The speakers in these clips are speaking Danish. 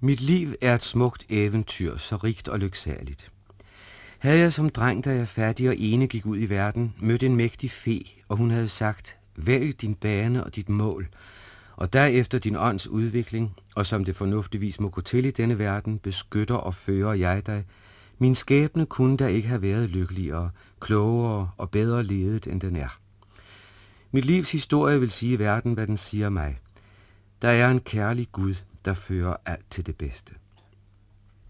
Mit liv er et smukt eventyr, så rigt og lyksaligt. Havde jeg som dreng, da jeg fattig og ene gik ud i verden, mødt en mægtig fe, og hun havde sagt, vælg din bane og dit mål, og derefter din ånds udvikling, og som det fornuftigvis må gå til i denne verden, beskytter og fører jeg dig. Min skæbne kunne da ikke have været lykkeligere, klogere og bedre ledet, end den er. Mit livs historie vil sige verden, hvad den siger mig. Der er en kærlig Gud, der fører alt til det bedste.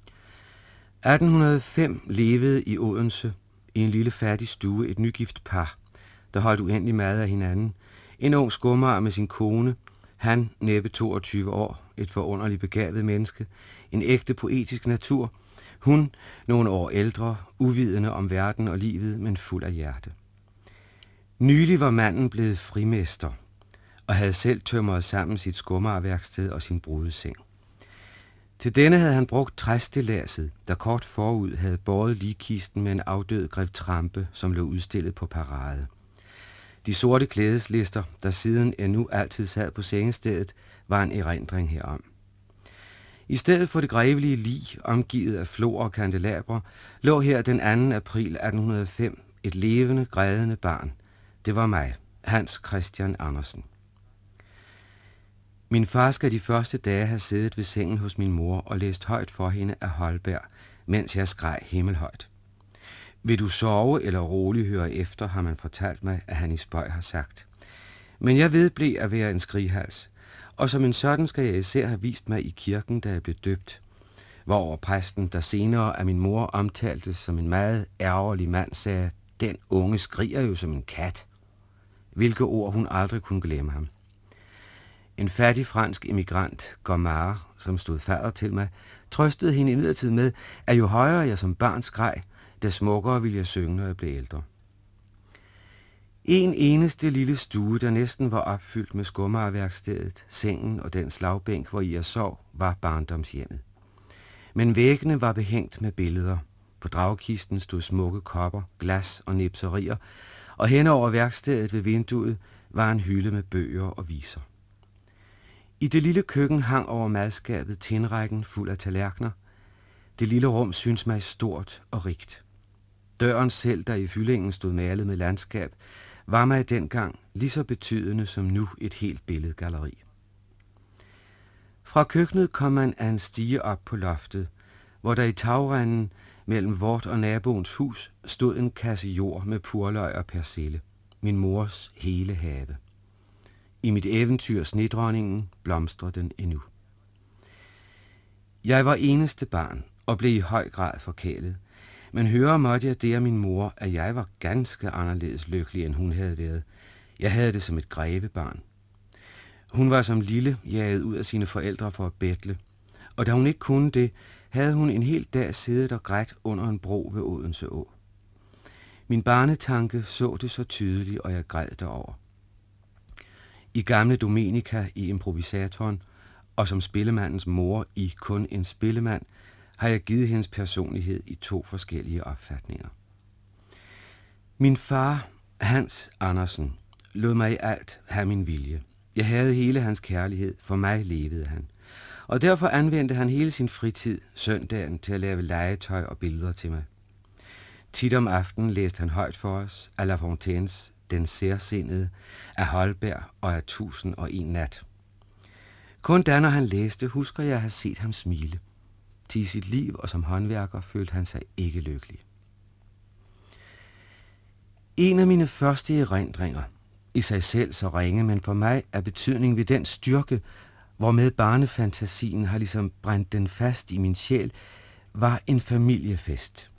1805 levede i Odense i en lille fattig stue et nygift par, der holdt uendelig mad af hinanden. En ung skummer med sin kone, han næppe 22 år, et forunderligt begavet menneske, en ægte poetisk natur, hun nogle år ældre, uvidende om verden og livet, men fuld af hjerte. Nylig var manden blevet frimester – og havde selv tømret sammen sit skummerværksted og sin brudeseng. Til denne havde han brugt træstelasset, der kort forud havde båret ligkisten med en afdød grev Trampe, som lå udstillet på parade. De sorte klædeslister, der siden endnu altid sad på sengestedet, var en erindring herom. I stedet for det grevelige lig, omgivet af flor og kandelabre, lå her den 2. april 1805 et levende, grædende barn. Det var mig, Hans Christian Andersen. Min far skal de første dage have siddet ved sengen hos min mor og læst højt for hende af Holberg, mens jeg skreg himmelhøjt. Vil du sove eller roligt høre efter, har man fortalt mig, at han i spøj har sagt. Men jeg vedblev at være en skrighals, og som en sådan skal jeg især have vist mig i kirken, da jeg blev døbt, hvor præsten, der senere af min mor omtalte som en meget ærgerlig mand, sagde, den unge skriger jo som en kat. Hvilke ord hun aldrig kunne glemme ham. En fattig fransk emigrant, Gomar, som stod fader til mig, trøstede hende imidlertid med, at jo højere jeg som barn skreg, des smukkere ville jeg synge, når jeg blev ældre. En eneste lille stue, der næsten var opfyldt med skummerværkstedet, sengen og den slagbænk, hvor jeg sov, var barndomshjemmet. Men væggene var behængt med billeder. På dragkisten stod smukke kopper, glas og nipserier, og henover værkstedet ved vinduet var en hylde med bøger og viser. I det lille køkken hang over madskabet tinrækken fuld af tallerkener. Det lille rum synes mig stort og rigt. Døren selv, der i fyldingen stod malet med landskab, var mig dengang lige så betydende som nu et helt billedgalleri. Fra køkkenet kom man af en stige op på loftet, hvor der i tagrenden mellem vort og naboens hus stod en kasse jord med purløg og persille, min mors hele have. I mit eventyr Snedronningen blomstrer den endnu. Jeg var eneste barn og blev i høj grad forkælet, men høre måtte jeg det af min mor, at jeg var ganske anderledes lykkelig, end hun havde været. Jeg havde det som et grevebarn. Hun var som lille jaget ud af sine forældre for at bætle, og da hun ikke kunne det, havde hun en hel dag siddet og grædt under en bro ved Odense Å. Min barnetanke så det så tydeligt, og jeg græd derover i Gamle Dominika i Improvisatoren og som spillemandens mor i Kun en spillemand, har jeg givet hendes personlighed i to forskellige opfatninger. Min far, Hans Andersen, lod mig i alt have min vilje. Jeg havde hele hans kærlighed, for mig levede han. Og derfor anvendte han hele sin fritid søndagen til at lave legetøj og billeder til mig. Tid om aftenen læste han højt for os, à la Fontaines den særsindede, af Holberg og af Tusind og en nat. Kun da, når han læste, husker jeg at have set ham smile. Til sit liv og som håndværker følte han sig ikke lykkelig. En af mine første erindringer, i sig selv så ringe, men for mig er betydning ved den styrke, hvormed barnefantasien har ligesom brændt den fast i min sjæl, var en familiefest.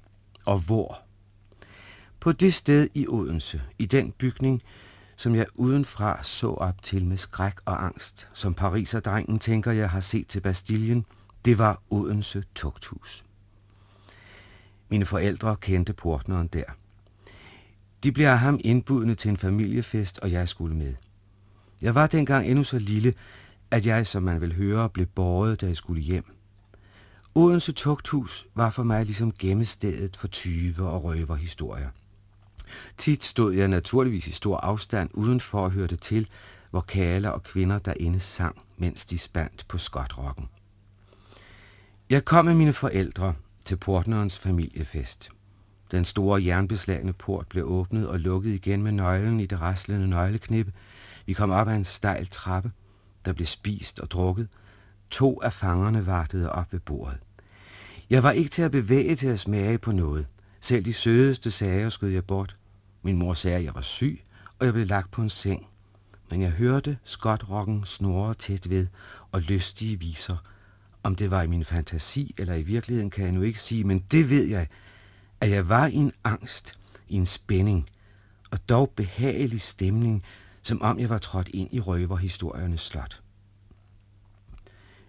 Og hvor på det sted i Odense, i den bygning, som jeg udenfra så op til med skræk og angst, som pariserdrengen tænker jeg har set til Bastillen, det var Odense Tugthus. Mine forældre kendte portneren der. De blev af ham indbudne til en familiefest, og jeg skulle med. Jeg var dengang endnu så lille, at jeg, som man vil høre, blev båret, da jeg skulle hjem. Odense Tugthus var for mig ligesom gemmestedet for tyve og røverhistorier. Tit stod jeg naturligvis i stor afstand at høre det til, hvor kaler og kvinder derinde sang, mens de spandt på skotrokken. Jeg kom med mine forældre til portnerens familiefest. Den store jernbeslagende port blev åbnet og lukket igen med nøglen i det raslende nøgleknip. Vi kom op ad en stejl trappe. Der blev spist og drukket. To af fangerne vartede op ved bordet. Jeg var ikke til at bevæge til at smage på noget. Selv de sødeste sager skød jeg bort. Min mor sagde, at jeg var syg, og jeg blev lagt på en seng. Men jeg hørte skotrokken snore tæt ved og lystige viser. Om det var i min fantasi eller i virkeligheden, kan jeg nu ikke sige, men det ved jeg, at jeg var i en angst, i en spænding, og dog behagelig stemning, som om jeg var trådt ind i røverhistoriernes slot.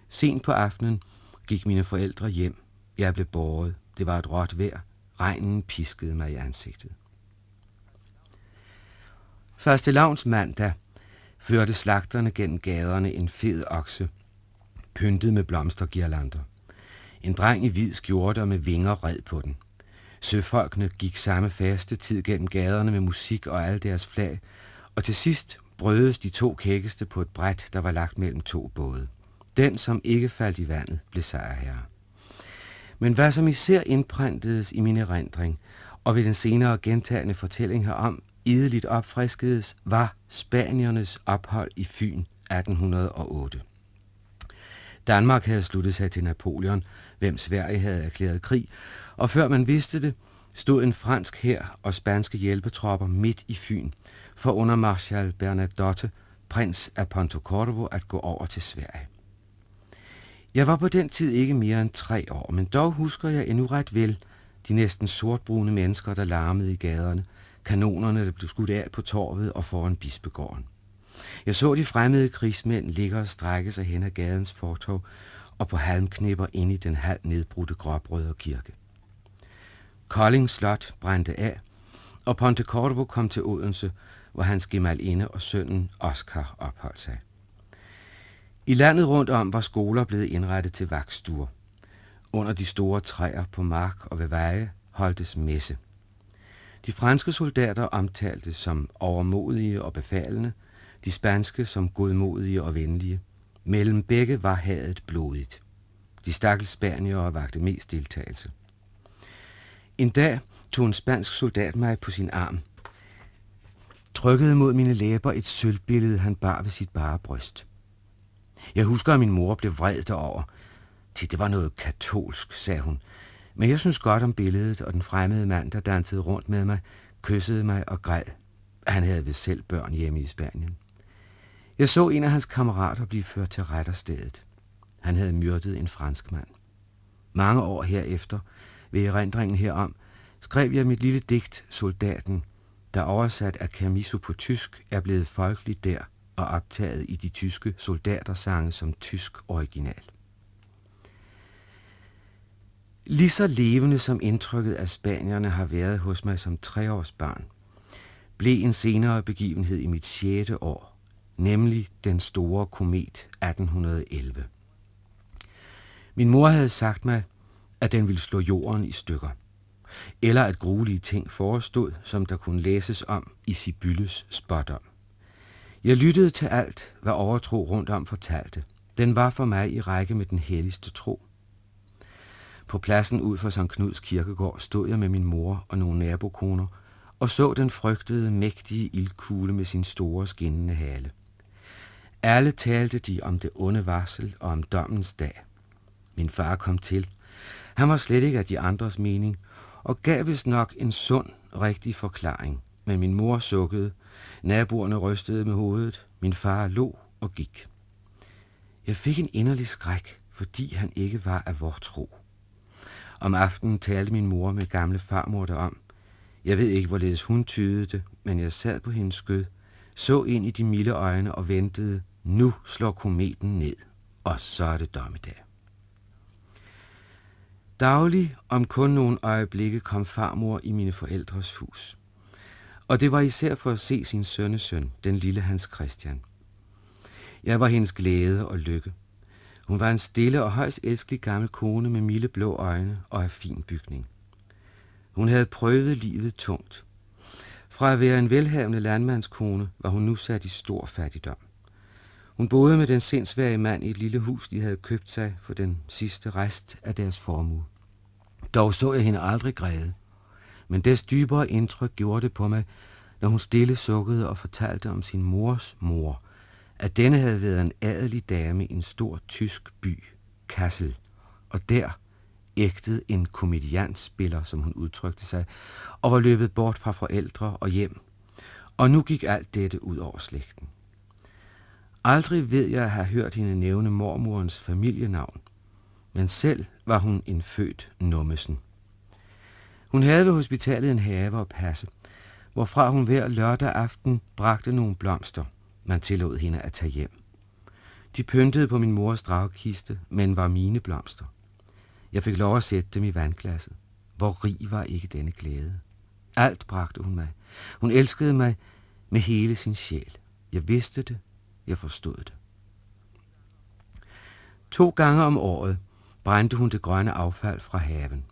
Sent på aftenen gik mine forældre hjem. Jeg blev båret. Det var et råt vejr. Regnen piskede mig i ansigtet. Faste lavns mandag førte slagterne gennem gaderne en fed okse, pyntet med blomstergirlander. En dreng i hvid skjorte og med vinger red på den. Søfolkene gik samme faste tid gennem gaderne med musik og alle deres flag, og til sidst brødes de to kækkeste på et bræt, der var lagt mellem to både. Den, som ikke faldt i vandet, blev sejrherre. Men hvad som især indprintedes i min erindring, og ved den senere gentagende fortælling herom, ideligt opfriskedes, var Spaniernes ophold i Fyn 1808. Danmark havde sluttet sig til Napoleon, hvem Sverige havde erklæret krig, og før man vidste det, stod en fransk hær og spanske hjælpetropper midt i Fyn, for under Marshal Bernadotte, prins af Pontecorvo, at gå over til Sverige. Jeg var på den tid ikke mere end tre år, men dog husker jeg endnu ret vel de næsten sortbrune mennesker, der larmede i gaderne, kanonerne, der blev skudt af på torvet og foran bispegården. Jeg så de fremmede krigsmænd ligge og strække sig hen ad gadens fortov og på halmknipper ind i den halv nedbrudte gråbrødre kirke. Kolding Slot brændte af, og Ponte Cordovo kom til Odense, hvor hans gemalinde og sønnen Oscar opholdt sig. I landet rundt om var skoler blevet indrettet til vagtstuer. Under de store træer på mark og ved veje holdtes messe. De franske soldater omtaltes som overmodige og befalende, de spanske som godmodige og venlige. Mellem begge var hadet blodigt. De stakkels spaniere vagte mest deltagelse. En dag tog en spansk soldat mig på sin arm, trykkede mod mine læber et sølvbillede, han bar ved sit bare bryst. Jeg husker, at min mor blev vred derover. Til det var noget katolsk, sagde hun. Men jeg synes godt om billedet, og den fremmede mand, der dansede rundt med mig, kyssede mig og græd. Han havde vist selv børn hjemme i Spanien. Jeg så en af hans kammerater blive ført til retterstedet. Han havde myrdet en fransk mand. Mange år herefter, ved erindringen herom, skrev jeg mit lille digt Soldaten, der oversat af Camiso på tysk, er blevet folkeligt der og optaget i de tyske soldatersange som tysk original. Lige så levende som indtrykket af spanierne har været hos mig som treårsbarn, blev en senere begivenhed i mit sjette år, nemlig den store komet 1811. Min mor havde sagt mig, at den ville slå jorden i stykker, eller at gruelige ting forestod, som der kunne læses om i Sibylles spådom. Jeg lyttede til alt, hvad overtro rundt om fortalte. Den var for mig i række med den helligste tro – på pladsen ud for Sankt Knuds kirkegård stod jeg med min mor og nogle nabokoner og så den frygtede, mægtige ildkugle med sin store, skinnende hale. Alle talte de om det onde varsel og om dommens dag. Min far kom til. Han var slet ikke af de andres mening, og gav vist nok en sund, rigtig forklaring. Men min mor sukkede, naboerne rystede med hovedet, min far lå og gik. Jeg fik en inderlig skræk, fordi han ikke var af vor tro. Om aftenen talte min mor med gamle farmor derom. Jeg ved ikke, hvorledes hun tydede det, men jeg sad på hendes skød, så ind i de milde øjne og ventede, nu slår kometen ned, og så er det dommedag. Daglig, om kun nogle øjeblikke, kom farmor i mine forældres hus. Og det var især for at se sin sønnesøn, den lille Hans Christian. Jeg var hendes glæde og lykke. Hun var en stille og højst elskelig gammel kone med milde blå øjne og af fin bygning. Hun havde prøvet livet tungt. Fra at være en velhavende landmandskone var hun nu sat i stor fattigdom. Hun boede med den sindsværige mand i et lille hus, de havde købt sig for den sidste rest af deres formue. Dog så jeg hende aldrig græde, men des dybere indtryk gjorde det på mig, når hun stille sukkede og fortalte om sin mors mor – at denne havde været en adelig dame i en stor tysk by, Kassel, og der ægtede en komediantspiller, som hun udtrykte sig, og var løbet bort fra forældre og hjem. Og nu gik alt dette ud over slægten. Aldrig ved jeg at have hørt hende nævne mormorens familienavn, men selv var hun en født nummesen. Hun havde ved hospitalet en have og passe, hvorfra hun hver lørdag aften bragte nogle blomster – man tillod hende at tage hjem. De pyntede på min mors dragkiste, men var mine blomster. Jeg fik lov at sætte dem i vandglasset. Hvor rig var ikke denne glæde. Alt bragte hun mig. Hun elskede mig med hele sin sjæl. Jeg vidste det. Jeg forstod det. To gange om året brændte hun det grønne affald fra haven.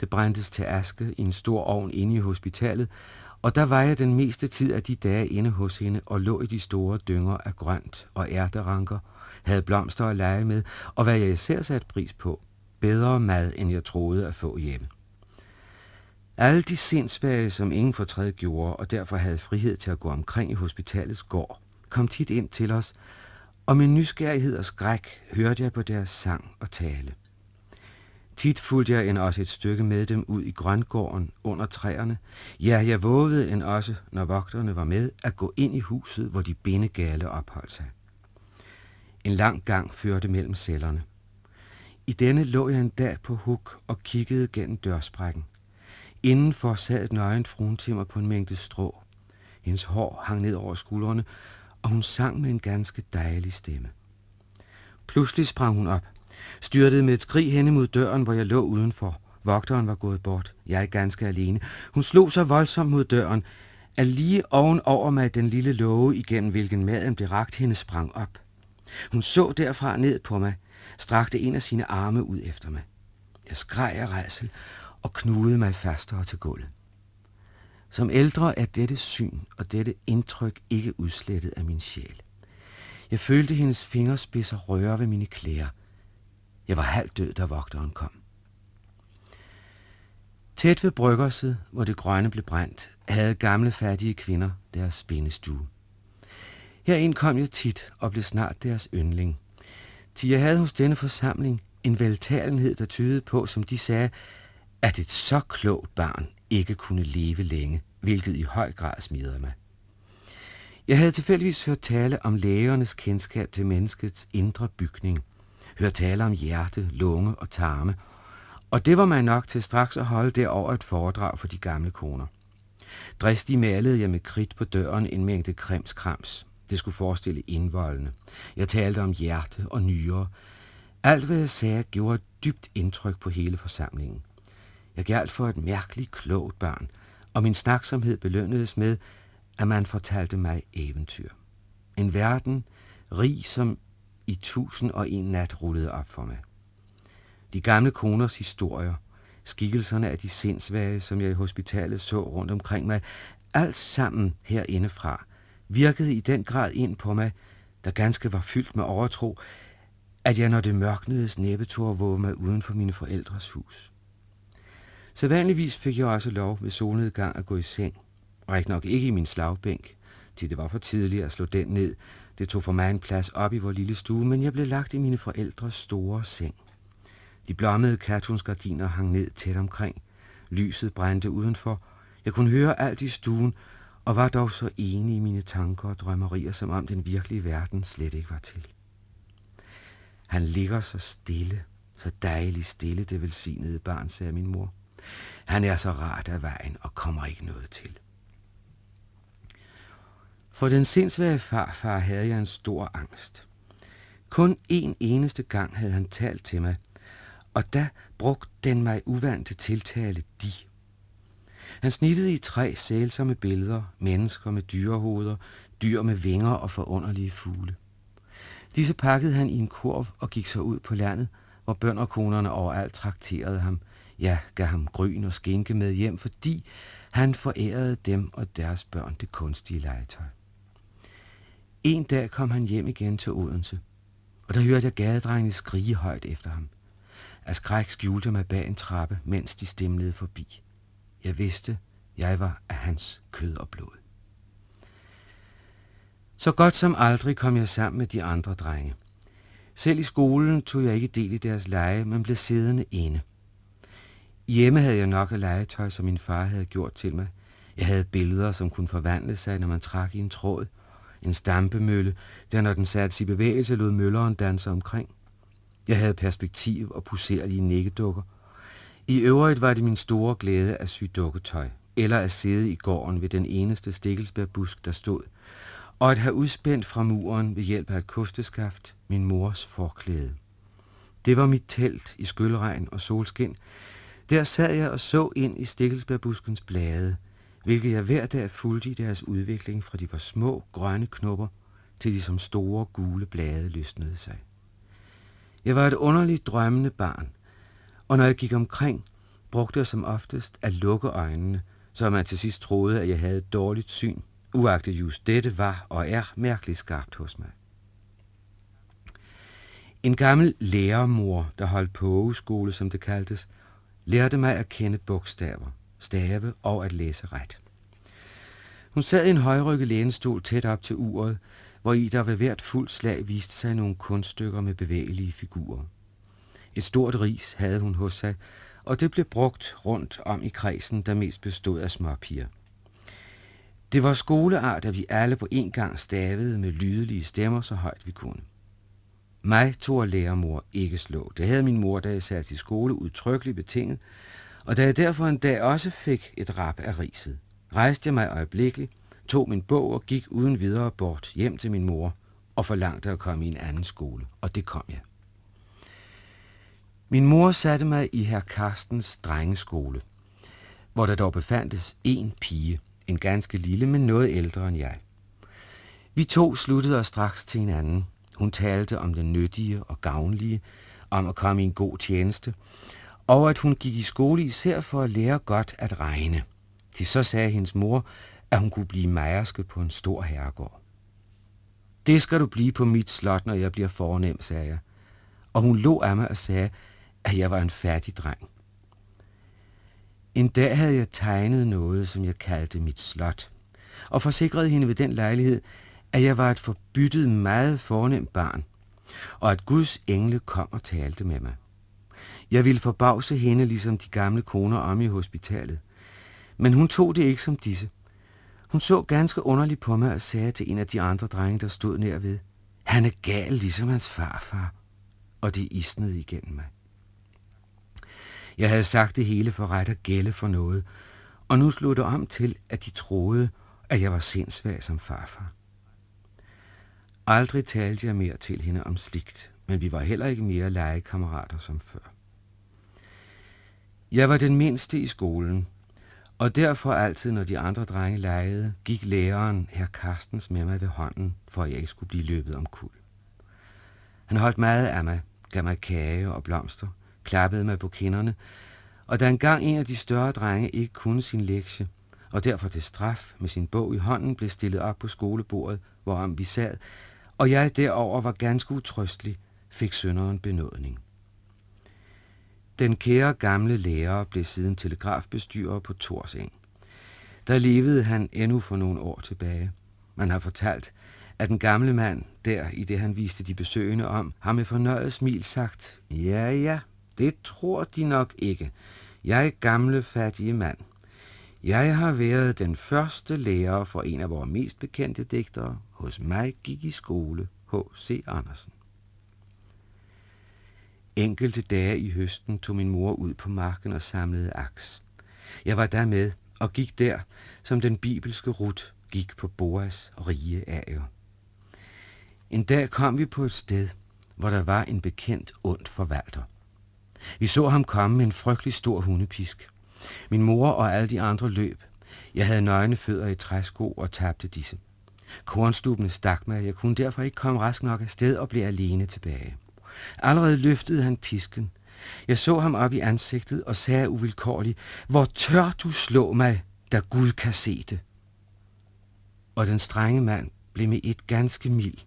Det brændtes til aske i en stor ovn inde i hospitalet, og der var jeg den meste tid af de dage inde hos hende og lå i de store dynger af grønt og ærteranker, havde blomster at lege med, og hvad jeg især satte pris på, bedre mad, end jeg troede at få hjemme. Alle de sindsvage, som ingen fortræd gjorde, og derfor havde frihed til at gå omkring i hospitalets gård, kom tit ind til os, og med nysgerrighed og skræk hørte jeg på deres sang og tale. Tit fulgte jeg end også et stykke med dem ud i grøngården under træerne. Ja, jeg vågede end også, når vogterne var med, at gå ind i huset, hvor de bindegale opholdt sig. En lang gang førte mellem cellerne. I denne lå jeg en dag på huk og kiggede gennem dørsprækken. Indenfor sad et nøgent fruentimmer på en mængde strå. Hendes hår hang ned over skuldrene, og hun sang med en ganske dejlig stemme. Pludselig sprang hun op. Styrtede med et skrig hen imod døren, hvor jeg lå udenfor. Vogteren var gået bort. Jeg er ganske alene. Hun slog sig voldsomt mod døren. At lige oven over mig den lille låge, igennem hvilken maden blev ragt hende, sprang op. Hun så derfra ned på mig, strakte en af sine arme ud efter mig. Jeg skreg af rejsel og knugede mig fastere til gulvet. Som ældre er dette syn og dette indtryk ikke udslettet af min sjæl. Jeg følte hendes fingerspidser røre ved mine klæder – jeg var halvt død, da vogteren kom. Tæt ved bryggerset, hvor det grønne blev brændt, havde gamle fattige kvinder deres spændestue. Her kom jeg tit og blev snart deres yndling. Til jeg havde hos denne forsamling en veltalenhed, der tydede på, som de sagde, at et så klogt barn ikke kunne leve længe, hvilket i høj grad smider mig. Jeg havde tilfældigvis hørt tale om lægernes kendskab til menneskets indre bygning – hører tale om hjerte, lunge og tarme, og det var man nok til straks at holde derover et foredrag for de gamle koner. Dristig malede jeg med kridt på døren en mængde krimskrams. Det skulle forestille indvoldene. Jeg talte om hjerte og nyre. Alt, hvad jeg sagde, gjorde et dybt indtryk på hele forsamlingen. Jeg galt for et mærkeligt klogt barn, og min snaksomhed belønnedes med, at man fortalte mig eventyr. En verden, rig som i tusind og en nat rullede op for mig. De gamle koners historier, skikkelserne af de sindsvage, som jeg i hospitalet så rundt omkring mig, alt sammen herindefra, virkede i den grad ind på mig, der ganske var fyldt med overtro, at jeg, når det mørknede, næppe tog våge mig uden for mine forældres hus. Så vanligvis fik jeg også lov ved solnedgang at gå i seng, og ikke nok ikke i min slagbænk, til det var for tidligt at slå den ned, det tog for mig en plads op i vor lille stue, men jeg blev lagt i mine forældres store seng. De blommede kartonsgardiner hang ned tæt omkring. Lyset brændte udenfor. Jeg kunne høre alt i stuen, og var dog så enig i mine tanker og drømmerier, som om den virkelige verden slet ikke var til. Han ligger så stille, så dejligt stille, det velsignede barn, sagde min mor. Han er så rart af vejen og kommer ikke noget til. For den sindsvage farfar havde jeg en stor angst. Kun en eneste gang havde han talt til mig, og da brugte den mig uvante tiltale de. Han snittede i tre sælsomme billeder, mennesker med dyrehoveder, dyr med vinger og forunderlige fugle. Disse pakkede han i en kurv og gik så ud på landet, hvor bønderkonerne overalt trakterede ham. Ja, gav ham gryn og skinke med hjem, fordi han forærede dem og deres børn det kunstige legetøj. En dag kom han hjem igen til Odense, og der hørte jeg gadedrengene skrige højt efter ham. At skræk skjulte mig bag en trappe, mens de stemlede forbi. Jeg vidste, jeg var af hans kød og blod. Så godt som aldrig kom jeg sammen med de andre drenge. Selv i skolen tog jeg ikke del i deres lege, men blev siddende ene. Hjemme havde jeg nok af legetøj, som min far havde gjort til mig. Jeg havde billeder, som kunne forvandle sig, når man trak i en tråd – en stampemølle, der når den satte i bevægelse, lod mølleren danse omkring. Jeg havde perspektiv og poserlige nikkedukker. I øvrigt var det min store glæde at sy dukketøj, eller at sidde i gården ved den eneste stikkelsbærbusk, der stod, og at have udspændt fra muren ved hjælp af et kosteskaft min mors forklæde. Det var mit telt i skyldregn og solskin. Der sad jeg og så ind i stikkelsbærbuskens blade, hvilket jeg hver dag fulgte i deres udvikling fra de var små grønne knopper til de som store gule blade løsnede sig. Jeg var et underligt drømmende barn, og når jeg gik omkring, brugte jeg som oftest at lukke øjnene, så man til sidst troede, at jeg havde et dårligt syn, uagtet just dette var og er mærkeligt skarpt hos mig. En gammel lærermor, der holdt på skole, som det kaldtes, lærte mig at kende bogstaver – stave og at læse ret. Hun sad i en højrykket lænestol tæt op til uret, hvor i der ved hvert fuldt slag viste sig nogle kunststykker med bevægelige figurer. Et stort ris havde hun hos sig, og det blev brugt rundt om i kredsen, der mest bestod af småpiger. Det var skoleart, at vi alle på en gang stavede med lydelige stemmer så højt vi kunne. Mig tog lærermor ikke slå. Det havde min mor, da jeg satte i skole, udtrykkeligt betinget, og da jeg derfor en dag også fik et rap af riset, rejste jeg mig øjeblikkeligt, tog min bog og gik uden videre bort hjem til min mor og forlangte at komme i en anden skole, og det kom jeg. Min mor satte mig i herr Karstens drengeskole, hvor der dog befandtes en pige, en ganske lille, men noget ældre end jeg. Vi to sluttede os straks til hinanden. Hun talte om det nyttige og gavnlige, om at komme i en god tjeneste, og at hun gik i skole især for at lære godt at regne. Til så sagde hendes mor, at hun kunne blive mejerske på en stor herregård. Det skal du blive på mit slot, når jeg bliver fornem, sagde jeg. Og hun lå af mig og sagde, at jeg var en færdig dreng. En dag havde jeg tegnet noget, som jeg kaldte mit slot, og forsikrede hende ved den lejlighed, at jeg var et forbyttet, meget fornemt barn, og at Guds engle kom og talte med mig. Jeg ville forbavse hende, ligesom de gamle koner om i hospitalet. Men hun tog det ikke som disse. Hun så ganske underligt på mig og sagde til en af de andre drenge, der stod nærved, han er gal, ligesom hans farfar. Og det isnede igennem mig. Jeg havde sagt det hele for ret at gælde for noget, og nu slog det om til, at de troede, at jeg var sindssvag som farfar. Aldrig talte jeg mere til hende om sligt, men vi var heller ikke mere legekammerater som før. Jeg var den mindste i skolen, og derfor altid, når de andre drenge legede, gik læreren, herr Carstens, med mig ved hånden, for at jeg ikke skulle blive løbet om kul. Han holdt meget af mig, gav mig kage og blomster, klappede mig på kinderne, og da engang en af de større drenge ikke kunne sin lektie, og derfor til straf med sin bog i hånden blev stillet op på skolebordet, hvorom vi sad, og jeg derover var ganske utrøstelig, fik sønderen benådning. Den kære gamle lærer blev siden telegrafbestyrer på Torseng. Der levede han endnu for nogle år tilbage. Man har fortalt, at den gamle mand, der i det han viste de besøgende om, har med fornøjet smil sagt, ja ja, det tror de nok ikke. Jeg er gamle fattige mand. Jeg har været den første lærer for en af vores mest bekendte digtere. Hos mig gik i skole H.C. Andersen. Enkelte dage i høsten tog min mor ud på marken og samlede aks. Jeg var der med og gik der, som den bibelske rut gik på Boas rige ager. En dag kom vi på et sted, hvor der var en bekendt ond forvalter. Vi så ham komme med en frygtelig stor hundepisk. Min mor og alle de andre løb. Jeg havde nøgne fødder i træsko og tabte disse. Kornstubene stak mig, jeg kunne derfor ikke komme rask nok afsted og blev alene tilbage. Allerede løftede han pisken. Jeg så ham op i ansigtet og sagde uvilkårligt, hvor tør du slå mig, da Gud kan se det. Og den strenge mand blev med et ganske mild,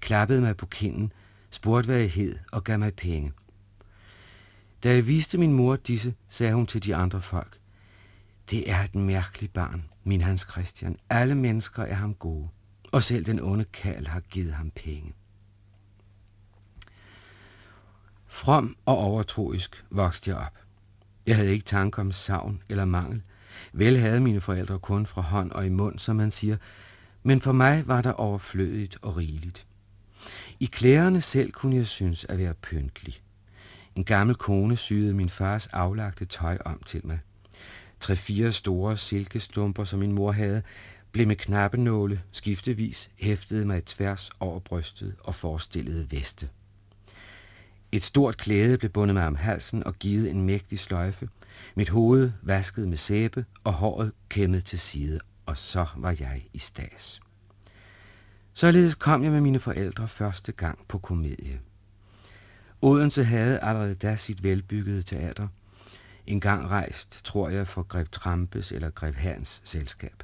klappede mig på kinden, spurgte hvad jeg hed og gav mig penge. Da jeg viste min mor disse, sagde hun til de andre folk, det er et mærkeligt barn, min Hans Christian. Alle mennesker er ham gode, og selv den onde kal har givet ham penge. From og overtroisk vokste jeg op. Jeg havde ikke tanker om savn eller mangel. Vel havde mine forældre kun fra hånd og i mund, som man siger, men for mig var der overflødigt og rigeligt. I klæderne selv kunne jeg synes at være pyntlig. En gammel kone syede min fars aflagte tøj om til mig. Tre-fire store silkestumper, som min mor havde, blev med knappenåle skiftevis hæftet mig tværs over brystet og forestillede veste. Et stort klæde blev bundet mig om halsen og givet en mægtig sløjfe. Mit hoved vasket med sæbe og håret kæmmet til side, og så var jeg i stas. Således kom jeg med mine forældre første gang på komedie. Odense havde allerede da sit velbyggede teater. En gang rejst, tror jeg, for Greb Trampes eller Greb Hans selskab.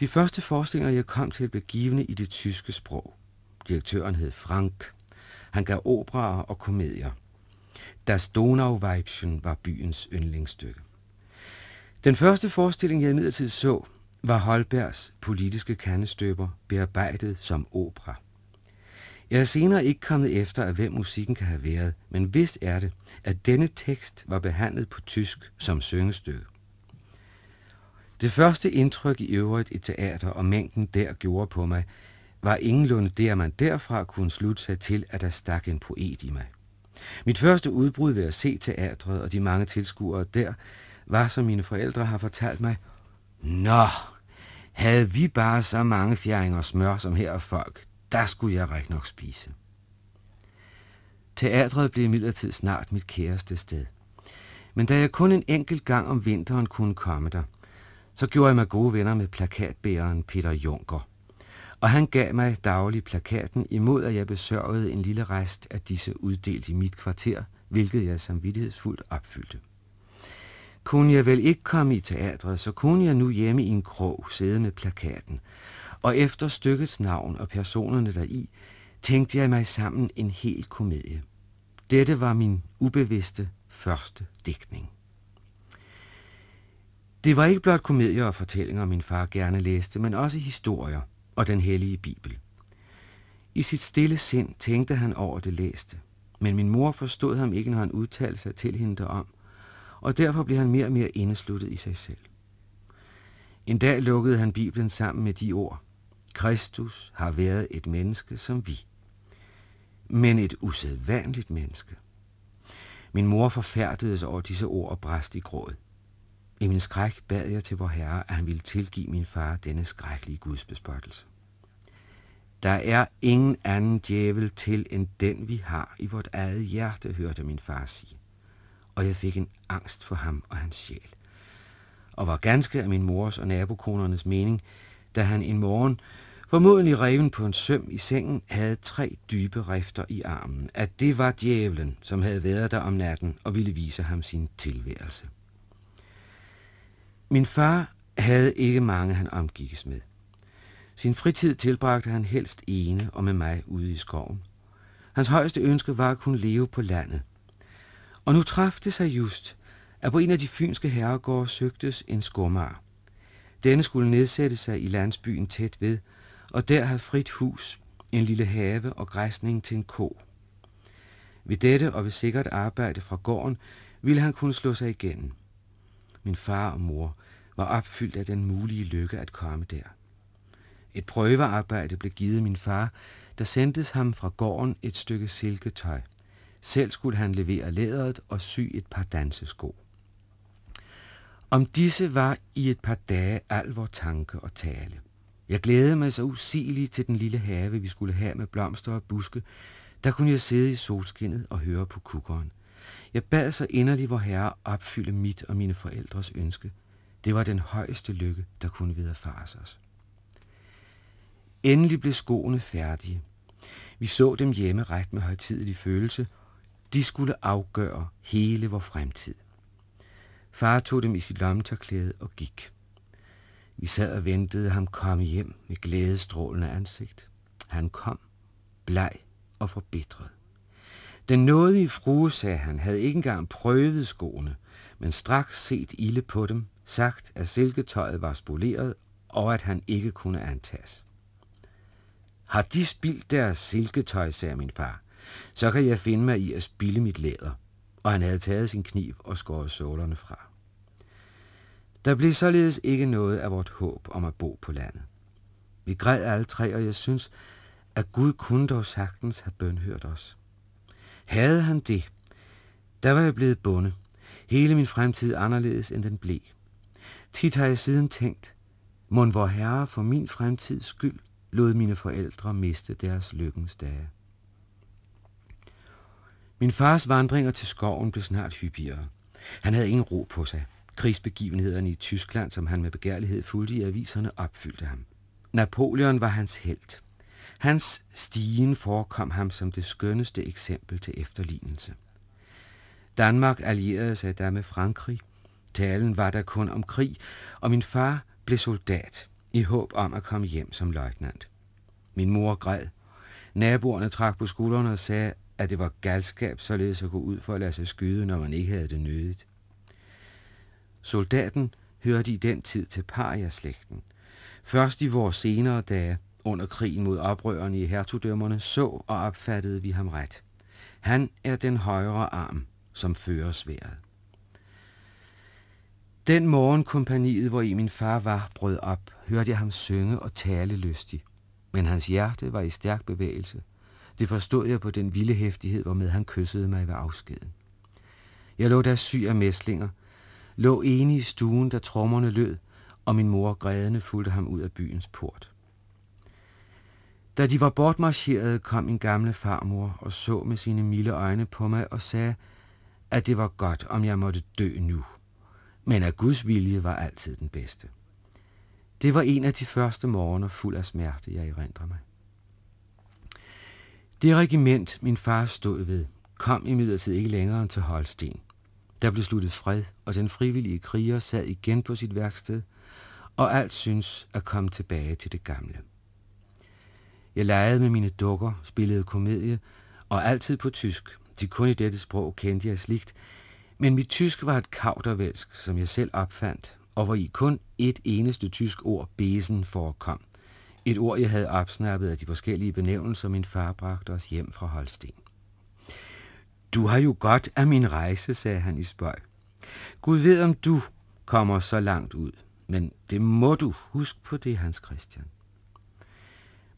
De første forestillinger, jeg kom til, blev givende i det tyske sprog. Direktøren hed Frank, han gav operaer og komedier. Das Donauweibchen var byens yndlingsstykke. Den første forestilling, jeg imidlertid så, var Holbergs politiske kandestøber bearbejdet som opera. Jeg er senere ikke kommet efter, at hvem musikken kan have været, men vist er det, at denne tekst var behandlet på tysk som syngestykke. Det første indtryk i øvrigt i teater og mængden der gjorde på mig, var ingenlunde det, at man derfra kunne slutte sig til, at der stak en poet i mig. Mit første udbrud ved at se teatret og de mange tilskuere der, var, som mine forældre har fortalt mig, Nå, havde vi bare så mange og smør som her og folk, der skulle jeg rigtig nok spise. Teatret blev imidlertid snart mit kæreste sted. Men da jeg kun en enkelt gang om vinteren kunne komme der, så gjorde jeg mig gode venner med plakatbæreren Peter Junker og han gav mig daglig plakaten imod, at jeg besørgede en lille rest af disse uddelt i mit kvarter, hvilket jeg samvittighedsfuldt opfyldte. Kunne jeg vel ikke komme i teatret, så kunne jeg nu hjemme i en krog sidde med plakaten, og efter stykkets navn og personerne deri, tænkte jeg mig sammen en hel komedie. Dette var min ubevidste første digtning. Det var ikke blot komedier og fortællinger, min far gerne læste, men også historier – og den hellige Bibel. I sit stille sind tænkte han over det læste, men min mor forstod ham ikke, når han udtalte sig til hende derom, og derfor blev han mere og mere indesluttet i sig selv. En dag lukkede han Bibelen sammen med de ord, Kristus har været et menneske som vi, men et usædvanligt menneske. Min mor forfærdedes over disse ord og bræst i gråd. I min skræk bad jeg til vor Herre, at han ville tilgive min far denne skrækkelige gudsbespottelse. Der er ingen anden djævel til end den, vi har i vort eget hjerte, hørte min far sige. Og jeg fik en angst for ham og hans sjæl. Og var ganske af min mors og nabokonernes mening, da han en morgen, formodentlig reven på en søm i sengen, havde tre dybe rifter i armen, at det var djævlen, som havde været der om natten og ville vise ham sin tilværelse. Min far havde ikke mange, han omgikkes med. Sin fritid tilbragte han helst ene og med mig ude i skoven. Hans højeste ønske var at kunne leve på landet. Og nu traf sig just, at på en af de fynske herregårde søgtes en skummer. Denne skulle nedsætte sig i landsbyen tæt ved, og der have frit hus, en lille have og græsning til en ko. Ved dette og ved sikkert arbejde fra gården ville han kunne slå sig igennem min far og mor, var opfyldt af den mulige lykke at komme der. Et prøvearbejde blev givet min far, der sendtes ham fra gården et stykke silketøj. Selv skulle han levere læderet og sy et par dansesko. Om disse var i et par dage al vor tanke og tale. Jeg glædede mig så usigeligt til den lille have, vi skulle have med blomster og buske. Der kunne jeg sidde i solskinnet og høre på kukkeren. Jeg bad så inderlig vor herre opfylde mit og mine forældres ønske. Det var den højeste lykke, der kunne vederfares os. Endelig blev skoene færdige. Vi så dem hjemme ret med højtidelig følelse. De skulle afgøre hele vor fremtid. Far tog dem i sit lommetørklæde og gik. Vi sad og ventede ham komme hjem med glædestrålende ansigt. Han kom, bleg og forbitret. Den nådige frue, sagde han, havde ikke engang prøvet skoene, men straks set ilde på dem, sagt, at silketøjet var spoleret, og at han ikke kunne antages. Har de spildt deres silketøj, sagde min far, så kan jeg finde mig i at spille mit læder. Og han havde taget sin kniv og skåret sålerne fra. Der blev således ikke noget af vort håb om at bo på landet. Vi græd alle tre, og jeg synes, at Gud kunne dog sagtens have bønhørt os. Havde han det, der var jeg blevet bonde. Hele min fremtid anderledes, end den blev. Tit har jeg siden tænkt, mon vor herre for min fremtids skyld lod mine forældre miste deres lykkens dage. Min fars vandringer til skoven blev snart hyppigere. Han havde ingen ro på sig. Krigsbegivenhederne i Tyskland, som han med begærlighed fulgte i aviserne, opfyldte ham. Napoleon var hans helt. Hans stigen forekom ham som det skønneste eksempel til efterlignelse. Danmark allierede sig da med Frankrig. Talen var der kun om krig, og min far blev soldat i håb om at komme hjem som løjtnant. Min mor græd. Naboerne trak på skuldrene og sagde, at det var galskab således at gå ud for at lade sig skyde, når man ikke havde det nødigt. Soldaten hørte i den tid til pariaslægten. Først i vores senere dage under krigen mod oprørerne i hertugdømmerne, så og opfattede vi ham ret. Han er den højre arm, som fører sværet. Den morgen kompaniet, hvor i min far var, brød op, hørte jeg ham synge og tale lystig. Men hans hjerte var i stærk bevægelse. Det forstod jeg på den vilde hæftighed, hvormed han kyssede mig ved afskeden. Jeg lå der syg af mæslinger, lå ene i stuen, da trommerne lød, og min mor grædende fulgte ham ud af byens port. Da de var bortmarcheret, kom min gamle farmor og så med sine milde øjne på mig og sagde, at det var godt, om jeg måtte dø nu, men at Guds vilje var altid den bedste. Det var en af de første morgener fuld af smerte, jeg erindrer mig. Det regiment, min far stod ved, kom imidlertid ikke længere end til Holsten. Der blev sluttet fred, og den frivillige kriger sad igen på sit værksted, og alt synes at komme tilbage til det gamle. Jeg legede med mine dukker, spillede komedie, og altid på tysk. De kun i dette sprog kendte jeg sligt, men mit tysk var et kaudervælsk, som jeg selv opfandt, og hvor i kun et eneste tysk ord, besen, forekom. Et ord, jeg havde opsnappet af de forskellige benævnelser, min far bragte os hjem fra Holsten. Du har jo godt af min rejse, sagde han i spøj. Gud ved, om du kommer så langt ud, men det må du huske på det, Hans Christian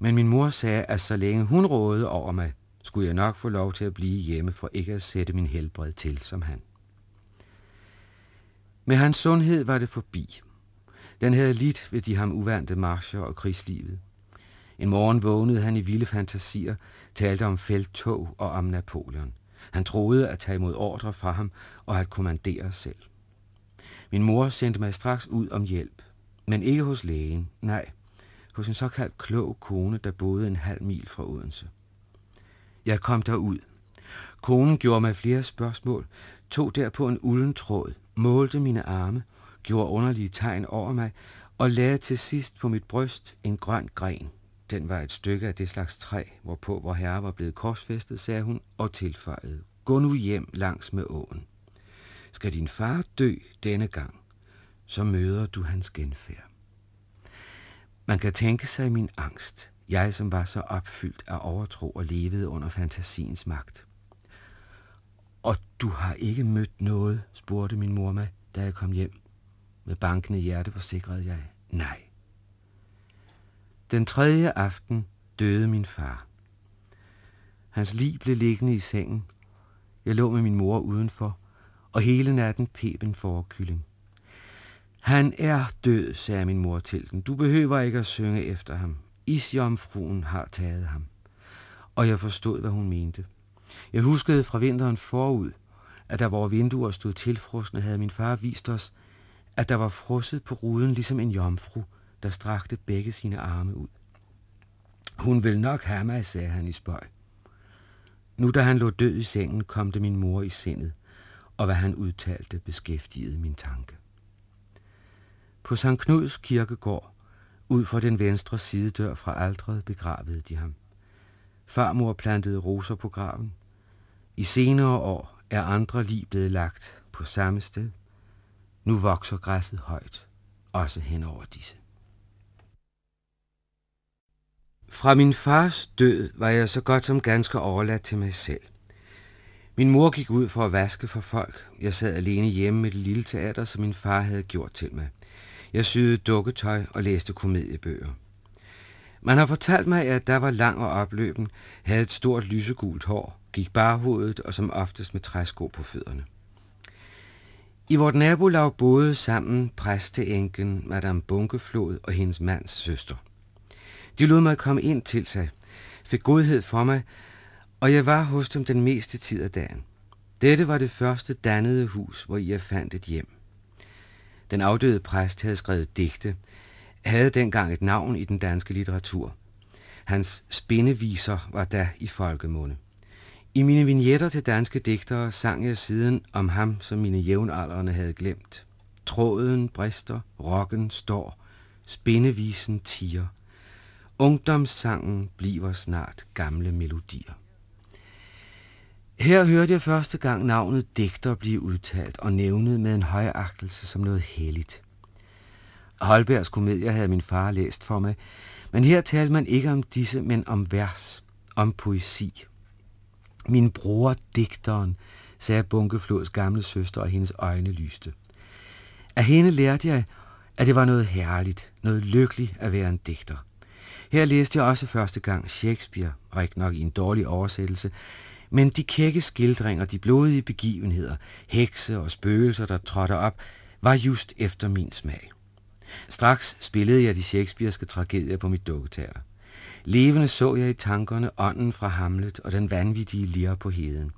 men min mor sagde, at så længe hun rådede over mig, skulle jeg nok få lov til at blive hjemme for ikke at sætte min helbred til som han. Med hans sundhed var det forbi. Den havde lidt ved de ham uvante marcher og krigslivet. En morgen vågnede han i vilde fantasier, talte om felttog og om Napoleon. Han troede at tage imod ordre fra ham og at kommandere selv. Min mor sendte mig straks ud om hjælp, men ikke hos lægen, nej – hos en såkaldt klog kone, der boede en halv mil fra Odense. Jeg kom derud. Konen gjorde mig flere spørgsmål, tog derpå en ulden tråd, målte mine arme, gjorde underlige tegn over mig og lagde til sidst på mit bryst en grøn gren. Den var et stykke af det slags træ, hvorpå vor herre var blevet korsfæstet, sagde hun og tilføjede. Gå nu hjem langs med åen. Skal din far dø denne gang, så møder du hans genfærd. Man kan tænke sig min angst, jeg som var så opfyldt af overtro og levede under fantasiens magt. Og du har ikke mødt noget, spurgte min mor mig, da jeg kom hjem. Med bankende hjerte forsikrede jeg, nej. Den tredje aften døde min far. Hans lig blev liggende i sengen. Jeg lå med min mor udenfor, og hele natten peben for kylling. Han er død, sagde min mor til den. Du behøver ikke at synge efter ham. Isjomfruen har taget ham. Og jeg forstod, hvad hun mente. Jeg huskede fra vinteren forud, at der hvor vinduer stod tilfrosne, havde min far vist os, at der var frosset på ruden ligesom en jomfru, der strakte begge sine arme ud. Hun vil nok have mig, sagde han i spøj. Nu da han lå død i sengen, kom det min mor i sindet, og hvad han udtalte beskæftigede min tanke. På Sankt Knuds kirkegård, ud for den venstre sidedør fra aldret, begravede de ham. Farmor plantede roser på graven. I senere år er andre liv blevet lagt på samme sted. Nu vokser græsset højt, også hen over disse. Fra min fars død var jeg så godt som ganske overladt til mig selv. Min mor gik ud for at vaske for folk. Jeg sad alene hjemme med det lille teater, som min far havde gjort til mig. Jeg syede dukketøj og læste komediebøger. Man har fortalt mig, at der var lang og opløben, havde et stort lysegult hår, gik barhovedet og som oftest med træsko på fødderne. I vort nabolag boede sammen præsteenken, Madame Bunkeflod og hendes mands søster. De lod mig komme ind til sig, fik godhed for mig, og jeg var hos dem den meste tid af dagen. Dette var det første dannede hus, hvor jeg fandt et hjem. Den afdøde præst havde skrevet digte, havde dengang et navn i den danske litteratur. Hans spindeviser var da i folkemunde. I mine vignetter til danske digtere sang jeg siden om ham, som mine jævnaldrende havde glemt. Tråden brister, rokken står, spindevisen tiger. Ungdomssangen bliver snart gamle melodier. Her hørte jeg første gang navnet digter blive udtalt og nævnet med en højagtelse som noget helligt. Holbergs komedier havde min far læst for mig, men her talte man ikke om disse, men om vers, om poesi. Min bror, digteren, sagde Bunkeflods gamle søster, og hendes øjne lyste. Af hende lærte jeg, at det var noget herligt, noget lykkeligt at være en digter. Her læste jeg også første gang Shakespeare, og ikke nok i en dårlig oversættelse, men de kække skildringer, de blodige begivenheder, hekse og spøgelser, der trådte op, var just efter min smag. Straks spillede jeg de shakespearske tragedier på mit dukketeater. Levende så jeg i tankerne ånden fra Hamlet og den vanvittige lir på heden.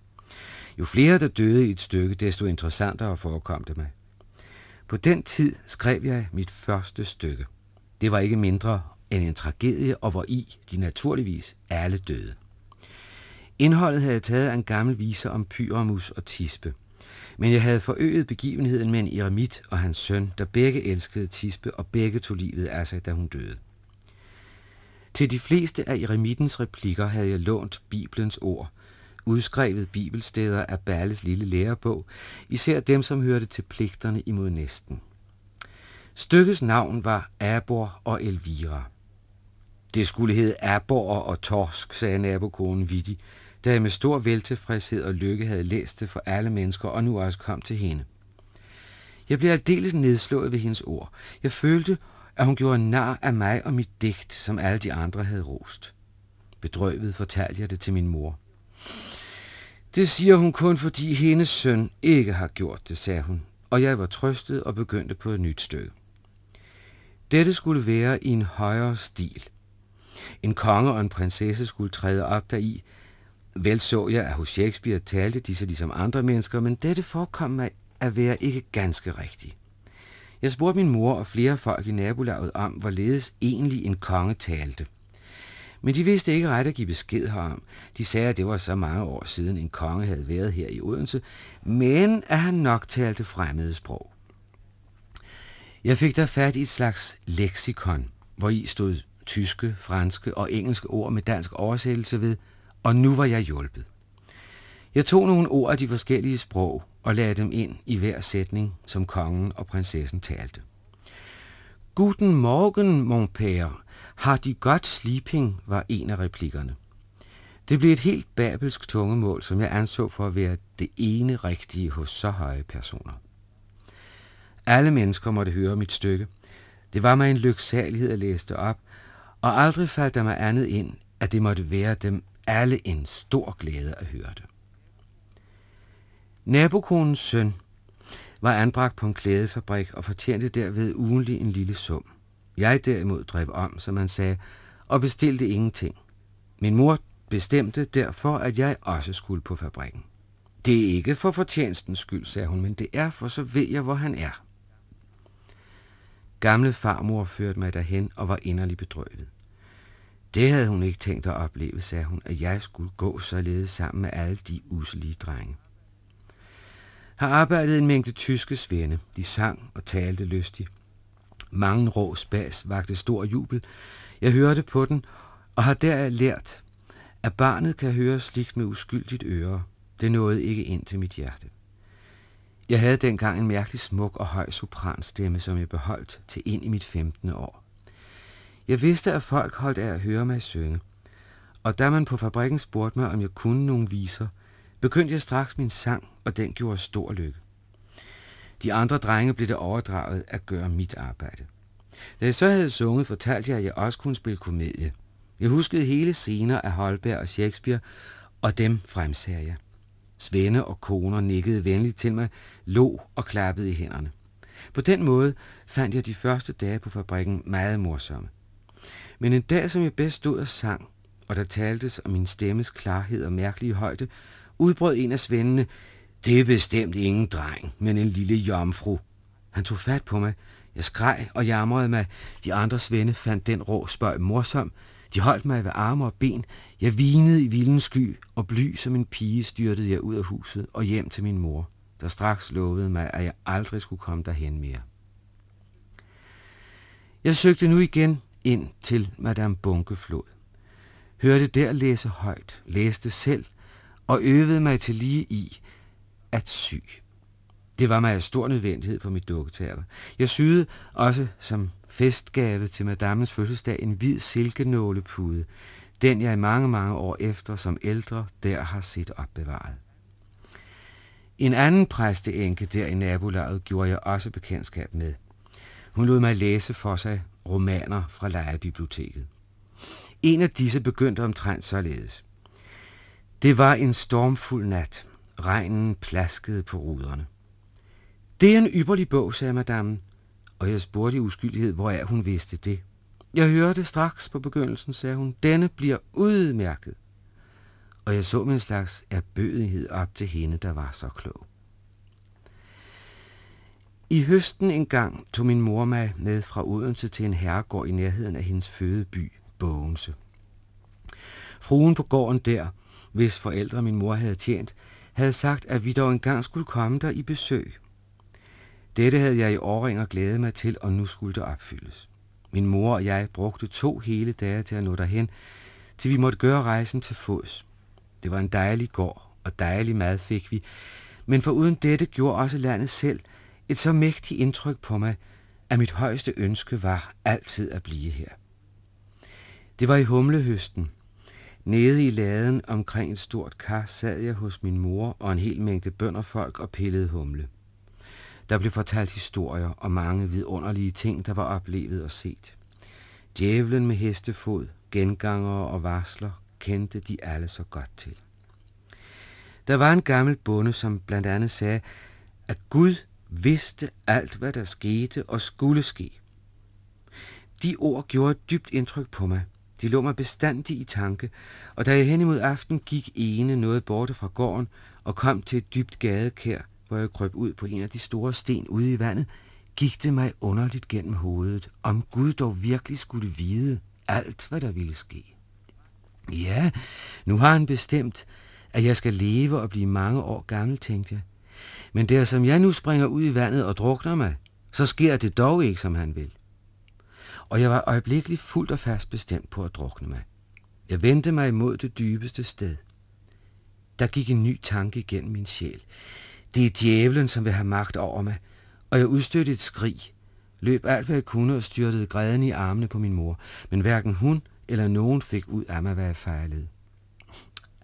Jo flere, der døde i et stykke, desto interessantere forekom det mig. På den tid skrev jeg mit første stykke. Det var ikke mindre end en tragedie, og hvor i de naturligvis alle døde. Indholdet havde taget af en gammel vise om Pyramus og Tispe. Men jeg havde forøget begivenheden med en eremit og hans søn, der begge elskede Tispe, og begge tog livet af sig, da hun døde. Til de fleste af eremitens replikker havde jeg lånt Bibelens ord, udskrevet bibelsteder af Balles lille lærebog, især dem, som hørte til pligterne imod næsten. Stykkets navn var Abor og Elvira. Det skulle hedde Abor og Torsk, sagde nabokonen Vidi, da jeg med stor veltilfredshed og lykke havde læst det for alle mennesker, og nu også kom til hende. Jeg blev aldeles nedslået ved hendes ord. Jeg følte, at hun gjorde nar af mig og mit digt, som alle de andre havde rost. Bedrøvet fortalte jeg det til min mor. Det siger hun kun, fordi hendes søn ikke har gjort det, sagde hun, og jeg var trøstet og begyndte på et nyt stykke. Dette skulle være i en højere stil. En konge og en prinsesse skulle træde op deri, Vel så jeg, at hos Shakespeare talte de sig ligesom andre mennesker, men dette forekom mig at være ikke ganske rigtigt. Jeg spurgte min mor og flere folk i nabolaget om, hvorledes egentlig en konge talte. Men de vidste ikke ret at give besked herom. De sagde, at det var så mange år siden, en konge havde været her i Odense, men at han nok talte fremmede sprog. Jeg fik der fat i et slags leksikon, hvor i stod tyske, franske og engelske ord med dansk oversættelse ved – og nu var jeg hjulpet. Jeg tog nogle ord af de forskellige sprog og lagde dem ind i hver sætning, som kongen og prinsessen talte. Guten Morgen, mon père. Har de godt sleeping, var en af replikkerne. Det blev et helt babelsk tungemål, som jeg anså for at være det ene rigtige hos så høje personer. Alle mennesker måtte høre mit stykke. Det var mig en lyksalighed at læse det op, og aldrig faldt der mig andet ind, at det måtte være dem alle en stor glæde at høre det. Nabokonens søn var anbragt på en klædefabrik og fortjente derved ugenlig en lille sum. Jeg derimod drev om, som man sagde, og bestilte ingenting. Min mor bestemte derfor, at jeg også skulle på fabrikken. Det er ikke for fortjenestens skyld, sagde hun, men det er, for så ved jeg, hvor han er. Gamle farmor førte mig derhen og var inderlig bedrøvet. Det havde hun ikke tænkt at opleve, sagde hun, at jeg skulle gå således sammen med alle de uslige drenge. Har arbejdet en mængde tyske svende. De sang og talte lystigt. Mange rå spas vagte stor jubel. Jeg hørte på den, og har deraf lært, at barnet kan høre slikt med uskyldigt øre. Det nåede ikke ind til mit hjerte. Jeg havde dengang en mærkelig smuk og høj sopranstemme, som jeg beholdt til ind i mit 15. år. Jeg vidste, at folk holdt af at høre mig synge. Og da man på fabrikken spurgte mig, om jeg kunne nogle viser, begyndte jeg straks min sang, og den gjorde stor lykke. De andre drenge blev det overdraget at gøre mit arbejde. Da jeg så havde sunget, fortalte jeg, at jeg også kunne spille komedie. Jeg huskede hele scener af Holberg og Shakespeare, og dem fremsagde jeg. Svende og koner nikkede venligt til mig, lå og klappede i hænderne. På den måde fandt jeg de første dage på fabrikken meget morsomme. Men en dag, som jeg bedst stod og sang, og der taltes om min stemmes klarhed og mærkelige højde, udbrød en af svendene, det er bestemt ingen dreng, men en lille jomfru. Han tog fat på mig. Jeg skreg og jamrede mig. De andre svende fandt den rå spøg morsom. De holdt mig ved arme og ben. Jeg vinede i vildens sky, og bly som en pige styrtede jeg ud af huset og hjem til min mor, der straks lovede mig, at jeg aldrig skulle komme derhen mere. Jeg søgte nu igen ind til Madame Bunkeflod. Hørte der læse højt, læste selv og øvede mig til lige i at sy. Det var mig af stor nødvendighed for mit dukketeater. Jeg syede også som festgave til madammens fødselsdag en hvid silkenålepude, den jeg i mange, mange år efter som ældre der har set opbevaret. En anden præsteenke der i nabolaget gjorde jeg også bekendtskab med. Hun lod mig læse for sig romaner fra lejebiblioteket. En af disse begyndte omtrent således. Det var en stormfuld nat. Regnen plaskede på ruderne. Det er en ypperlig bog, sagde madammen, og jeg spurgte i uskyldighed, hvor er hun vidste det. Jeg hørte straks på begyndelsen, sagde hun, denne bliver udmærket. Og jeg så med slags erbødighed op til hende, der var så klog. I høsten engang tog min mor mig med fra Odense til en herregård i nærheden af hendes fødeby, Bogense. Fruen på gården der, hvis forældre min mor havde tjent, havde sagt, at vi dog engang skulle komme der i besøg. Dette havde jeg i og glædet mig til, og nu skulle det opfyldes. Min mor og jeg brugte to hele dage til at nå derhen, til vi måtte gøre rejsen til fods. Det var en dejlig gård, og dejlig mad fik vi, men foruden dette gjorde også landet selv – et så mægtigt indtryk på mig, at mit højeste ønske var altid at blive her. Det var i humlehøsten. Nede i laden omkring et stort kar sad jeg hos min mor og en hel mængde bønderfolk og pillede humle. Der blev fortalt historier og mange vidunderlige ting, der var oplevet og set. Djævlen med hestefod, gengangere og varsler kendte de alle så godt til. Der var en gammel bonde, som blandt andet sagde, at Gud vidste alt, hvad der skete og skulle ske. De ord gjorde et dybt indtryk på mig. De lå mig bestandig i tanke, og da jeg hen imod aften gik ene noget borte fra gården og kom til et dybt gadekær, hvor jeg krøb ud på en af de store sten ude i vandet, gik det mig underligt gennem hovedet, om Gud dog virkelig skulle vide alt, hvad der ville ske. Ja, nu har han bestemt, at jeg skal leve og blive mange år gammel, tænkte jeg. Men der som jeg nu springer ud i vandet og drukner mig, så sker det dog ikke, som han vil. Og jeg var øjeblikkeligt fuldt og fast bestemt på at drukne mig. Jeg vendte mig imod det dybeste sted. Der gik en ny tanke igennem min sjæl. Det er djævlen, som vil have magt over mig, og jeg udstødte et skrig. Løb alt, hvad jeg kunne, og styrtede græden i armene på min mor, men hverken hun eller nogen fik ud af mig, hvad jeg fejlede.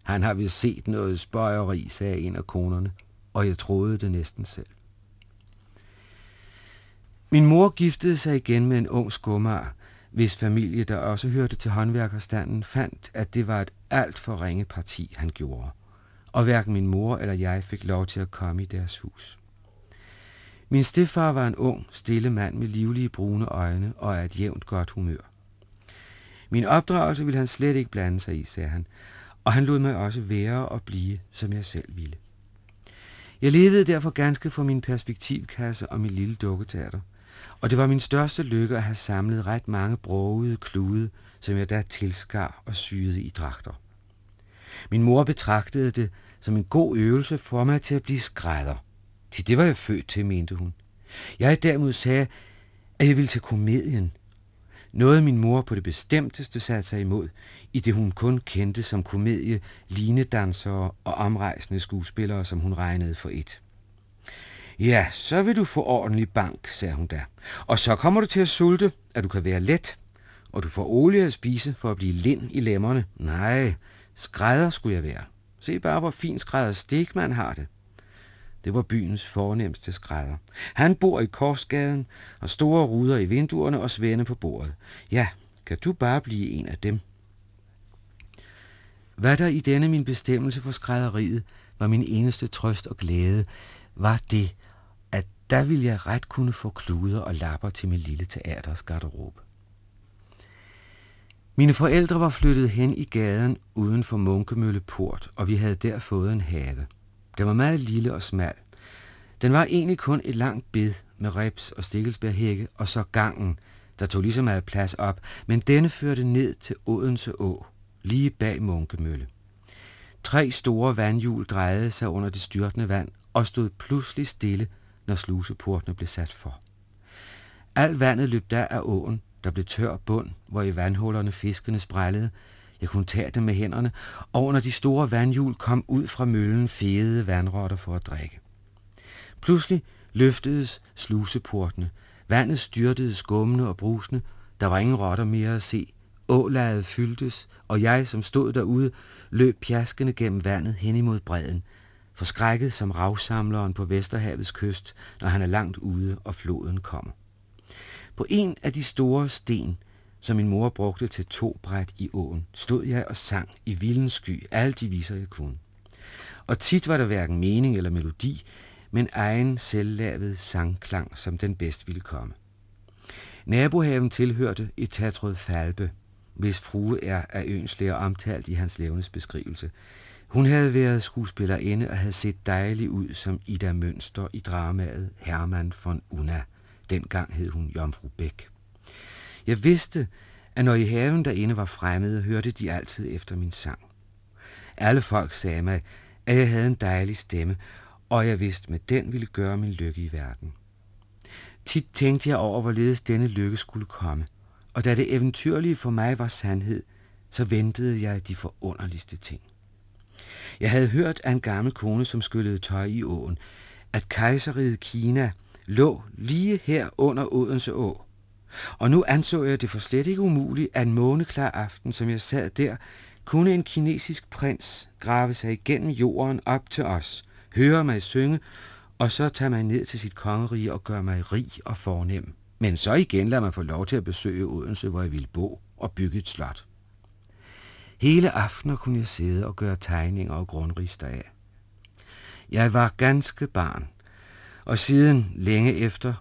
Han har vist set noget spøjeri, sagde en af konerne og jeg troede det næsten selv. Min mor giftede sig igen med en ung skummer, hvis familie, der også hørte til håndværkerstanden, fandt, at det var et alt for ringe parti, han gjorde, og hverken min mor eller jeg fik lov til at komme i deres hus. Min stefar var en ung, stille mand med livlige brune øjne og af et jævnt godt humør. Min opdragelse ville han slet ikke blande sig i, sagde han, og han lod mig også være og blive, som jeg selv ville. Jeg levede derfor ganske for min perspektivkasse og min lille dukketeater. Og det var min største lykke at have samlet ret mange brogede klude, som jeg da tilskar og syede i dragter. Min mor betragtede det som en god øvelse for mig til at blive skrædder. Til det var jeg født til, mente hun. Jeg derimod sagde, at jeg ville til komedien. Noget min mor på det bestemteste satte sig imod i det hun kun kendte som komedie, linedansere og omrejsende skuespillere, som hun regnede for et. Ja, så vil du få ordentlig bank, sagde hun da. Og så kommer du til at sulte, at du kan være let, og du får olie at spise for at blive lind i lemmerne. Nej, skrædder skulle jeg være. Se bare, hvor fin skrædder Stegman har det. Det var byens fornemmeste skrædder. Han bor i Korsgaden, og store ruder i vinduerne og svende på bordet. Ja, kan du bare blive en af dem? Hvad der i denne min bestemmelse for skrædderiet var min eneste trøst og glæde, var det, at der ville jeg ret kunne få kluder og lapper til min lille teaters garderobe. Mine forældre var flyttet hen i gaden uden for Munkemølle Port, og vi havde der fået en have. Den var meget lille og smal. Den var egentlig kun et langt bed med reps og stikkelsbærhække, og så gangen, der tog lige så meget plads op, men denne førte ned til Odense Å, lige bag Munkemølle. Tre store vandhjul drejede sig under det styrtende vand og stod pludselig stille, når sluseportene blev sat for. Alt vandet løb der af åen, der blev tør bund, hvor i vandhullerne fiskene sprællede. Jeg kunne tage dem med hænderne, og under de store vandhjul kom ud fra møllen fede vandrotter for at drikke. Pludselig løftedes sluseportene. Vandet styrtede skummende og brusende. Der var ingen rotter mere at se. Ålaget fyldtes, og jeg, som stod derude, løb pjaskende gennem vandet hen imod bredden, forskrækket som ravsamleren på Vesterhavets kyst, når han er langt ude og floden kommer. På en af de store sten, som min mor brugte til tobræt i åen, stod jeg og sang i vildens sky alle de viser, jeg kunne. Og tit var der hverken mening eller melodi, men egen selvlavet sangklang, som den bedst ville komme. Nabohaven tilhørte et tatrød falbe, hvis frue er af ønslæger omtalt i hans levnes beskrivelse. Hun havde været skuespillerinde og havde set dejlig ud som Ida Mønster i dramaet Hermann von Unna. Dengang hed hun Jomfru Bæk. Jeg vidste, at når i haven derinde var fremmede, hørte de altid efter min sang. Alle folk sagde mig, at jeg havde en dejlig stemme, og jeg vidste, med den ville gøre min lykke i verden. Tit tænkte jeg over, hvorledes denne lykke skulle komme – og da det eventyrlige for mig var sandhed, så ventede jeg de forunderligste ting. Jeg havde hørt af en gammel kone, som skyllede tøj i åen, at kejseriet Kina lå lige her under Odense Å. Og nu anså jeg det for slet ikke umuligt, at en måneklar aften, som jeg sad der, kunne en kinesisk prins grave sig igennem jorden op til os, høre mig synge, og så tage mig ned til sit kongerige og gøre mig rig og fornem. Men så igen lader man få lov til at besøge Odense, hvor jeg ville bo og bygge et slot. Hele aftenen kunne jeg sidde og gøre tegninger og grundrister af. Jeg var ganske barn, og siden længe efter,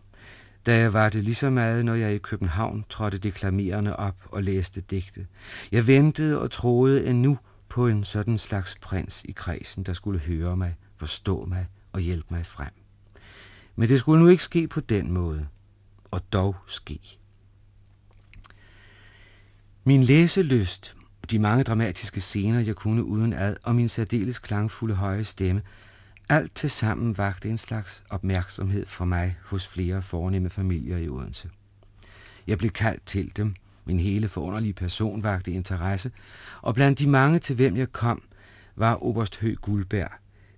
da jeg var det lige så meget, når jeg i København trådte deklamerende op og læste digte. Jeg ventede og troede endnu på en sådan slags prins i kredsen, der skulle høre mig, forstå mig og hjælpe mig frem. Men det skulle nu ikke ske på den måde og dog ske. Min læselyst, de mange dramatiske scener, jeg kunne uden ad, og min særdeles klangfulde høje stemme, alt til sammen vagte en slags opmærksomhed for mig hos flere fornemme familier i Odense. Jeg blev kaldt til dem, min hele forunderlige person vagte interesse, og blandt de mange, til hvem jeg kom, var Oberst Hø Guldberg,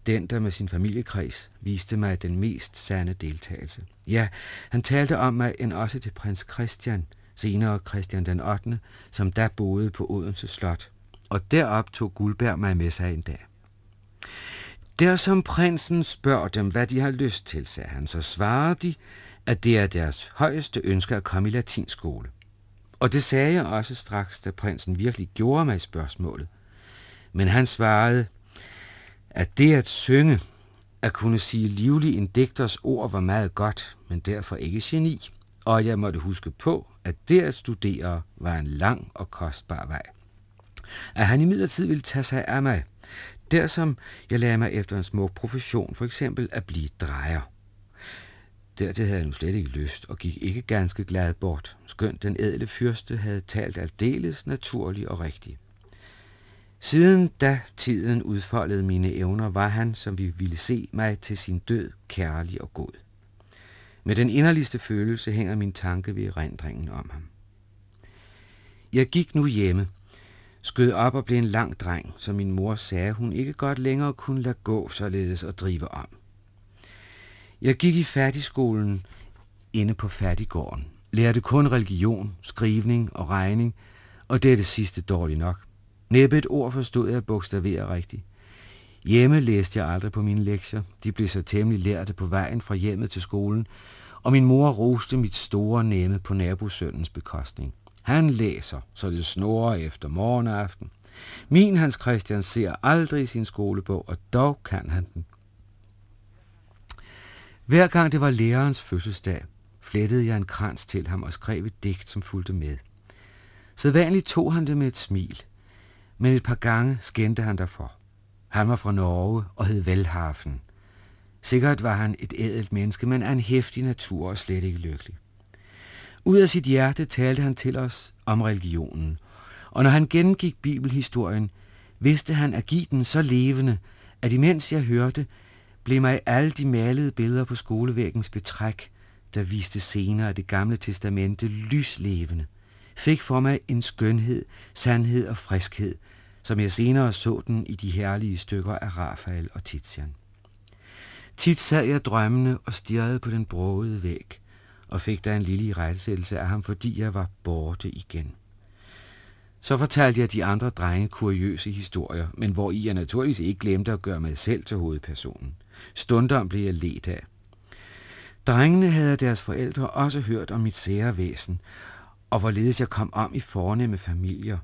studenter med sin familiekreds viste mig den mest sande deltagelse. Ja, han talte om mig end også til prins Christian, senere Christian den 8., som da boede på Odense Slot. Og derop tog Guldberg mig med sig en dag. Der som prinsen spørger dem, hvad de har lyst til, sagde han, så svarer de, at det er deres højeste ønske at komme i latinskole. Og det sagde jeg også straks, da prinsen virkelig gjorde mig spørgsmålet. Men han svarede, at det at synge, at kunne sige livlig en digters ord var meget godt, men derfor ikke geni, og jeg måtte huske på, at det at studere var en lang og kostbar vej. At han imidlertid ville tage sig af mig, der som jeg lagde mig efter en smuk profession, for eksempel at blive drejer. Dertil havde jeg nu slet ikke lyst og gik ikke ganske glad bort, skønt den edle fyrste havde talt aldeles naturligt og rigtigt. Siden da tiden udfoldede mine evner, var han, som vi ville se mig til sin død, kærlig og god. Med den inderligste følelse hænger min tanke ved erindringen om ham. Jeg gik nu hjemme, skød op og blev en lang dreng, som min mor sagde, hun ikke godt længere kunne lade gå således og drive om. Jeg gik i fattigskolen inde på fattiggården, lærte kun religion, skrivning og regning, og det er det sidste dårligt nok. Næppe et ord forstod jeg at bogstavere rigtigt. Hjemme læste jeg aldrig på mine lektier. De blev så temmelig lærte på vejen fra hjemmet til skolen, og min mor roste mit store nemme på nabosøndens bekostning. Han læser, så det snorer efter morgen og aften. Min Hans Christian ser aldrig sin skolebog, og dog kan han den. Hver gang det var lærerens fødselsdag, flettede jeg en krans til ham og skrev et digt, som fulgte med. Sædvanligt tog han det med et smil men et par gange skændte han derfor. Han var fra Norge og hed Velhafen. Sikkert var han et ædelt menneske, men af en hæftig natur og slet ikke lykkelig. Ud af sit hjerte talte han til os om religionen, og når han gennemgik bibelhistorien, vidste han at give den så levende, at imens jeg hørte, blev mig alle de malede billeder på skolevæggens betræk, der viste senere det gamle testamente lyslevende, fik for mig en skønhed, sandhed og friskhed, som jeg senere så den i de herlige stykker af Rafael og Titian. Tit sad jeg drømmende og stirrede på den brogede væg, og fik da en lille rettesættelse af ham, fordi jeg var borte igen. Så fortalte jeg de andre drenge kuriøse historier, men hvor I jeg naturligvis ikke glemte at gøre mig selv til hovedpersonen. Stundom blev jeg let af. Drengene havde deres forældre også hørt om mit sære væsen, og hvorledes jeg kom om i fornemme familier,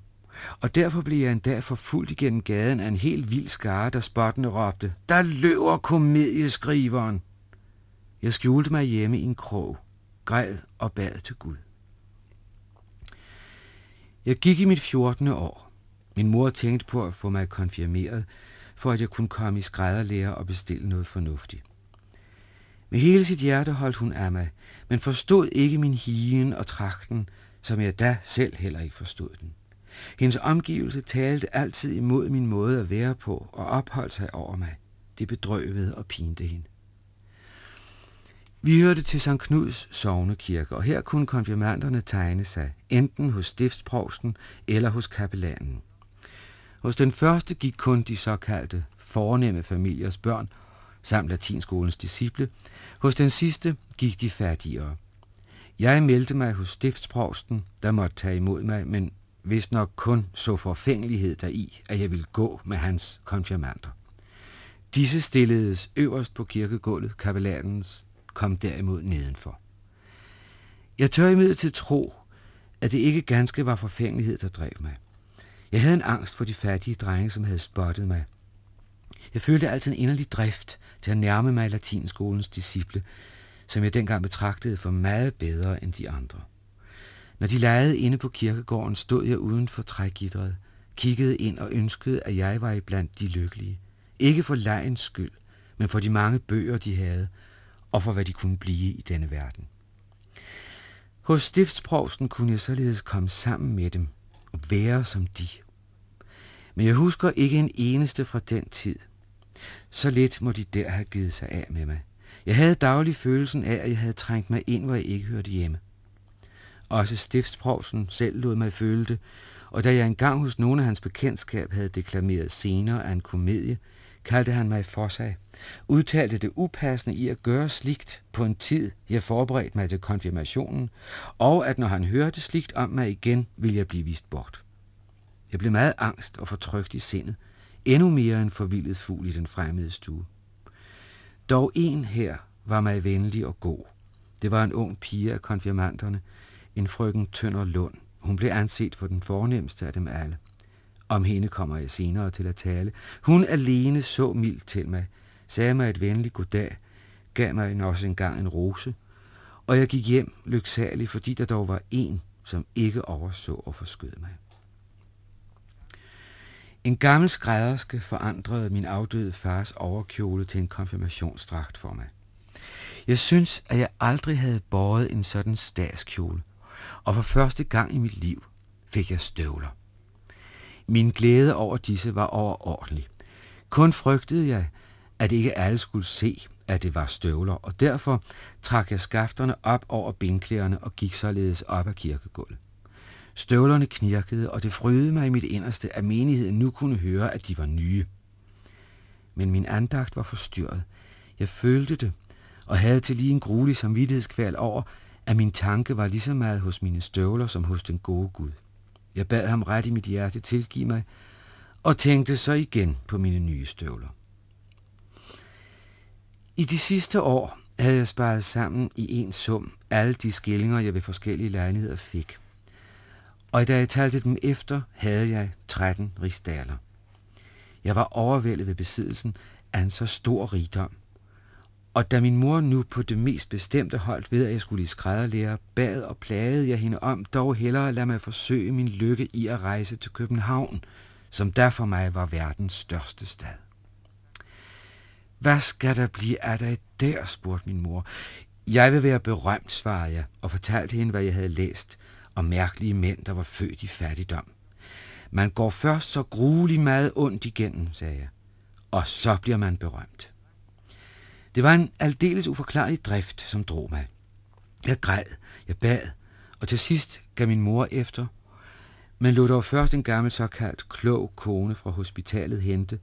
og derfor blev jeg en dag forfulgt igennem gaden af en helt vild skare, der spottende råbte, der løber komedieskriveren. Jeg skjulte mig hjemme i en krog, græd og bad til Gud. Jeg gik i mit 14. år. Min mor tænkte på at få mig konfirmeret, for at jeg kunne komme i skrædderlære og bestille noget fornuftigt. Med hele sit hjerte holdt hun af mig, men forstod ikke min higen og trakten, som jeg da selv heller ikke forstod den. Hendes omgivelse talte altid imod min måde at være på og opholdt sig over mig. Det bedrøvede og pinte hende. Vi hørte til St. Knuds sovnekirke, og her kunne konfirmanderne tegne sig, enten hos stiftsprovsten eller hos kapellanen. Hos den første gik kun de såkaldte fornemme familiers børn samt latinskolens disciple. Hos den sidste gik de fattigere. Jeg meldte mig hos stiftsprovsten, der måtte tage imod mig, men hvis nok kun så forfængelighed deri, at jeg ville gå med hans konfirmander. Disse stilledes øverst på kirkegulvet, kapellanens kom derimod nedenfor. Jeg tør imidlertid tro, at det ikke ganske var forfængelighed, der drev mig. Jeg havde en angst for de fattige drenge, som havde spottet mig. Jeg følte altid en inderlig drift til at nærme mig latinskolens disciple, som jeg dengang betragtede for meget bedre end de andre. Når de legede inde på kirkegården, stod jeg uden for trægidret, kiggede ind og ønskede, at jeg var iblandt de lykkelige. Ikke for lejens skyld, men for de mange bøger, de havde, og for hvad de kunne blive i denne verden. Hos stiftsprovsten kunne jeg således komme sammen med dem og være som de. Men jeg husker ikke en eneste fra den tid. Så lidt må de der have givet sig af med mig. Jeg havde daglig følelsen af, at jeg havde trængt mig ind, hvor jeg ikke hørte hjemme. Også stiftsprovsen selv lod mig føle det, og da jeg engang hos nogle af hans bekendtskab havde deklameret senere af en komedie, kaldte han mig for sig, udtalte det upassende i at gøre slikt på en tid, jeg forberedte mig til konfirmationen, og at når han hørte slikt om mig igen, ville jeg blive vist bort. Jeg blev meget angst og fortrygt i sindet, endnu mere en forvildet fugl i den fremmede stue. Dog en her var mig venlig og god. Det var en ung pige af konfirmanterne, en frøken Tønder Lund. Hun blev anset for den fornemmeste af dem alle. Om hende kommer jeg senere til at tale. Hun alene så mildt til mig, sagde mig et venligt goddag, gav mig også engang en rose, og jeg gik hjem lyksalig, fordi der dog var en, som ikke overså og forskød mig. En gammel skrædderske forandrede min afdøde fars overkjole til en konfirmationsdragt for mig. Jeg synes, at jeg aldrig havde båret en sådan statskjole – og for første gang i mit liv fik jeg støvler. Min glæde over disse var overordentlig. Kun frygtede jeg, at ikke alle skulle se, at det var støvler, og derfor trak jeg skafterne op over benklæderne og gik således op ad kirkegulvet. Støvlerne knirkede, og det frydede mig i mit inderste, at menigheden nu kunne høre, at de var nye. Men min andagt var forstyrret. Jeg følte det, og havde til lige en gruelig samvittighedskval over, at min tanke var lige så meget hos mine støvler som hos den gode Gud. Jeg bad ham ret i mit hjerte tilgive mig, og tænkte så igen på mine nye støvler. I de sidste år havde jeg sparet sammen i en sum alle de skillinger, jeg ved forskellige lejligheder fik. Og da jeg talte dem efter, havde jeg 13 rigsdaler. Jeg var overvældet ved besiddelsen af en så stor rigdom, og da min mor nu på det mest bestemte holdt ved, at jeg skulle i skrædderlære, bad og plagede jeg hende om dog hellere lade mig forsøge min lykke i at rejse til København, som der for mig var verdens største stad. Hvad skal der blive af dig der, spurgte min mor. Jeg vil være berømt, svarede jeg, og fortalte hende, hvad jeg havde læst om mærkelige mænd, der var født i fattigdom. Man går først så gruelig meget ondt igennem, sagde jeg, og så bliver man berømt. Det var en aldeles uforklarlig drift, som drog mig. Jeg græd, jeg bad, og til sidst gav min mor efter, men lod dog først en gammel såkaldt klog kone fra hospitalet hente,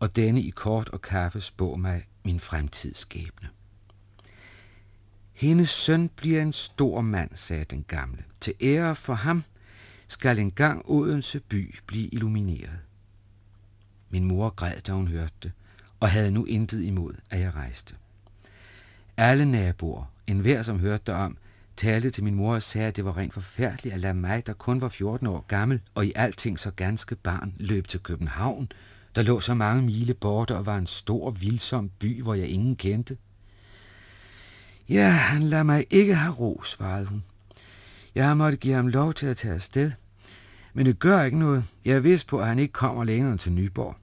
og denne i kort og kaffe spå mig min fremtidsskæbne. Hendes søn bliver en stor mand, sagde den gamle. Til ære for ham skal engang Odense by blive illumineret. Min mor græd, da hun hørte det, og havde nu intet imod, at jeg rejste. Alle naboer, enhver som hørte om, talte til min mor og sagde, at det var rent forfærdeligt at lade mig, der kun var 14 år gammel og i alting så ganske barn, løb til København, der lå så mange mile borte og var en stor, vildsom by, hvor jeg ingen kendte. Ja, han lader mig ikke have ro, svarede hun. Jeg har måttet give ham lov til at tage afsted, men det gør ikke noget. Jeg er vist på, at han ikke kommer længere til Nyborg.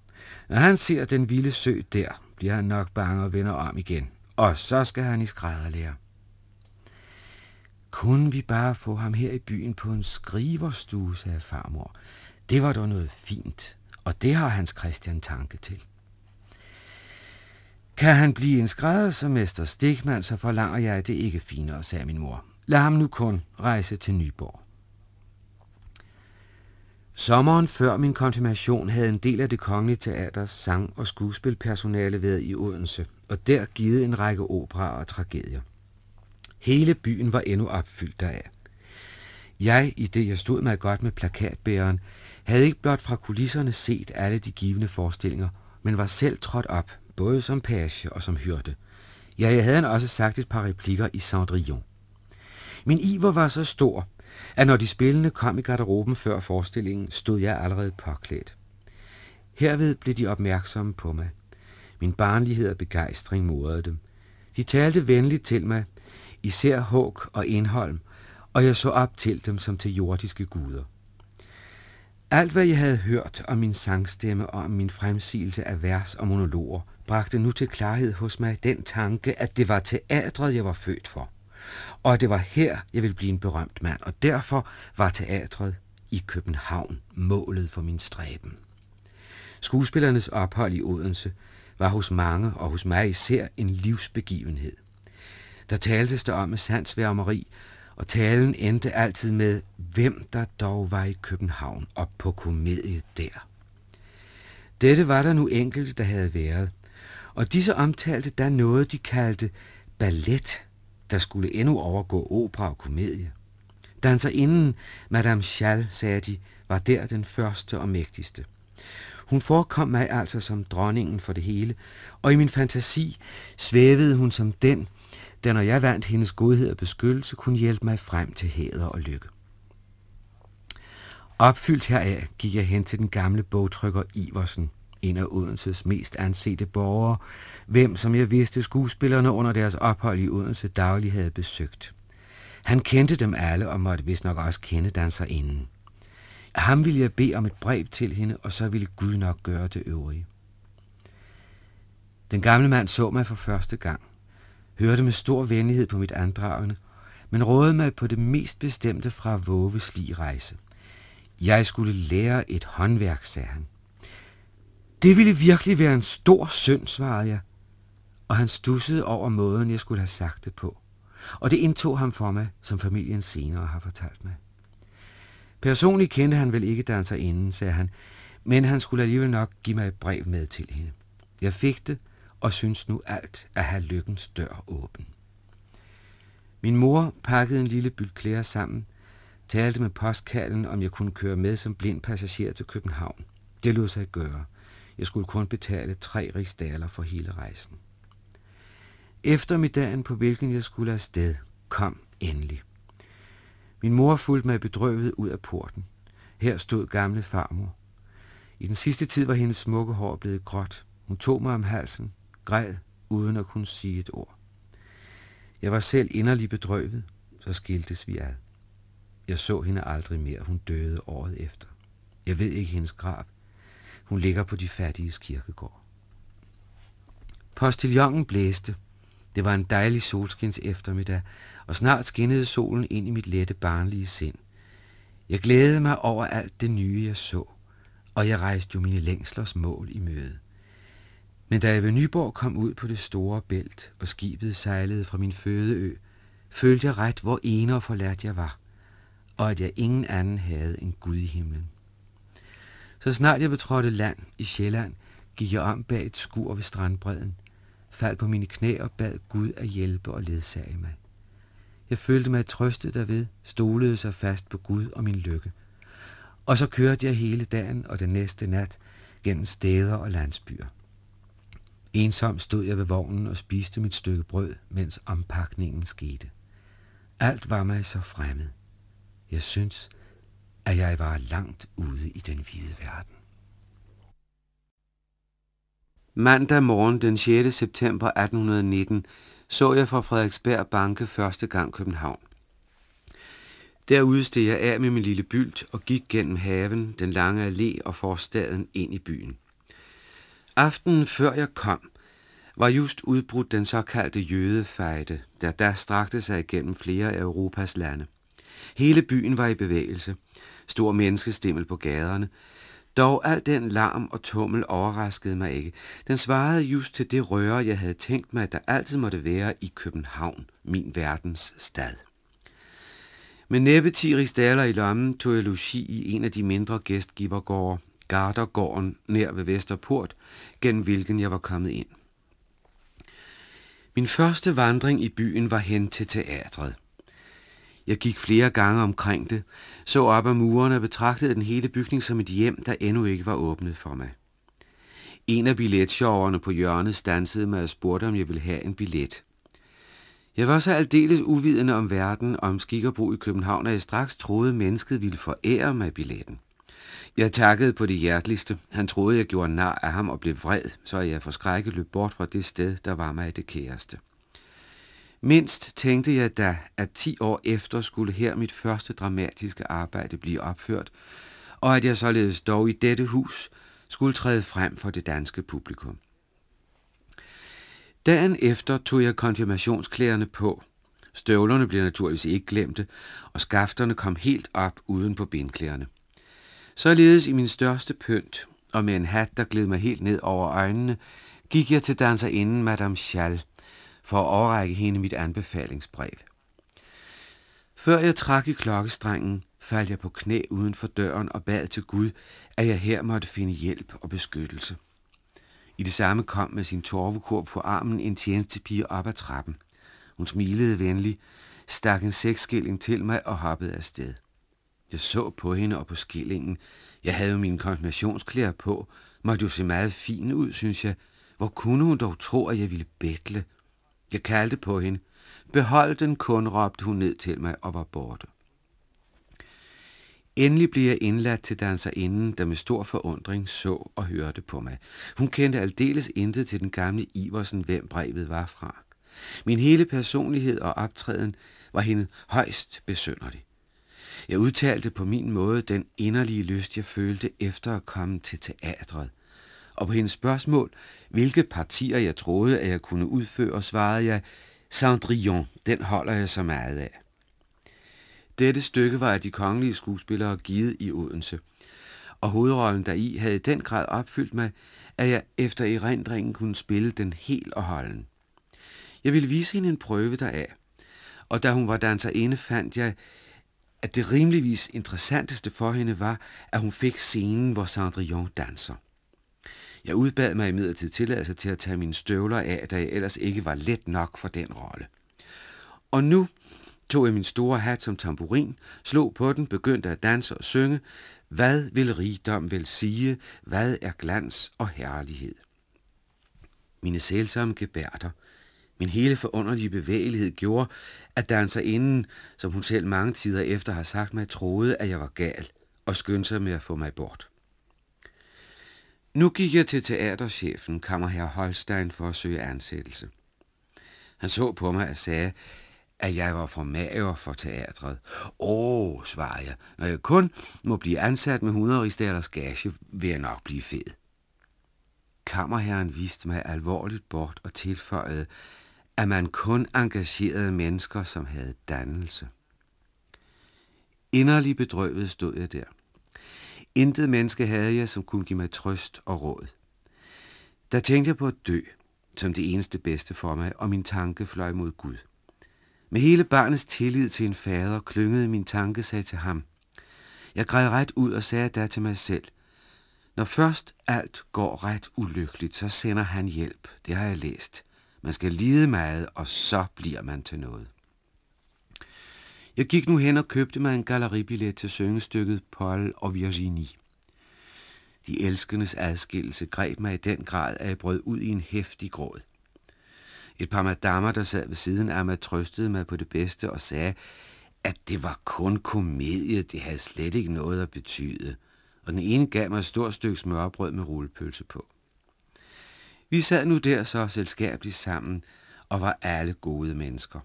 Når han ser den vilde sø der, bliver han nok bange og vender om igen. Og så skal han i skrædderlære. Kunne vi bare få ham her i byen på en skriverstue, sagde farmor. Det var dog noget fint, og det har Hans Christian tanke til. Kan han blive en skrædder som mester Stikman, så forlanger jeg det ikke finere, sagde min mor. Lad ham nu kun rejse til Nyborg. Sommeren før min konfirmation havde en del af det kongelige teaters sang- og skuespilpersonale været i Odense, og der givet en række operaer og tragedier. Hele byen var endnu opfyldt deraf. Jeg, i det jeg stod mig godt med plakatbæreren, havde ikke blot fra kulisserne set alle de givende forestillinger, men var selv trådt op, både som page og som hyrde. Ja, jeg havde også sagt et par replikker i Cendrillon. Min iver var så stor, at når de spillende kom i garderoben før forestillingen, stod jeg allerede påklædt. Herved blev de opmærksomme på mig. Min barnlighed og begejstring modede dem. De talte venligt til mig, især Håk og Indholm, og jeg så op til dem som til jordiske guder. Alt, hvad jeg havde hørt om min sangstemme og om min fremsigelse af vers og monologer, bragte nu til klarhed hos mig den tanke, at det var teatret, jeg var født for og det var her, jeg ville blive en berømt mand, og derfor var teatret i København målet for min stræben. Skuespillernes ophold i Odense var hos mange, og hos mig især, en livsbegivenhed. Der taltes der om med sandsværmeri, og talen endte altid med, hvem der dog var i København og på komedie der. Dette var der nu enkelte, der havde været, og disse omtalte der noget, de kaldte ballet der skulle endnu overgå opera og komedie. Danserinden, Madame Chal, sagde de, var der den første og mægtigste. Hun forekom mig altså som dronningen for det hele, og i min fantasi svævede hun som den, der når jeg vandt hendes godhed og beskyttelse, kunne hjælpe mig frem til hæder og lykke. Opfyldt heraf gik jeg hen til den gamle bogtrykker Iversen – en af Odenses mest ansete borgere, hvem, som jeg vidste, skuespillerne under deres ophold i Odense daglig havde besøgt. Han kendte dem alle og måtte vist nok også kende danserinden. Ham ville jeg bede om et brev til hende, og så ville Gud nok gøre det øvrige. Den gamle mand så mig for første gang, hørte med stor venlighed på mit andragende, men rådede mig på det mest bestemte fra Våves rejse. Jeg skulle lære et håndværk, sagde han. Det ville virkelig være en stor synd, svarede jeg, og han stussede over måden, jeg skulle have sagt det på. Og det indtog ham for mig, som familien senere har fortalt mig. Personligt kendte han vel ikke danserinden, sagde han, men han skulle alligevel nok give mig et brev med til hende. Jeg fik det, og synes nu alt at have lykkens dør åben. Min mor pakkede en lille byld klæder sammen, talte med postkallen, om jeg kunne køre med som blind passager til København. Det lod sig gøre. Jeg skulle kun betale tre rigsdaler for hele rejsen. Eftermiddagen, på hvilken jeg skulle afsted, kom endelig. Min mor fulgte mig bedrøvet ud af porten. Her stod gamle farmor. I den sidste tid var hendes smukke hår blevet gråt. Hun tog mig om halsen, græd, uden at kunne sige et ord. Jeg var selv inderlig bedrøvet, så skiltes vi ad. Jeg så hende aldrig mere. Hun døde året efter. Jeg ved ikke hendes grav. Hun ligger på de fattige kirkegård. Postiljongen blæste. Det var en dejlig solskins eftermiddag, og snart skinnede solen ind i mit lette barnlige sind. Jeg glædede mig over alt det nye, jeg så, og jeg rejste jo mine længslers mål i møde. Men da jeg ved Nyborg kom ud på det store bælt, og skibet sejlede fra min fødeø, følte jeg ret, hvor ene og forladt jeg var, og at jeg ingen anden havde end Gud i himlen. Så snart jeg betrådte land i Sjælland, gik jeg om bag et skur ved strandbredden, faldt på mine knæ og bad Gud at hjælpe og ledsage mig. Jeg følte mig trøstet derved, stolede sig fast på Gud og min lykke. Og så kørte jeg hele dagen og den næste nat gennem steder og landsbyer. Ensom stod jeg ved vognen og spiste mit stykke brød, mens ompakningen skete. Alt var mig så fremmed. Jeg synes, at jeg var langt ude i den hvide verden. Mandag morgen den 6. september 1819 så jeg fra Frederiksberg Banke første gang København. Der udsteg jeg af med min lille bylt og gik gennem haven, den lange allé og forstaden ind i byen. Aftenen før jeg kom, var just udbrudt den såkaldte jødefejde, der da strakte sig igennem flere af Europas lande. Hele byen var i bevægelse stor menneskestimmel på gaderne. Dog al den larm og tummel overraskede mig ikke. Den svarede just til det røre, jeg havde tænkt mig, at der altid måtte være i København, min verdens stad. Med næppe ti ristaller i lommen tog jeg logi i en af de mindre gæstgivergårde, Gardergården nær ved Vesterport, gennem hvilken jeg var kommet ind. Min første vandring i byen var hen til teatret. Jeg gik flere gange omkring det, så op ad murene og betragtede den hele bygning som et hjem, der endnu ikke var åbnet for mig. En af billetsjoverne på hjørnet stansede mig og spurgte, om jeg ville have en billet. Jeg var så aldeles uvidende om verden, om skik og brug i København, at jeg straks troede, mennesket ville forære mig billetten. Jeg takkede på det hjerteligste. Han troede, jeg gjorde nar af ham og blev vred, så jeg forskrækket løb bort fra det sted, der var mig det kæreste. Mindst tænkte jeg da, at ti år efter skulle her mit første dramatiske arbejde blive opført, og at jeg således dog i dette hus skulle træde frem for det danske publikum. Dagen efter tog jeg konfirmationsklæderne på. Støvlerne blev naturligvis ikke glemte, og skafterne kom helt op uden på bindklæderne. Således i min største pynt, og med en hat, der gled mig helt ned over øjnene, gik jeg til danserinden Madame Schall – for at overrække hende mit anbefalingsbrev. Før jeg trak i klokkestrengen, faldt jeg på knæ uden for døren og bad til Gud, at jeg her måtte finde hjælp og beskyttelse. I det samme kom med sin torvekurv på armen en tjenestepige op ad trappen. Hun smilede venlig, stak en seksskilling til mig og hoppede afsted. Jeg så på hende og på skillingen. Jeg havde jo mine konfirmationsklæder på, måtte jo se meget fin ud, synes jeg. Hvor kunne hun dog tro, at jeg ville bedle? Jeg kaldte på hende. Behold den kun, råbte hun ned til mig og var borte. Endelig blev jeg indladt til danserinden, der med stor forundring så og hørte på mig. Hun kendte aldeles intet til den gamle Iversen, hvem brevet var fra. Min hele personlighed og optræden var hende højst besynderlig. Jeg udtalte på min måde den inderlige lyst, jeg følte efter at komme til teatret – og på hendes spørgsmål, hvilke partier jeg troede, at jeg kunne udføre, svarede jeg, Cendrillon, den holder jeg så meget af. Dette stykke var af de kongelige skuespillere givet i Odense, og hovedrollen deri havde i den grad opfyldt mig, at jeg efter erindringen kunne spille den helt og holden. Jeg ville vise hende en prøve deraf, og da hun var danserinde, fandt jeg, at det rimeligvis interessanteste for hende var, at hun fik scenen, hvor Cendrillon danser. Jeg udbad mig imidlertid tilladelse til at tage mine støvler af, da jeg ellers ikke var let nok for den rolle. Og nu tog jeg min store hat som tamburin, slog på den, begyndte at danse og synge. Hvad vil rigdom vel sige? Hvad er glans og herlighed? Mine sælsomme gebærter, min hele forunderlige bevægelighed gjorde, at danserinden, som hun selv mange tider efter har sagt mig, troede, at jeg var gal og skyndte sig med at få mig bort. Nu gik jeg til teaterchefen, kammerherr Holstein, for at søge ansættelse. Han så på mig og sagde, at jeg var for mager for teatret. Åh, svarede jeg, når jeg kun må blive ansat med 100 rigsdalers gage, vil jeg nok blive fed. Kammerherren viste mig alvorligt bort og tilføjede, at man kun engagerede mennesker, som havde dannelse. Inderlig bedrøvet stod jeg der. Intet menneske havde jeg, som kunne give mig trøst og råd. Der tænkte jeg på at dø, som det eneste bedste for mig, og min tanke fløj mod Gud. Med hele barnets tillid til en fader klyngede min tanke sig til ham. Jeg græd ret ud og sagde der til mig selv, når først alt går ret ulykkeligt, så sender han hjælp. Det har jeg læst. Man skal lide meget, og så bliver man til noget. Jeg gik nu hen og købte mig en galleribillet til syngestykket Paul og Virginie. De elskendes adskillelse greb mig i den grad, at jeg brød ud i en hæftig gråd. Et par madammer, der sad ved siden af mig, trøstede mig på det bedste og sagde, at det var kun komedie, det havde slet ikke noget at betyde. Og den ene gav mig et stort stykke smørbrød med rullepølse på. Vi sad nu der så selskabeligt sammen og var alle gode mennesker.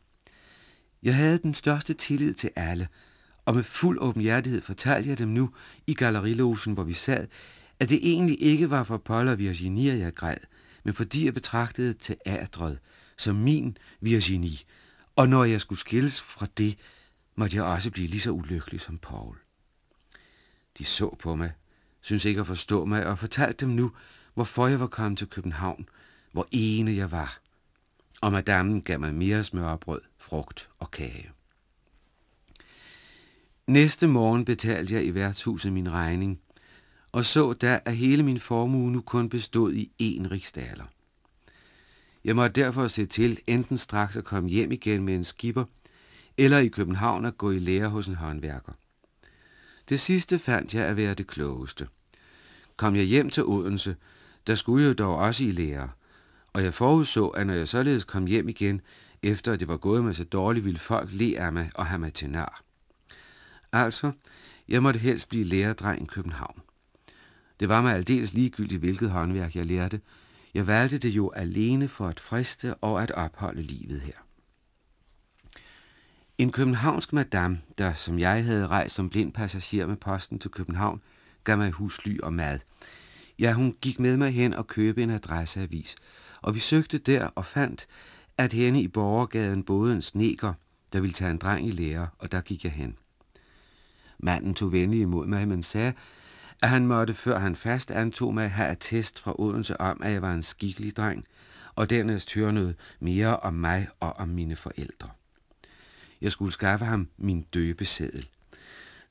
Jeg havde den største tillid til alle, og med fuld åbenhjertighed fortalte jeg dem nu i gallerilogen, hvor vi sad, at det egentlig ikke var for Paul og Virginia, jeg græd, men fordi jeg betragtede teatret som min Virginie, og når jeg skulle skilles fra det, måtte jeg også blive lige så ulykkelig som Paul. De så på mig, synes ikke at forstå mig, og fortalte dem nu, hvorfor jeg var kommet til København, hvor ene jeg var og madammen gav mig mere smørbrød, frugt og kage. Næste morgen betalte jeg i værtshuset min regning, og så da, at hele min formue nu kun bestod i én rigsdaler. Jeg måtte derfor se til enten straks at komme hjem igen med en skipper, eller i København at gå i lære hos en håndværker. Det sidste fandt jeg at være det klogeste. Kom jeg hjem til Odense, der skulle jeg dog også i lære, og jeg forudså, at når jeg således kom hjem igen, efter at det var gået mig så dårligt, ville folk le af mig og have mig til nar. Altså, jeg måtte helst blive lærerdreng i København. Det var mig aldeles ligegyldigt, hvilket håndværk jeg lærte. Jeg valgte det jo alene for at friste og at opholde livet her. En københavnsk madame, der som jeg havde rejst som blind passager med posten til København, gav mig husly og mad. Ja, hun gik med mig hen og købte en adresseavis – og vi søgte der og fandt, at henne i borgergaden boede en sneker, der ville tage en dreng i lære, og der gik jeg hen. Manden tog venlig imod mig, men sagde, at han måtte, før han fast antog mig, have attest fra Odense om, at jeg var en skikkelig dreng, og dernæst høre noget mere om mig og om mine forældre. Jeg skulle skaffe ham min døbeseddel.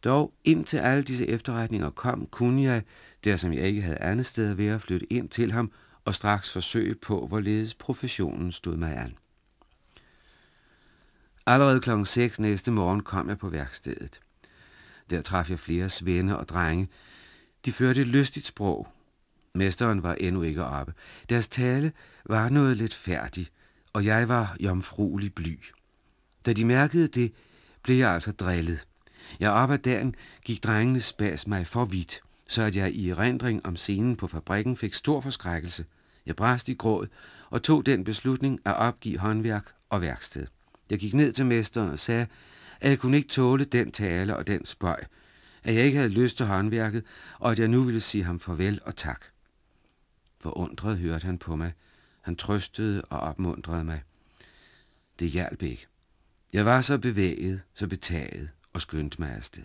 Dog, indtil alle disse efterretninger kom, kunne jeg, der som jeg ikke havde andet sted ved at flytte ind til ham, og straks forsøg på, hvorledes professionen stod mig an. Allerede klokken 6 næste morgen kom jeg på værkstedet. Der traf jeg flere svende og drenge. De førte et lystigt sprog. Mesteren var endnu ikke oppe. Deres tale var noget lidt færdig, og jeg var jomfruelig bly. Da de mærkede det, blev jeg altså drillet. Jeg op ad dagen gik drengene spas mig for vidt, så at jeg i erindring om scenen på fabrikken fik stor forskrækkelse – jeg brast i gråd og tog den beslutning at opgive håndværk og værksted. Jeg gik ned til mesteren og sagde, at jeg kunne ikke tåle den tale og den spøj, at jeg ikke havde lyst til håndværket, og at jeg nu ville sige ham farvel og tak. Forundret hørte han på mig. Han trøstede og opmuntrede mig. Det hjalp ikke. Jeg var så bevæget, så betaget og skyndte mig afsted.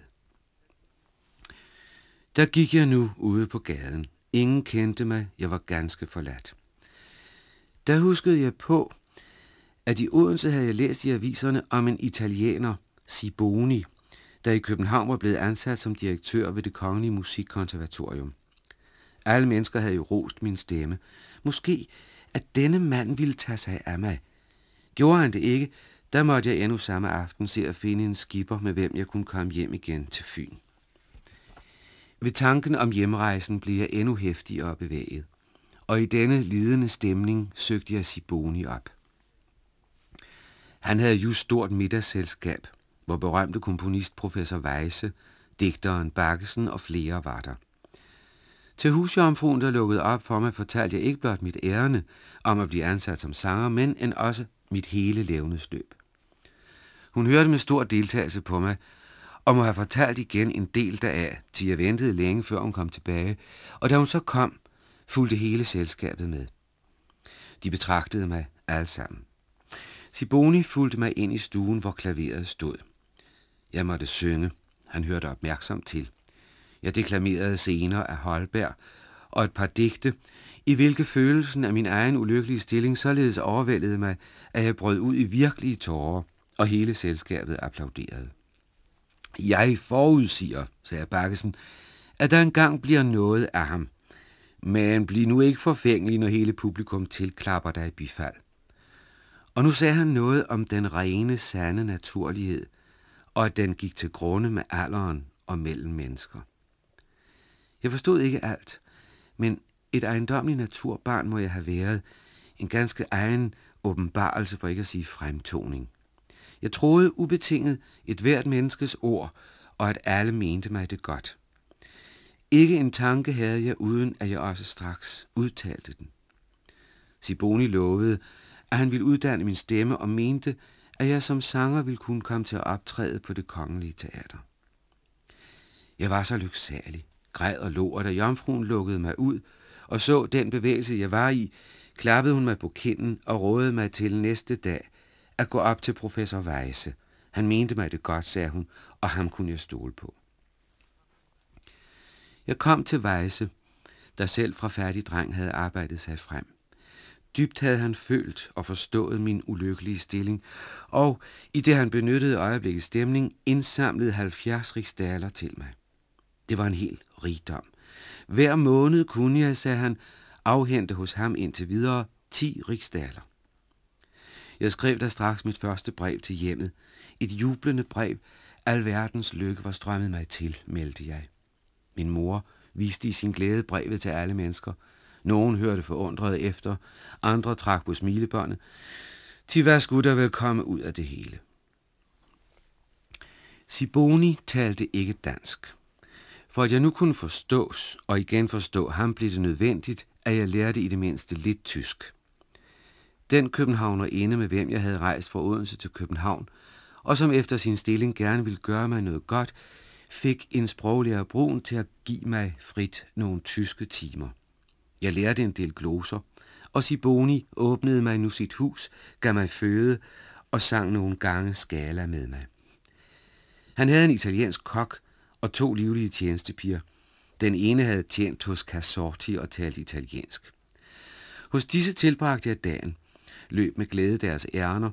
Der gik jeg nu ude på gaden. Ingen kendte mig, jeg var ganske forladt. Der huskede jeg på, at i Odense havde jeg læst i aviserne om en italiener, Siboni, der i København var blevet ansat som direktør ved det kongelige musikkonservatorium. Alle mennesker havde jo rost min stemme. Måske, at denne mand ville tage sig af mig. Gjorde han det ikke, der måtte jeg endnu samme aften se at finde en skipper, med hvem jeg kunne komme hjem igen til Fyn. Ved tanken om hjemrejsen blev jeg endnu hæftigere bevæget, og i denne lidende stemning søgte jeg Siboni op. Han havde just stort middagsselskab, hvor berømte komponist professor Weisse, digteren Bakkesen og flere var der. Til husjomfruen, der lukkede op for mig, fortalte jeg ikke blot mit ærende om at blive ansat som sanger, men end også mit hele levnedsløb. Hun hørte med stor deltagelse på mig, og må have fortalt igen en del deraf, til jeg ventede længe før hun kom tilbage, og da hun så kom, fulgte hele selskabet med. De betragtede mig alle sammen. Siboni fulgte mig ind i stuen, hvor klaveret stod. Jeg måtte synge. Han hørte opmærksomt til. Jeg deklamerede senere af Holberg og et par digte, i hvilke følelsen af min egen ulykkelige stilling således overvældede mig, at jeg brød ud i virkelige tårer, og hele selskabet applauderede. Jeg forudsiger, sagde Bakkesen, at der engang bliver noget af ham. Men bliv nu ikke forfængelig, når hele publikum tilklapper dig i bifald. Og nu sagde han noget om den rene, sande naturlighed, og at den gik til grunde med alderen og mellem mennesker. Jeg forstod ikke alt, men et ejendomligt naturbarn må jeg have været, en ganske egen åbenbarelse for ikke at sige fremtoning. Jeg troede ubetinget et hvert menneskes ord, og at alle mente mig det godt. Ikke en tanke havde jeg, uden at jeg også straks udtalte den. Siboni lovede, at han ville uddanne min stemme og mente, at jeg som sanger ville kunne komme til at optræde på det kongelige teater. Jeg var så lyksalig, græd og lå, og da jomfruen lukkede mig ud og så den bevægelse, jeg var i, klappede hun mig på kinden og rådede mig til næste dag at gå op til professor Weisse. Han mente mig det godt, sagde hun, og ham kunne jeg stole på. Jeg kom til Weisse, der selv fra færdig dreng havde arbejdet sig frem. Dybt havde han følt og forstået min ulykkelige stilling, og i det han benyttede øjeblikkets stemning, indsamlede 70 riksdaler til mig. Det var en hel rigdom. Hver måned kunne jeg, sagde han, afhente hos ham indtil videre 10 riksdaler. Jeg skrev da straks mit første brev til hjemmet. Et jublende brev. Al verdens lykke var strømmet mig til, meldte jeg. Min mor viste i sin glæde brevet til alle mennesker. Nogen hørte forundret efter, andre trak på smilebåndet. Til hvad skulle der vel komme ud af det hele? Siboni talte ikke dansk. For at jeg nu kunne forstås, og igen forstå ham, blev det nødvendigt, at jeg lærte i det mindste lidt tysk. Den københavner inde med hvem jeg havde rejst fra Odense til København, og som efter sin stilling gerne ville gøre mig noget godt, fik en sproglærer Brun til at give mig frit nogle tyske timer. Jeg lærte en del gloser, og Siboni åbnede mig nu sit hus, gav mig føde og sang nogle gange skala med mig. Han havde en italiensk kok og to livlige tjenestepiger. Den ene havde tjent hos Casorti og talt italiensk. Hos disse tilbragte jeg dagen, løb med glæde deres ærner,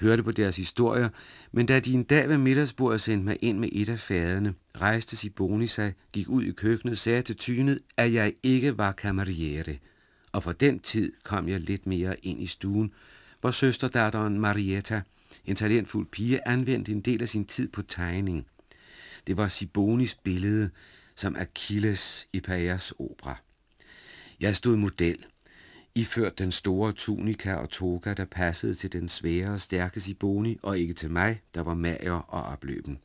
hørte på deres historier, men da de en dag ved middagsbordet sendte mig ind med et af faderne, rejste Siboni sig, gik ud i køkkenet, sagde til tynet, at jeg ikke var kamariere, og fra den tid kom jeg lidt mere ind i stuen, hvor søsterdatteren Marietta, en talentfuld pige, anvendte en del af sin tid på tegning. Det var Sibonis billede, som Achilles i Pairs opera. Jeg stod model – iført den store tunika og toga, der passede til den svære og stærke Siboni, og ikke til mig, der var mager og opløben.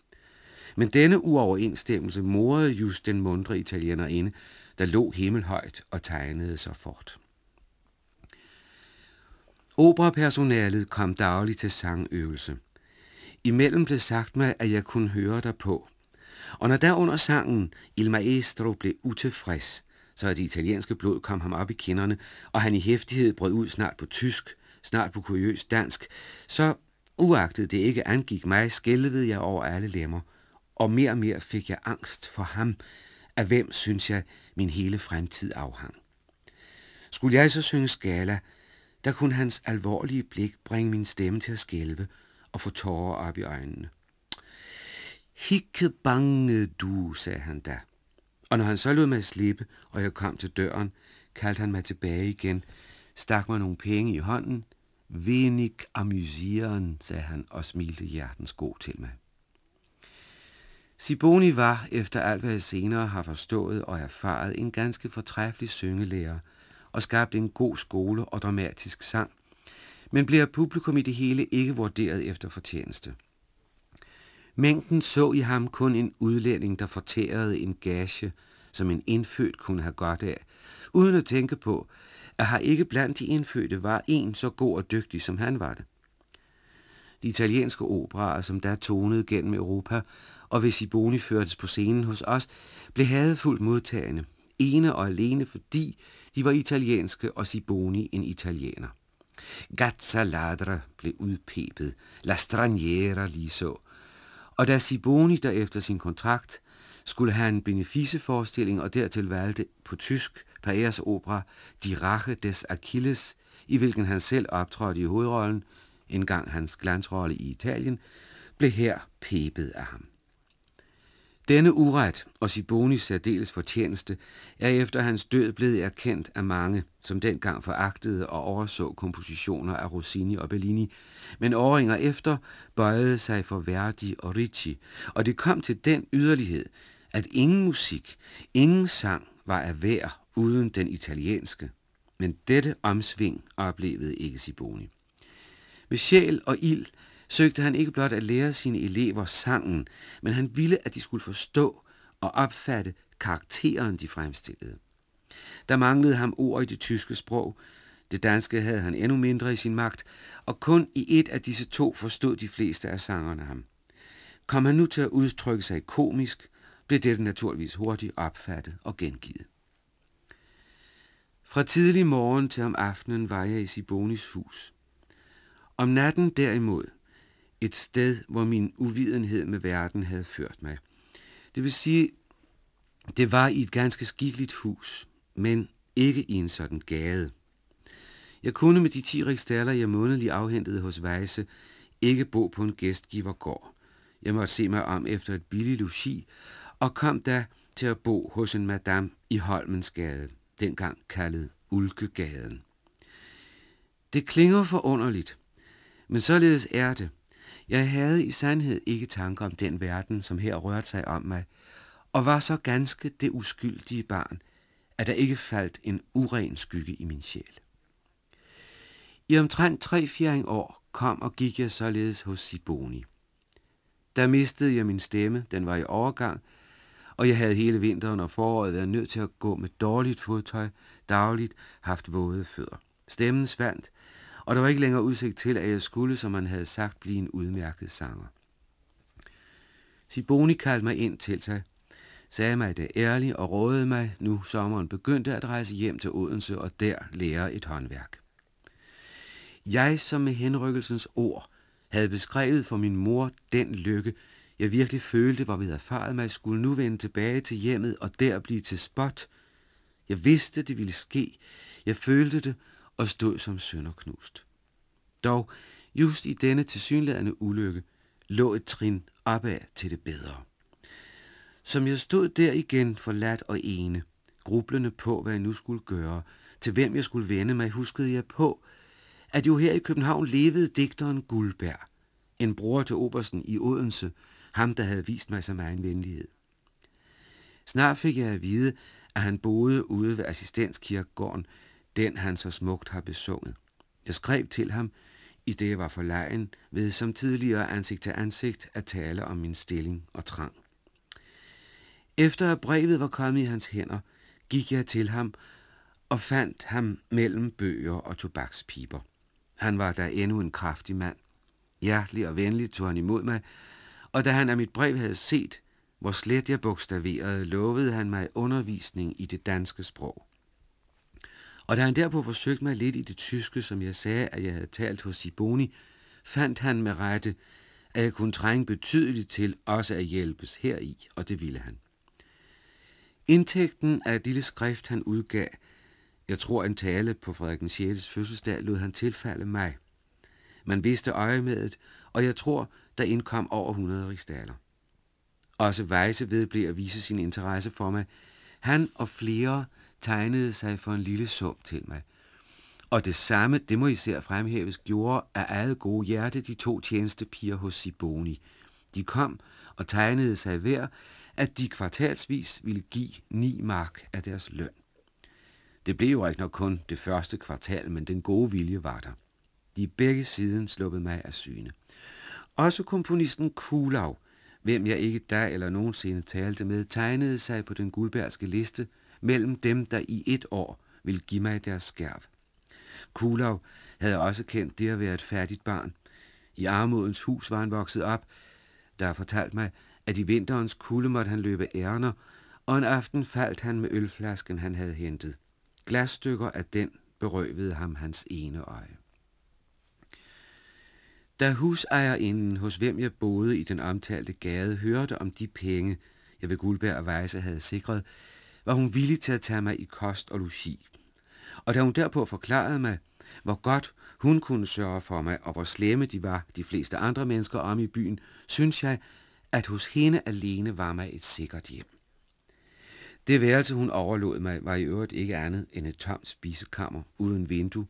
Men denne uoverensstemmelse morede just den mundre italiener inde, der lå himmelhøjt og tegnede sig fort. Operapersonalet kom dagligt til sangøvelse. Imellem blev sagt mig, at jeg kunne høre derpå. Og når der under sangen Il Maestro blev utilfreds, så det italienske blod kom ham op i kinderne, og han i hæftighed brød ud snart på tysk, snart på kuriøst dansk, så uagtet det ikke angik mig, skælvede jeg over alle lemmer, og mere og mere fik jeg angst for ham, af hvem, synes jeg, min hele fremtid afhang. Skulle jeg så synge skala, der kunne hans alvorlige blik bringe min stemme til at skælve og få tårer op i øjnene. Hikke bange du, sagde han da. Og når han så lod mig slippe, og jeg kom til døren, kaldte han mig tilbage igen, stak mig nogle penge i hånden. Venig amüsieren, sagde han og smilte hjertens god til mig. Siboni var, efter alt hvad jeg senere har forstået og erfaret, en ganske fortræffelig syngelærer og skabte en god skole og dramatisk sang, men bliver publikum i det hele ikke vurderet efter fortjeneste. Mængden så i ham kun en udlænding, der fortærede en gage, som en indfødt kunne have godt af, uden at tænke på, at har ikke blandt de indfødte var en så god og dygtig, som han var det. De italienske operaer, som der tonede gennem Europa, og hvis Boni førtes på scenen hos os, blev hadefuldt modtagende, ene og alene fordi de var italienske og Siboni en italiener. Gazza blev udpepet, la straniera så, og da Siboni, der efter sin kontrakt skulle have en beneficeforestilling og dertil valgte på tysk Paers opera Die Rache des Achilles, i hvilken han selv optrådte i hovedrollen, engang hans glansrolle i Italien, blev her pebet af ham. Denne uret, og Sibonis særdeles fortjeneste, er efter hans død blevet erkendt af mange, som dengang foragtede og overså kompositioner af Rossini og Bellini, men åringer efter bøjede sig for Verdi og Ricci, og det kom til den yderlighed, at ingen musik, ingen sang var af værd uden den italienske. Men dette omsving oplevede ikke Siboni. Med sjæl og ild søgte han ikke blot at lære sine elever sangen, men han ville, at de skulle forstå og opfatte karakteren, de fremstillede. Der manglede ham ord i det tyske sprog, det danske havde han endnu mindre i sin magt, og kun i et af disse to forstod de fleste af sangerne ham. Kom han nu til at udtrykke sig komisk, blev dette naturligvis hurtigt opfattet og gengivet. Fra tidlig morgen til om aftenen var jeg i Sibonis hus. Om natten derimod – et sted, hvor min uvidenhed med verden havde ført mig. Det vil sige, det var i et ganske skikkeligt hus, men ikke i en sådan gade. Jeg kunne med de 10 riksdaler, jeg månedligt afhentede hos Vejse, ikke bo på en gæstgivergård. Jeg måtte se mig om efter et billigt logi, og kom da til at bo hos en madame i Holmensgade, dengang kaldet Ulkegaden. Det klinger forunderligt, men således er det – jeg havde i sandhed ikke tanker om den verden, som her rørte sig om mig, og var så ganske det uskyldige barn, at der ikke faldt en uren skygge i min sjæl. I omtrent tre fjering år kom og gik jeg således hos Siboni. Der mistede jeg min stemme, den var i overgang, og jeg havde hele vinteren og foråret været nødt til at gå med dårligt fodtøj, dagligt haft våde fødder. Stemmen svandt, og der var ikke længere udsigt til, at jeg skulle, som man havde sagt, blive en udmærket sanger. Siboni kaldte mig ind til sig, sagde mig det ærligt og rådede mig, nu sommeren begyndte at rejse hjem til Odense og der lære et håndværk. Jeg, som med henrykkelsens ord, havde beskrevet for min mor den lykke, jeg virkelig følte var ved erfaret mig, skulle nu vende tilbage til hjemmet og der blive til spot. Jeg vidste, det ville ske. Jeg følte det, og stod som sønderknust. Dog, just i denne tilsyneladende ulykke, lå et trin opad til det bedre. Som jeg stod der igen forladt og ene, grublende på, hvad jeg nu skulle gøre, til hvem jeg skulle vende mig, huskede jeg på, at jo her i København levede digteren Guldberg, en bror til Obersten i Odense, ham der havde vist mig så meget venlighed. Snart fik jeg at vide, at han boede ude ved assistenskirkegården, den han så smukt har besunget. Jeg skrev til ham, i det jeg var for lejen, ved som tidligere ansigt til ansigt at tale om min stilling og trang. Efter at brevet var kommet i hans hænder, gik jeg til ham og fandt ham mellem bøger og tobakspiber. Han var da endnu en kraftig mand. Hjertelig og venlig tog han imod mig, og da han af mit brev havde set, hvor slet jeg bogstaverede, lovede han mig undervisning i det danske sprog. Og da han derpå forsøgte mig lidt i det tyske, som jeg sagde, at jeg havde talt hos Siboni, fandt han med rette, at jeg kunne trænge betydeligt til også at hjælpes heri, og det ville han. Indtægten af et lille skrift, han udgav, jeg tror en tale på Frederik 6. fødselsdag, lod han tilfalde mig. Man vidste øjemedet, og jeg tror, der indkom over 100 rigsdaler. Også Weisse vedblev at vise sin interesse for mig. Han og flere tegnede sig for en lille sum til mig. Og det samme, det må især fremhæves, gjorde af eget gode hjerte de to tjenestepiger hos Siboni. De kom og tegnede sig hver, at de kvartalsvis ville give 9 mark af deres løn. Det blev jo ikke nok kun det første kvartal, men den gode vilje var der. De begge siden sluppede mig af syne. Også komponisten Kulau, hvem jeg ikke der eller nogensinde talte med, tegnede sig på den gudbærske liste – mellem dem, der i et år vil give mig deres skærv. Kulav havde også kendt det at være et færdigt barn. I armodens hus var han vokset op, der har fortalt mig, at i vinterens kulde måtte han løbe ærner, og en aften faldt han med ølflasken, han havde hentet. Glasstykker af den berøvede ham hans ene øje. Da husejerinden, hos hvem jeg boede i den omtalte gade, hørte om de penge, jeg ved Guldberg og Weisse havde sikret, var hun villig til at tage mig i kost og logi. Og da hun derpå forklarede mig, hvor godt hun kunne sørge for mig, og hvor slemme de var, de fleste andre mennesker om i byen, synes jeg, at hos hende alene var mig et sikkert hjem. Det værelse, hun overlod mig, var i øvrigt ikke andet end et tomt spisekammer uden vindue,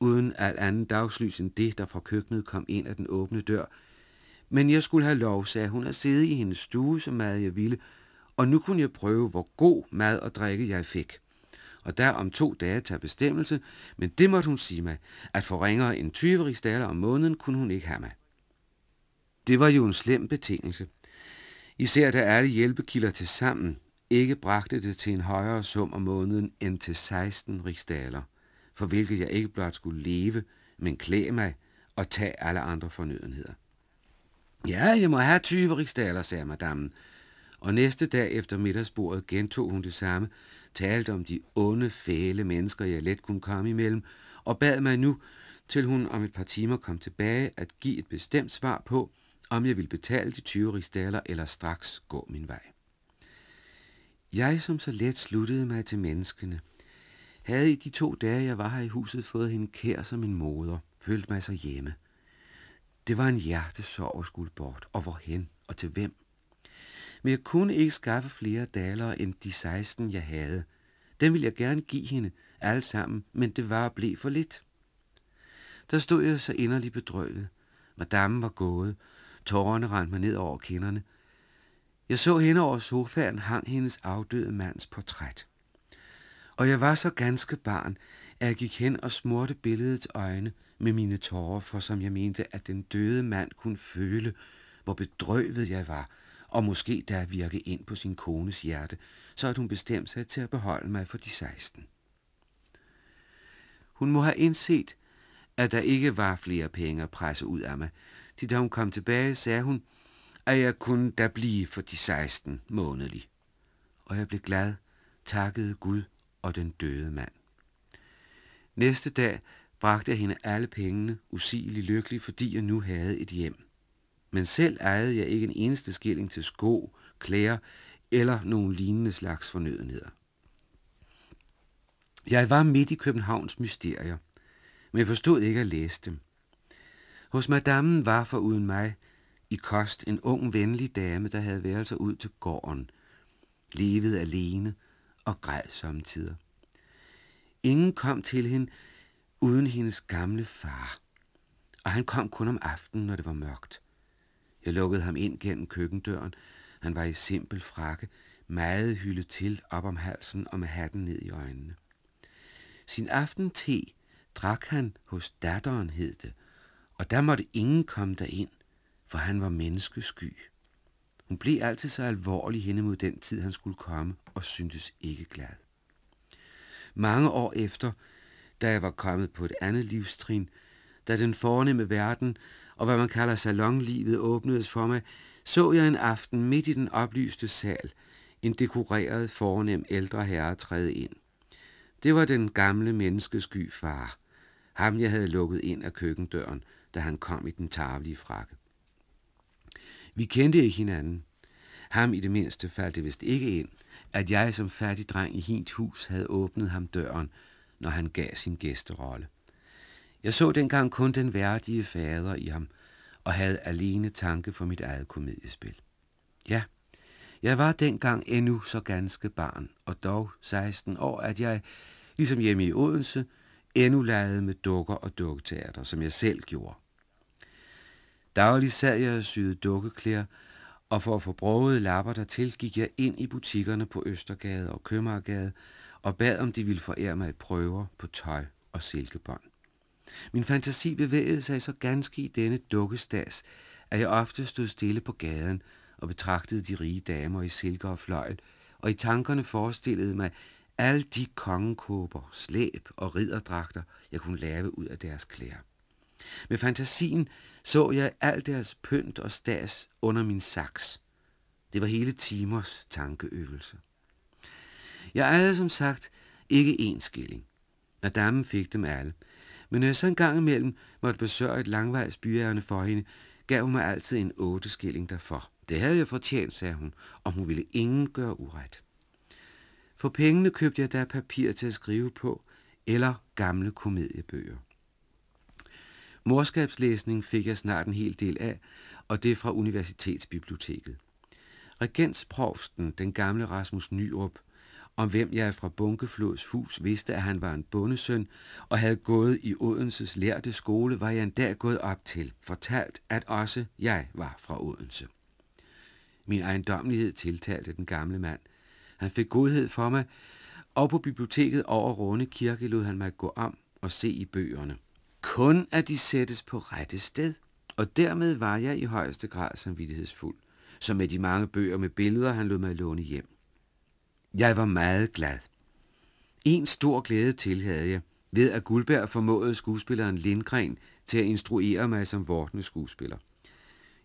uden al anden dagslys end det, der fra køkkenet kom ind af den åbne dør. Men jeg skulle have lov, sagde hun, at sidde i hendes stue, som meget jeg ville, og nu kunne jeg prøve, hvor god mad og drikke jeg fik. Og der om to dage tager bestemmelse, men det måtte hun sige mig, at for ringere end 20 rigsdaler om måneden kunne hun ikke have mig. Det var jo en slem betingelse. Især da alle hjælpekilder til sammen ikke bragte det til en højere sum om måneden end til 16 rigsdaler, for hvilket jeg ikke blot skulle leve, men klæde mig og tage alle andre fornødenheder. Ja, jeg må have 20 rigsdaler, sagde madammen, og næste dag efter middagsbordet gentog hun det samme, talte om de onde, fæle mennesker, jeg let kunne komme imellem, og bad mig nu, til hun om et par timer kom tilbage, at give et bestemt svar på, om jeg ville betale de 20 rigsdaler eller straks gå min vej. Jeg, som så let sluttede mig til menneskene, havde i de to dage, jeg var her i huset, fået hende kær som min moder, følte mig så hjemme. Det var en hjertesorg at skulle bort, og hvorhen, og til hvem, men jeg kunne ikke skaffe flere daler end de 16, jeg havde. Dem ville jeg gerne give hende, alle sammen, men det var at blive for lidt. Der stod jeg så inderligt bedrøvet. Madame var gået. Tårerne rendte mig ned over kinderne. Jeg så hende over sofaen hang hendes afdøde mands portræt. Og jeg var så ganske barn, at jeg gik hen og smurte billedets øjne med mine tårer, for som jeg mente, at den døde mand kunne føle, hvor bedrøvet jeg var – og måske der virke ind på sin kones hjerte, så at hun bestemt sig til at beholde mig for de 16. Hun må have indset, at der ikke var flere penge at presse ud af mig, til da hun kom tilbage, sagde hun, at jeg kunne da blive for de 16 månedlig. Og jeg blev glad, takkede Gud og den døde mand. Næste dag bragte jeg hende alle pengene, usigeligt lykkelig, fordi jeg nu havde et hjem men selv ejede jeg ikke en eneste skilling til sko, klæder eller nogle lignende slags fornødenheder. Jeg var midt i Københavns mysterier, men forstod ikke at læse dem. Hos madammen var for uden mig i kost en ung venlig dame, der havde sig ud til gården, levede alene og græd samtidig. Ingen kom til hende uden hendes gamle far, og han kom kun om aftenen, når det var mørkt. Jeg lukkede ham ind gennem køkkendøren. Han var i simpel frakke, meget hyldet til op om halsen og med hatten ned i øjnene. Sin aften te drak han hos datteren, hed det, og der måtte ingen komme derind, for han var menneskesky. Hun blev altid så alvorlig hende mod den tid, han skulle komme, og syntes ikke glad. Mange år efter, da jeg var kommet på et andet livstrin, da den fornemme verden og hvad man kalder salonlivet åbnedes for mig, så jeg en aften midt i den oplyste sal en dekoreret fornem ældre herre træde ind. Det var den gamle menneskesky far, ham jeg havde lukket ind af køkkendøren, da han kom i den tarvelige frakke. Vi kendte ikke hinanden. Ham i det mindste faldt det vist ikke ind, at jeg som fattig dreng i hint hus havde åbnet ham døren, når han gav sin gæsterolle. Jeg så dengang kun den værdige fader i ham, og havde alene tanke for mit eget komediespil. Ja, jeg var dengang endnu så ganske barn, og dog 16 år, at jeg, ligesom hjemme i Odense, endnu legede med dukker og dukketeater, som jeg selv gjorde. Dagligt sad jeg og syede dukkeklæder, og for at få brogede lapper dertil, gik jeg ind i butikkerne på Østergade og Købmagergade og bad, om de ville forære mig prøver på tøj og silkebånd. Min fantasi bevægede sig så ganske i denne dukkestas, at jeg ofte stod stille på gaden og betragtede de rige damer i silke og fløjl, og i tankerne forestillede mig alle de kongekåber, slæb og ridderdragter, jeg kunne lave ud af deres klæder. Med fantasien så jeg al deres pynt og stas under min saks. Det var hele timers tankeøvelse. Jeg ejede som sagt ikke én skilling. Madame fik dem alle, men når jeg så en gang imellem måtte besøge et langvejs byærende for hende, gav hun mig altid en otte skilling derfor. Det havde jeg fortjent, sagde hun, og hun ville ingen gøre uret. For pengene købte jeg da papir til at skrive på, eller gamle komediebøger. Morskabslæsning fik jeg snart en hel del af, og det fra Universitetsbiblioteket. Regensprovsten, den gamle Rasmus Nyrup, om hvem jeg fra Bunkeflods hus vidste, at han var en bondesøn, og havde gået i Odenses lærte skole, var jeg en dag gået op til, fortalt, at også jeg var fra Odense. Min ejendommelighed tiltalte den gamle mand. Han fik godhed for mig, og på biblioteket over Runde Kirke lod han mig gå om og se i bøgerne. Kun at de sættes på rette sted, og dermed var jeg i højeste grad samvittighedsfuld, som med de mange bøger med billeder, han lod mig låne hjem. Jeg var meget glad. En stor glæde til havde jeg, ved at Guldberg formåede skuespilleren Lindgren til at instruere mig som vortende skuespiller.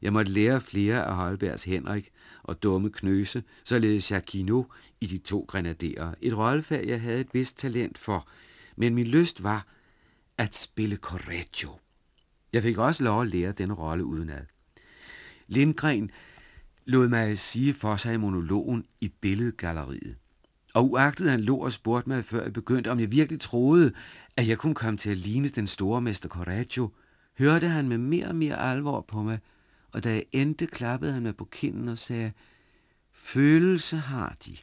Jeg måtte lære flere af Holbergs Henrik og dumme Knøse, således Jacquino i de to grenadere. Et rollefag, jeg havde et vist talent for, men min lyst var at spille Correggio. Jeg fik også lov at lære denne rolle udenad. Lindgren lod mig sige for sig i monologen i billedgalleriet. Og uagtet han lå og spurgte mig, før jeg begyndte, om jeg virkelig troede, at jeg kunne komme til at ligne den store mester Coraggio, hørte han med mere og mere alvor på mig, og da jeg endte, klappede han mig på kinden og sagde, følelse har de,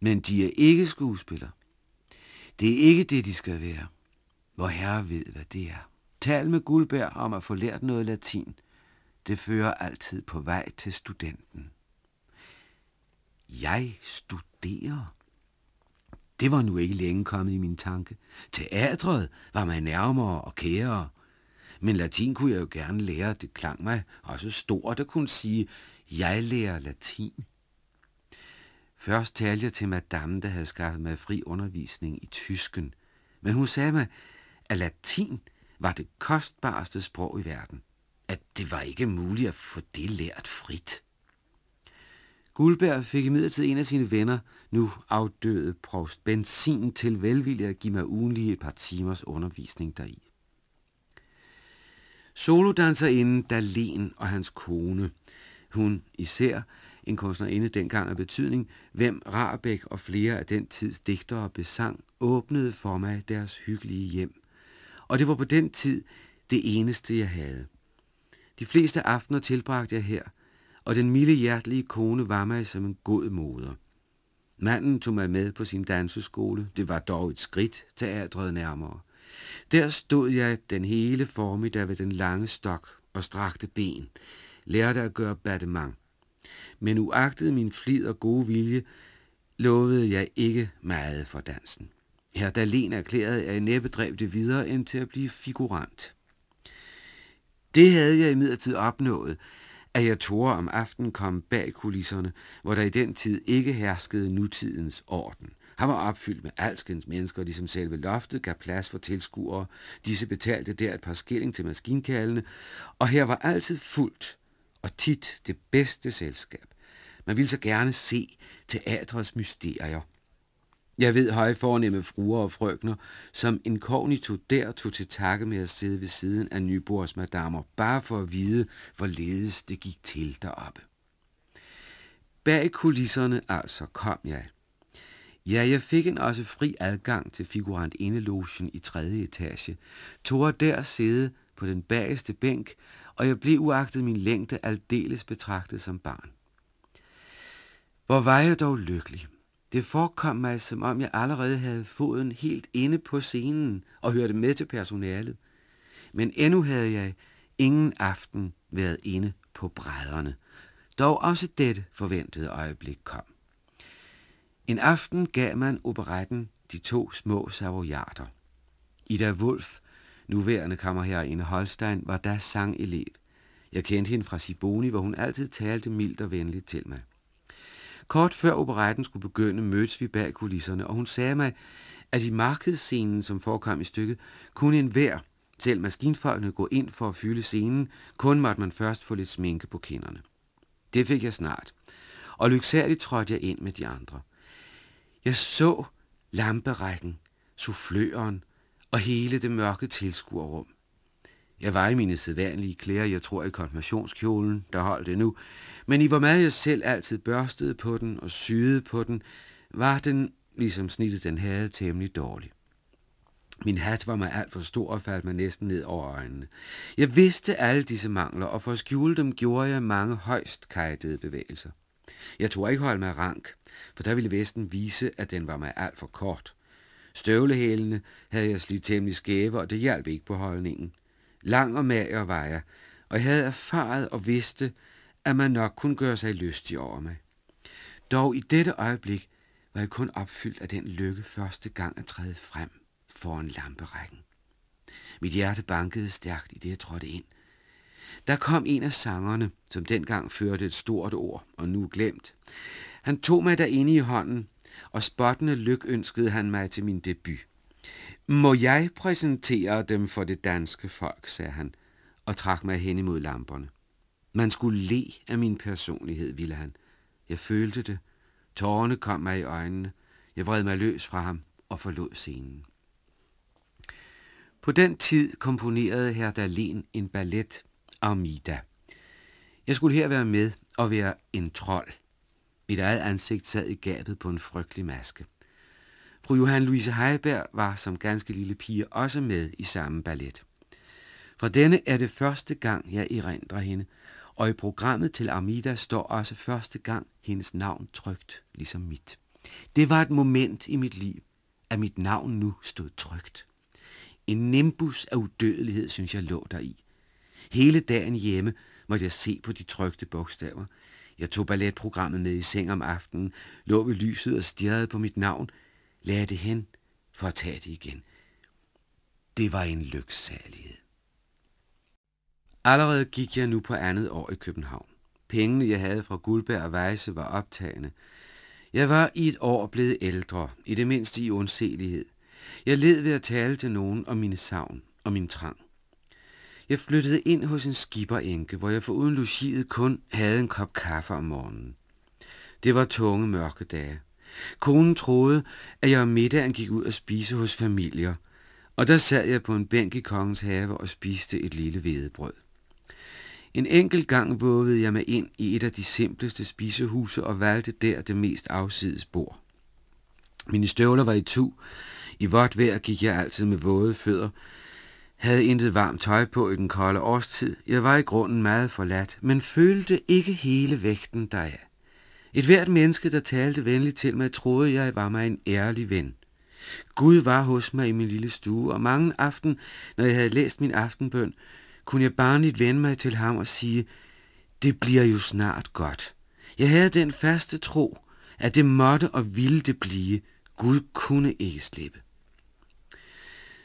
men de er ikke skuespillere. Det er ikke det, de skal være. Hvor herre ved, hvad det er. Tal med Guldberg om at få lært noget latin – det fører altid på vej til studenten. Jeg studerer. Det var nu ikke længe kommet i min tanke. Teatret var mig nærmere og kærere. Men latin kunne jeg jo gerne lære, det klang mig også stort at kunne sige, jeg lærer latin. Først talte jeg til madame, der havde skaffet mig fri undervisning i tysken, men hun sagde mig, at latin var det kostbarste sprog i verden at det var ikke muligt at få det lært frit. Guldberg fik imidlertid en af sine venner, nu afdøde provst Benzin, til velvilje at give mig ugenlige et par timers undervisning deri. Solodanserinden Dalen og hans kone, hun især, en kunstnerinde dengang af betydning, hvem Rabeck og flere af den tids digtere besang, åbnede for mig deres hyggelige hjem. Og det var på den tid det eneste, jeg havde. De fleste aftener tilbragte jeg her, og den milde hjertelige kone var mig som en god moder. Manden tog mig med på sin danseskole. Det var dog et skridt teatret nærmere. Der stod jeg den hele formiddag ved den lange stok og strakte ben. Lærte at gøre battement. Men uagtet min flid og gode vilje, lovede jeg ikke meget for dansen. Her Dalen erklærede, at jeg næppe drev det videre end til at blive figurant. Det havde jeg imidlertid opnået, at jeg torde om aftenen kom bag kulisserne, hvor der i den tid ikke herskede nutidens orden. Han var opfyldt med alskens mennesker, ligesom selve loftet gav plads for tilskuere. Disse betalte der et par skilling til maskinkaldene, og her var altid fuldt, og tit det bedste selskab. Man ville så gerne se teatrets mysterier. Jeg ved højfornemme fruer og frøkner, som inkognito der tog til takke med at sidde ved siden af nybords madamer, bare for at vide, hvorledes det gik til deroppe. Bag kulisserne altså kom jeg. Ja, jeg fik en også fri adgang til figurant indelogen i tredje etage. jeg der sidde på den bageste bænk, og jeg blev uagtet min længde aldeles betragtet som barn. Hvor var jeg dog lykkelig. Det forekom mig, som om jeg allerede havde foden helt inde på scenen og hørte med til personalet. Men endnu havde jeg ingen aften været inde på brædderne. Dog også dette forventede øjeblik kom. En aften gav man operetten De to små savoyarder. Ida Wolf, nuværende i Holstein, var da sangelev. Jeg kendte hende fra Siboni, hvor hun altid talte mildt og venligt til mig. Kort før operetten skulle begynde, mødtes vi bag kulisserne, og hun sagde mig, at i markedsscenen, som forekom i stykket, kunne enhver, selv maskinfolkene, gå ind for at fylde scenen, kun måtte man først få lidt sminke på kinderne. Det fik jeg snart, og lyksærligt trådte jeg ind med de andre. Jeg så lamperækken, souffløren og hele det mørke tilskuerrum. Jeg var i mine sædvanlige klæder, jeg tror i konfirmationskjolen, der holdt nu, men i hvor meget jeg selv altid børstede på den og syede på den, var den, ligesom snittet den havde, temmelig dårlig. Min hat var mig alt for stor og faldt mig næsten ned over øjnene. Jeg vidste alle disse mangler, og for at skjule dem gjorde jeg mange højst kajtede bevægelser. Jeg tog ikke holde mig rank, for der ville Vesten vise, at den var mig alt for kort. Støvlehælene havde jeg slidt temmelig skæve, og det hjalp ikke på holdningen. Lang og mager var jeg, og jeg havde erfaret og vidste, at man nok kunne gøre sig lystig over mig. Dog i dette øjeblik var jeg kun opfyldt af den lykke første gang at træde frem foran lamperækken. Mit hjerte bankede stærkt i det, jeg trådte ind. Der kom en af sangerne, som dengang førte et stort ord, og nu glemt. Han tog mig derinde i hånden, og spottende lykønskede han mig til min debut. Må jeg præsentere dem for det danske folk, sagde han, og trak mig hen imod lamperne. Man skulle le af min personlighed, ville han. Jeg følte det. Tårerne kom mig i øjnene. Jeg vred mig løs fra ham og forlod scenen. På den tid komponerede herr Dalen en ballet, Amida. Jeg skulle her være med og være en trold. Mit eget ansigt sad i gabet på en frygtelig maske. Fru Johan Louise Heiberg var som ganske lille pige også med i samme ballet. Fra denne er det første gang, jeg erindrer hende – og i programmet til Amida står også første gang hendes navn trygt, ligesom mit. Det var et moment i mit liv, at mit navn nu stod trygt. En nimbus af udødelighed, synes jeg, lå der i. Hele dagen hjemme måtte jeg se på de trygte bogstaver. Jeg tog balletprogrammet med i seng om aftenen, lå ved lyset og stirrede på mit navn, lagde det hen for at tage det igen. Det var en lyksalighed. Allerede gik jeg nu på andet år i København. Pengene, jeg havde fra Guldberg og Weisse, var optagende. Jeg var i et år blevet ældre, i det mindste i ondselighed. Jeg led ved at tale til nogen om mine savn og min trang. Jeg flyttede ind hos en skiberenke, hvor jeg foruden logiet kun havde en kop kaffe om morgenen. Det var tunge mørke dage. Konen troede, at jeg om middagen gik ud og spise hos familier, og der sad jeg på en bænk i kongens have og spiste et lille hvedebrød. En enkelt gang vågede jeg mig ind i et af de simpleste spisehuse og valgte der det mest afsides bord. Mine støvler var i tu. I vådt vejr gik jeg altid med våde fødder. Havde intet varmt tøj på i den kolde årstid. Jeg var i grunden meget forladt, men følte ikke hele vægten deraf. Et hvert menneske, der talte venligt til mig, troede jeg var mig en ærlig ven. Gud var hos mig i min lille stue, og mange aften, når jeg havde læst min aftenbøn, kunne jeg barnligt vende mig til ham og sige, det bliver jo snart godt. Jeg havde den faste tro, at det måtte og ville det blive. Gud kunne ikke slippe.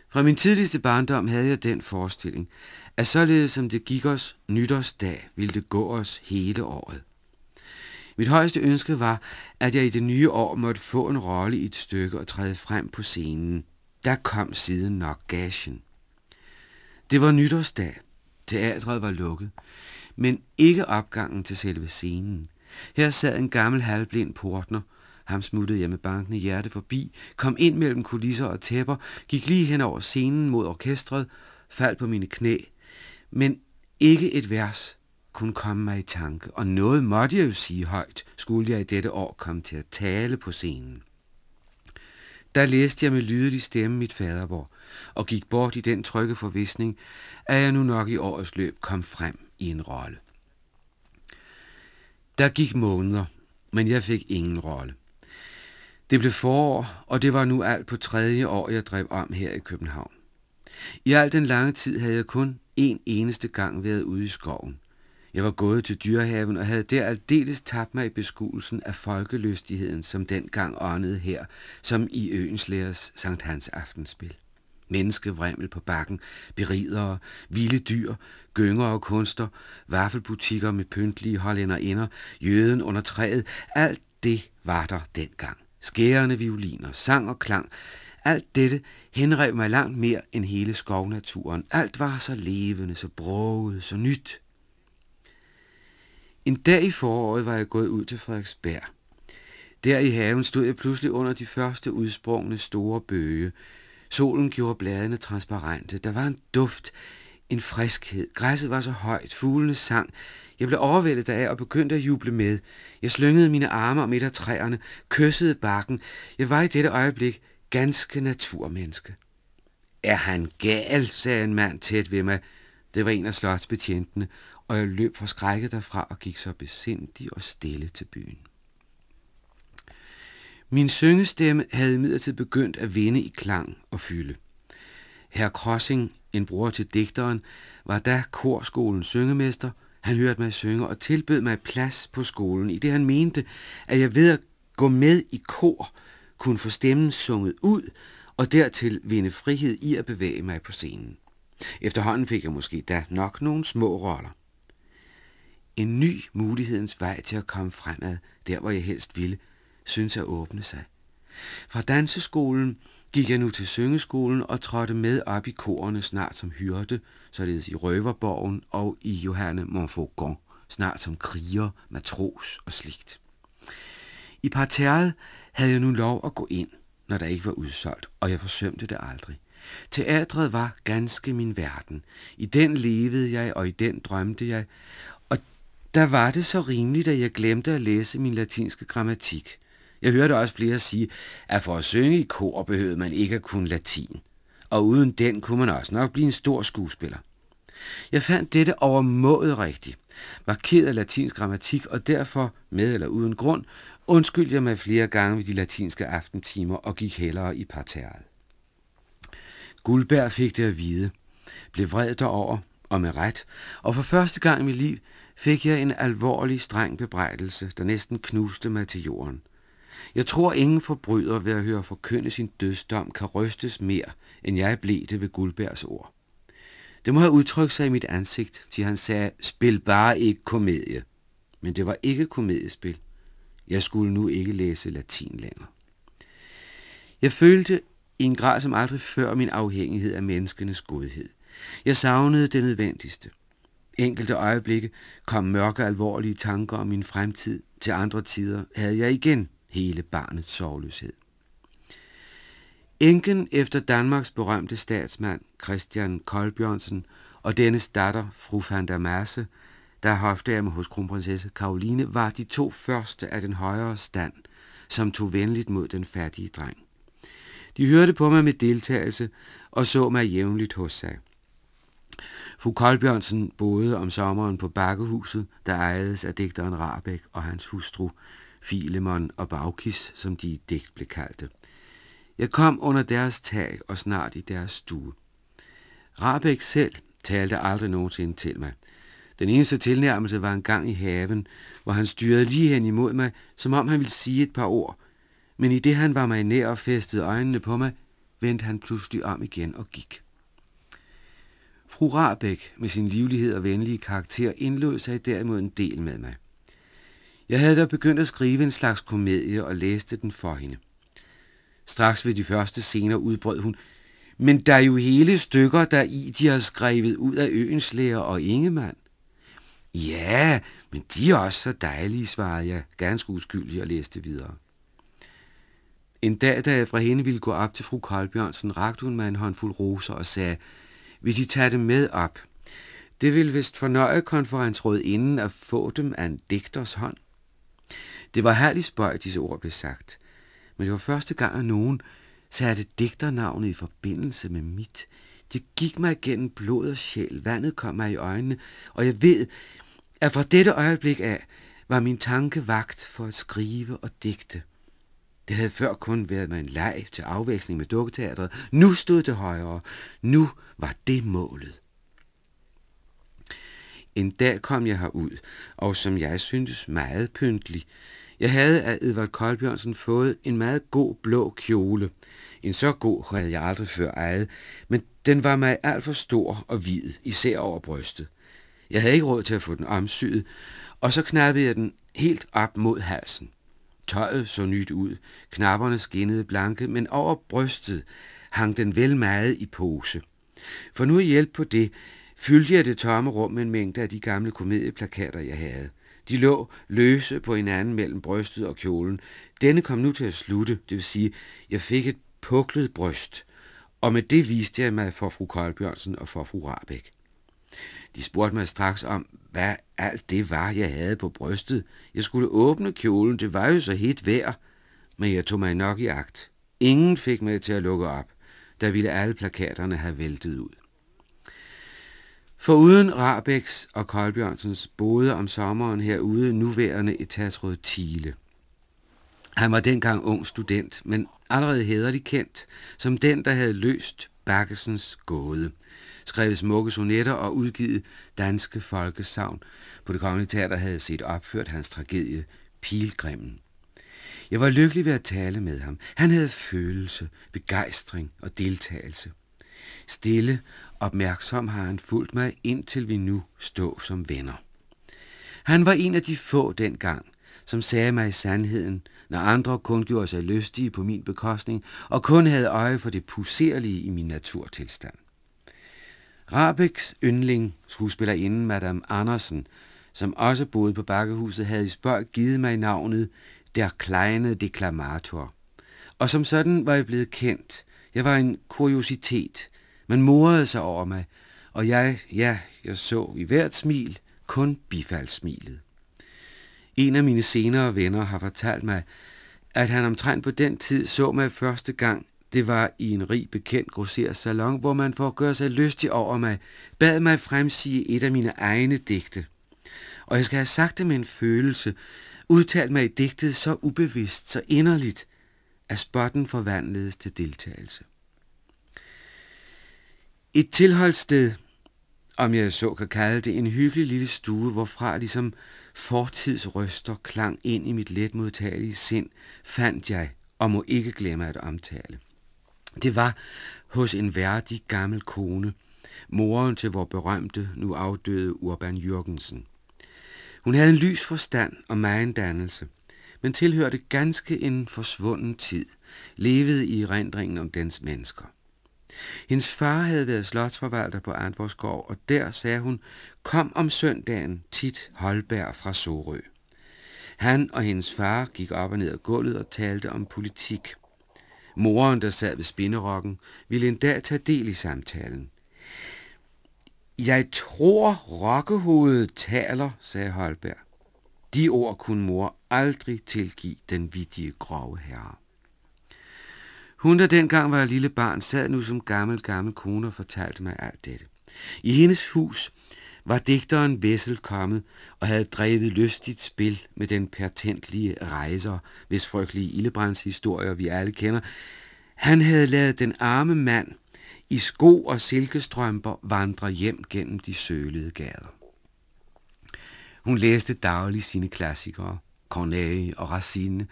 Fra min tidligste barndom havde jeg den forestilling, at således som det gik os nytårsdag, ville det gå os hele året. Mit højeste ønske var, at jeg i det nye år måtte få en rolle i et stykke og træde frem på scenen. Der kom siden nok gagen. Det var nytårsdag, Teatret var lukket, men ikke opgangen til selve scenen. Her sad en gammel halvblind portner. Ham smuttede jeg med bankende hjerte forbi, kom ind mellem kulisser og tæpper, gik lige hen over scenen mod orkestret, faldt på mine knæ. Men ikke et vers kunne komme mig i tanke, og noget måtte jeg jo sige højt, skulle jeg i dette år komme til at tale på scenen. Der læste jeg med lydelig stemme mit fadervor og gik bort i den trygge forvisning, at jeg nu nok i årets løb kom frem i en rolle. Der gik måneder, men jeg fik ingen rolle. Det blev forår, og det var nu alt på tredje år, jeg drev om her i København. I al den lange tid havde jeg kun en eneste gang været ude i skoven. Jeg var gået til dyrehaven og havde der aldeles tabt mig i beskuelsen af folkelystigheden, som dengang åndede her, som i øens lærers Sankt Hans aftenspil menneskevrimmel på bakken, beridere, vilde dyr, gynger og kunster, vaffelbutikker med pyntlige inder, jøden under træet, alt det var der dengang. Skærende violiner, sang og klang, alt dette henrev mig langt mere end hele skovnaturen. Alt var så levende, så broget, så nyt. En dag i foråret var jeg gået ud til Frederiksberg. Der i haven stod jeg pludselig under de første udsprungne store bøge. Solen gjorde bladene transparente. Der var en duft, en friskhed. Græsset var så højt, fuglene sang. Jeg blev overvældet af og begyndte at juble med. Jeg slyngede mine arme om et af træerne, kyssede bakken. Jeg var i dette øjeblik ganske naturmenneske. Er han gal, sagde en mand tæt ved mig. Det var en af slotsbetjentene, og jeg løb for skrækket derfra og gik så besindig og stille til byen. Min syngestemme havde imidlertid begyndt at vinde i klang og fylde. Herr Crossing, en bror til digteren, var da korskolens syngemester. Han hørte mig synge og tilbød mig plads på skolen, i det han mente, at jeg ved at gå med i kor kunne få stemmen sunget ud og dertil vinde frihed i at bevæge mig på scenen. Efterhånden fik jeg måske da nok nogle små roller. En ny mulighedens vej til at komme fremad, der hvor jeg helst ville, syntes at åbne sig. Fra danseskolen gik jeg nu til syngeskolen og trådte med op i korene snart som hyrde, således i Røverborgen og i Johanne Montfaucon, snart som kriger, matros og slikt. I parterret havde jeg nu lov at gå ind, når der ikke var udsolgt, og jeg forsømte det aldrig. Teatret var ganske min verden. I den levede jeg, og i den drømte jeg. Og der var det så rimeligt, at jeg glemte at læse min latinske grammatik – jeg hørte også flere sige, at for at synge i kor behøvede man ikke at kunne latin, og uden den kunne man også nok blive en stor skuespiller. Jeg fandt dette overmåde rigtigt, markeret af latinsk grammatik, og derfor, med eller uden grund, undskyldte jeg mig flere gange ved de latinske aftentimer og gik hellere i parteret. Guldberg fik det at vide, blev vred derover, og med ret, og for første gang i mit liv fik jeg en alvorlig, streng bebrejdelse, der næsten knuste mig til jorden – jeg tror, ingen forbryder ved at høre forkynde sin dødsdom kan rystes mere, end jeg blev det ved Guldbergs ord. Det må have udtrykt sig i mit ansigt, til han sagde, spil bare ikke komedie. Men det var ikke komediespil. Jeg skulle nu ikke læse latin længere. Jeg følte i en grad som aldrig før min afhængighed af menneskenes godhed. Jeg savnede det nødvendigste. Enkelte øjeblikke kom mørke alvorlige tanker om min fremtid. Til andre tider havde jeg igen hele barnets sorgløshed. Enken efter Danmarks berømte statsmand Christian Kolbjørnsen og dennes datter, fru van der Masse, der hofte med hos kronprinsesse Karoline, var de to første af den højere stand, som tog venligt mod den fattige dreng. De hørte på mig med deltagelse og så mig jævnligt hos sig. Fru Kolbjørnsen boede om sommeren på Bakkehuset, der ejedes af digteren Rabeck og hans hustru, Filemon og Baukis, som de i digt blev kaldte. Jeg kom under deres tag og snart i deres stue. Rabeck selv talte aldrig nogensinde til mig. Den eneste tilnærmelse var en gang i haven, hvor han styrede lige hen imod mig, som om han ville sige et par ord. Men i det han var mig nær og festede øjnene på mig, vendte han pludselig om igen og gik. Fru Rabeck med sin livlighed og venlige karakter indlod sig derimod en del med mig. Jeg havde da begyndt at skrive en slags komedie og læste den for hende. Straks ved de første scener udbrød hun, men der er jo hele stykker, der i de har skrevet ud af øens læger og ingemand. Ja, men de er også så dejlige, svarede jeg, ganske uskyldig og læste videre. En dag, da jeg fra hende ville gå op til fru Kolbjørnsen, rakte hun mig en håndfuld roser og sagde, vil de tage dem med op? Det vil vist fornøje konferensrådet inden at få dem af en digters hånd. Det var herlig spøj, disse ord blev sagt, men det var første gang, at nogen satte digternavnet i forbindelse med mit. Det gik mig igennem blod og sjæl, vandet kom mig i øjnene, og jeg ved, at fra dette øjeblik af var min tanke vagt for at skrive og digte. Det havde før kun været med en leg til afveksling med dukketeatret. Nu stod det højere. Nu var det målet. En dag kom jeg herud, og som jeg syntes meget pyntlig, jeg havde af Edvard Koldbjørnsen fået en meget god blå kjole. En så god havde jeg aldrig før ejet, men den var mig alt for stor og hvid, især over brystet. Jeg havde ikke råd til at få den omsyet, og så knappede jeg den helt op mod halsen. Tøjet så nyt ud, knapperne skinnede blanke, men over brystet hang den vel meget i pose. For nu at hjælpe på det, fyldte jeg det tomme rum med en mængde af de gamle komedieplakater, jeg havde. De lå løse på hinanden mellem brystet og kjolen. Denne kom nu til at slutte, det vil sige, jeg fik et puklet bryst, og med det viste jeg mig for fru Koldbjørnsen og for fru Rabeck. De spurgte mig straks om, hvad alt det var, jeg havde på brystet. Jeg skulle åbne kjolen, det var jo så helt værd, men jeg tog mig nok i agt. Ingen fik mig til at lukke op. Der ville alle plakaterne have væltet ud. For uden Rabeks og Kolbjørnsens både om sommeren herude nuværende etatsråd Tile. Han var dengang ung student, men allerede hederlig kendt som den, der havde løst Bakkesens gåde, skrevet smukke sonetter og udgivet danske folkesavn. På det kongelige teater havde set opført hans tragedie Pilgrimmen. Jeg var lykkelig ved at tale med ham. Han havde følelse, begejstring og deltagelse. Stille Opmærksom har han fulgt mig, indtil vi nu stå som venner. Han var en af de få dengang, som sagde mig i sandheden, når andre kun gjorde sig lystige på min bekostning, og kun havde øje for det puserlige i min naturtilstand. Rabeks yndling, skuespillerinde Madame Andersen, som også boede på bakkehuset, havde i spørg givet mig navnet Der Kleine Deklamator. Og som sådan var jeg blevet kendt. Jeg var en kuriositet, man morede sig over mig, og jeg, ja, jeg så i hvert smil kun bifaldsmilet. En af mine senere venner har fortalt mig, at han omtrent på den tid så mig første gang. Det var i en rig bekendt grosseret salon, hvor man for at gøre sig lystig over mig, bad mig fremsige et af mine egne digte. Og jeg skal have sagt det med en følelse, udtalt mig i digtet så ubevidst, så inderligt, at spotten forvandledes til deltagelse. Et tilholdssted, om jeg så kan kalde det, en hyggelig lille stue, hvorfra ligesom fortidsrøster klang ind i mit letmodtagelige sind, fandt jeg og må ikke glemme at omtale. Det var hos en værdig gammel kone, moren til vor berømte, nu afdøde Urban Jørgensen. Hun havde en lys forstand og megen dannelse, men tilhørte ganske en forsvunden tid, levede i erindringen om dens mennesker. Hendes far havde været slotsforvalter på Antvorsgård, og der, sagde hun, kom om søndagen tit Holberg fra Sorø. Han og hendes far gik op og ned ad gulvet og talte om politik. Moren, der sad ved spinderokken, ville en dag tage del i samtalen. Jeg tror, rokkehovedet taler, sagde Holberg. De ord kunne mor aldrig tilgive den vidige grove herre. Hun, der dengang var et lille barn, sad nu som gammel, gammel kone og fortalte mig alt dette. I hendes hus var digteren Vessel kommet og havde drevet lystigt spil med den pertentlige rejser, hvis frygtelige ildebrandshistorier vi alle kender. Han havde lavet den arme mand i sko og silkestrømper vandre hjem gennem de sølede gader. Hun læste dagligt sine klassikere, Corneille og Racine.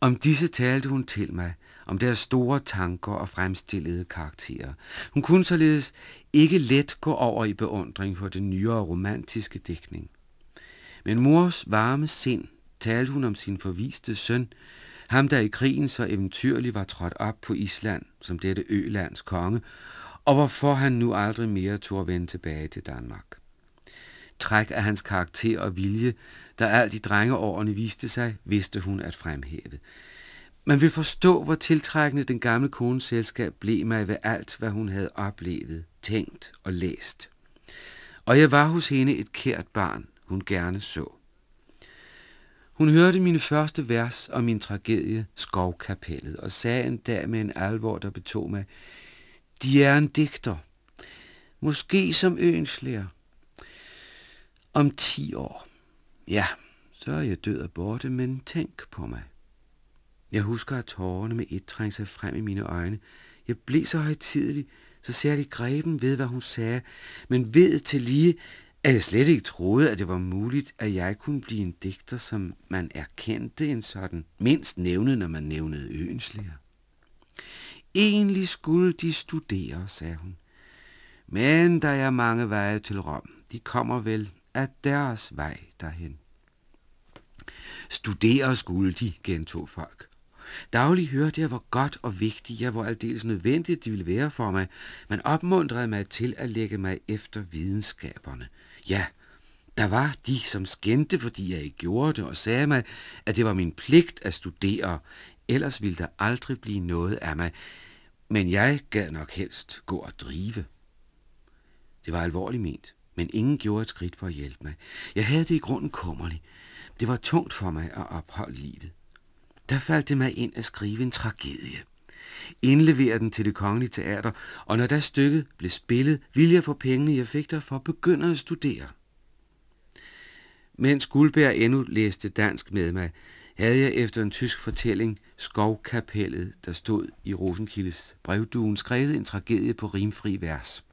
Om disse talte hun til mig – om deres store tanker og fremstillede karakterer. Hun kunne således ikke let gå over i beundring for den nyere romantiske dækning. Men mors varme sind talte hun om sin forviste søn, ham der i krigen så eventyrligt var trådt op på Island som dette ølands konge, og hvorfor han nu aldrig mere tog vende tilbage til Danmark. Træk af hans karakter og vilje, der alt i drengeårene viste sig, vidste hun at fremhæve. Man vil forstå, hvor tiltrækkende den gamle kones selskab blev mig ved alt, hvad hun havde oplevet, tænkt og læst. Og jeg var hos hende et kært barn, hun gerne så. Hun hørte mine første vers om min tragedie Skovkapellet og sagde en dag med en alvor, der betog mig, de er en digter, måske som ønslæger. Om ti år. Ja, så er jeg død og borte, men tænk på mig. Jeg husker, at tårerne med et trængte sig frem i mine øjne. Jeg blev så højtidelig, så særligt greben ved, hvad hun sagde, men ved til lige, at jeg slet ikke troede, at det var muligt, at jeg kunne blive en digter, som man erkendte en sådan, mindst nævne, når man nævnede ønslæger. Egentlig skulle de studere, sagde hun. Men der er mange veje til Rom. De kommer vel af deres vej derhen. Studere skulle de, gentog folk. Daglig hørte jeg, hvor godt og vigtigt jeg, hvor aldeles nødvendigt det ville være for mig. Man opmuntrede mig til at lægge mig efter videnskaberne. Ja, der var de, som skændte, fordi jeg ikke gjorde det, og sagde mig, at det var min pligt at studere. Ellers ville der aldrig blive noget af mig. Men jeg gad nok helst gå og drive. Det var alvorligt ment, men ingen gjorde et skridt for at hjælpe mig. Jeg havde det i grunden kummerligt. Det var tungt for mig at opholde livet der faldt det mig ind at skrive en tragedie. Indlevere den til det kongelige teater, og når der stykke blev spillet, ville jeg få pengene, jeg fik derfor begynde at studere. Mens Guldberg endnu læste dansk med mig, havde jeg efter en tysk fortælling Skovkapellet, der stod i Rosenkildes brevduen, skrevet en tragedie på rimfri vers.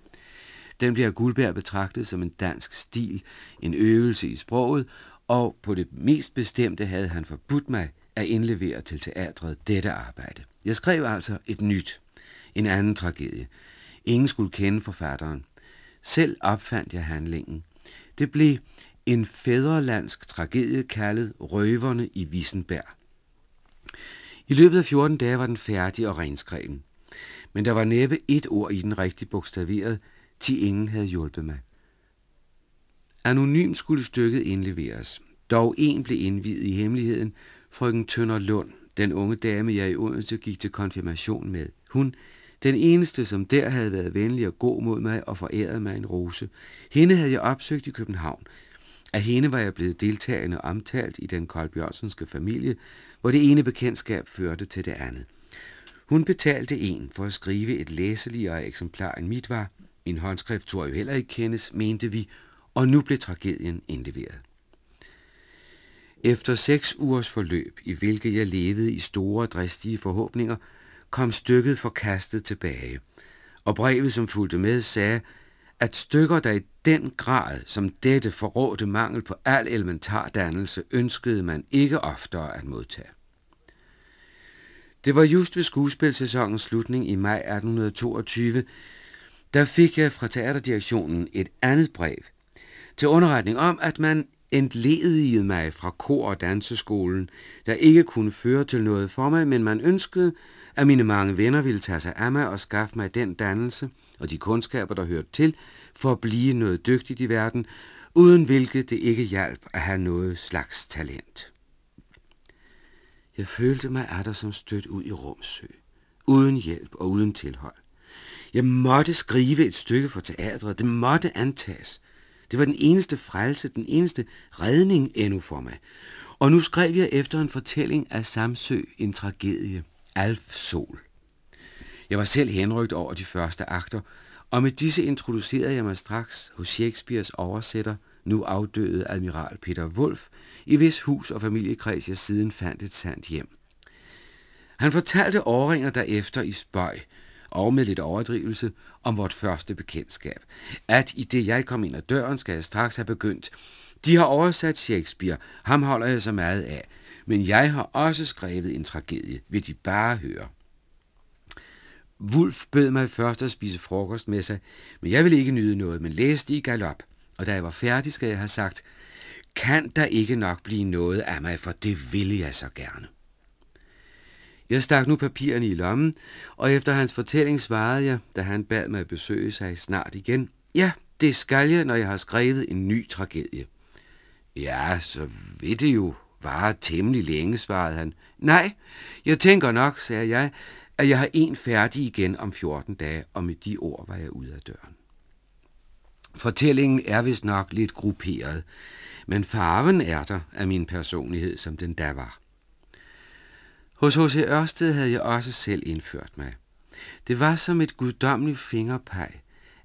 Den bliver Guldberg betragtet som en dansk stil, en øvelse i sproget, og på det mest bestemte havde han forbudt mig at indlevere til teatret dette arbejde. Jeg skrev altså et nyt, en anden tragedie. Ingen skulle kende forfatteren. Selv opfandt jeg handlingen. Det blev en fædrelandsk tragedie kaldet Røverne i Vissenberg. I løbet af 14 dage var den færdig og renskreven. Men der var næppe et ord i den rigtig bogstaveret, til ingen havde hjulpet mig. Anonymt skulle stykket indleveres. Dog en blev indviet i hemmeligheden, frøken Tønder Lund, den unge dame, jeg i Odense gik til konfirmation med. Hun, den eneste, som der havde været venlig og god mod mig og forærede mig en rose. Hende havde jeg opsøgt i København. Af hende var jeg blevet deltagende og omtalt i den Kolbjørnsenske familie, hvor det ene bekendtskab førte til det andet. Hun betalte en for at skrive et læseligere eksemplar end mit var. Min håndskrift tog jo heller ikke kendes, mente vi, og nu blev tragedien indleveret. Efter seks ugers forløb, i hvilket jeg levede i store, og dristige forhåbninger, kom stykket forkastet tilbage. Og brevet, som fulgte med, sagde, at stykker, der i den grad som dette forrådte mangel på al elementar dannelse, ønskede man ikke oftere at modtage. Det var just ved skuespilsæsonens slutning i maj 1822, der fik jeg fra teaterdirektionen et andet brev til underretning om, at man entledigede mig fra kor- og danseskolen, der ikke kunne føre til noget for mig, men man ønskede, at mine mange venner ville tage sig af mig og skaffe mig den dannelse og de kundskaber, der hørte til, for at blive noget dygtigt i verden, uden hvilket det ikke hjalp at have noget slags talent. Jeg følte mig der som stødt ud i Rumsø, uden hjælp og uden tilhold. Jeg måtte skrive et stykke for teatret, det måtte antages, det var den eneste frelse, den eneste redning endnu for mig. Og nu skrev jeg efter en fortælling af Samsø en tragedie, Alf Sol. Jeg var selv henrygt over de første akter, og med disse introducerede jeg mig straks hos Shakespeares oversætter, nu afdøde admiral Peter Wolf, i hvis hus og familiekreds jeg siden fandt et sandt hjem. Han fortalte åringer derefter i spøj, og med lidt overdrivelse, om vort første bekendtskab. At i det jeg kom ind ad døren, skal jeg straks have begyndt. De har oversat Shakespeare, ham holder jeg så meget af, men jeg har også skrevet en tragedie, vil de bare høre. Wulf bød mig først at spise frokost med sig, men jeg ville ikke nyde noget, men læste i galop, og da jeg var færdig, skal jeg have sagt, kan der ikke nok blive noget af mig, for det vil jeg så gerne. Jeg stak nu papirerne i lommen, og efter hans fortælling svarede jeg, da han bad mig at besøge sig snart igen. Ja, det skal jeg, når jeg har skrevet en ny tragedie. Ja, så ved det jo vare temmelig længe, svarede han. Nej, jeg tænker nok, sagde jeg, at jeg har en færdig igen om 14 dage, og med de ord var jeg ude af døren. Fortællingen er vist nok lidt grupperet, men farven er der af min personlighed, som den da var. Hos H.C. Ørsted havde jeg også selv indført mig. Det var som et guddommeligt fingerpeg,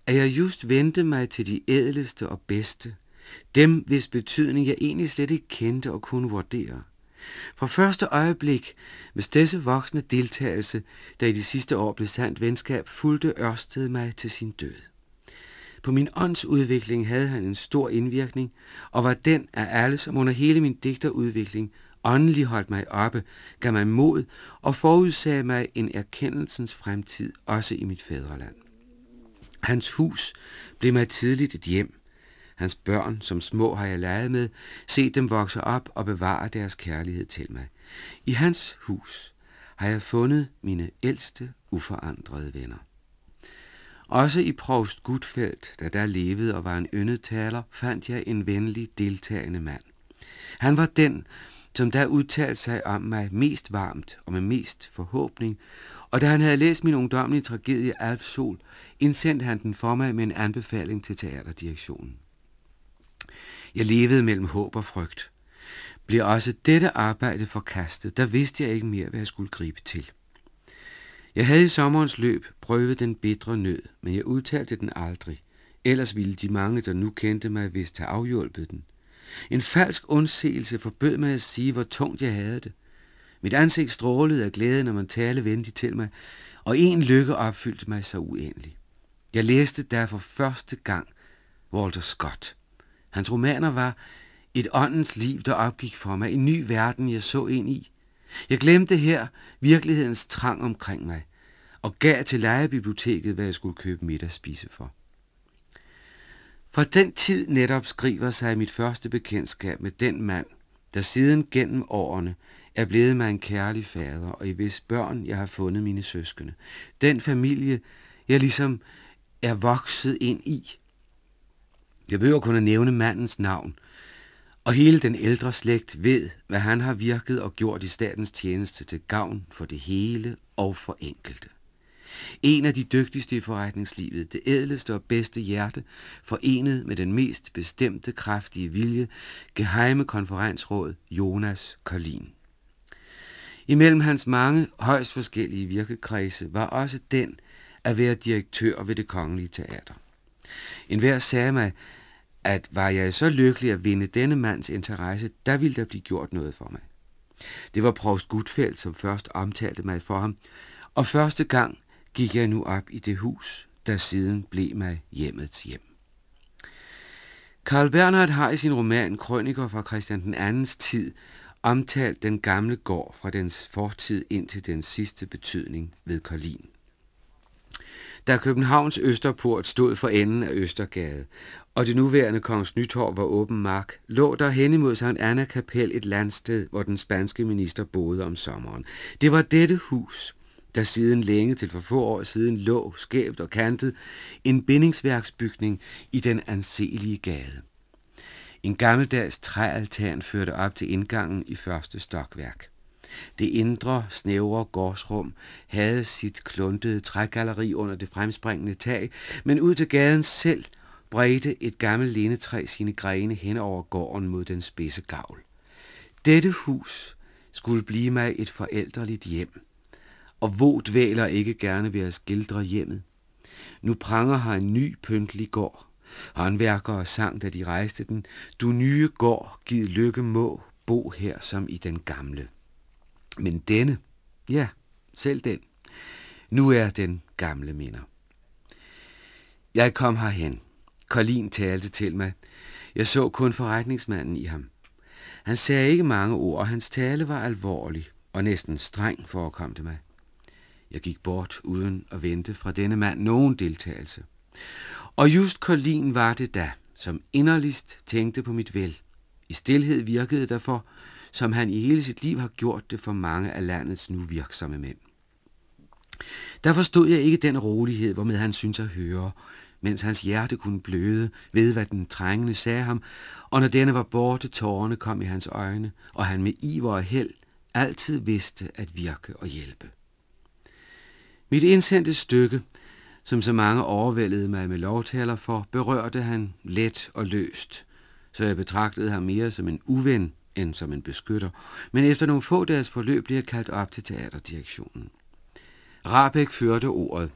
at jeg just vendte mig til de ædleste og bedste, dem hvis betydning jeg egentlig slet ikke kendte og kunne vurdere. Fra første øjeblik, med disse voksne deltagelse, der i de sidste år blev sandt venskab, fulgte Ørsted mig til sin død. På min åndsudvikling havde han en stor indvirkning, og var den af alle, som under hele min digterudvikling åndelig holdt mig oppe, gav mig mod og forudsagde mig en erkendelsens fremtid, også i mit fædreland. Hans hus blev mig tidligt et hjem. Hans børn, som små har jeg leget med, set dem vokse op og bevare deres kærlighed til mig. I hans hus har jeg fundet mine ældste, uforandrede venner. Også i Provst Gudfeldt, der der levede og var en yndetaler, fandt jeg en venlig, deltagende mand. Han var den, som der udtalte sig om mig mest varmt og med mest forhåbning, og da han havde læst min ungdommelige tragedie Alf Sol, indsendte han den for mig med en anbefaling til teaterdirektionen. Jeg levede mellem håb og frygt. Blev også dette arbejde forkastet, der vidste jeg ikke mere, hvad jeg skulle gribe til. Jeg havde i sommerens løb prøvet den bitre nød, men jeg udtalte den aldrig. Ellers ville de mange, der nu kendte mig, vist have afhjulpet den. En falsk undsigelse forbød mig at sige, hvor tungt jeg havde det. Mit ansigt strålede af glæde, når man talte venligt til mig, og en lykke opfyldte mig så uendelig. Jeg læste derfor første gang Walter Scott. Hans romaner var et åndens liv, der opgik for mig, en ny verden, jeg så ind i. Jeg glemte her virkelighedens trang omkring mig, og gav til lejebiblioteket, hvad jeg skulle købe middag spise for. Fra den tid netop skriver sig mit første bekendtskab med den mand, der siden gennem årene er blevet mig en kærlig fader, og i hvis børn jeg har fundet mine søskende. Den familie, jeg ligesom er vokset ind i. Jeg behøver kun at nævne mandens navn, og hele den ældre slægt ved, hvad han har virket og gjort i statens tjeneste til gavn for det hele og for enkelte. En af de dygtigste i forretningslivet, det ædleste og bedste hjerte, forenet med den mest bestemte kraftige vilje, geheime konferensråd Jonas Kolin. Imellem hans mange højst forskellige virkekredse var også den at være direktør ved det kongelige teater. En hver sagde mig, at var jeg så lykkelig at vinde denne mands interesse, der ville der blive gjort noget for mig. Det var Provst Gutfeldt, som først omtalte mig for ham, og første gang gik jeg nu op i det hus, der siden blev mig hjemmets hjem. Karl Bernhard har i sin roman Krøniker fra Christian den andens tid omtalt den gamle gård fra dens fortid ind til dens sidste betydning ved Kolin. Da Københavns Østerport stod for enden af Østergade, og det nuværende Kongens Nytorv var åben mark, lå der hen imod Sankt Anna Kapel et landsted, hvor den spanske minister boede om sommeren. Det var dette hus, der siden længe til for få år siden lå skævt og kantet, en bindingsværksbygning i den anselige gade. En gammeldags træaltan førte op til indgangen i første stokværk. Det indre, snævre gårdsrum havde sit kluntede trægalleri under det fremspringende tag, men ud til gaden selv bredte et gammelt lindetræ sine grene hen over gården mod den spidse gavl. Dette hus skulle blive mig et forældreligt hjem og våg dvæler ikke gerne ved at skildre hjemmet. Nu pranger har en ny pyntlig gård. Håndværkere sang, da de rejste den, du nye gård, giv lykke må, bo her som i den gamle. Men denne, ja, selv den, nu er den gamle minder. Jeg kom herhen. Karlin talte til mig. Jeg så kun forretningsmanden i ham. Han sagde ikke mange ord, og hans tale var alvorlig og næsten streng forekom det mig. Jeg gik bort uden at vente fra denne mand nogen deltagelse. Og just Colin var det da, som inderligst tænkte på mit vel. I stilhed virkede derfor, som han i hele sit liv har gjort det for mange af landets nu virksomme mænd. Der forstod jeg ikke den rolighed, hvormed han syntes at høre, mens hans hjerte kunne bløde ved, hvad den trængende sagde ham, og når denne var borte, tårerne kom i hans øjne, og han med iver og held altid vidste at virke og hjælpe. Mit indsendte stykke, som så mange overvældede mig med lovtaler for, berørte han let og løst, så jeg betragtede ham mere som en uven end som en beskytter, men efter nogle få dages forløb blev jeg kaldt op til teaterdirektionen. Rabeck førte ordet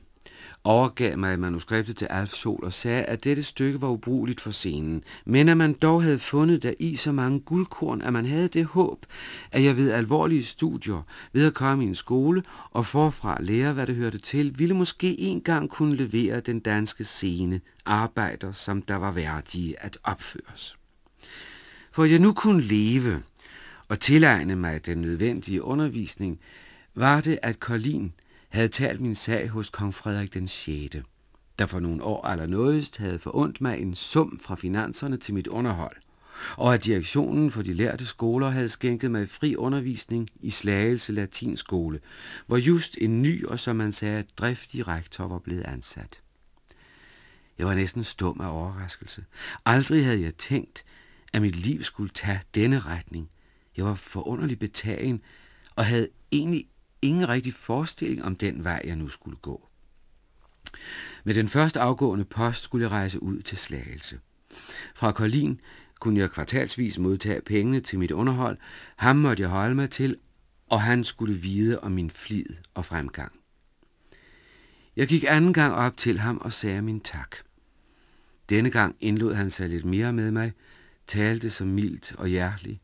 overgav mig manuskriptet til Alf Sol og sagde, at dette stykke var ubrugeligt for scenen, men at man dog havde fundet der i så mange guldkorn, at man havde det håb, at jeg ved alvorlige studier, ved at komme i en skole og forfra lære, hvad det hørte til, ville måske engang kunne levere den danske scene arbejder, som der var værdige at opføres. For jeg nu kunne leve og tilegne mig den nødvendige undervisning, var det, at Karlin havde talt min sag hos kong Frederik den 6., der for nogle år allernådigst havde forundt mig en sum fra finanserne til mit underhold, og at direktionen for de lærte skoler havde skænket mig fri undervisning i Slagelse Latinskole, hvor just en ny og, som man sagde, driftig rektor var blevet ansat. Jeg var næsten stum af overraskelse. Aldrig havde jeg tænkt, at mit liv skulle tage denne retning. Jeg var forunderlig betagen og havde egentlig ingen rigtig forestilling om den vej, jeg nu skulle gå. Med den første afgående post skulle jeg rejse ud til Slagelse. Fra Kolin kunne jeg kvartalsvis modtage pengene til mit underhold, ham måtte jeg holde mig til, og han skulle vide om min flid og fremgang. Jeg gik anden gang op til ham og sagde min tak. Denne gang indlod han sig lidt mere med mig, talte så mildt og hjerteligt,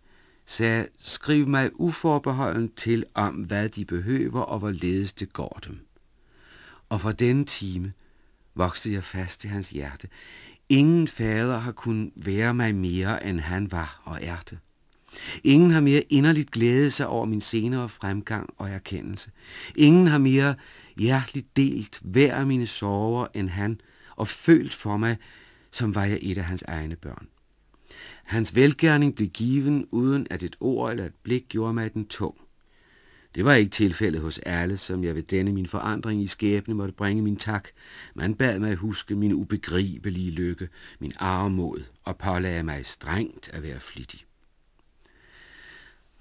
sagde, skriv mig uforbeholden til om, hvad de behøver og hvorledes det går dem. Og fra denne time voksede jeg fast til hans hjerte. Ingen fader har kunnet være mig mere, end han var og er det. Ingen har mere inderligt glædet sig over min senere fremgang og erkendelse. Ingen har mere hjerteligt delt hver af mine sorger end han, og følt for mig, som var jeg et af hans egne børn. Hans velgærning blev given, uden at et ord eller et blik gjorde mig den tung. Det var ikke tilfældet hos alle, som jeg ved denne min forandring i skæbne måtte bringe min tak. Man bad mig huske min ubegribelige lykke, min armod, og pålagde mig strengt at være flittig.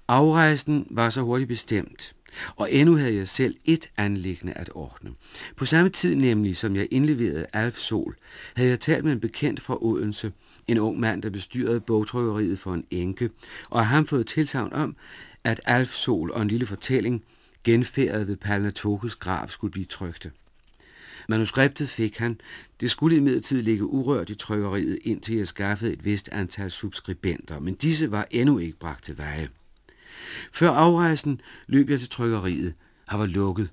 Afrejsen var så hurtigt bestemt, og endnu havde jeg selv et anlæggende at ordne. På samme tid nemlig, som jeg indleverede Alf Sol, havde jeg talt med en bekendt fra Odense, en ung mand, der bestyrede bogtrykkeriet for en enke, og har ham fået tilsavn om, at Alf Sol og en lille fortælling, genfærdet ved Palnatokus grav, skulle blive trygte. Manuskriptet fik han. Det skulle imidlertid ligge urørt i trykkeriet, indtil jeg skaffede et vist antal subskribenter, men disse var endnu ikke bragt til veje. Før afrejsen løb jeg til trykkeriet, har var lukket,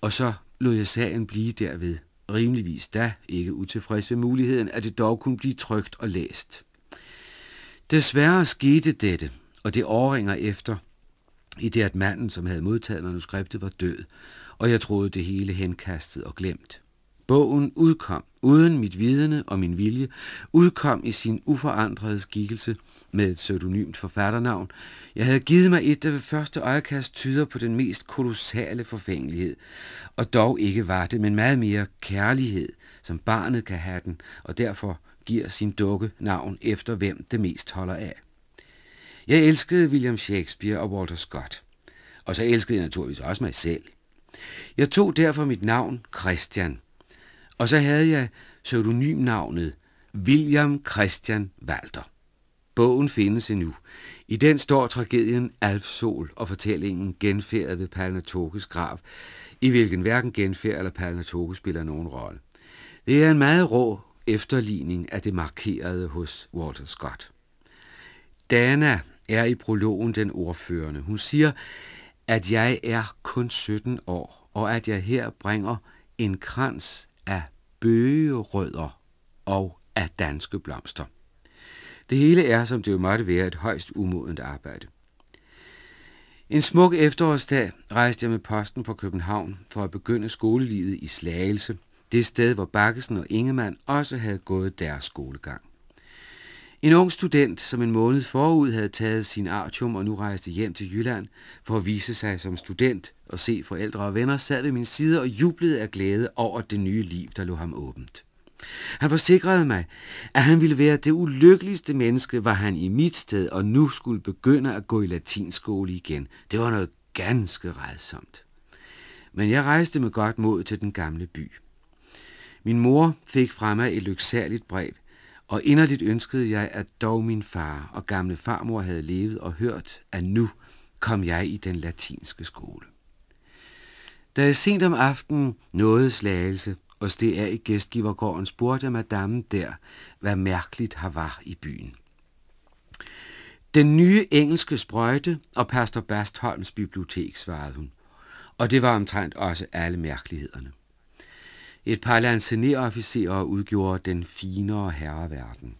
og så lod jeg sagen blive derved rimeligvis da ikke utilfreds ved muligheden, at det dog kunne blive trygt og læst. Desværre skete dette, og det overringer efter, i det at manden, som havde modtaget manuskriptet, var død, og jeg troede det hele henkastet og glemt. Bogen udkom, uden mit vidne og min vilje, udkom i sin uforandrede skikkelse – med et pseudonymt forfatternavn. Jeg havde givet mig et, der ved første øjekast tyder på den mest kolossale forfængelighed. Og dog ikke var det, men meget mere kærlighed, som barnet kan have den, og derfor giver sin dukke navn efter, hvem det mest holder af. Jeg elskede William Shakespeare og Walter Scott. Og så elskede jeg naturligvis også mig selv. Jeg tog derfor mit navn Christian. Og så havde jeg pseudonymnavnet William Christian Walter. Bogen findes endnu. I den står tragedien Alfsol og fortællingen Genfærdet ved Palnatokes grav, i hvilken hverken genfærd eller Palnatoke spiller nogen rolle. Det er en meget rå efterligning af det markerede hos Walter Scott. Dana er i prologen den ordførende. Hun siger, at jeg er kun 17 år, og at jeg her bringer en krans af bøgerødder og af danske blomster. Det hele er, som det jo måtte være, et højst umodent arbejde. En smuk efterårsdag rejste jeg med posten fra København for at begynde skolelivet i Slagelse, det sted, hvor Bakkesen og Ingemann også havde gået deres skolegang. En ung student, som en måned forud havde taget sin artium og nu rejste hjem til Jylland for at vise sig som student og se forældre og venner, sad ved min side og jublede af glæde over det nye liv, der lå ham åbent. Han forsikrede mig, at han ville være det ulykkeligste menneske, var han i mit sted, og nu skulle begynde at gå i latinskole igen. Det var noget ganske redsomt. Men jeg rejste med godt mod til den gamle by. Min mor fik fra mig et lyksærligt brev, og inderligt ønskede jeg, at dog min far og gamle farmor havde levet og hørt, at nu kom jeg i den latinske skole. Da jeg sent om aftenen nåede slagelse, hos det i gæstgivergården spurgte madammen der, hvad mærkeligt har var i byen. Den nye engelske sprøjte og Pastor Bastholms bibliotek, svarede hun. Og det var omtrent også alle mærkelighederne. Et par lanceneofficerer udgjorde den finere herreverden.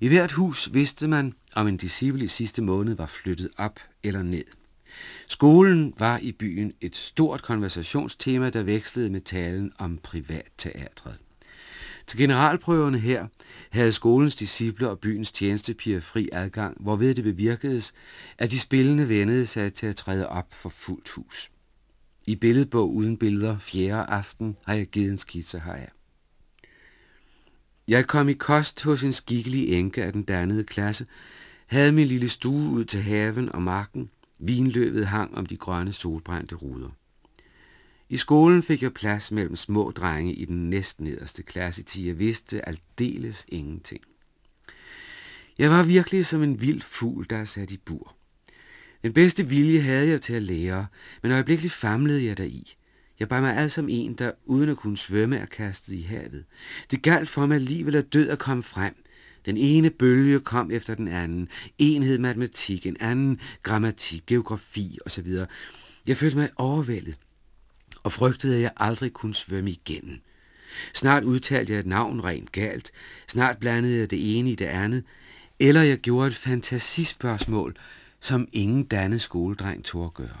I hvert hus vidste man, om en disciple i sidste måned var flyttet op eller ned. Skolen var i byen et stort konversationstema, der vekslede med talen om privatteatret. Til generalprøverne her havde skolens disciple og byens tjenestepiger fri adgang, hvorved det bevirkedes, at de spillende vendede sig til at træde op for fuldt hus. I billedbog uden billeder fjerde aften har jeg givet en skitse heraf. Jeg kom i kost hos en skikkelig enke af den dannede klasse, havde min lille stue ud til haven og marken, Vinløvet hang om de grønne solbrændte ruder. I skolen fik jeg plads mellem små drenge i den næst nederste klasse, til jeg vidste aldeles ingenting. Jeg var virkelig som en vild fugl, der er sat i bur. Den bedste vilje havde jeg til at lære, men øjeblikkeligt famlede jeg deri. Jeg bar mig alt som en, der uden at kunne svømme er kastet i havet. Det galt for mig alligevel at død at komme frem, den ene bølge kom efter den anden. En hed matematik, en anden grammatik, geografi osv. Jeg følte mig overvældet og frygtede, at jeg aldrig kunne svømme igennem. Snart udtalte jeg et navn rent galt, snart blandede jeg det ene i det andet, eller jeg gjorde et fantasispørgsmål, som ingen dannet skoledreng tog at gøre.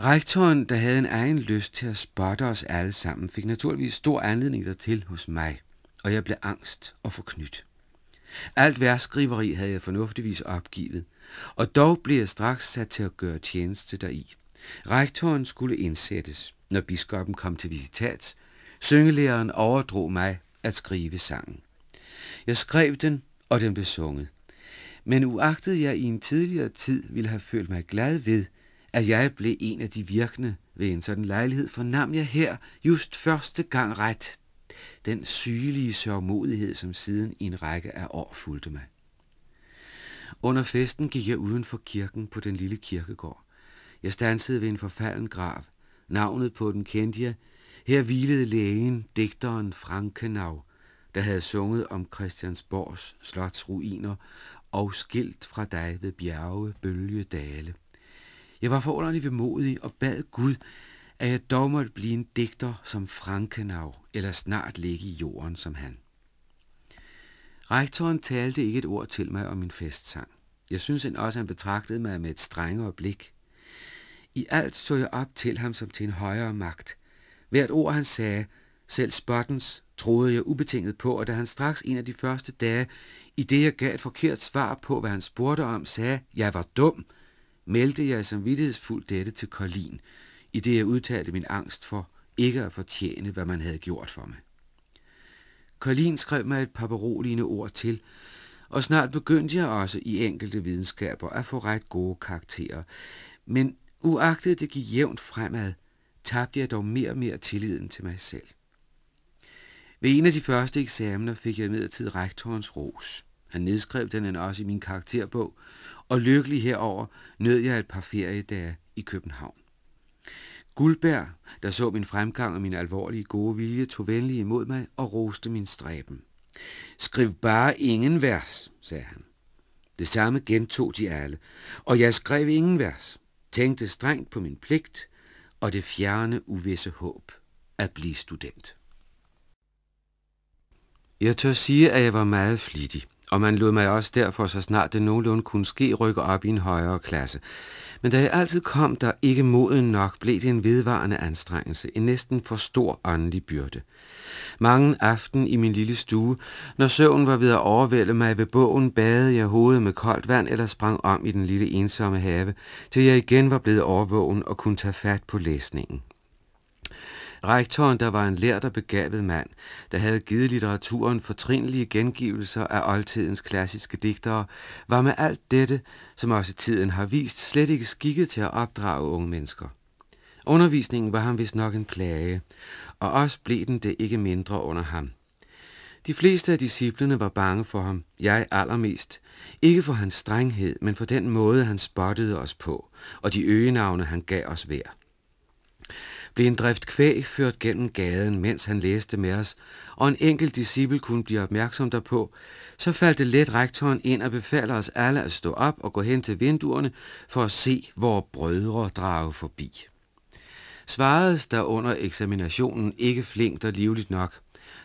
Rektoren, der havde en egen lyst til at spotte os alle sammen, fik naturligvis stor anledning dertil hos mig og jeg blev angst og forknyt. Alt værtskriveri havde jeg fornuftigvis opgivet, og dog blev jeg straks sat til at gøre tjeneste deri. Rektoren skulle indsættes, når biskoppen kom til visitat. Syngelæreren overdrog mig at skrive sangen. Jeg skrev den, og den blev sunget. Men uagtet jeg i en tidligere tid ville have følt mig glad ved, at jeg blev en af de virkende ved en sådan lejlighed, fornam jeg her just første gang ret den sygelige sørgmodighed, som siden i en række af år fulgte mig. Under festen gik jeg uden for kirken på den lille kirkegård. Jeg stansede ved en forfalden grav. Navnet på den kendte jeg. Her hvilede lægen, digteren Frankenau, der havde sunget om Christiansborgs slots ruiner og skilt fra dig ved bjerge, bølge, dale. Jeg var forunderlig vemodig og bad Gud, at jeg dog måtte blive en digter som Frankenau, eller snart ligge i jorden som han. Rektoren talte ikke et ord til mig om min festsang. Jeg synes end også, han betragtede mig med et strengere blik. I alt så jeg op til ham som til en højere magt. Hvert ord, han sagde, selv spottens, troede jeg ubetinget på, og da han straks en af de første dage, i det jeg gav et forkert svar på, hvad han spurgte om, sagde, jeg var dum, meldte jeg samvittighedsfuldt dette til Colin, i det jeg udtalte min angst for ikke at fortjene, hvad man havde gjort for mig. Karlin skrev mig et par beroligende ord til, og snart begyndte jeg også i enkelte videnskaber at få ret gode karakterer. Men uagtet det gik jævnt fremad, tabte jeg dog mere og mere tilliden til mig selv. Ved en af de første eksamener fik jeg imidlertid rektorens ros. Han nedskrev den end også i min karakterbog, og lykkelig herover nød jeg et par feriedage i København. Guldberg, der så min fremgang og min alvorlige gode vilje, tog venlig imod mig og roste min stræben. Skriv bare ingen vers, sagde han. Det samme gentog de alle, og jeg skrev ingen vers, tænkte strengt på min pligt og det fjerne uvisse håb at blive student. Jeg tør sige, at jeg var meget flittig og man lod mig også derfor, så snart det nogenlunde kunne ske, rykke op i en højere klasse. Men da jeg altid kom der ikke moden nok, blev det en vedvarende anstrengelse, en næsten for stor åndelig byrde. Mange aften i min lille stue, når søvnen var ved at overvælde mig ved bogen, badede jeg hovedet med koldt vand eller sprang om i den lille ensomme have, til jeg igen var blevet overvågen og kunne tage fat på læsningen. Rektoren, der var en lærd og begavet mand, der havde givet litteraturen fortrinlige gengivelser af oldtidens klassiske digtere, var med alt dette, som også tiden har vist, slet ikke skikket til at opdrage unge mennesker. Undervisningen var ham vist nok en plage, og også blev den det ikke mindre under ham. De fleste af disciplene var bange for ham, jeg allermest. Ikke for hans strenghed, men for den måde, han spottede os på, og de øgenavne, han gav os hver blev en drift kvæg ført gennem gaden, mens han læste med os, og en enkelt disciple kunne blive opmærksom derpå, så faldt det let rektoren ind og befaler os alle at stå op og gå hen til vinduerne for at se hvor brødre drage forbi. Svaredes der under eksaminationen ikke flinkt og livligt nok.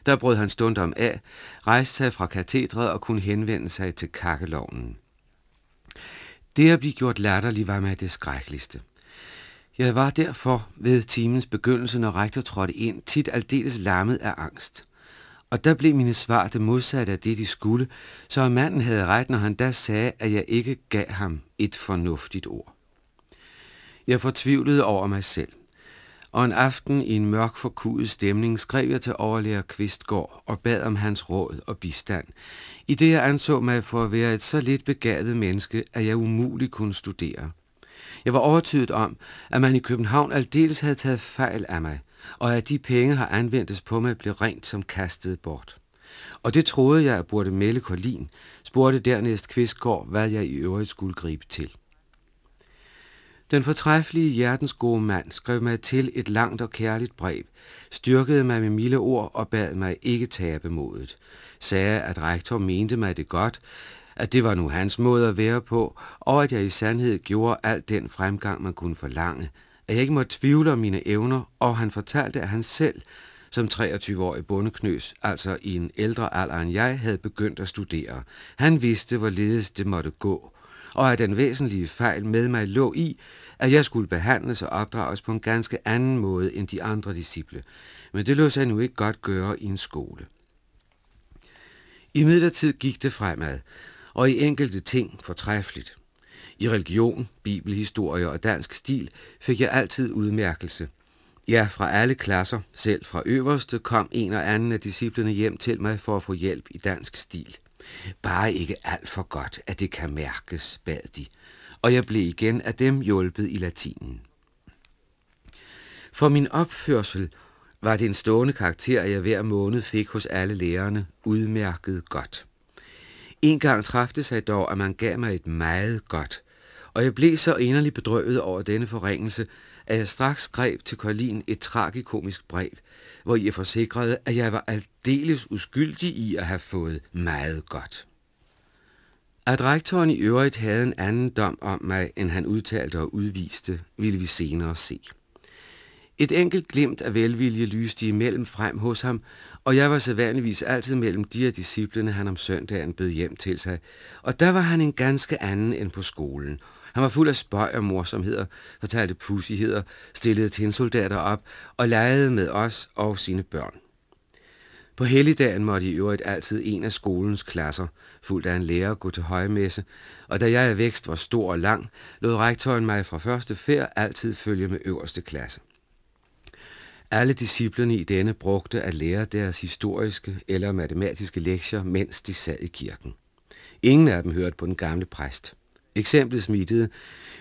Der brød han stundom af, rejste sig fra katedret og kunne henvende sig til kakkelovnen. Det at blive gjort latterlig var med det skrækkeligste. Jeg var derfor ved timens begyndelse, når rektor trådte ind, tit aldeles lammet af angst. Og der blev mine svar det modsatte af det, de skulle, så manden havde ret, når han da sagde, at jeg ikke gav ham et fornuftigt ord. Jeg fortvivlede over mig selv. Og en aften i en mørk forkudet stemning skrev jeg til overlærer Kvistgård og bad om hans råd og bistand, i det jeg anså mig for at være et så lidt begavet menneske, at jeg umuligt kunne studere. Jeg var overtydet om, at man i København aldeles havde taget fejl af mig, og at de penge, har anvendtes på mig, blev rent som kastet bort. Og det troede jeg, at burde melde Kolin, spurgte dernæst Kvistgaard, hvad jeg i øvrigt skulle gribe til. Den fortræffelige hjertens gode mand skrev mig til et langt og kærligt brev, styrkede mig med milde ord og bad mig ikke tabe modet. Sagde, at rektor mente mig det godt, at det var nu hans måde at være på, og at jeg i sandhed gjorde alt den fremgang, man kunne forlange, at jeg ikke måtte tvivle om mine evner, og han fortalte, at han selv, som 23-årig bondeknøs, altså i en ældre alder end jeg, havde begyndt at studere. Han vidste, hvorledes det måtte gå, og at den væsentlige fejl med mig lå i, at jeg skulle behandles og opdrages på en ganske anden måde end de andre disciple. Men det lå sig nu ikke godt gøre i en skole. I midlertid gik det fremad, og i enkelte ting fortræffeligt. I religion, bibelhistorie og dansk stil fik jeg altid udmærkelse. Ja, fra alle klasser, selv fra øverste, kom en og anden af disciplene hjem til mig for at få hjælp i dansk stil. Bare ikke alt for godt, at det kan mærkes, bad de, og jeg blev igen af dem hjulpet i latinen. For min opførsel var det en stående karakter, jeg hver måned fik hos alle lærerne, udmærket godt. En gang træfte sig dog, at man gav mig et meget godt, og jeg blev så inderligt bedrøvet over denne forringelse, at jeg straks skrev til Karlin et tragikomisk brev, hvor jeg forsikrede, at jeg var aldeles uskyldig i at have fået meget godt. At rektoren i øvrigt havde en anden dom om mig, end han udtalte og udviste, ville vi senere se. Et enkelt glimt af velvilje lyste imellem frem hos ham, og jeg var sædvanligvis altid mellem de af disciplene, han om søndagen bød hjem til sig. Og der var han en ganske anden end på skolen. Han var fuld af spøg og morsomheder, fortalte pudsigheder, stillede tinsoldater op og legede med os og sine børn. På helligdagen måtte i øvrigt altid en af skolens klasser, fuldt af en lærer, gå til højmesse, og da jeg i vækst var stor og lang, lod rektoren mig fra første færd altid følge med øverste klasse. Alle disciplerne i denne brugte at lære deres historiske eller matematiske lektier, mens de sad i kirken. Ingen af dem hørte på den gamle præst. Eksemplet smittede,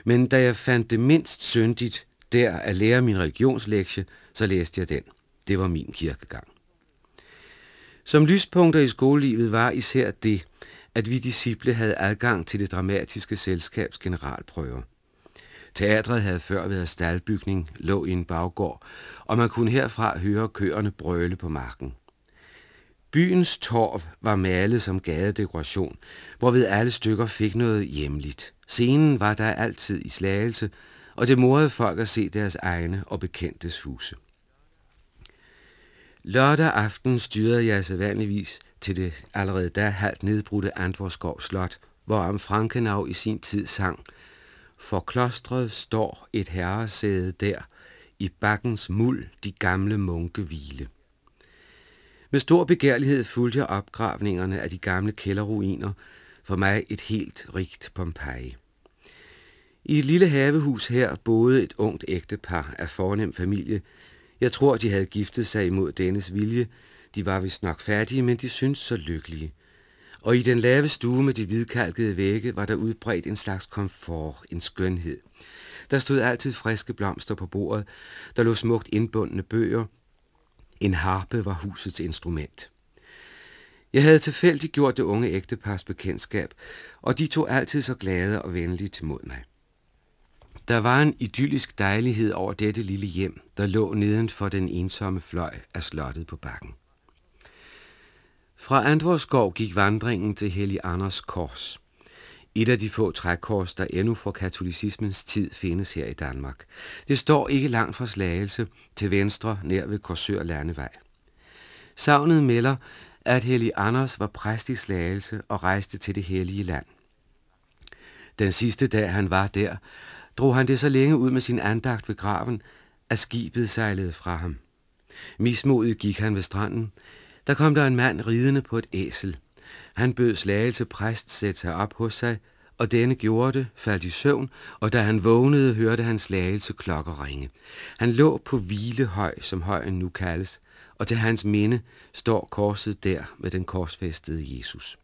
men da jeg fandt det mindst syndigt der at lære min religionslektie, så læste jeg den. Det var min kirkegang. Som lyspunkter i skolelivet var især det, at vi disciple havde adgang til det dramatiske selskabs generalprøver. Teatret havde før været staldbygning, lå i en baggård, og man kunne herfra høre køerne brøle på marken. Byens torv var malet som gadedekoration, hvorved alle stykker fik noget hjemligt. Scenen var der altid i slagelse, og det morede folk at se deres egne og bekendtes huse. Lørdag aften styrede jeg sædvanligvis til det allerede da halvt nedbrudte Antvorskov Slot, hvor om Frankenau i sin tid sang, For klostret står et herresæde der – i bakkens muld de gamle munke hvile. Med stor begærlighed fulgte jeg opgravningerne af de gamle kælderruiner, for mig et helt rigt Pompeji. I et lille havehus her boede et ungt ægtepar af fornem familie. Jeg tror, de havde giftet sig imod dennes vilje. De var vist nok færdige, men de syntes så lykkelige. Og i den lave stue med de hvidkalkede vægge var der udbredt en slags komfort, en skønhed. Der stod altid friske blomster på bordet. Der lå smukt indbundne bøger. En harpe var husets instrument. Jeg havde tilfældigt gjort det unge ægtepars bekendtskab, og de tog altid så glade og til mod mig. Der var en idyllisk dejlighed over dette lille hjem, der lå neden for den ensomme fløj af slottet på bakken. Fra Andvorskov gik vandringen til Hellig Anders Kors. Et af de få trækors, der endnu fra katolicismens tid findes her i Danmark. Det står ikke langt fra Slagelse til venstre nær ved Korsør Landevej. Savnet melder, at Hellig Anders var præst i Slagelse og rejste til det hellige land. Den sidste dag han var der, drog han det så længe ud med sin andagt ved graven, at skibet sejlede fra ham. Mismodigt gik han ved stranden. Der kom der en mand ridende på et æsel – han bød Slagelse præst sætte sig op hos sig, og denne gjorde det, faldt i søvn, og da han vågnede, hørte han Slagelse klokker ringe. Han lå på Hvilehøj, som højen nu kaldes, og til hans minde står korset der med den korsfæstede Jesus.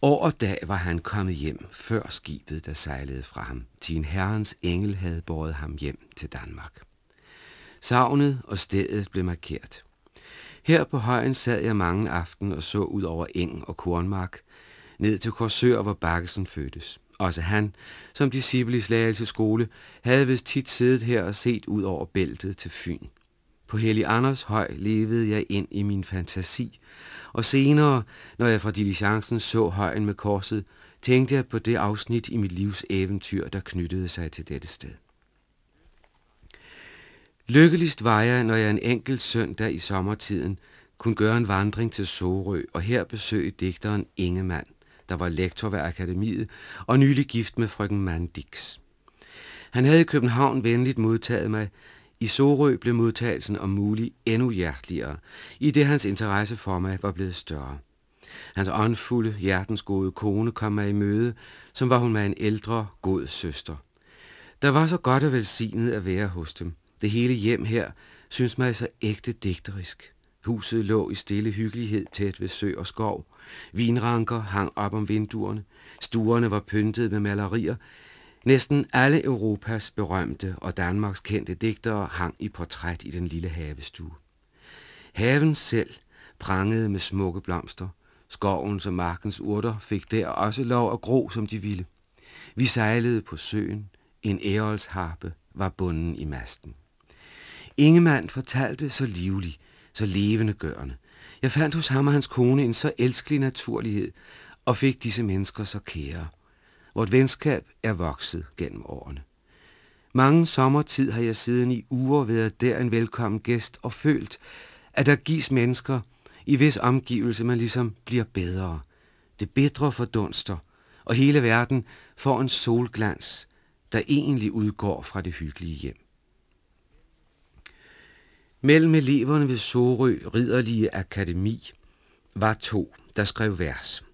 og dag var han kommet hjem, før skibet, der sejlede fra ham. en herrens engel havde båret ham hjem til Danmark. Savnet og stedet blev markeret. Her på højen sad jeg mange aften og så ud over eng og kornmark, ned til Korsør, hvor Bakkesen fødtes. Også han, som disciple i Slagelse skole, havde vist tit siddet her og set ud over bæltet til Fyn. På Hellig Anders Høj levede jeg ind i min fantasi, og senere, når jeg fra diligencen så højen med korset, tænkte jeg på det afsnit i mit livs eventyr, der knyttede sig til dette sted. Lykkeligst var jeg, når jeg en enkelt søndag i sommertiden kunne gøre en vandring til Sorø og her besøge digteren Ingemann, der var lektor ved akademiet og nylig gift med frøken Mandix. Han havde i København venligt modtaget mig. I Sorø blev modtagelsen om muligt endnu hjerteligere, i det hans interesse for mig var blevet større. Hans åndfulde, hjertens gode kone kom mig i møde, som var hun med en ældre, god søster. Der var så godt og velsignet at være hos dem – det hele hjem her synes mig så ægte digterisk. Huset lå i stille hyggelighed tæt ved sø og skov. Vinranker hang op om vinduerne. Stuerne var pyntet med malerier. Næsten alle Europas berømte og Danmarks kendte digtere hang i portræt i den lille havestue. Haven selv prangede med smukke blomster. Skoven som markens urter fik der også lov at gro, som de ville. Vi sejlede på søen. En æresharpe var bunden i masten. Ingemann fortalte så livlig, så levende gørende. Jeg fandt hos ham og hans kone en så elskelig naturlighed, og fik disse mennesker så kære. Vort venskab er vokset gennem årene. Mange sommertid har jeg siden i uger været der en velkommen gæst og følt, at der gives mennesker i vis omgivelse, man ligesom bliver bedre. Det bedre fordunster, og hele verden får en solglans, der egentlig udgår fra det hyggelige hjem. Mellem eleverne ved Sorø Ridderlige Akademi var to, der skrev vers.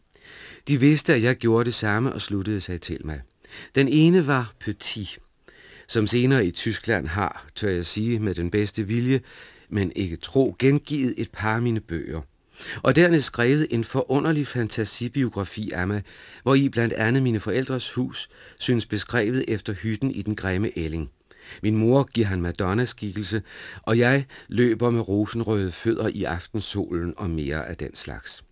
De vidste, at jeg gjorde det samme og sluttede sig til mig. Den ene var Petit, som senere i Tyskland har, tør jeg sige med den bedste vilje, men ikke tro, gengivet et par af mine bøger. Og dernæst skrevet en forunderlig fantasibiografi af mig, hvor i blandt andet mine forældres hus synes beskrevet efter hytten i den grimme ælling. Min mor giver han Madonna-skikkelse, og jeg løber med rosenrøde fødder i aftensolen og mere af den slags.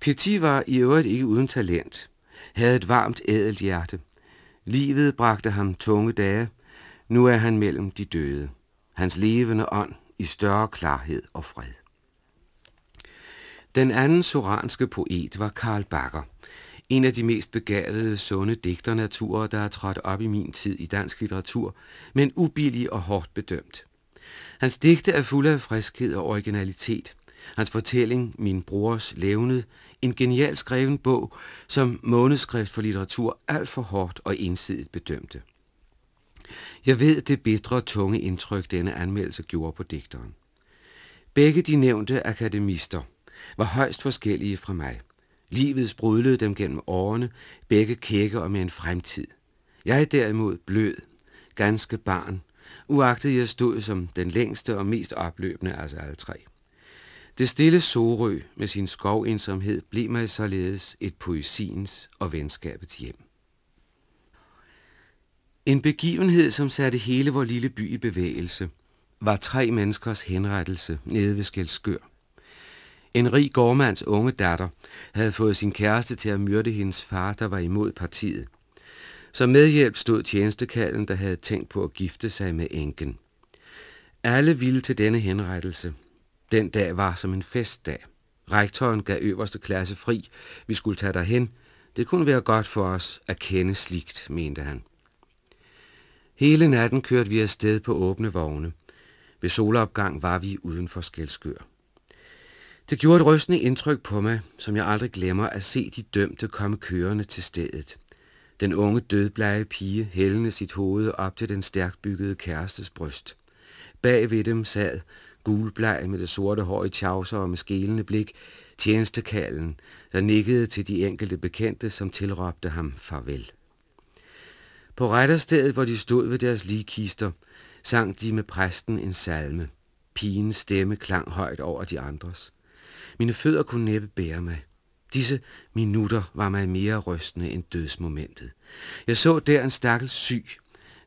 Petit var i øvrigt ikke uden talent, havde et varmt ædelt hjerte. Livet bragte ham tunge dage. Nu er han mellem de døde. Hans levende ånd i større klarhed og fred. Den anden soranske poet var Karl Bakker en af de mest begavede, sunde digternaturer, der er trådt op i min tid i dansk litteratur, men ubillig og hårdt bedømt. Hans digte er fulde af friskhed og originalitet. Hans fortælling, Min brors levnet, en genial skreven bog, som måneskrift for litteratur alt for hårdt og ensidigt bedømte. Jeg ved det bitre og tunge indtryk, denne anmeldelse gjorde på digteren. Begge de nævnte akademister var højst forskellige fra mig – Livet sprudlede dem gennem årene, begge kække og med en fremtid. Jeg derimod blød, ganske barn, uagtet jeg stod som den længste og mest opløbende af alle tre. Det stille Sorø med sin skovensomhed blev mig således et poesiens og venskabets hjem. En begivenhed, som satte hele vor lille by i bevægelse, var tre menneskers henrettelse nede ved Skelskør. En rig gårdmands unge datter havde fået sin kæreste til at myrde hendes far, der var imod partiet. Som medhjælp stod tjenestekallen, der havde tænkt på at gifte sig med enken. Alle ville til denne henrettelse. Den dag var som en festdag. Rektoren gav øverste klasse fri. Vi skulle tage derhen. Det kunne være godt for os at kende slikt, mente han. Hele natten kørte vi afsted på åbne vogne. Ved solopgang var vi uden for Skelskør. Det gjorde et rystende indtryk på mig, som jeg aldrig glemmer at se de dømte komme kørende til stedet. Den unge dødblege pige hældende sit hoved op til den stærkt byggede kærestes bryst. Bag ved dem sad, gulbleg med det sorte hår i tjavser og med skælende blik, tjenestekallen, der nikkede til de enkelte bekendte, som tilråbte ham farvel. På retterstedet, hvor de stod ved deres ligkister, sang de med præsten en salme. Pigens stemme klang højt over de andres. Mine fødder kunne næppe bære mig. Disse minutter var mig mere rystende end dødsmomentet. Jeg så der en stakkels syg,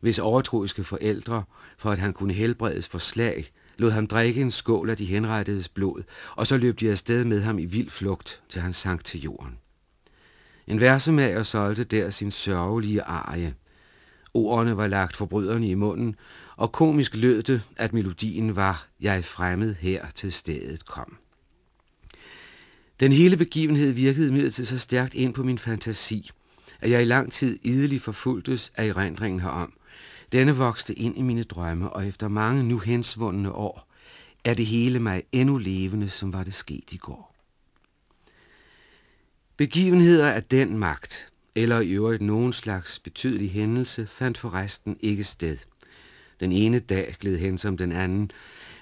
hvis overtroiske forældre, for at han kunne helbredes for slag, lod ham drikke en skål af de henrettedes blod, og så løb de afsted med ham i vild flugt, til han sank til jorden. En versemager solgte der sin sørgelige arie. Ordene var lagt forbryderne i munden, og komisk lød det, at melodien var Jeg fremmed her til stedet kom. Den hele begivenhed virkede imidlertid så stærkt ind på min fantasi, at jeg i lang tid idelig forfulgtes af erindringen herom. Denne vokste ind i mine drømme, og efter mange nu hensvundne år, er det hele mig endnu levende, som var det sket i går. Begivenheder af den magt, eller i øvrigt nogen slags betydelig hændelse, fandt forresten ikke sted. Den ene dag gled hen som den anden,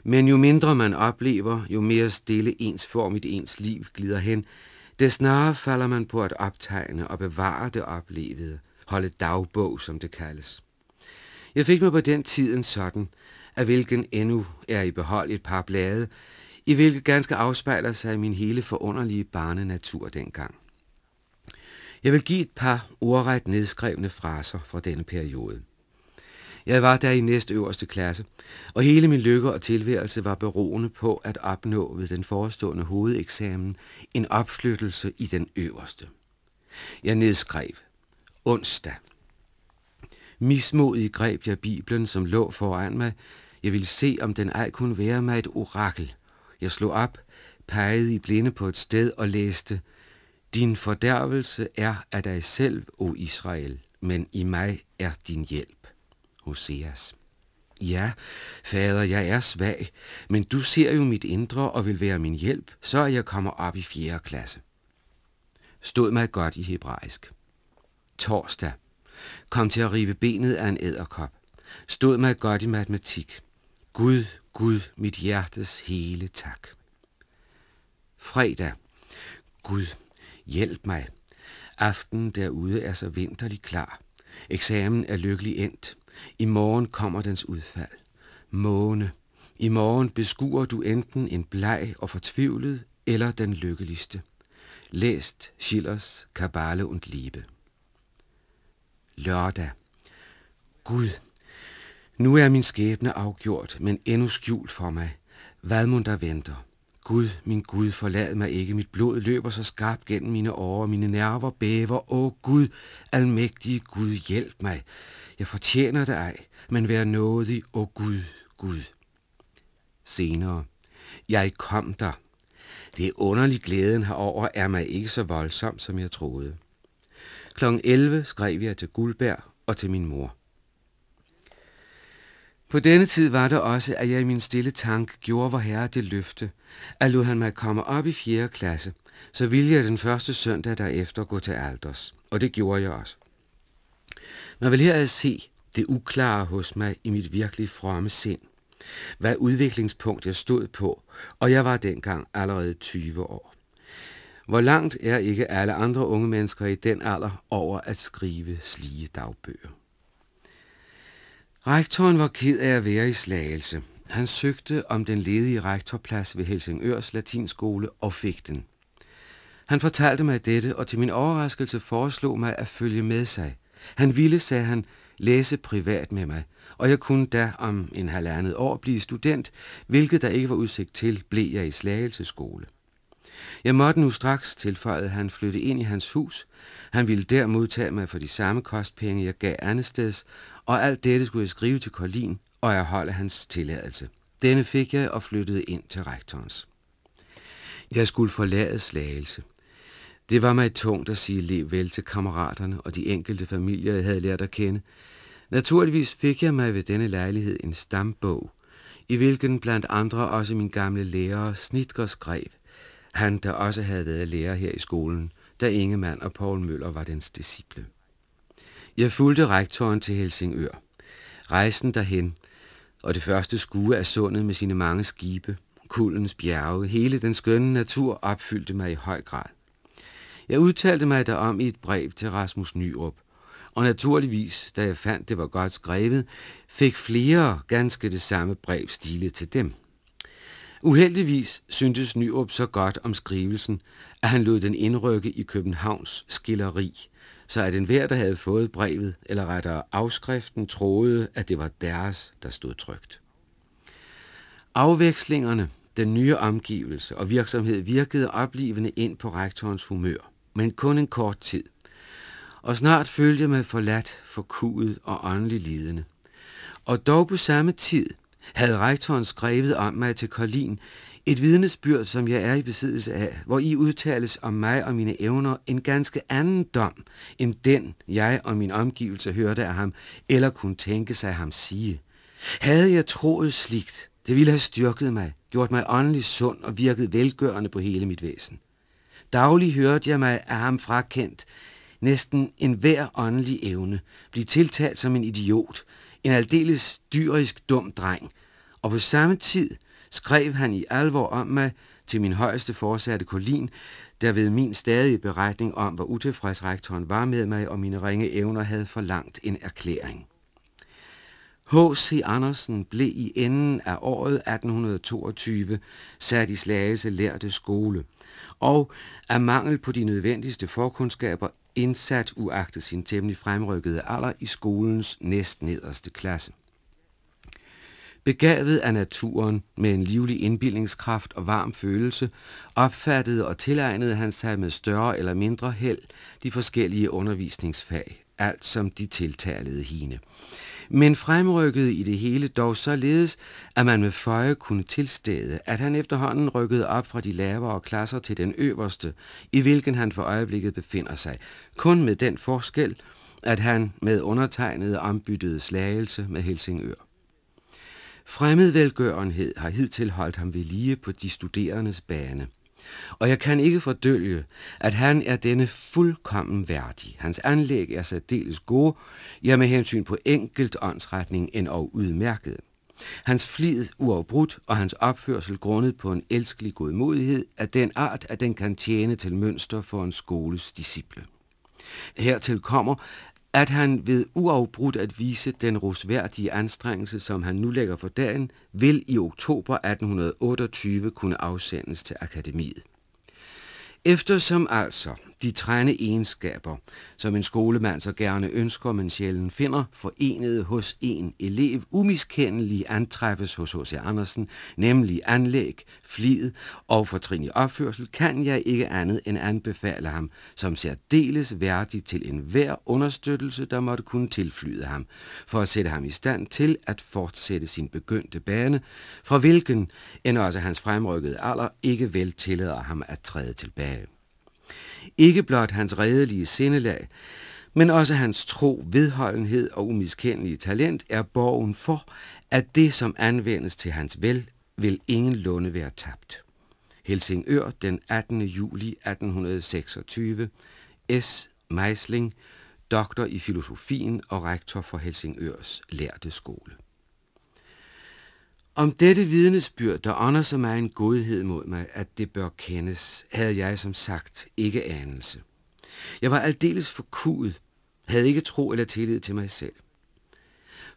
men jo mindre man oplever, jo mere stille ens form i det ens liv glider hen, det snarere falder man på at optegne og bevare det oplevede, holde dagbog, som det kaldes. Jeg fik mig på den tiden sådan, af hvilken endnu er i behold et par blade, i hvilket ganske afspejler sig min hele forunderlige barnenatur dengang. Jeg vil give et par ordret nedskrevne fraser fra denne periode. Jeg var der i næstøverste klasse, og hele min lykke og tilværelse var beroende på at opnå ved den forestående hovedeksamen en opflyttelse i den øverste. Jeg nedskrev onsdag. Mismodig greb jeg Bibelen, som lå foran mig. Jeg ville se, om den ej kunne være mig et orakel. Jeg slog op, pegede i blinde på et sted og læste, Din fordærvelse er af dig selv, o Israel, men i mig er din hjælp. Hoseas. Ja, fader, jeg er svag, men du ser jo mit indre og vil være min hjælp, så jeg kommer op i fjerde klasse. Stod mig godt i hebraisk. Torsdag. Kom til at rive benet af en æderkop. Stod mig godt i matematik. Gud, Gud, mit hjertes hele tak. Fredag. Gud, hjælp mig. Aftenen derude er så vinterlig klar. Eksamen er lykkelig endt. I morgen kommer dens udfald. Måne, i morgen beskuer du enten en bleg og fortvivlet, eller den lykkeligste. Læst Schillers Kabale und Liebe. Lørdag. Gud, nu er min skæbne afgjort, men endnu skjult for mig. Hvad må der venter? Gud, min Gud, forlad mig ikke. Mit blod løber så skarpt gennem mine årer, mine nerver bæver. Åh Gud, almægtige Gud, hjælp mig. Jeg fortjener det ej, men vær nådig, o oh Gud, Gud. Senere. Jeg kom der. Det underlige glæden herover er mig ikke så voldsom, som jeg troede. Kl. 11 skrev jeg til Guldberg og til min mor. På denne tid var det også, at jeg i min stille tank gjorde vor herre det løfte, at lod han mig komme op i 4. klasse, så ville jeg den første søndag derefter gå til alders, og det gjorde jeg også. Man vil at se det uklare hos mig i mit virkelig fromme sind. Hvad udviklingspunkt jeg stod på, og jeg var dengang allerede 20 år. Hvor langt er ikke alle andre unge mennesker i den alder over at skrive slige dagbøger. Rektoren var ked af at være i slagelse. Han søgte om den ledige rektorplads ved Helsingørs Latinskole og fik den. Han fortalte mig dette, og til min overraskelse foreslog mig at følge med sig. Han ville, sagde han, læse privat med mig, og jeg kunne da om en halvandet år blive student, hvilket der ikke var udsigt til, blev jeg i slagelseskole. Jeg måtte nu straks, tilføjede han, flytte ind i hans hus. Han ville der modtage mig for de samme kostpenge, jeg gav andetsteds, og alt dette skulle jeg skrive til Kolin, og jeg holde hans tilladelse. Denne fik jeg og flyttede ind til rektorens. Jeg skulle forlade Slagelse. Det var mig tungt at sige lev vel til kammeraterne og de enkelte familier, jeg havde lært at kende. Naturligvis fik jeg mig ved denne lejlighed en stambog, i hvilken blandt andre også min gamle lærer Snitger skrev, han der også havde været lærer her i skolen, da Ingemann og Paul Møller var dens disciple. Jeg fulgte rektoren til Helsingør. Rejsen derhen, og det første skue af sundet med sine mange skibe, kuldens bjerge, hele den skønne natur opfyldte mig i høj grad. Jeg udtalte mig derom i et brev til Rasmus Nyrup, og naturligvis, da jeg fandt, det var godt skrevet, fik flere ganske det samme brev stilet til dem. Uheldigvis syntes Nyrup så godt om skrivelsen, at han lod den indrykke i Københavns skilleri, så at enhver, der havde fået brevet, eller rettere afskriften, troede, at det var deres, der stod trygt. Afvekslingerne, den nye omgivelse og virksomhed virkede oplivende ind på rektorens humør men kun en kort tid. Og snart følte jeg mig forladt, forkudet og åndelig lidende. Og dog på samme tid havde rektoren skrevet om mig til Karlin, et vidnesbyrd, som jeg er i besiddelse af, hvor I udtales om mig og mine evner en ganske anden dom, end den, jeg og min omgivelse hørte af ham, eller kunne tænke sig ham sige. Havde jeg troet sligt, det ville have styrket mig, gjort mig åndelig sund og virket velgørende på hele mit væsen. Daglig hørte jeg mig af ham frakendt næsten en hver åndelig evne, blive tiltalt som en idiot, en aldeles dyrisk dum dreng, og på samme tid skrev han i alvor om mig til min højeste forsatte kolin, der ved min stadige beretning om, hvor utilfreds rektoren var med mig og mine ringe evner, havde forlangt en erklæring. H.C. Andersen blev i enden af året 1822 sat i Slagelse lærte skole – og af mangel på de nødvendigste forkundskaber indsat uagtet sin temmelig fremrykkede alder i skolens næst nederste klasse. Begavet af naturen med en livlig indbildningskraft og varm følelse, opfattede og tilegnede han sig med større eller mindre held de forskellige undervisningsfag, alt som de tiltalede hende men fremrykkede i det hele dog således, at man med føje kunne tilstede, at han efterhånden rykkede op fra de lavere klasser til den øverste, i hvilken han for øjeblikket befinder sig, kun med den forskel, at han med undertegnede ombyttede slagelse med Helsingør. Fremmedvelgørenhed har hidtil holdt ham ved lige på de studerendes bane. Og jeg kan ikke fordølge, at han er denne fuldkommen værdig. Hans anlæg er særdeles gode, ja med hensyn på enkelt åndsretning end og udmærket. Hans flid uafbrudt og hans opførsel grundet på en elskelig godmodighed er den art, at den kan tjene til mønster for en skoles disciple. Hertil kommer, at han ved uafbrudt at vise den rosværdige anstrengelse, som han nu lægger for dagen, vil i oktober 1828 kunne afsendes til akademiet. Eftersom altså de træne egenskaber, som en skolemand så gerne ønsker, men sjældent finder, forenet hos en elev, umiskendelig antræffes hos H.C. Andersen, nemlig anlæg, flid og fortrinlig opførsel, kan jeg ikke andet end anbefale ham, som særdeles værdig til enhver understøttelse, der måtte kunne tilflyde ham, for at sætte ham i stand til at fortsætte sin begyndte bane, fra hvilken, end også hans fremrykkede alder, ikke vel tillader ham at træde tilbage. Ikke blot hans redelige sindelag, men også hans tro, vedholdenhed og umiskendelige talent er borgen for, at det, som anvendes til hans vel, vil ingen lunde være tabt. Helsingør den 18. juli 1826. S. Meisling, doktor i filosofien og rektor for Helsingørs lærte skole. Om dette vidnesbyrd, der ånder så meget en godhed mod mig, at det bør kendes, havde jeg som sagt ikke anelse. Jeg var aldeles forkudet, havde ikke tro eller tillid til mig selv.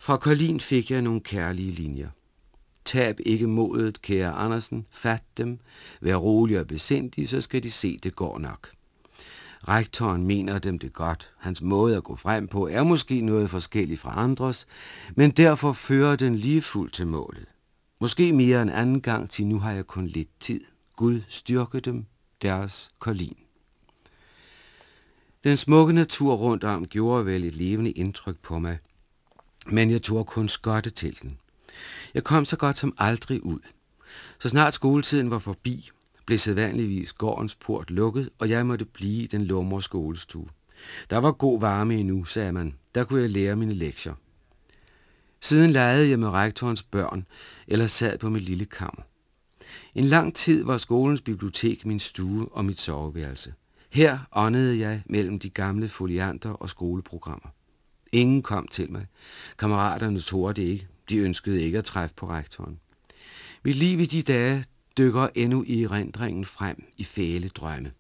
Fra Kolin fik jeg nogle kærlige linjer. Tab ikke modet, kære Andersen. Fat dem. Vær rolig og besindig, så skal de se, det går nok. Rektoren mener dem det godt. Hans måde at gå frem på er måske noget forskellig fra andres, men derfor fører den lige fuldt til målet. Måske mere en anden gang, til nu har jeg kun lidt tid. Gud styrke dem, deres kolin. Den smukke natur rundt om gjorde vel et levende indtryk på mig, men jeg tog kun skotte til den. Jeg kom så godt som aldrig ud. Så snart skoletiden var forbi, blev sædvanligvis gårdens port lukket, og jeg måtte blive i den lumre skolestue. Der var god varme endnu, sagde man. Der kunne jeg lære mine lektier. Siden legede jeg med rektorens børn, eller sad på mit lille kammer. En lang tid var skolens bibliotek min stue og mit soveværelse. Her åndede jeg mellem de gamle folianter og skoleprogrammer. Ingen kom til mig. Kammeraterne troede det ikke. De ønskede ikke at træffe på rektoren. Mit liv i de dage dykker endnu i erindringen frem i fæle drømme.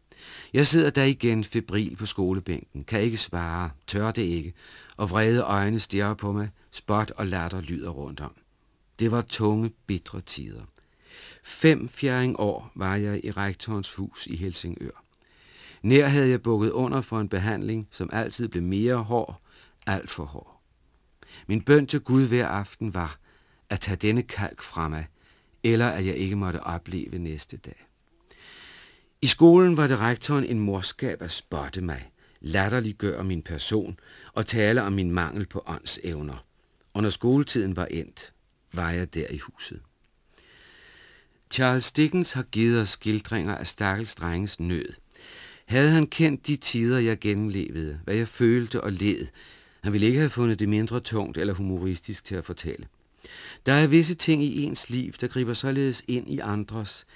Jeg sidder der igen febril på skolebænken, kan ikke svare, tør det ikke, og vrede øjne stirrer på mig, Spot og latter lyder rundt om. Det var tunge, bitre tider. Fem fjerring år var jeg i rektorens hus i Helsingør. Nær havde jeg bukket under for en behandling, som altid blev mere hård, alt for hård. Min bøn til Gud hver aften var at tage denne kalk fremad, eller at jeg ikke måtte opleve næste dag. I skolen var det rektoren en morskab at spotte mig, latterliggøre min person og tale om min mangel på åndsevner og når skoletiden var endt, var jeg der i huset. Charles Dickens har givet os skildringer af stakkels drenges nød. Havde han kendt de tider, jeg gennemlevede, hvad jeg følte og led, han ville ikke have fundet det mindre tungt eller humoristisk til at fortælle. Der er visse ting i ens liv, der griber således ind i andres,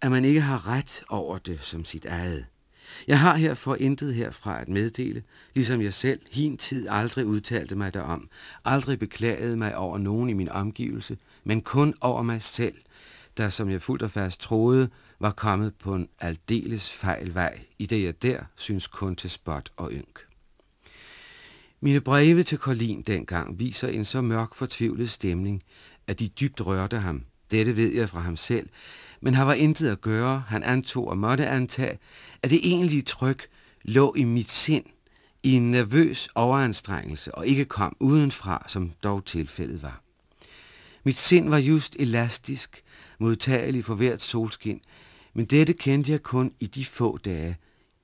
at man ikke har ret over det som sit eget. Jeg har herfor intet herfra at meddele, ligesom jeg selv hin tid aldrig udtalte mig derom, aldrig beklagede mig over nogen i min omgivelse, men kun over mig selv, der som jeg fuldt og fast troede, var kommet på en aldeles fejl vej, i det jeg der synes kun til spot og ynk. Mine breve til Colin dengang viser en så mørk fortvivlet stemning, at de dybt rørte ham. Dette ved jeg fra ham selv, men han var intet at gøre. Han antog og måtte antage, at det egentlige tryk lå i mit sind, i en nervøs overanstrengelse og ikke kom udenfra, som dog tilfældet var. Mit sind var just elastisk, modtagelig for hvert solskin, men dette kendte jeg kun i de få dage,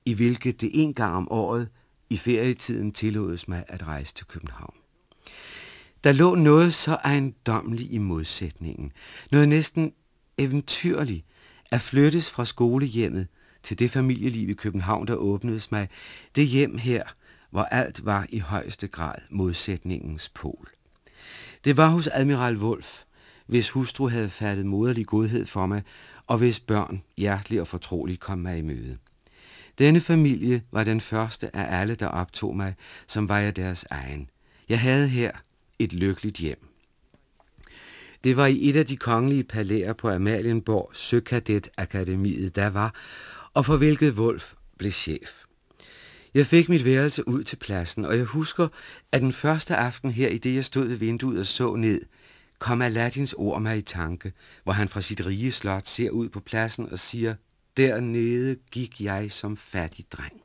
i hvilke det en gang om året i ferietiden tillodes mig at rejse til København. Der lå noget så ejendommeligt i modsætningen, noget næsten eventyrlig at flyttes fra skolehjemmet til det familieliv i København, der åbnedes mig. Det hjem her, hvor alt var i højeste grad modsætningens pol. Det var hos Admiral Wolf, hvis hustru havde fattet moderlig godhed for mig, og hvis børn hjerteligt og fortroligt kom mig i møde. Denne familie var den første af alle, der optog mig, som var jeg deres egen. Jeg havde her et lykkeligt hjem. Det var i et af de kongelige palæer på Amalienborg, Søkadet Akademiet, der var, og for hvilket Wolf blev chef. Jeg fik mit værelse ud til pladsen, og jeg husker, at den første aften her, i det jeg stod ved vinduet og så ned, kom Aladdins ord mig i tanke, hvor han fra sit rige slot ser ud på pladsen og siger, dernede gik jeg som fattig dreng.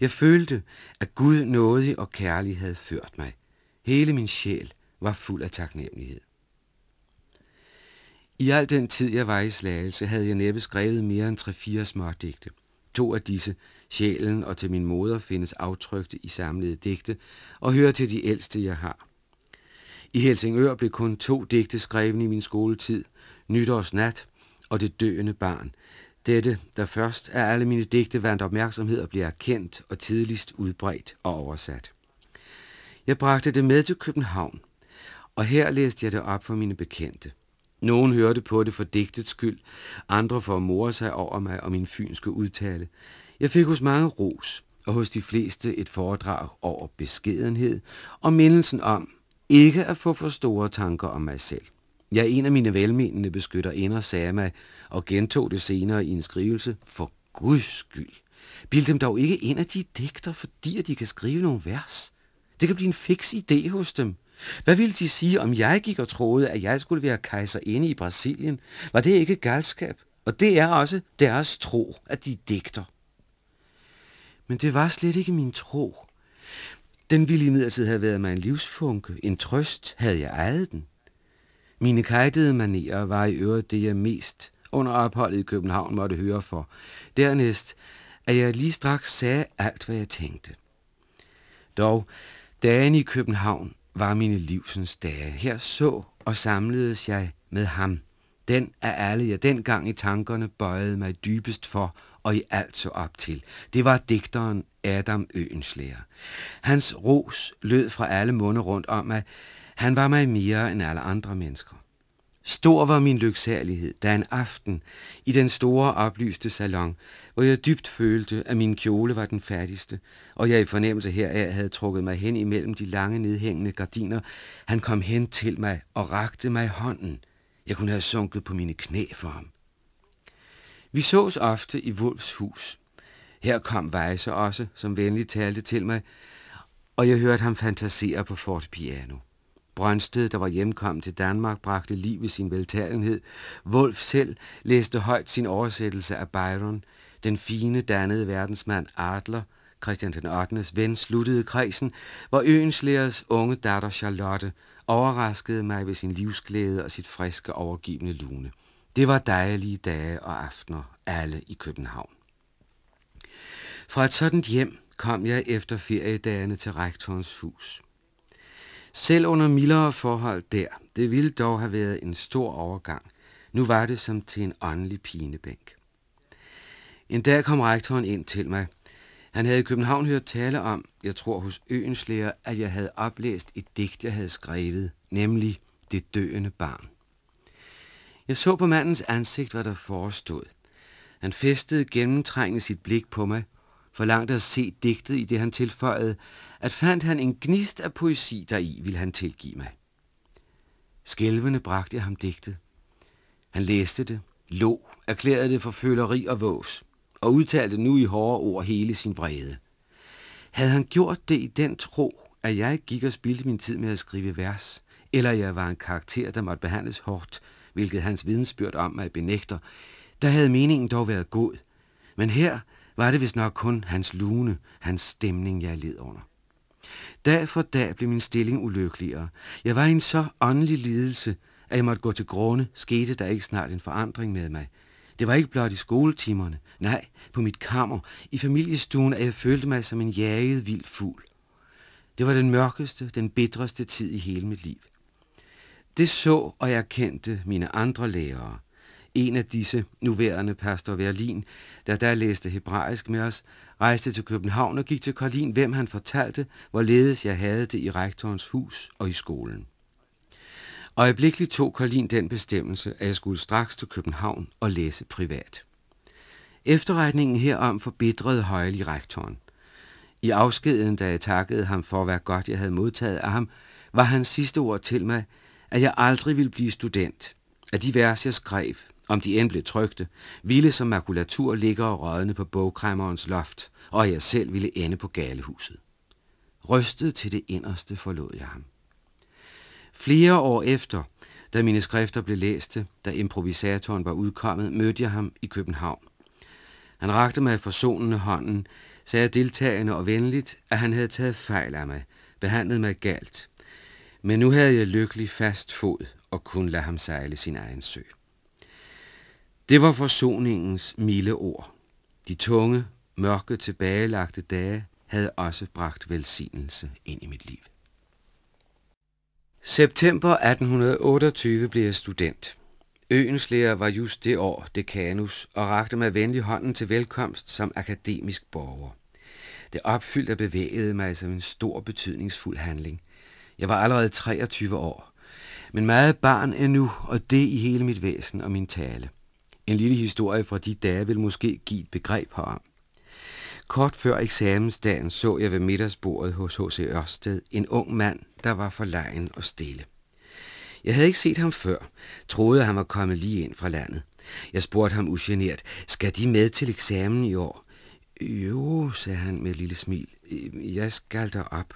Jeg følte, at Gud nådig og kærlig havde ført mig. Hele min sjæl var fuld af taknemmelighed. I al den tid, jeg var i Slagelse, havde jeg næppe skrevet mere end tre-fire digte. To af disse, Sjælen og Til min moder, findes aftrykte i samlede digte og hører til de ældste, jeg har. I Helsingør blev kun to digte skrevet i min skoletid, Nytårsnat og Det døende barn. Dette, der først af alle mine digte vandt opmærksomhed og blev erkendt og tidligst udbredt og oversat. Jeg bragte det med til København, og her læste jeg det op for mine bekendte. Nogen hørte på det for digtets skyld, andre for at more sig over mig og min fynske udtale. Jeg fik hos mange ros, og hos de fleste et foredrag over beskedenhed og mindelsen om ikke at få for store tanker om mig selv. Jeg ja, en af mine velmenende og sagde mig, og gentog det senere i en skrivelse, for Guds skyld. Bild dem dog ikke ind af de digter, fordi de kan skrive nogle vers. Det kan blive en fix idé hos dem. Hvad ville de sige, om jeg gik og troede, at jeg skulle være kejser inde i Brasilien? Var det ikke galskab? Og det er også deres tro, at de digter. Men det var slet ikke min tro. Den ville imidlertid have været mig en livsfunke, en trøst, havde jeg ejet den. Mine kajtede manerer var i øvrigt det, jeg mest under opholdet i København måtte høre for. Dernæst, at jeg lige straks sagde alt, hvad jeg tænkte. Dog, dagen i København var mine livsens dage. Her så og samledes jeg med ham. Den af alle, jeg dengang i tankerne bøjede mig dybest for og i alt så op til. Det var digteren Adam Øenslæger. Hans ros lød fra alle munde rundt om, at han var mig mere end alle andre mennesker. Stor var min lyksalighed, da en aften i den store oplyste salon, hvor jeg dybt følte, at min kjole var den færdigste, og jeg i fornemmelse heraf havde trukket mig hen imellem de lange nedhængende gardiner, han kom hen til mig og rakte mig hånden. Jeg kunne have sunket på mine knæ for ham. Vi sås ofte i Wolfs hus. Her kom Weisse også, som venligt talte til mig, og jeg hørte ham fantasere på Fort piano. Brøndsted, der var hjemkommet til Danmark, bragte liv i sin veltalenhed. Wolf selv læste højt sin oversættelse af Byron. Den fine, dannede verdensmand Adler, Christian den 8. ven, sluttede kredsen, hvor øenslærers unge datter Charlotte overraskede mig ved sin livsglæde og sit friske, overgivende lune. Det var dejlige dage og aftener, alle i København. Fra et sådan hjem kom jeg efter feriedagene til rektorens hus. Selv under mildere forhold der, det ville dog have været en stor overgang. Nu var det som til en åndelig pinebænk. En dag kom rektoren ind til mig. Han havde i København hørt tale om, jeg tror hos øens lærer, at jeg havde oplæst et digt, jeg havde skrevet, nemlig Det døende barn. Jeg så på mandens ansigt, hvad der forestod. Han festede gennemtrængende sit blik på mig – forlangte at se digtet i det, han tilføjede, at fandt han en gnist af poesi deri, ville han tilgive mig. Skælvende bragte jeg ham digtet. Han læste det, lå, erklærede det for føleri og vås, og udtalte nu i hårde ord hele sin vrede. Havde han gjort det i den tro, at jeg gik og spildte min tid med at skrive vers, eller jeg var en karakter, der måtte behandles hårdt, hvilket hans vidensbyrd om mig benægter, der havde meningen dog været god. Men her var det vist nok kun hans lune, hans stemning, jeg led under. Dag for dag blev min stilling ulykkeligere. Jeg var i en så åndelig lidelse, at jeg måtte gå til grunde, skete der ikke snart en forandring med mig. Det var ikke blot i skoletimerne, nej, på mit kammer, i familiestuen, at jeg følte mig som en jaget vild fugl. Det var den mørkeste, den bitterste tid i hele mit liv. Det så og jeg kendte mine andre lærere – en af disse nuværende pastor Verlin, der der læste hebraisk med os, rejste til København og gik til Karlin, hvem han fortalte, hvorledes jeg havde det i rektorens hus og i skolen. Og øjeblikkeligt tog Karlin den bestemmelse, at jeg skulle straks til København og læse privat. Efterretningen herom forbedrede i rektoren. I afskeden, da jeg takkede ham for, hvad godt jeg havde modtaget af ham, var hans sidste ord til mig, at jeg aldrig ville blive student, at de vers, jeg skrev, om de end blev trygte, ville som makulatur ligge og rådne på bogkræmmerens loft, og jeg selv ville ende på galehuset. Rystet til det inderste forlod jeg ham. Flere år efter, da mine skrifter blev læste, da improvisatoren var udkommet, mødte jeg ham i København. Han rakte mig forsonende hånden, sagde deltagende og venligt, at han havde taget fejl af mig, behandlet mig galt. Men nu havde jeg lykkelig fast fod og kunne lade ham sejle sin egen sø. Det var forsoningens milde ord. De tunge, mørke, tilbagelagte dage havde også bragt velsignelse ind i mit liv. September 1828 blev jeg student. Øens lærer var just det år dekanus og rakte mig venlig hånden til velkomst som akademisk borger. Det opfyldte og bevægede mig som en stor betydningsfuld handling. Jeg var allerede 23 år, men meget barn endnu, og det i hele mit væsen og min tale – en lille historie fra de dage vil måske give et begreb herom. Kort før eksamensdagen så jeg ved middagsbordet hos H.C. Ørsted en ung mand, der var forlegen og stille. Jeg havde ikke set ham før, troede at han var kommet lige ind fra landet. Jeg spurgte ham ugenert, skal de med til eksamen i år? Jo, sagde han med et lille smil, øh, jeg skal derop. op.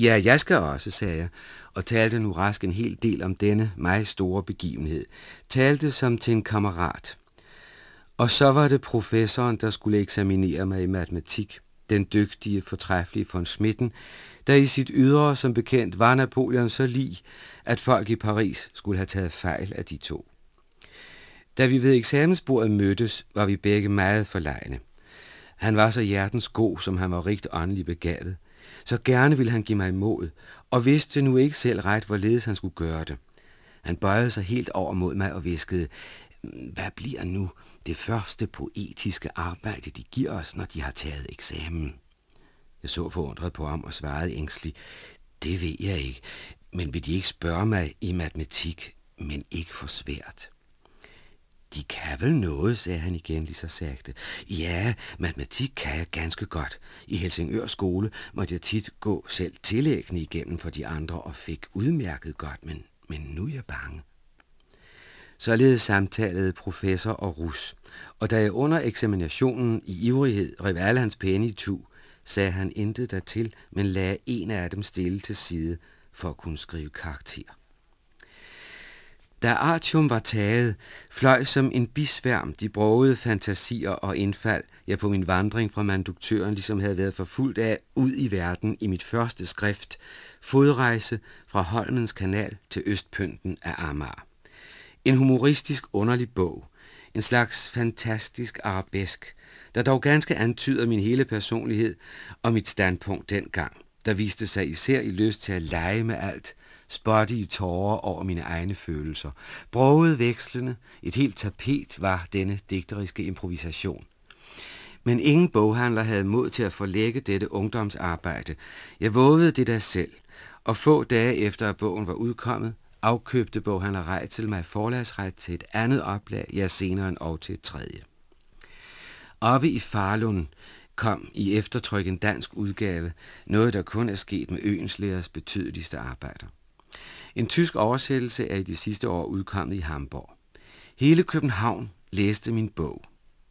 Ja, jeg skal også, sagde jeg, og talte nu rask en hel del om denne meget store begivenhed. Talte som til en kammerat. Og så var det professoren, der skulle eksaminere mig i matematik, den dygtige, fortræffelige von Schmitten, der i sit ydre som bekendt var Napoleon så lig, at folk i Paris skulle have taget fejl af de to. Da vi ved eksamensbordet mødtes, var vi begge meget forlegne. Han var så hjertens god, som han var rigt åndelig begavet – så gerne ville han give mig mod, og vidste nu ikke selv ret, hvorledes han skulle gøre det. Han bøjede sig helt over mod mig og viskede, hvad bliver nu det første poetiske arbejde, de giver os, når de har taget eksamen? Jeg så forundret på ham og svarede ængstligt, det ved jeg ikke, men vil de ikke spørge mig i matematik, men ikke for svært? De kan vel noget, sagde han igen lige så sagte. Ja, matematik kan jeg ganske godt. I Helsingør skole måtte jeg tit gå selv tillæggende igennem for de andre og fik udmærket godt, men, men nu er jeg bange. Således samtalede professor og rus, og da jeg under eksaminationen i ivrighed rev alle hans pæne i tu, sagde han intet dertil, men lagde en af dem stille til side for at kunne skrive karakter. Da Artium var taget, fløj som en bisværm de brogede fantasier og indfald, jeg på min vandring fra manduktøren ligesom havde været forfulgt af ud i verden i mit første skrift, fodrejse fra Holmens kanal til Østpynten af Amager. En humoristisk underlig bog, en slags fantastisk arabesk, der dog ganske antyder min hele personlighed og mit standpunkt dengang, der viste sig især i lyst til at lege med alt – spotty i tårer over mine egne følelser. Broget vekslende, et helt tapet var denne digteriske improvisation. Men ingen boghandler havde mod til at forlægge dette ungdomsarbejde. Jeg vågede det der selv, og få dage efter at bogen var udkommet, afkøbte boghandler til mig forlagsret til et andet oplag, ja senere end og til et tredje. Oppe i Farlund kom i eftertryk en dansk udgave, noget der kun er sket med øens betydeligste arbejder. En tysk oversættelse er i de sidste år udkommet i Hamburg. Hele København læste min bog.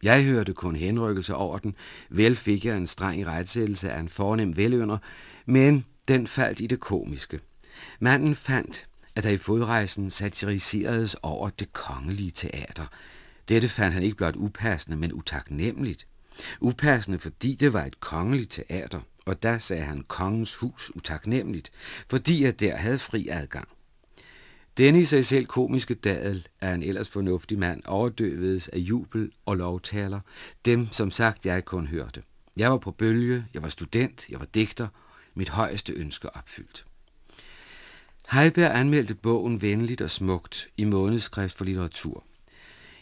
Jeg hørte kun henrykkelse over den. Vel fik jeg en streng retsættelse af en fornem velønder, men den faldt i det komiske. Manden fandt, at der i fodrejsen satiriseredes over det kongelige teater. Dette fandt han ikke blot upassende, men utaknemmeligt. Upassende, fordi det var et kongeligt teater, og der sagde han kongens hus utaknemmeligt, fordi at der havde fri adgang. Denne i sig selv komiske dadel er en ellers fornuftig mand overdøvedes af jubel og lovtaler, dem som sagt jeg kun hørte. Jeg var på bølge, jeg var student, jeg var digter, mit højeste ønske opfyldt. Heiberg anmeldte bogen venligt og smukt i månedskrift for litteratur.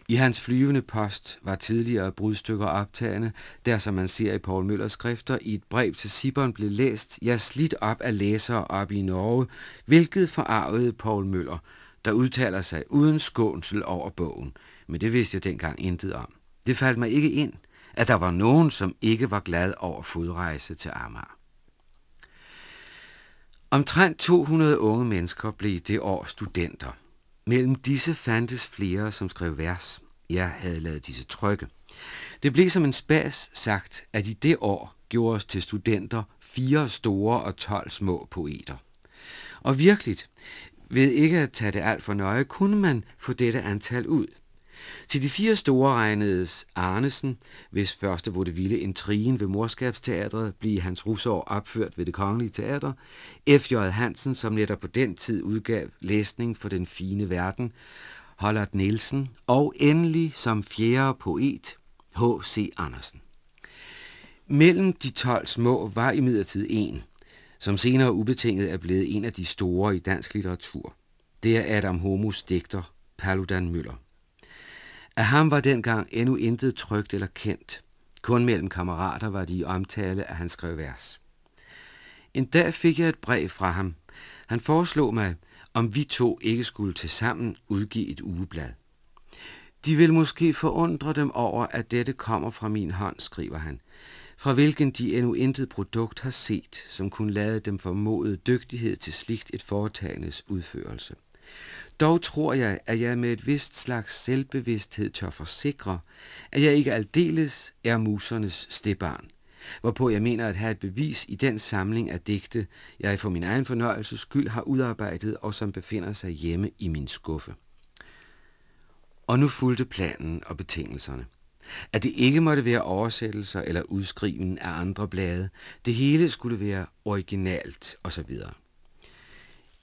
I hans flyvende post var tidligere brudstykker optagende, der som man ser i Paul Møllers skrifter i et brev til Sibon blev læst, jeg slidt op af læsere op i Norge, hvilket forarvede Paul Møller, der udtaler sig uden skånsel over bogen. Men det vidste jeg dengang intet om. Det faldt mig ikke ind, at der var nogen, som ikke var glad over fodrejse til Amager. Omtrent 200 unge mennesker blev det år studenter – Mellem disse fandtes flere, som skrev vers. Jeg havde lavet disse trykke. Det blev som en spas sagt, at i det år gjorde os til studenter fire store og tolv små poeter. Og virkelig, ved ikke at tage det alt for nøje, kunne man få dette antal ud – til de fire store regnedes Arnesen, hvis første ville intrigen ved Morskabsteatret blive hans russår opført ved det Kongelige Teater, F.J. Hansen, som netop på den tid udgav læsning for den fine verden, Hollard Nielsen og endelig som fjerde poet H.C. Andersen. Mellem de 12 små var imidlertid en, som senere ubetinget er blevet en af de store i dansk litteratur. Det er Adam Homos digter Paludan Møller. Af ham var dengang endnu intet trygt eller kendt. Kun mellem kammerater var de i omtale, at han skrev vers. En dag fik jeg et brev fra ham. Han foreslog mig, om vi to ikke skulle til sammen udgive et ugeblad. De vil måske forundre dem over, at dette kommer fra min hånd, skriver han, fra hvilken de endnu intet produkt har set, som kunne lade dem formode dygtighed til slikt et foretagendes udførelse. Dog tror jeg, at jeg med et vist slags selvbevidsthed tør forsikre, at jeg ikke aldeles er musernes stebarn, hvorpå jeg mener at have et bevis i den samling af digte, jeg for min egen fornøjelses skyld har udarbejdet og som befinder sig hjemme i min skuffe. Og nu fulgte planen og betingelserne. At det ikke måtte være oversættelser eller udskriven af andre blade. Det hele skulle være originalt osv.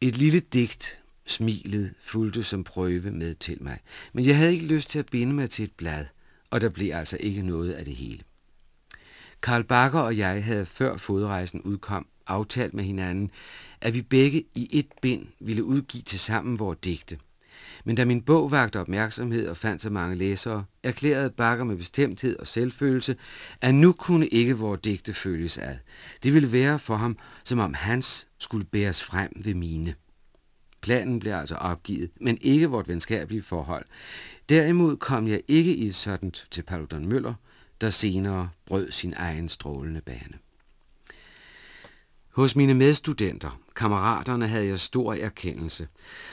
Et lille digt Smilet fulgte som prøve med til mig, men jeg havde ikke lyst til at binde mig til et blad, og der blev altså ikke noget af det hele. Karl Bakker og jeg havde før fodrejsen udkom aftalt med hinanden, at vi begge i et bind ville udgive til sammen vores digte. Men da min bog vagte opmærksomhed og fandt så mange læsere, erklærede Bakker med bestemthed og selvfølelse, at nu kunne ikke vores digte følges ad. Det ville være for ham, som om hans skulle bæres frem ved mine. Planen blev altså opgivet, men ikke vort venskabelige forhold. Derimod kom jeg ikke i et sådan til Paludan Møller, der senere brød sin egen strålende bane. Hos mine medstudenter, kammeraterne, havde jeg stor erkendelse,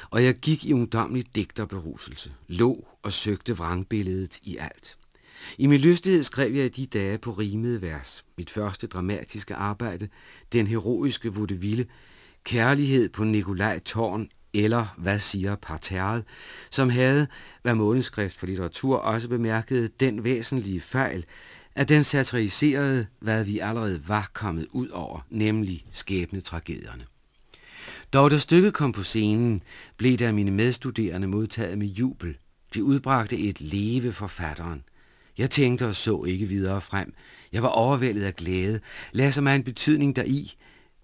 og jeg gik i ungdomlig digterberuselse, lå og søgte vrangbilledet i alt. I min lystighed skrev jeg i de dage på rimede vers, mit første dramatiske arbejde, den heroiske vaudeville, Kærlighed på Nikolaj Tårn eller Hvad siger parteret, som havde, hvad Månedskrift for litteratur også bemærkede, den væsentlige fejl, at den satiriserede, hvad vi allerede var kommet ud over, nemlig tragedierne. Dog da stykket kom på scenen, blev der mine medstuderende modtaget med jubel. De udbragte et leve forfatteren. Jeg tænkte og så ikke videre frem. Jeg var overvældet af glæde. Lad sig mig en betydning deri,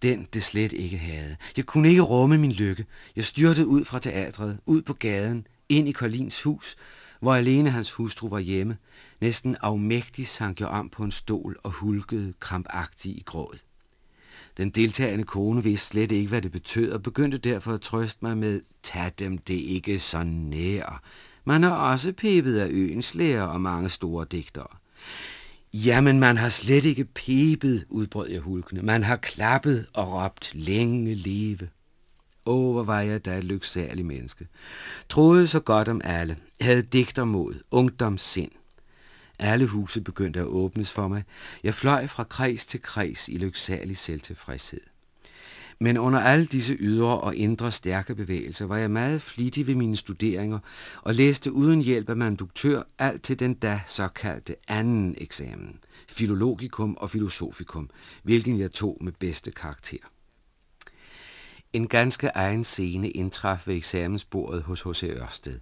den det slet ikke havde. Jeg kunne ikke rumme min lykke. Jeg styrtede ud fra teatret, ud på gaden, ind i Karlins hus, hvor alene hans hustru var hjemme. Næsten afmægtig sank jeg om på en stol og hulkede krampagtig i gråd. Den deltagende kone vidste slet ikke, hvad det betød, og begyndte derfor at trøste mig med, tag dem det ikke så nær. Man er også pebet af øens lærer og mange store digtere. Jamen, man har slet ikke pebet, udbrød jeg hulkende. Man har klappet og råbt længe leve. Åh, hvor var jeg da et lyksærligt menneske. Troede så godt om alle. Havde digtermod, ungdomssind. Alle huse begyndte at åbnes for mig. Jeg fløj fra kreds til kreds i lyksærlig selvtilfredshed. Men under alle disse ydre og indre stærke bevægelser var jeg meget flittig ved mine studeringer og læste uden hjælp af manduktør alt til den da såkaldte anden eksamen, filologikum og filosofikum, hvilken jeg tog med bedste karakter. En ganske egen scene indtraf ved eksamensbordet hos H.C. Ørsted.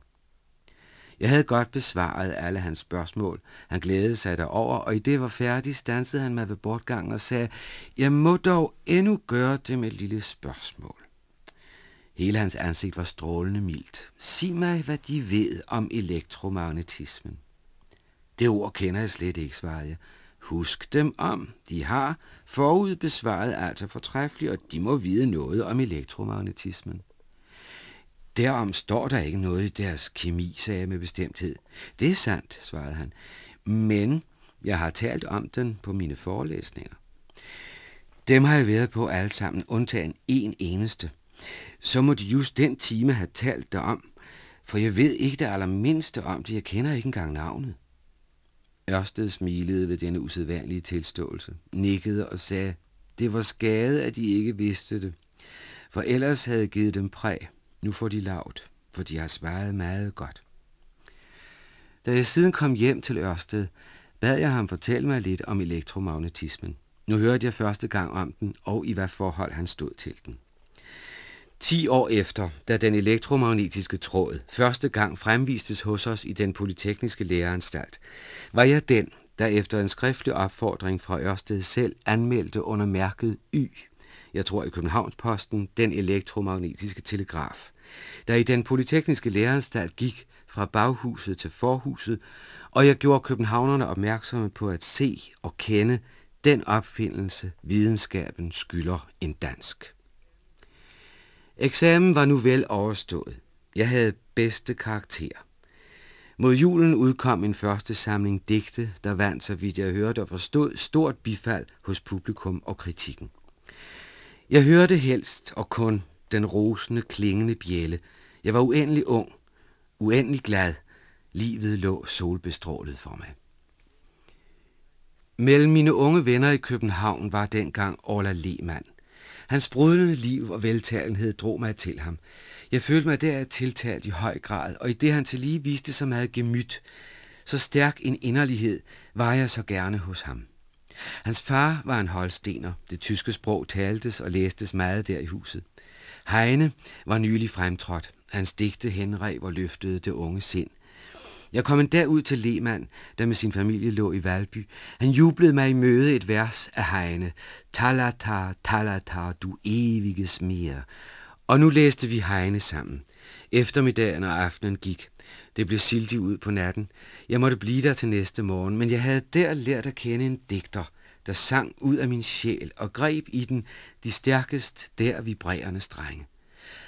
Jeg havde godt besvaret alle hans spørgsmål. Han glædede sig derover, og i det var færdig, stansede han mig ved bortgangen og sagde, jeg må dog endnu gøre det med et lille spørgsmål. Hele hans ansigt var strålende mildt. Sig mig, hvad de ved om elektromagnetismen. Det ord kender jeg slet ikke, svarede jeg. Husk dem om. De har forud besvaret altså fortræffeligt, og de må vide noget om elektromagnetismen. Derom står der ikke noget i deres kemi, sagde jeg med bestemthed. Det er sandt, svarede han. Men jeg har talt om den på mine forelæsninger. Dem har jeg været på alle sammen, undtagen en eneste. Så må de just den time have talt om, for jeg ved ikke det allermindste om det. Jeg kender ikke engang navnet. Ørsted smilede ved denne usædvanlige tilståelse, nikkede og sagde, det var skade, at de ikke vidste det, for ellers havde givet dem præg. Nu får de lavt, for de har svaret meget godt. Da jeg siden kom hjem til Ørsted, bad jeg ham fortælle mig lidt om elektromagnetismen. Nu hørte jeg første gang om den, og i hvad forhold han stod til den. Ti år efter, da den elektromagnetiske tråd første gang fremvistes hos os i den polytekniske læreranstalt, var jeg den, der efter en skriftlig opfordring fra Ørsted selv anmeldte under mærket Y, jeg tror i Københavnsposten, den elektromagnetiske telegraf der i den polytekniske læreranstalt gik fra baghuset til forhuset, og jeg gjorde københavnerne opmærksomme på at se og kende den opfindelse, videnskaben skylder en dansk. Eksamen var nu vel overstået. Jeg havde bedste karakter. Mod julen udkom min første samling digte, der vandt, så vidt jeg hørte og forstod, stort bifald hos publikum og kritikken. Jeg hørte helst og kun den rosende, klingende bjælle. Jeg var uendelig ung, uendelig glad. Livet lå solbestrålet for mig. Mellem mine unge venner i København var dengang Orla Lehmann. Hans brudende liv og veltalenhed drog mig til ham. Jeg følte mig der tiltalt i høj grad, og i det han til lige viste så meget gemyt, så stærk en inderlighed var jeg så gerne hos ham. Hans far var en holstener. Det tyske sprog taltes og læstes meget der i huset. Heine var nylig fremtrådt. Hans digte henrev og løftede det unge sind. Jeg kom dag ud til Lehmann, der med sin familie lå i Valby. Han jublede mig i møde et vers af Heine. Talata, talata, du evige smer. Og nu læste vi Heine sammen. Eftermiddagen og aftenen gik. Det blev sildig ud på natten. Jeg måtte blive der til næste morgen, men jeg havde der lært at kende en digter der sang ud af min sjæl og greb i den de stærkest der vibrerende strenge.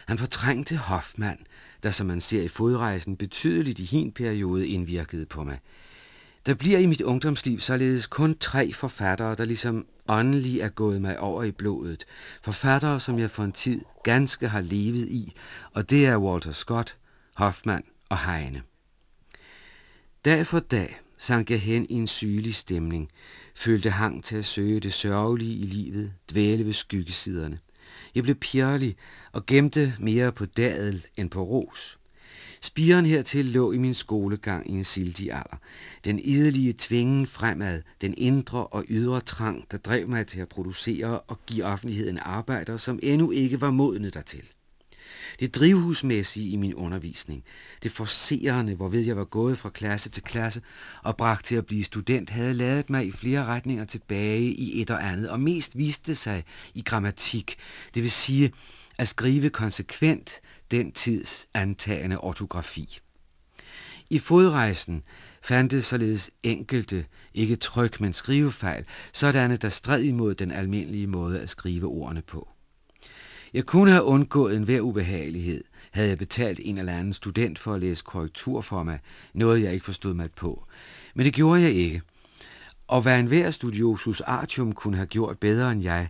Han fortrængte Hoffmann, der som man ser i fodrejsen betydeligt i hin periode indvirkede på mig. Der bliver i mit ungdomsliv således kun tre forfattere, der ligesom åndelig er gået mig over i blodet. Forfattere, som jeg for en tid ganske har levet i, og det er Walter Scott, Hoffmann og Heine. Dag for dag sank jeg hen i en sygelig stemning følte hang til at søge det sørgelige i livet, dvæle ved skyggesiderne. Jeg blev pirlig og gemte mere på dadel end på ros. Spiren hertil lå i min skolegang i en sildig alder. Den idelige tvingen fremad, den indre og ydre trang, der drev mig til at producere og give offentligheden arbejder, som endnu ikke var modne dertil det drivhusmæssige i min undervisning, det forserende, hvorved jeg var gået fra klasse til klasse og bragt til at blive student, havde lavet mig i flere retninger tilbage i et og andet, og mest viste sig i grammatik, det vil sige at skrive konsekvent den tids antagende ortografi. I fodrejsen fandtes således enkelte, ikke tryk, men skrivefejl, sådanne, der stred imod den almindelige måde at skrive ordene på. Jeg kunne have undgået hver ubehagelighed, havde jeg betalt en eller anden student for at læse korrektur for mig, noget jeg ikke forstod mig på. Men det gjorde jeg ikke. Og hvad hver studiosus artium kunne have gjort bedre end jeg,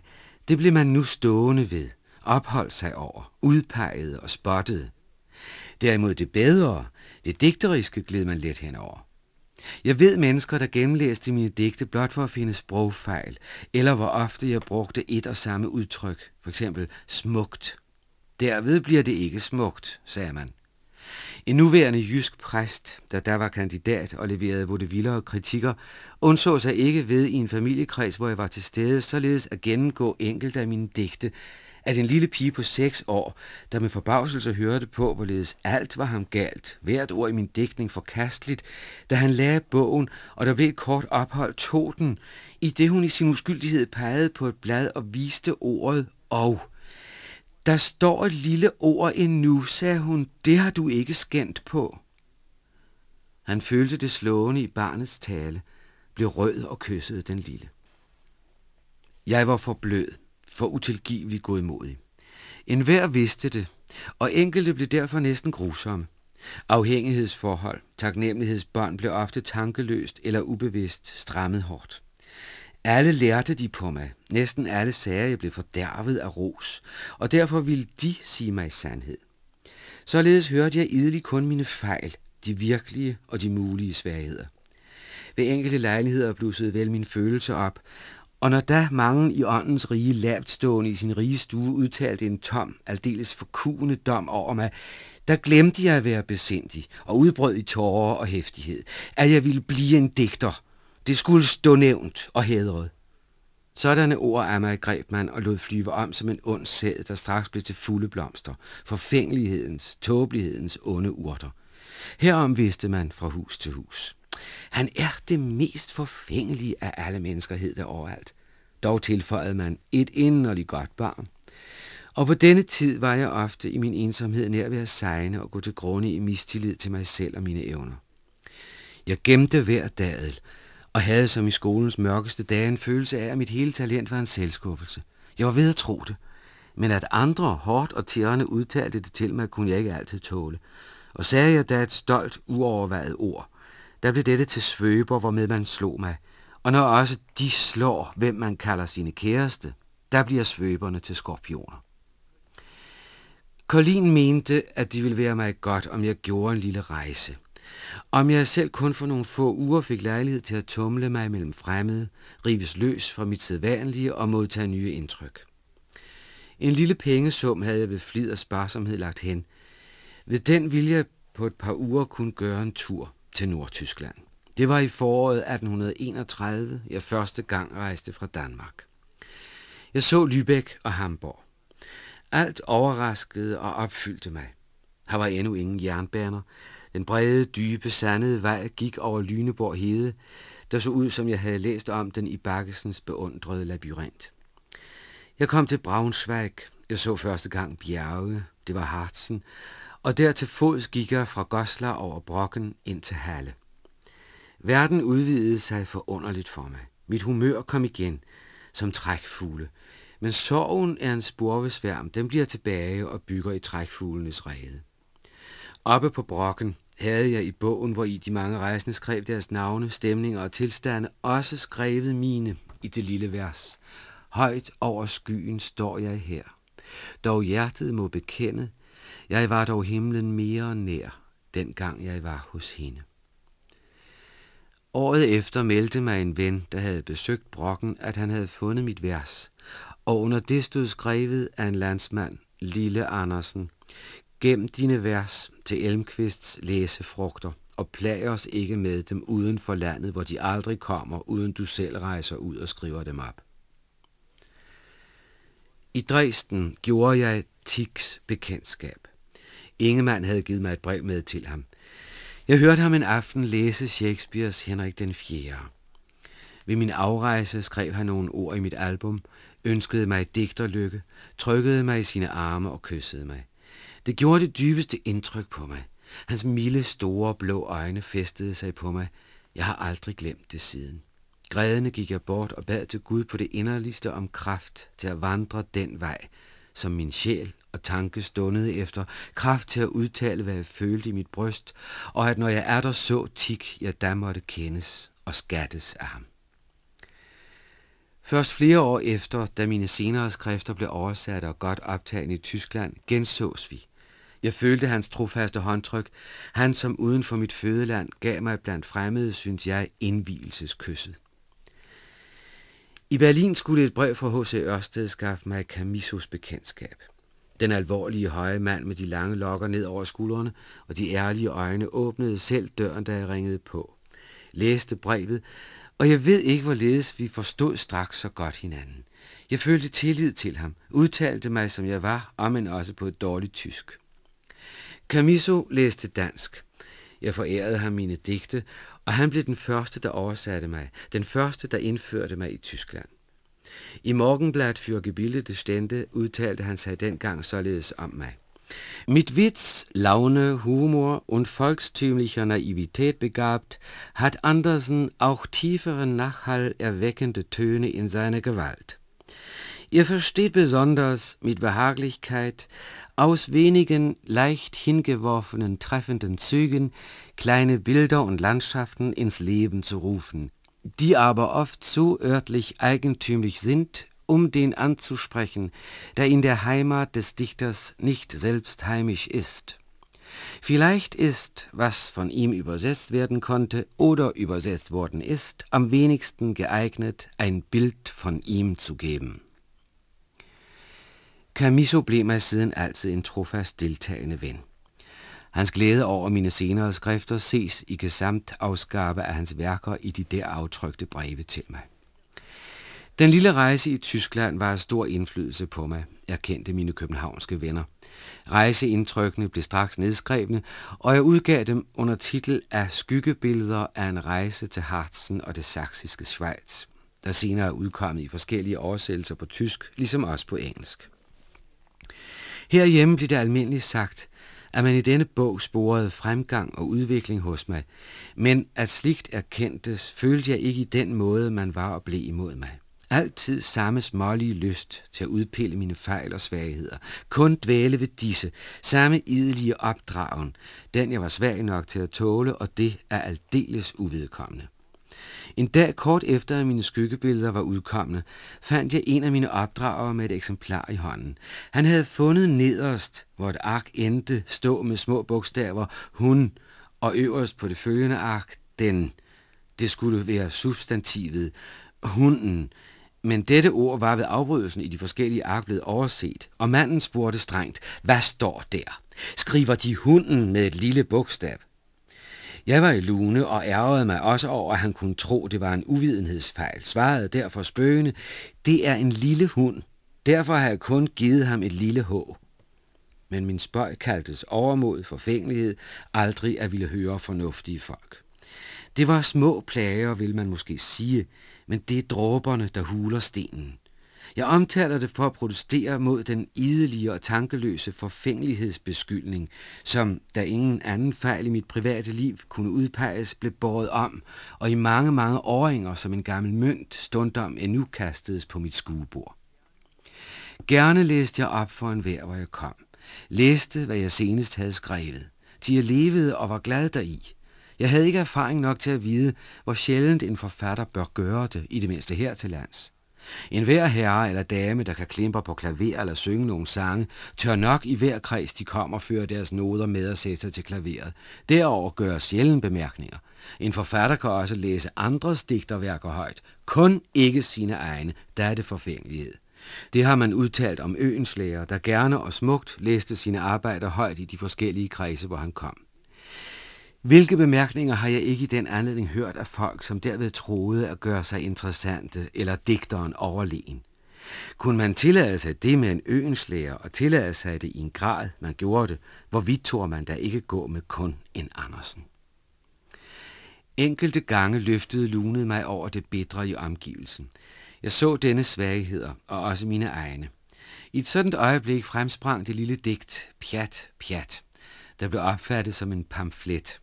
det blev man nu stående ved, opholdt sig over, udpeget og spottet. Derimod det bedre, det digteriske gled man let henover. Jeg ved mennesker, der gennemlæste mine digte blot for at finde sprogfejl, eller hvor ofte jeg brugte et og samme udtryk, for eksempel smukt. Derved bliver det ikke smukt, sagde man. En nuværende jysk præst, der der var kandidat og leverede vildere kritikker, undså sig ikke ved i en familiekreds, hvor jeg var til stede, således at gennemgå enkelte af mine digte, at en lille pige på 6 år, der med forbavselse hørte på, hvorledes alt var ham galt, hvert ord i min digtning forkasteligt, da han lagde bogen, og der blev et kort ophold, tog den, i det hun i sin uskyldighed pegede på et blad og viste ordet og. Der står et lille ord endnu, sagde hun, det har du ikke skændt på. Han følte det slående i barnets tale, blev rød og kyssede den lille. Jeg var for blød for utilgivelig godmodig. En hver vidste det, og enkelte blev derfor næsten grusomme. Afhængighedsforhold, taknemmelighedsbånd blev ofte tankeløst eller ubevidst strammet hårdt. Alle lærte de på mig. Næsten alle sagde, jeg blev fordærvet af ros, og derfor ville de sige mig sandhed. Således hørte jeg idelig kun mine fejl, de virkelige og de mulige svagheder. Ved enkelte lejligheder blussede vel mine følelser op, og når da mange i åndens rige lavt stående i sin rige stue udtalte en tom, aldeles forkuende dom over mig, der glemte jeg at være besindig og udbrød i tårer og hæftighed, at jeg ville blive en digter. Det skulle stå nævnt og hædret. Sådanne ord af mig greb man og lod flyve om som en ond sæd, der straks blev til fulde blomster, forfængelighedens, tåbelighedens onde urter. Herom vidste man fra hus til hus. Han er det mest forfængelige af alle mennesker, hed det overalt. Dog tilføjede man et inderligt godt barn. Og på denne tid var jeg ofte i min ensomhed nær ved at sejne og gå til grunde i mistillid til mig selv og mine evner. Jeg gemte hver dag og havde som i skolens mørkeste dage en følelse af, at mit hele talent var en selvskuffelse. Jeg var ved at tro det, men at andre hårdt og tærende udtalte det til mig, kunne jeg ikke altid tåle. Og sagde jeg da et stolt, uovervejet ord – der blev dette til svøber, hvormed man slog mig. Og når også de slår, hvem man kalder sine kæreste, der bliver svøberne til skorpioner. Colin mente, at det ville være mig godt, om jeg gjorde en lille rejse. Om jeg selv kun for nogle få uger fik lejlighed til at tumle mig mellem fremmede, rives løs fra mit sædvanlige og modtage nye indtryk. En lille pengesum havde jeg ved flid og sparsomhed lagt hen. Ved den ville jeg på et par uger kunne gøre en tur til Nordtyskland. Det var i foråret 1831, jeg første gang rejste fra Danmark. Jeg så Lübeck og Hamburg. Alt overraskede og opfyldte mig. Her var endnu ingen jernbaner. Den brede, dybe, sandede vej gik over Lyneborg Hede, der så ud, som jeg havde læst om den i Bakkesens beundrede labyrint. Jeg kom til Braunschweig. Jeg så første gang bjerge. Det var Harzen og der til fods gik jeg fra Goslar over brokken ind til Halle. Verden udvidede sig forunderligt for mig. Mit humør kom igen, som trækfugle. Men sorgen er en spurvesværm, den bliver tilbage og bygger i trækfuglenes rede. Oppe på brokken havde jeg i bogen, hvor i de mange rejsende skrev deres navne, stemninger og tilstande, også skrevet mine i det lille vers. Højt over skyen står jeg her. Dog hjertet må bekende, jeg var dog himlen mere nær, dengang jeg var hos hende. Året efter meldte mig en ven, der havde besøgt brokken, at han havde fundet mit vers, og under det stod skrevet af en landsmand, Lille Andersen. Gem dine vers til Elmqvists læsefrugter, og plag os ikke med dem uden for landet, hvor de aldrig kommer, uden du selv rejser ud og skriver dem op. I Dresden gjorde jeg Tiks bekendtskab. Ingemann havde givet mig et brev med til ham. Jeg hørte ham en aften læse Shakespeares Henrik den 4. Ved min afrejse skrev han nogle ord i mit album, ønskede mig digterlykke, trykkede mig i sine arme og kyssede mig. Det gjorde det dybeste indtryk på mig. Hans milde, store, blå øjne festede sig på mig. Jeg har aldrig glemt det siden. Grædende gik jeg bort og bad til Gud på det inderligste om kraft til at vandre den vej, som min sjæl og tanke stundede efter, kraft til at udtale, hvad jeg følte i mit bryst, og at når jeg er der så tik, jeg da måtte kendes og skattes af ham. Først flere år efter, da mine senere skrifter blev oversat og godt optaget i Tyskland, gensås vi. Jeg følte hans trofaste håndtryk. Han, som uden for mit fødeland, gav mig blandt fremmede, synes jeg, indvielseskysset. I Berlin skulle et brev fra H.C. Ørsted skaffe mig Camisos bekendtskab. Den alvorlige høje mand med de lange lokker ned over skuldrene og de ærlige øjne åbnede selv døren, da jeg ringede på. Læste brevet, og jeg ved ikke, hvorledes vi forstod straks så godt hinanden. Jeg følte tillid til ham, udtalte mig, som jeg var, og men også på et dårligt tysk. Camiso læste dansk. Jeg forærede ham mine digte, og han blev den første, der oversatte mig, den første, der indførte mig i Tyskland. I Morgenbladet für gebildete Stände udtalte han sig dengang således om mig. Mit Witz, Laune, Humor und volkstümlicher Naivität begabt, hat Andersen auch tieferen Nachhall erweckende Töne in seine Gewalt. Ihr versteht besonders mit Behaglichkeit aus wenigen leicht hingeworfenen treffenden Zügen kleine Bilder und Landschaften ins Leben zu rufen, die aber oft zu örtlich eigentümlich sind, um den anzusprechen, der in der Heimat des Dichters nicht selbst heimisch ist. Vielleicht ist, was von ihm übersetzt werden konnte oder übersetzt worden ist, am wenigsten geeignet, ein Bild von ihm zu geben. Camiso blev mig in altid en trofast deltager ven. Hans glæde over mine senere skrifter ses i gesamt afskabe af hans værker i de der aftrykte breve til mig. Den lille rejse i Tyskland var af stor indflydelse på mig. erkendte mine københavnske venner. Rejseindtrykkene blev straks nedskrevne, og jeg udgav dem under titel af Skyggebilleder af en rejse til Harzen og det saksiske Schweiz, der senere er udkommet i forskellige oversættelser på tysk, ligesom også på engelsk. Herhjemme blev det almindeligt sagt, at man i denne bog sporede fremgang og udvikling hos mig, men at sligt erkendtes, følte jeg ikke i den måde, man var og blev imod mig. Altid samme smålige lyst til at udpille mine fejl og svagheder. Kun dvæle ved disse. Samme idelige opdragen. Den jeg var svag nok til at tåle, og det er aldeles uvedkommende. En dag kort efter, at mine skyggebilleder var udkomne, fandt jeg en af mine opdragere med et eksemplar i hånden. Han havde fundet nederst, hvor et ark endte, stå med små bogstaver, hun, og øverst på det følgende ark, den. Det skulle være substantivet, hunden, men dette ord var ved afbrydelsen i de forskellige ark blevet overset, og manden spurgte strengt, hvad står der? Skriver de hunden med et lille bogstav? Jeg var i lune og ærgede mig også over, at han kunne tro, det var en uvidenhedsfejl. Svarede derfor spøgende, det er en lille hund. Derfor har jeg kun givet ham et lille håb men min spøg kaldtes overmod, forfængelighed, aldrig at ville høre fornuftige folk. Det var små plager, vil man måske sige, men det er dråberne, der huler stenen. Jeg omtaler det for at protestere mod den idelige og tankeløse forfængelighedsbeskyldning, som, da ingen anden fejl i mit private liv kunne udpeges, blev båret om, og i mange, mange åringer som en gammel mønt stundom endnu kastedes på mit skuebord. Gerne læste jeg op for en vær, hvor jeg kom. Læste, hvad jeg senest havde skrevet. De jeg levede og var glad deri. Jeg havde ikke erfaring nok til at vide, hvor sjældent en forfatter bør gøre det, i det mindste her til lands. En hver herre eller dame, der kan klimpe på klaver eller synge nogle sange, tør nok i hver kreds, de kommer, føre deres noder med og sætte sig til klaveret. Derover gør sjældent bemærkninger. En forfatter kan også læse andres digterværker højt, kun ikke sine egne, der er det forfængelighed. Det har man udtalt om øens læger, der gerne og smukt læste sine arbejder højt i de forskellige kredse, hvor han kom. Hvilke bemærkninger har jeg ikke i den anledning hørt af folk, som derved troede at gøre sig interessante eller digteren overlegen? Kunne man tillade sig det med en øenslæger og tillade sig det i en grad, man gjorde det, hvor vidt tog man da ikke gå med kun en Andersen? Enkelte gange løftede lunet mig over det bedre i omgivelsen. Jeg så denne svagheder, og også mine egne. I et sådan øjeblik fremsprang det lille digt, Pjat, Pjat, der blev opfattet som en pamflet –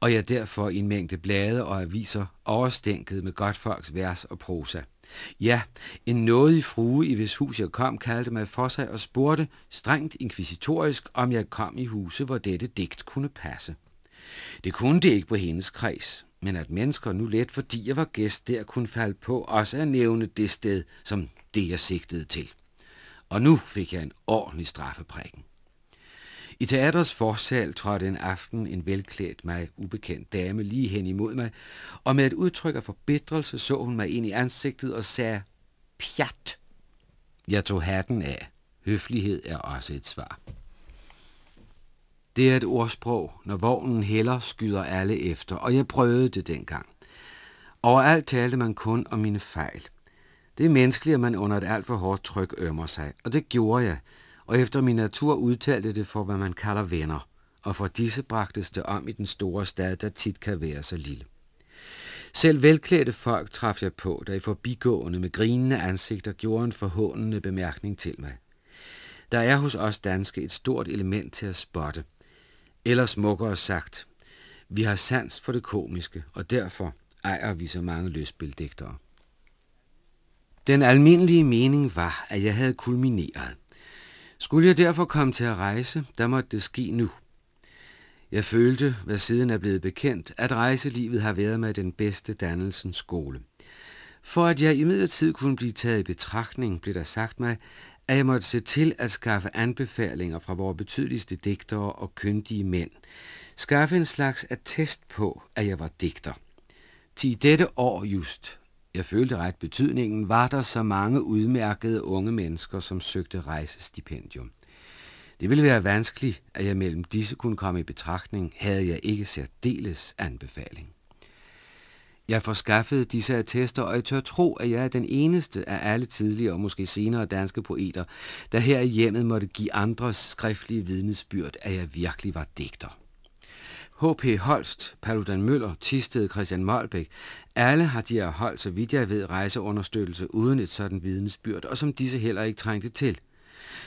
og jeg derfor i en mængde blade og aviser overstænket med godt folks vers og prosa. Ja, en nådig frue, i hvis hus jeg kom, kaldte mig for sig og spurgte, strengt inkvisitorisk, om jeg kom i huse, hvor dette digt kunne passe. Det kunne det ikke på hendes kreds, men at mennesker nu let, fordi jeg var gæst der, kunne falde på også at nævne det sted, som det jeg sigtede til. Og nu fik jeg en ordentlig straffeprækken. I teaters forsal trådte en aften en velklædt mig ubekendt dame lige hen imod mig, og med et udtryk af forbedrelse så hun mig ind i ansigtet og sagde, pjat. Jeg tog hatten af. Høflighed er også et svar. Det er et ordsprog, når vognen heller skyder alle efter, og jeg prøvede det dengang. Overalt talte man kun om mine fejl. Det er menneskeligt, at man under et alt for hårdt tryk ømmer sig, og det gjorde jeg, og efter min natur udtalte det for, hvad man kalder venner, og for disse bragtes det om i den store stad, der tit kan være så lille. Selv velklædte folk traf jeg på, der i forbigående med grinende ansigter gjorde en forhåndende bemærkning til mig. Der er hos os danske et stort element til at spotte. Eller smukkere sagt, vi har sans for det komiske, og derfor ejer vi så mange løsbildigtere. Den almindelige mening var, at jeg havde kulmineret. Skulle jeg derfor komme til at rejse, der måtte det ske nu. Jeg følte, hvad siden er blevet bekendt, at rejselivet har været med den bedste dannelsens skole. For at jeg i midlertid kunne blive taget i betragtning, blev der sagt mig, at jeg måtte se til at skaffe anbefalinger fra vores betydeligste digtere og kyndige mænd. Skaffe en slags attest på, at jeg var digter. Til dette år just jeg følte ret betydningen, var der så mange udmærkede unge mennesker, som søgte rejsestipendium. Det ville være vanskeligt, at jeg mellem disse kunne komme i betragtning, havde jeg ikke særdeles anbefaling. Jeg forskaffede disse attester, og jeg tør tro, at jeg er den eneste af alle tidligere og måske senere danske poeter, der her i hjemmet måtte give andres skriftlige vidnesbyrd, at jeg virkelig var digter. H.P. Holst, Paludan Møller, Tisted Christian Målbæk, alle har de hold, så vidt jeg ved, rejseunderstøttelse uden et sådan vidnesbyrd, og som disse heller ikke trængte til.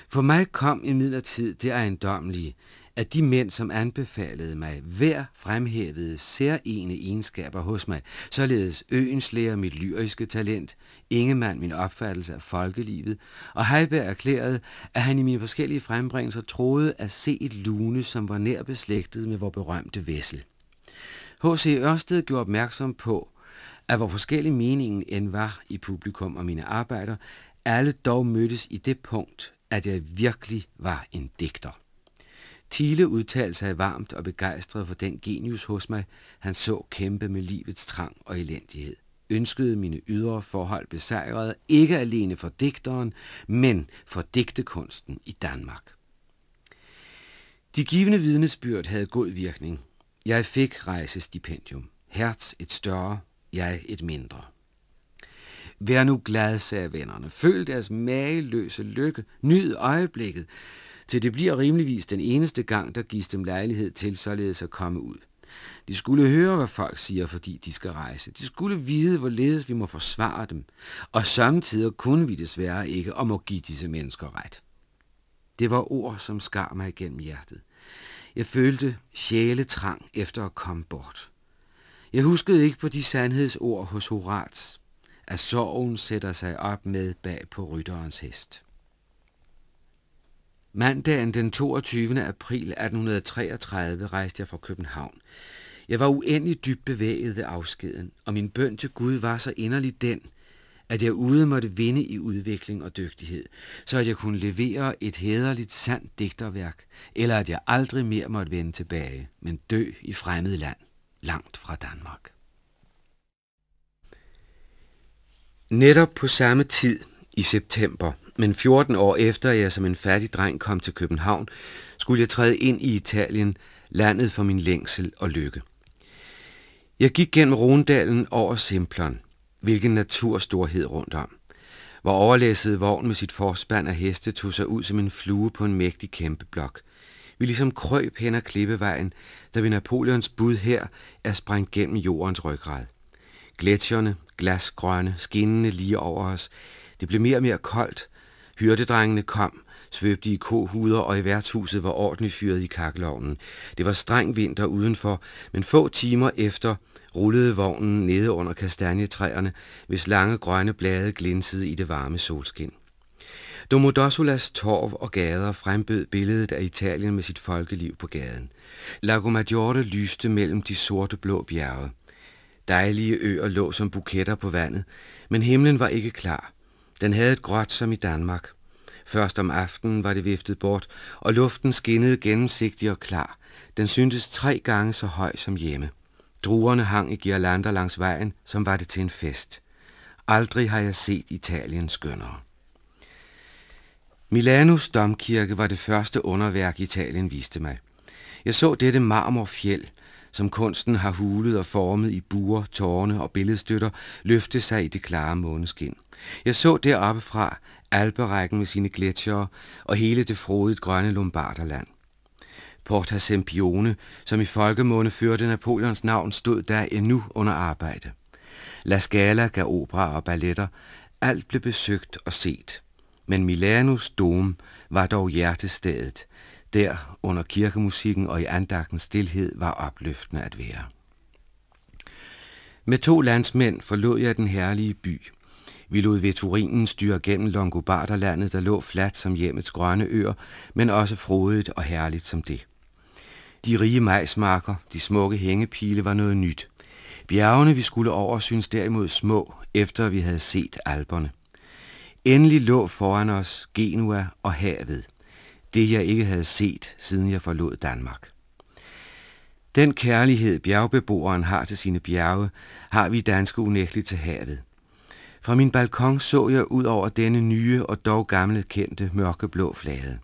For mig kom i midlertid det ejendomlige, at de mænd, som anbefalede mig, hver fremhævede særene egenskaber hos mig, således øens lærer mit lyriske talent, Ingemann min opfattelse af folkelivet, og Heiberg erklærede, at han i mine forskellige frembringelser troede at se et lune, som var nær beslægtet med vor berømte Vessel. H.C. Ørsted gjorde opmærksom på, at hvor forskellig meningen end var i publikum og mine arbejder, alle dog mødtes i det punkt, at jeg virkelig var en digter. Tile udtalte sig varmt og begejstret for den genius hos mig, han så kæmpe med livets trang og elendighed. Ønskede mine ydre forhold besejrede, ikke alene for digteren, men for digtekunsten i Danmark. De givende vidnesbyrd havde god virkning. Jeg fik rejsestipendium. Hertz et større, jeg et mindre. Vær nu glad, sagde vennerne. Føl deres mageløse lykke. Nyd øjeblikket, til det bliver rimeligvis den eneste gang, der gives dem lejlighed til således at komme ud. De skulle høre, hvad folk siger, fordi de skal rejse. De skulle vide, hvorledes vi må forsvare dem. Og samtidig kunne vi desværre ikke om må give disse mennesker ret. Det var ord, som skar mig igennem hjertet. Jeg følte sjæletrang efter at komme bort. Jeg huskede ikke på de sandhedsord hos Horat, at sorgen sætter sig op med bag på rytterens hest. Mandagen den 22. april 1833 rejste jeg fra København. Jeg var uendelig dybt bevæget ved afskeden, og min bøn til Gud var så inderlig den, at jeg ude måtte vinde i udvikling og dygtighed, så at jeg kunne levere et hederligt sandt digterværk, eller at jeg aldrig mere måtte vende tilbage, men dø i fremmed land langt fra Danmark. Netop på samme tid i september, men 14 år efter jeg som en færdig dreng kom til København, skulle jeg træde ind i Italien, landet for min længsel og lykke. Jeg gik gennem Rondalen over Simplon, hvilken naturstorhed rundt om. Hvor overlæsset vogn med sit forspand af heste tog sig ud som en flue på en mægtig kæmpeblok. Vi ligesom krøb hen ad klippevejen, der ved Napoleons bud her er sprængt gennem jordens ryggrad. Gletsjerne, glasgrønne, skinnende lige over os. Det blev mere og mere koldt. Hyrdedrengene kom, svøbte i kohuder, og i værtshuset var ordentligt fyret i kakkelovnen. Det var streng vinter udenfor, men få timer efter rullede vognen nede under kastanjetræerne, hvis lange grønne blade glinsede i det varme solskin. Domodossolas torv og gader frembød billedet af Italien med sit folkeliv på gaden. Lago Maggiore lyste mellem de sorte blå bjerge. Dejlige øer lå som buketter på vandet, men himlen var ikke klar. Den havde et gråt som i Danmark. Først om aftenen var det viftet bort, og luften skinnede gennemsigtig og klar. Den syntes tre gange så høj som hjemme. Druerne hang i girlander langs vejen, som var det til en fest. Aldrig har jeg set Italien skønnere. Milanos domkirke var det første underværk, Italien viste mig. Jeg så dette marmorfjeld, som kunsten har hulet og formet i buer, tårne og billedstøtter, løfte sig i det klare måneskin. Jeg så deroppe fra Alperækken med sine gletsjere og hele det frodigt grønne Lombarderland. Porta Sempione, som i folkemåne førte Napoleons navn, stod der endnu under arbejde. La Scala gav opera og balletter. Alt blev besøgt og set men Milanos dom var dog hjertestedet. Der under kirkemusikken og i andagtens stillhed var opløftende at være. Med to landsmænd forlod jeg den herlige by. Vi lod Veturinen styre gennem Longobarderlandet, der lå fladt som hjemmets grønne øer, men også frodigt og herligt som det. De rige majsmarker, de smukke hængepile var noget nyt. Bjergene, vi skulle over, synes derimod små, efter vi havde set alberne. Endelig lå foran os Genua og havet. Det, jeg ikke havde set, siden jeg forlod Danmark. Den kærlighed, bjergbeboeren har til sine bjerge, har vi danske unægteligt til havet. Fra min balkon så jeg ud over denne nye og dog gamle kendte mørkeblå flade.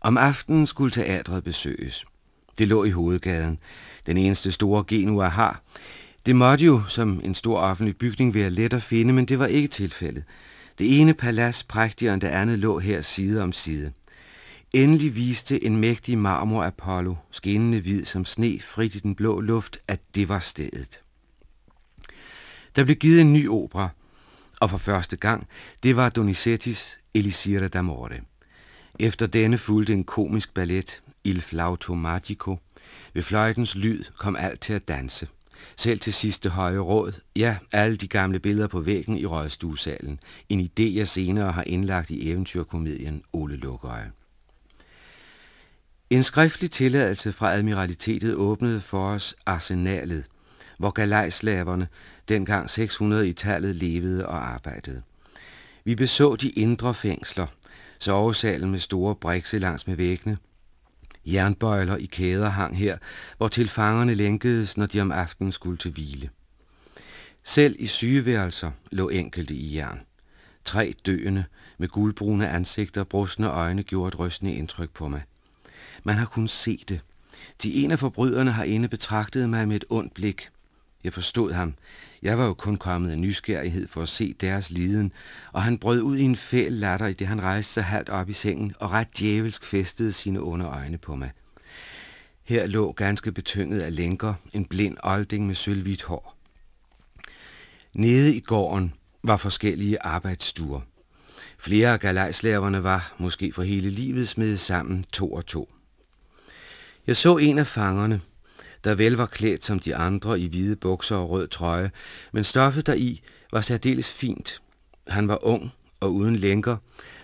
Om aftenen skulle teatret besøges. Det lå i hovedgaden. Den eneste store Genua har. Det måtte jo, som en stor offentlig bygning, være let at finde, men det var ikke tilfældet. Det ene palads prægtigere end det andet lå her side om side. Endelig viste en mægtig marmor Apollo, skinnende hvid som sne frit i den blå luft, at det var stedet. Der blev givet en ny opera, og for første gang, det var Donizettis Elisira d'Amore. Efter denne fulgte en komisk ballet, Il Flauto Magico. Ved fløjtens lyd kom alt til at danse. Selv til sidste høje råd, ja, alle de gamle billeder på væggen i røgstuesalen. En idé, jeg senere har indlagt i eventyrkomedien Ole Lukøje. En skriftlig tilladelse fra Admiralitetet åbnede for os arsenalet, hvor galejslaverne, dengang 600 i tallet, levede og arbejdede. Vi beså de indre fængsler, sovesalen med store brikse langs med væggene, Jernbøjler i kæder hang her, hvor til fangerne lænkedes, når de om aftenen skulle til hvile. Selv i sygeværelser lå enkelte i jern. Tre døende med guldbrune ansigter og brusne øjne gjorde et rystende indtryk på mig. Man har kun se det. De ene af forbryderne har inde betragtet mig med et ondt blik. Jeg forstod ham. Jeg var jo kun kommet af nysgerrighed for at se deres liden, og han brød ud i en fæl latter, i det han rejste sig halvt op i sengen og ret djævelsk festede sine onde øjne på mig. Her lå ganske betynget af lænker en blind olding med sølvhvidt hår. Nede i gården var forskellige arbejdsstuer. Flere af galejslaverne var, måske for hele livet, smedet sammen to og to. Jeg så en af fangerne, der vel var klædt som de andre i hvide bukser og rød trøje, men stoffet deri var særdeles fint. Han var ung og uden lænker.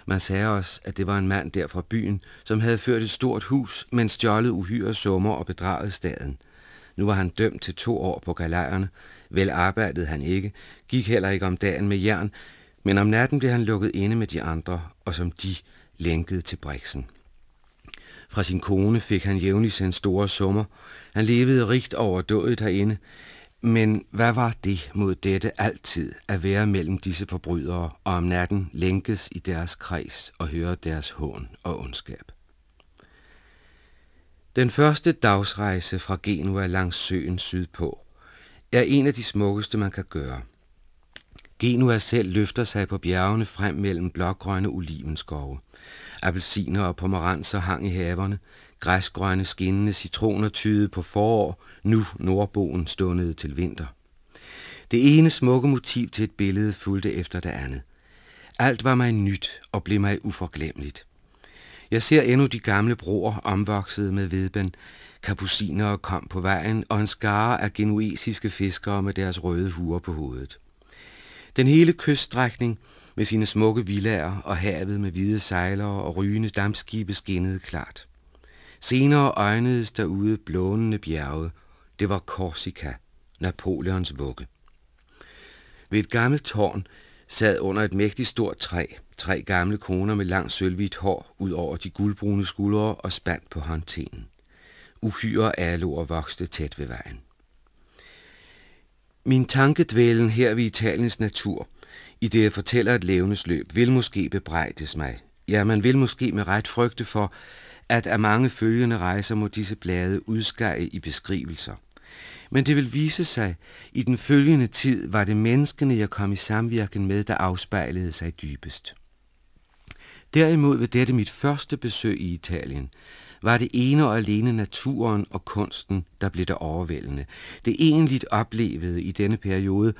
Man sagde os, at det var en mand der fra byen, som havde ført et stort hus, men stjålet uhyre summer og bedraget staden. Nu var han dømt til to år på galejerne. Vel arbejdede han ikke, gik heller ikke om dagen med jern, men om natten blev han lukket inde med de andre, og som de lænkede til Brixen. Fra sin kone fik han jævnligt sendt store summer. Han levede rigt dødet herinde. Men hvad var det mod dette altid at være mellem disse forbrydere og om natten lænkes i deres kreds og høre deres hån og ondskab? Den første dagsrejse fra Genua langs søen sydpå er en af de smukkeste, man kan gøre – Genua selv løfter sig på bjergene frem mellem blågrønne olivenskove. Appelsiner og pomeranser hang i haverne. Græsgrønne skinnende citroner tyede på forår, nu nordboen stundede til vinter. Det ene smukke motiv til et billede fulgte efter det andet. Alt var mig nyt og blev mig uforglemmeligt. Jeg ser endnu de gamle broer omvoksede med vedben. kapusiner kom på vejen, og en skare af genuesiske fiskere med deres røde huer på hovedet. Den hele kyststrækning med sine smukke villager og havet med hvide sejlere og rygende dampskibe skinnede klart. Senere øjnedes derude blånende bjerge. Det var Korsika, Napoleons vugge. Ved et gammelt tårn sad under et mægtigt stort træ tre gamle koner med langt sølvhvidt hår ud over de guldbrune skuldre og spand på håndtenen. Uhyre aloer vokste tæt ved vejen. Min tankedvælen her ved Italiens natur, i det jeg fortæller et levendes løb, vil måske bebrejdes mig. Ja, man vil måske med ret frygte for, at af mange følgende rejser må disse blade udskære i beskrivelser. Men det vil vise sig, i den følgende tid var det menneskene, jeg kom i samvirken med, der afspejlede sig dybest. Derimod ved dette mit første besøg i Italien, var det ene og alene naturen og kunsten, der blev der overvældende. Det egentligt oplevede i denne periode,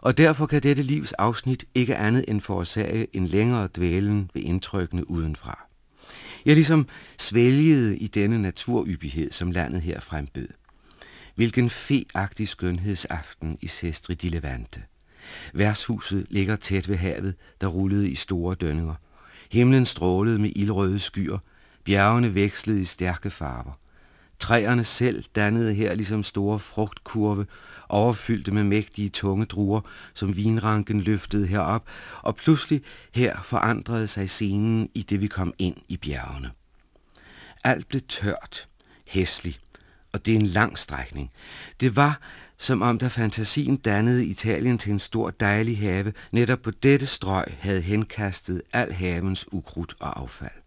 og derfor kan dette livs afsnit ikke andet end forårsage en længere dvælen ved indtrykkene udenfra. Jeg ligesom svælgede i denne naturyppighed, som landet her frembød. Hvilken feagtig skønhedsaften i Sestri de Levante. Værshuset ligger tæt ved havet, der rullede i store dønninger. Himlen strålede med ildrøde skyer, Bjergene vekslede i stærke farver. Træerne selv dannede her ligesom store frugtkurve, overfyldte med mægtige tunge druer, som vinranken løftede herop, og pludselig her forandrede sig scenen i det, vi kom ind i bjergene. Alt blev tørt, hæslig, og det er en lang strækning. Det var, som om da fantasien dannede Italien til en stor dejlig have, netop på dette strøg havde henkastet al havens ukrudt og affald.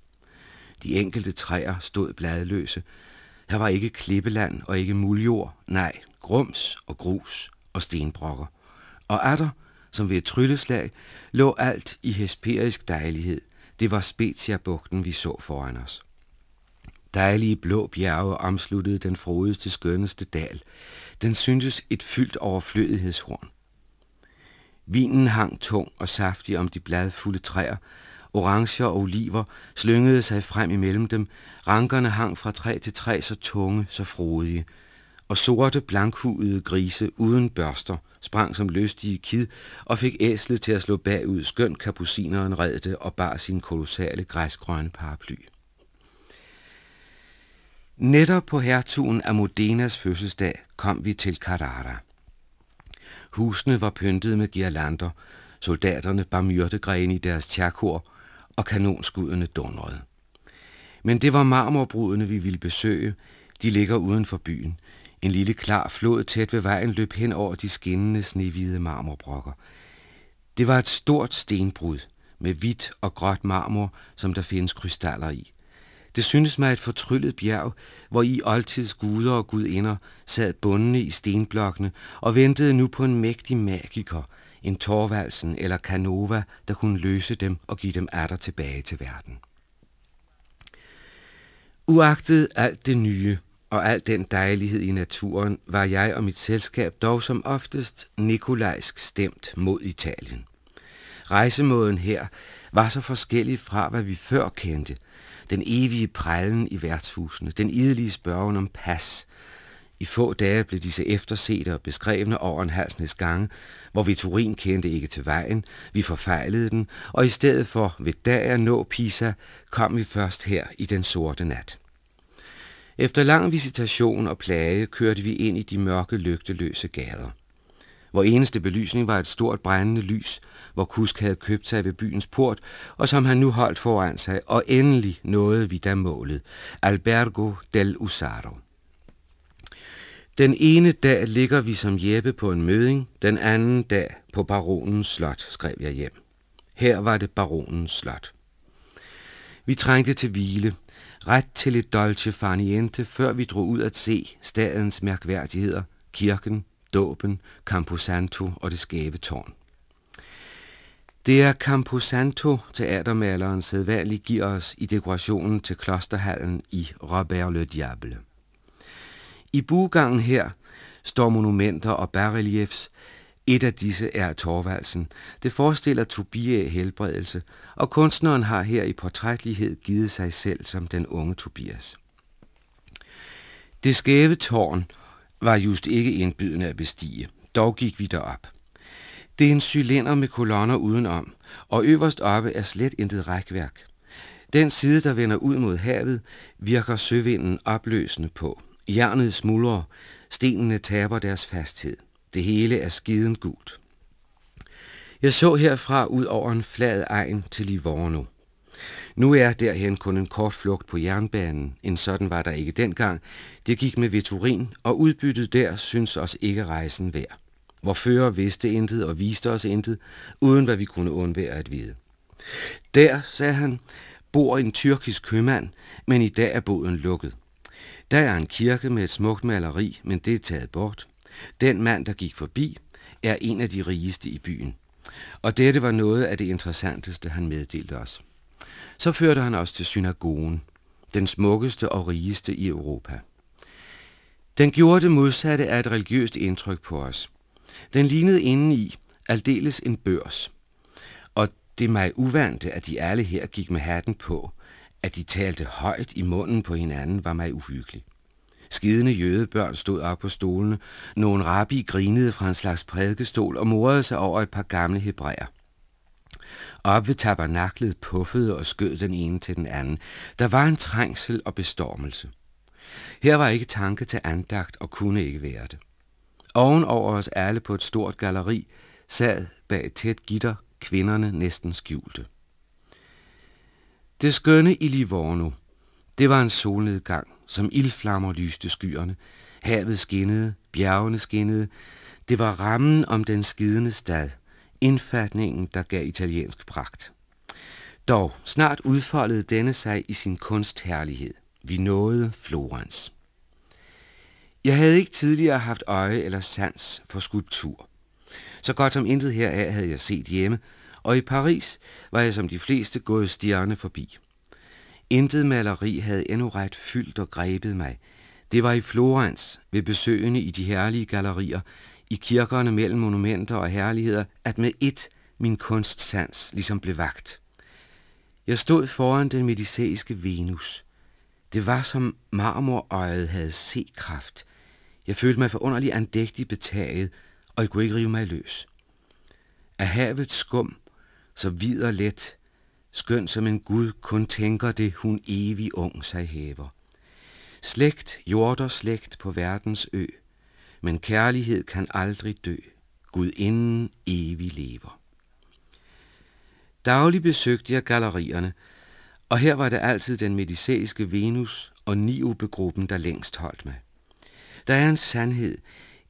De enkelte træer stod bladløse. Her var ikke klippeland og ikke muljord, nej, grums og grus og stenbrokker. Og atter, som ved et trylleslag, lå alt i hesperisk dejlighed. Det var Spetia-bugten, vi så foran os. Dejlige blå bjerge omsluttede den frodeste, skønneste dal. Den syntes et fyldt overflødighedshorn. Vinen hang tung og saftig om de bladfulde træer, Orange og oliver slyngede sig frem imellem dem. Rankerne hang fra træ til træ, så tunge, så frodige. Og sorte, blankhudede grise uden børster sprang som lystige kid og fik æslet til at slå bagud, skønt kapucineren redde og bar sin kolossale græsgrønne paraply. Netop på hertugen af Modenas fødselsdag kom vi til Carrara. Husene var pyntet med girlander, soldaterne bar myrdegrene i deres tjerkor, og kanonskuddene dundrede. Men det var marmorbrudene, vi ville besøge. De ligger uden for byen. En lille klar flod tæt ved vejen løb hen over de skinnende snehvide marmorbrokker. Det var et stort stenbrud med hvidt og gråt marmor, som der findes krystaller i. Det syntes mig et fortryllet bjerg, hvor i oldtids guder og gudinder sad bundne i stenblokkene og ventede nu på en mægtig magiker – en Torvalsen eller Canova, der kunne løse dem og give dem atter tilbage til verden. Uagtet alt det nye og al den dejlighed i naturen, var jeg og mit selskab dog som oftest nikolajsk stemt mod Italien. Rejsemåden her var så forskellig fra, hvad vi før kendte. Den evige prællen i værtshusene, den idelige spørgen om pas. I få dage blev disse eftersete og beskrevne over en halsnes gange, hvor vi Turin kendte ikke til vejen, vi forfejlede den, og i stedet for ved dag at nå Pisa, kom vi først her i den sorte nat. Efter lang visitation og plage kørte vi ind i de mørke, lygteløse gader. Hvor eneste belysning var et stort brændende lys, hvor Kusk havde købt sig ved byens port, og som han nu holdt foran sig, og endelig nåede vi da målet, Albergo del Usaro. Den ene dag ligger vi som Jeppe på en møding, den anden dag på Baronens Slot, skrev jeg hjem. Her var det Baronens Slot. Vi trængte til hvile, ret til et dolce far niente, før vi drog ud at se stadens mærkværdigheder, kirken, dåben, Camposanto og det skæve tårn. Det er Camposanto, teatermaleren sædvanligt giver os i dekorationen til klosterhallen i Robert le Diable. I buegangen her står monumenter og bas Et af disse er Torvalsen. Det forestiller Tobias helbredelse, og kunstneren har her i portrætlighed givet sig selv som den unge Tobias. Det skæve tårn var just ikke indbydende at bestige. Dog gik vi derop. Det er en cylinder med kolonner udenom, og øverst oppe er slet intet rækværk. Den side, der vender ud mod havet, virker søvinden opløsende på. Jernet smuldrer, stenene taber deres fasthed. Det hele er skiden gult. Jeg så herfra ud over en flad egen til Livorno. Nu er derhen kun en kort flugt på jernbanen. En sådan var der ikke dengang. Det gik med Veturin, og udbyttet der synes os ikke rejsen værd. Hvor fører vidste intet og viste os intet, uden hvad vi kunne undvære at vide. Der, sagde han, bor en tyrkisk købmand, men i dag er båden lukket. Der er en kirke med et smukt maleri, men det er taget bort. Den mand, der gik forbi, er en af de rigeste i byen. Og dette var noget af det interessanteste, han meddelte os. Så førte han os til synagogen, den smukkeste og rigeste i Europa. Den gjorde det modsatte af et religiøst indtryk på os. Den lignede indeni aldeles en børs. Og det mig uvante, at de alle her gik med hatten på, at de talte højt i munden på hinanden, var mig uhyggeligt. Skidende jødebørn stod op på stolene. Nogle rabbi grinede fra en slags prædikestol og morede sig over et par gamle hebræer. Op ved tabernaklet puffede og skød den ene til den anden. Der var en trængsel og bestormelse. Her var ikke tanke til andagt og kunne ikke være det. Oven over os alle på et stort galeri sad bag et tæt gitter kvinderne næsten skjulte. Det skønne i Livorno, det var en solnedgang, som ildflammer lyste skyerne. Havet skinnede, bjergene skinnede. Det var rammen om den skidende stad, indfatningen, der gav italiensk pragt. Dog, snart udfoldede denne sig i sin kunstherlighed. Vi nåede Florens. Jeg havde ikke tidligere haft øje eller sans for skulptur. Så godt som intet heraf havde jeg set hjemme, og i Paris var jeg som de fleste gået stjerne forbi. Intet maleri havde endnu ret fyldt og grebet mig. Det var i Florens, ved besøgende i de herlige gallerier, i kirkerne mellem monumenter og herligheder, at med ét min kunstsans ligesom blev vagt. Jeg stod foran den medicæiske Venus. Det var som marmorøjet havde se-kraft. Jeg følte mig forunderligt andægtigt betaget, og jeg kunne ikke rive mig løs. Af havets skum så vid og let, skøn som en Gud kun tænker det, hun evig ung sig hæver. Slægt, jord og slægt på verdens ø, men kærlighed kan aldrig dø, Gud inden evig lever. Daglig besøgte jeg gallerierne, og her var det altid den medicæiske Venus og Niube-gruppen, der længst holdt mig. Der er en sandhed,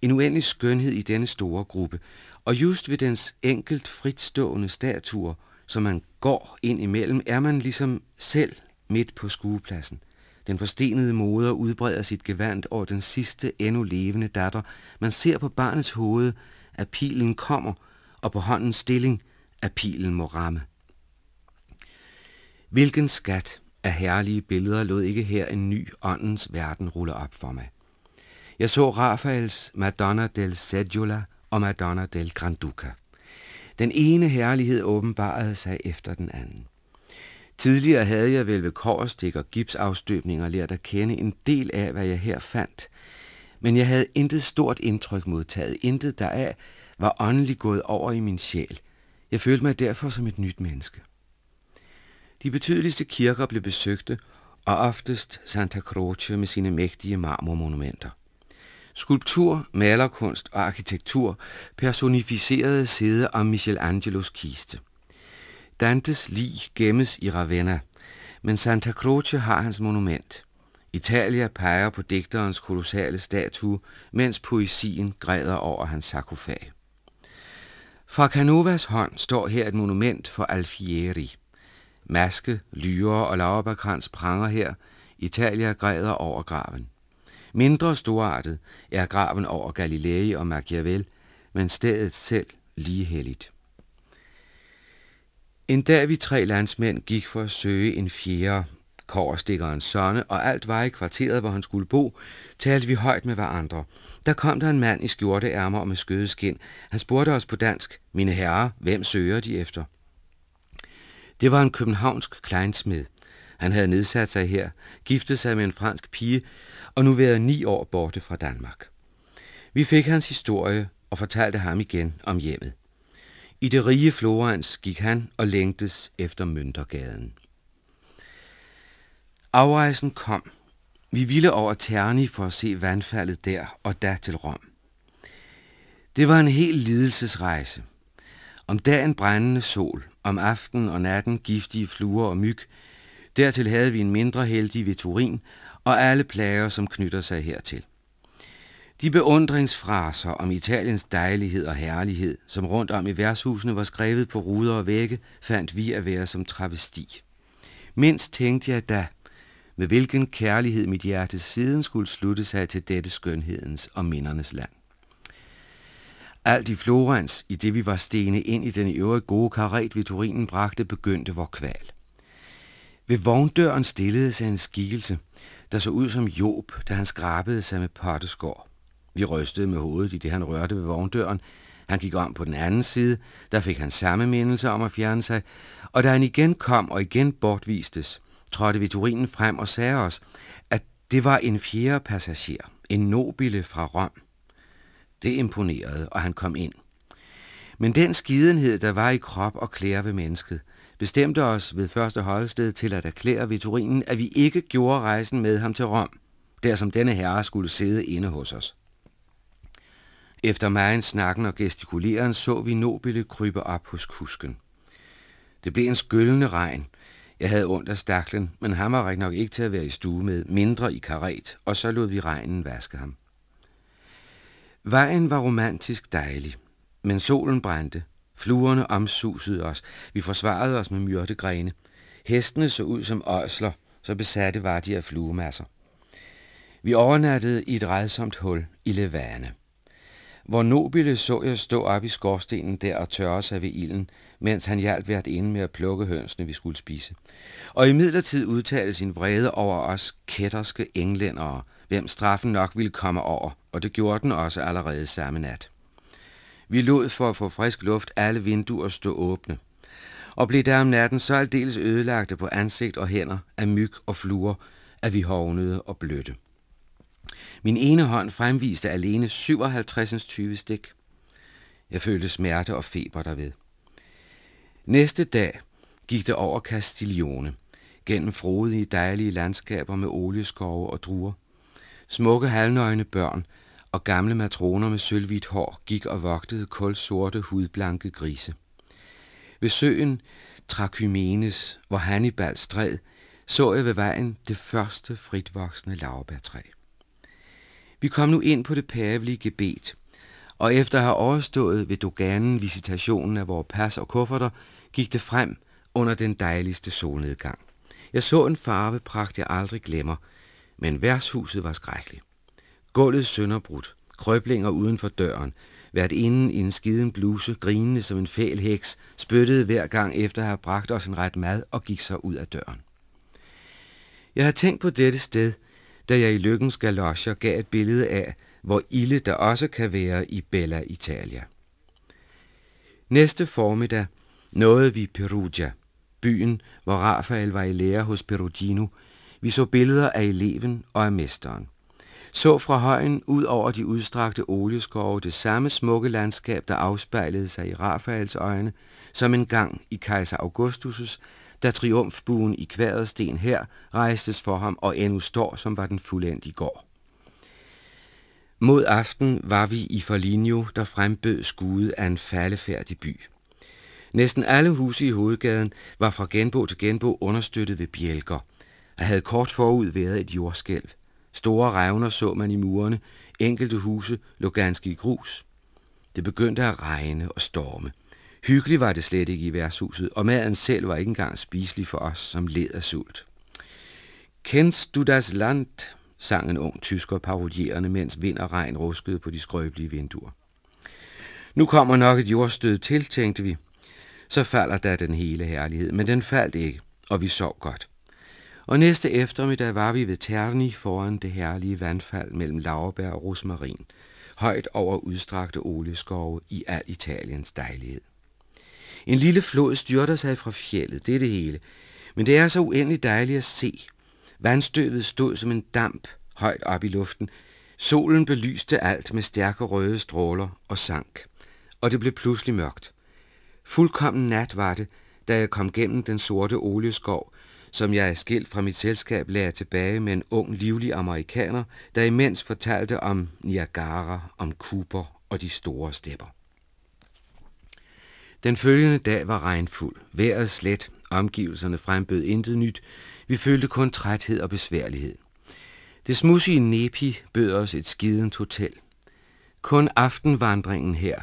en uendelig skønhed i denne store gruppe, og just ved dens enkelt fritstående statuer, som man går ind imellem, er man ligesom selv midt på skuepladsen. Den forstenede moder udbreder sit gevand over den sidste endnu levende datter. Man ser på barnets hoved, at pilen kommer, og på håndens stilling, at pilen må ramme. Hvilken skat af herlige billeder lod ikke her en ny åndens verden rulle op for mig. Jeg så Rafaels Madonna del Sedjula, og Madonna del Granduca. Den ene herlighed åbenbarede sig efter den anden. Tidligere havde jeg vel ved korstik og gipsafstøbninger lært at kende en del af, hvad jeg her fandt, men jeg havde intet stort indtryk modtaget. Intet deraf var åndelig gået over i min sjæl. Jeg følte mig derfor som et nyt menneske. De betydeligste kirker blev besøgte, og oftest Santa Croce med sine mægtige marmormonumenter. Skulptur, malerkunst og arkitektur personificerede sæde om Michelangelos kiste. Dantes lig gemmes i Ravenna, men Santa Croce har hans monument. Italia peger på digterens kolossale statue, mens poesien græder over hans sarkofag. Fra Canovas hånd står her et monument for Alfieri. Maske, lyre og lauerbærkrans pranger her. Italia græder over graven. Mindre storartet er graven over Galilei og Machiavel, men stedet selv lige helligt. En dag vi tre landsmænd gik for at søge en fjerde, korstikkerens sønne, og alt var i kvarteret, hvor han skulle bo, talte vi højt med hverandre. Der kom der en mand i skjorteærmer og med skødeskin. Han spurgte os på dansk, mine herrer, hvem søger de efter? Det var en københavnsk kleinsmed. Han havde nedsat sig her, giftet sig med en fransk pige og nu været ni år borte fra Danmark. Vi fik hans historie og fortalte ham igen om hjemmet. I det rige Florens gik han og længtes efter Møntergaden. Afrejsen kom. Vi ville over Terni for at se vandfaldet der og da til Rom. Det var en helt lidelsesrejse. Om dagen brændende sol, om aftenen og natten giftige fluer og myg, Dertil havde vi en mindre heldig ved Turin, og alle plager, som knytter sig hertil. De beundringsfraser om Italiens dejlighed og herlighed, som rundt om i værtshusene var skrevet på ruder og vægge, fandt vi at være som travesti. Mindst tænkte jeg da, med hvilken kærlighed mit hjerte siden skulle slutte sig til dette skønhedens og mindernes land. Alt i Florens, i det vi var stene ind i den i øvrigt gode karret vi Turinen bragte, begyndte vor kval. Ved vogndøren stillede sig en skikkelse, der så ud som Job, da han skrabede sig med potteskår. Vi rystede med hovedet i det, han rørte ved vogndøren. Han gik om på den anden side, der fik han samme mindelse om at fjerne sig, og da han igen kom og igen bortvistes, trådte Vitorinen frem og sagde os, at det var en fjerde passager, en nobile fra Rom. Det imponerede, og han kom ind. Men den skidenhed, der var i krop og klæder ved mennesket, bestemte os ved første holdsted til at erklære Vitorinen, at vi ikke gjorde rejsen med ham til Rom, der som denne herre skulle sidde inde hos os. Efter meget snakken og gestikuleren så vi Nobile krybe op hos kusken. Det blev en skyllende regn. Jeg havde ondt af staklen, men ham var nok ikke til at være i stue med, mindre i karet, og så lod vi regnen vaske ham. Vejen var romantisk dejlig, men solen brændte, Fluerne omsusede os. Vi forsvarede os med myrtegrene. Hestene så ud som øsler, så besatte var de af fluemasser. Vi overnattede i et redsomt hul i Levane. Hvor Nobile så jeg stå op i skorstenen der og tørre sig ved ilden, mens han hjalp hvert inde med at plukke hønsene, vi skulle spise. Og i midlertid udtalte sin vrede over os kætterske englændere, hvem straffen nok ville komme over, og det gjorde den også allerede samme nat. Vi lod for at få frisk luft alle vinduer stå åbne og blev der om natten så aldeles ødelagte på ansigt og hænder af myg og fluer, at vi hovnede og blødte. Min ene hånd fremviste alene 57 20 stik. Jeg følte smerte og feber derved. Næste dag gik det over Castiglione, gennem frodige, dejlige landskaber med olieskove og druer. Smukke halvnøgne børn og gamle matroner med sølvhvidt hår gik og vogtede kulsorte hudblanke grise. Ved søen Trakymenes, hvor Hannibal stred, så jeg ved vejen det første fritvoksende laurbærtræ. Vi kom nu ind på det pavelige gebet, og efter at have overstået ved Doganen visitationen af vores pas og kufferter, gik det frem under den dejligste solnedgang. Jeg så en farve pragt, jeg aldrig glemmer, men værtshuset var skrækkeligt. Gulvet sønderbrudt, krøblinger uden for døren, inden i en skiden bluse, grinende som en fæl heks, spyttede hver gang efter at have bragt os en ret mad og gik så ud af døren. Jeg har tænkt på dette sted, da jeg i lykkens galoscher gav et billede af, hvor ille der også kan være i Bella Italia. Næste formiddag nåede vi Perugia, byen, hvor Rafael var i lære hos Perugino. Vi så billeder af eleven og af mesteren så fra højen ud over de udstrakte olieskove det samme smukke landskab, der afspejlede sig i Rafaels øjne, som en gang i kejser Augustus' da triumfbuen i kværdesten her rejstes for ham og endnu står, som var den fuldendt i går. Mod aften var vi i Forligno, der frembød skude af en faldefærdig by. Næsten alle huse i hovedgaden var fra genbo til genbo understøttet ved bjælker. og havde kort forud været et jordskælv. Store revner så man i murene, enkelte huse lå ganske i grus. Det begyndte at regne og storme. Hyggeligt var det slet ikke i værtshuset, og maden selv var ikke engang spiselig for os, som led af sult. Kendst du das Land, sang en ung tysker parodierende, mens vind og regn ruskede på de skrøbelige vinduer. Nu kommer nok et jordstød til, tænkte vi. Så falder da den hele herlighed, men den faldt ikke, og vi sov godt og næste eftermiddag var vi ved Terni foran det herlige vandfald mellem laurbær og rosmarin, højt over udstrakte olieskove i al Italiens dejlighed. En lille flod styrter sig fra fjellet, det er det hele, men det er så uendeligt dejligt at se. Vandstøvet stod som en damp højt op i luften. Solen belyste alt med stærke røde stråler og sank, og det blev pludselig mørkt. Fuldkommen nat var det, da jeg kom gennem den sorte olieskov som jeg er skilt fra mit selskab, lagde tilbage med en ung, livlig amerikaner, der imens fortalte om Niagara, om Cooper og de store stepper. Den følgende dag var regnfuld, vejret slet, omgivelserne frembød intet nyt, vi følte kun træthed og besværlighed. Det smudsige Nepi bød os et skident hotel. Kun aftenvandringen her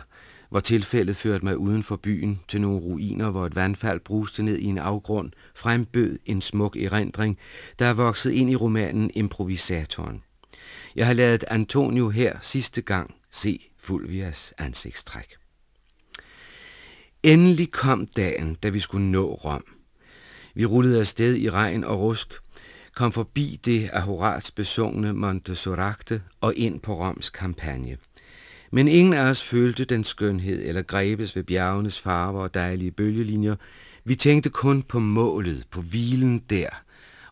hvor tilfældet førte mig uden for byen til nogle ruiner, hvor et vandfald bruste ned i en afgrund, frembød en smuk erindring, der er vokset ind i romanen Improvisatoren. Jeg har lavet Antonio her sidste gang se Fulvias ansigtstræk. Endelig kom dagen, da vi skulle nå Rom. Vi rullede afsted i regn og rusk, kom forbi det af Horats besungne Montesoracte og ind på Roms kampagne. Men ingen af os følte den skønhed eller grebes ved bjergenes farver og dejlige bølgelinjer. Vi tænkte kun på målet, på hvilen der.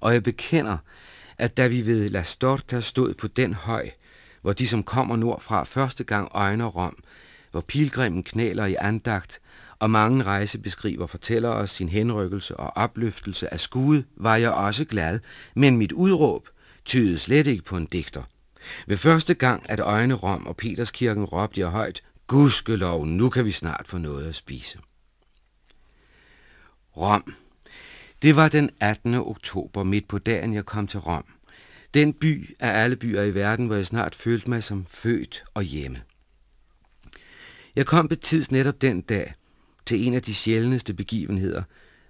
Og jeg bekender, at da vi ved La Storta stod på den høj, hvor de, som kommer nordfra, første gang øjner Rom, hvor pilgrimen knæler i andagt, og mange rejsebeskriver fortæller os sin henrykkelse og opløftelse af skud, var jeg også glad, men mit udråb tydede slet ikke på en digter – ved første gang, at Øjne Rom og Peterskirken råbte jeg højt, Gudskelov, nu kan vi snart få noget at spise. Rom. Det var den 18. oktober midt på dagen, jeg kom til Rom. Den by af alle byer i verden, hvor jeg snart følte mig som født og hjemme. Jeg kom betids netop den dag til en af de sjældneste begivenheder,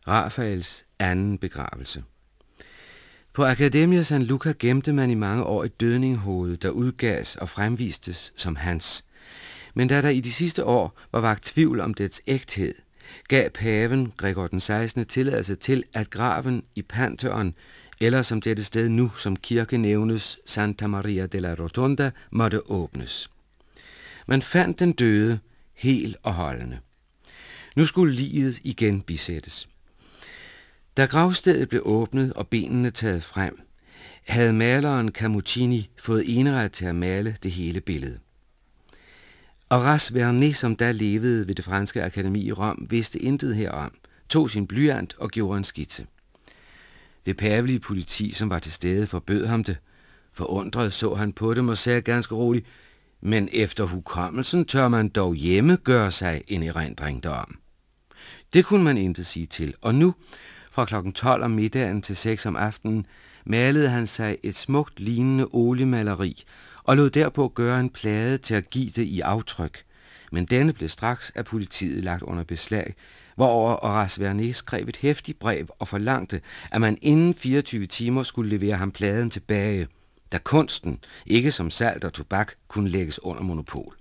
Rafaels anden begravelse. På Akademia San Luca gemte man i mange år et dødninghoved, der udgaves og fremvistes som hans. Men da der i de sidste år var vagt tvivl om dets ægthed, gav paven Gregor den 16. tilladelse til, at graven i Pantheon, eller som dette sted nu som kirke nævnes, Santa Maria della Rotonda, måtte åbnes. Man fandt den døde hel og holdende. Nu skulle livet igen bisættes. Da gravstedet blev åbnet og benene taget frem, havde maleren Camuccini fået eneret til at male det hele billede. Og Ras Verne, som da levede ved det franske akademi i Rom, vidste intet herom, tog sin blyant og gjorde en skitse. Det pavelige politi, som var til stede, forbød ham det. Forundret så han på dem og sagde ganske roligt, men efter hukommelsen tør man dog hjemme gøre sig en erindring derom. Det kunne man intet sige til, og nu fra kl. 12 om middagen til 6 om aftenen malede han sig et smukt lignende oliemaleri og lod derpå gøre en plade til at give det i aftryk. Men denne blev straks af politiet lagt under beslag, hvorover Horace Vernet skrev et hæftigt brev og forlangte, at man inden 24 timer skulle levere ham pladen tilbage, da kunsten, ikke som salt og tobak, kunne lægges under monopol.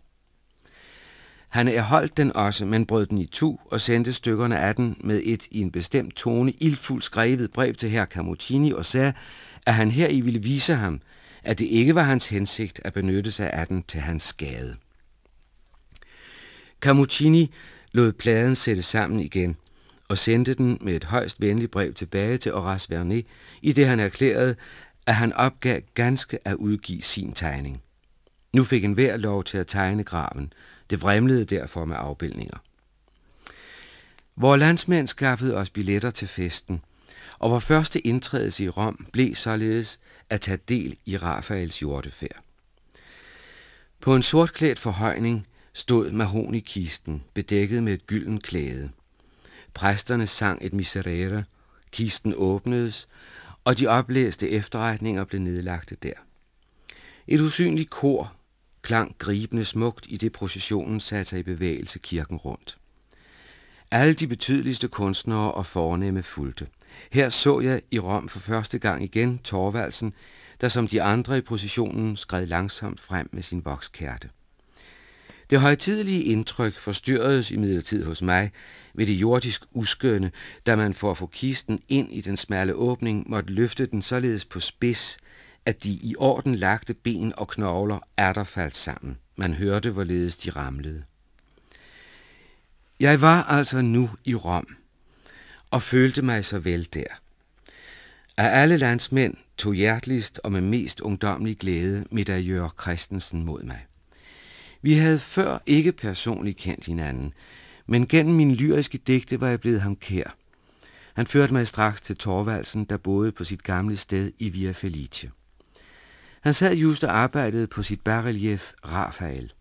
Han erholdt den også, men brød den i tu og sendte stykkerne af den med et i en bestemt tone ildfuldt skrevet brev til herr Camuccini og sagde, at han her i ville vise ham, at det ikke var hans hensigt at benytte sig af den til hans skade. Camuccini lod pladen sætte sammen igen og sendte den med et højst venligt brev tilbage til Horace Vernet, i det han erklærede, at han opgav ganske at udgive sin tegning. Nu fik en hver lov til at tegne graven, det vremlede derfor med afbildninger. Vores landsmænd skaffede os billetter til festen, og vores første indtrædelse i Rom blev således at tage del i Rafaels jordefærd. På en sortklædt forhøjning stod kisten, bedækket med et gylden klæde. Præsterne sang et miserere, kisten åbnedes, og de oplæste efterretninger blev nedlagte der. Et usynligt kor klang gribende smukt i det processionen satte sig i bevægelse kirken rundt. Alle de betydeligste kunstnere og fornemme fulgte. Her så jeg i Rom for første gang igen Torvaldsen, der som de andre i processionen skred langsomt frem med sin vokskærte. Det højtidelige indtryk forstyrredes imidlertid hos mig ved det jordisk uskønne, da man for at få kisten ind i den smalle åbning måtte løfte den således på spids, at de i orden lagte ben og knogler er der faldt sammen. Man hørte, hvorledes de ramlede. Jeg var altså nu i Rom, og følte mig så vel der. Af alle landsmænd tog hjerteligst og med mest ungdomlig glæde Jørg Christensen mod mig. Vi havde før ikke personligt kendt hinanden, men gennem min lyriske digte var jeg blevet ham kær. Han førte mig straks til Torvalsen, der boede på sit gamle sted i Via Felice. Han sad just og arbejdede på sit barrelief Rafael.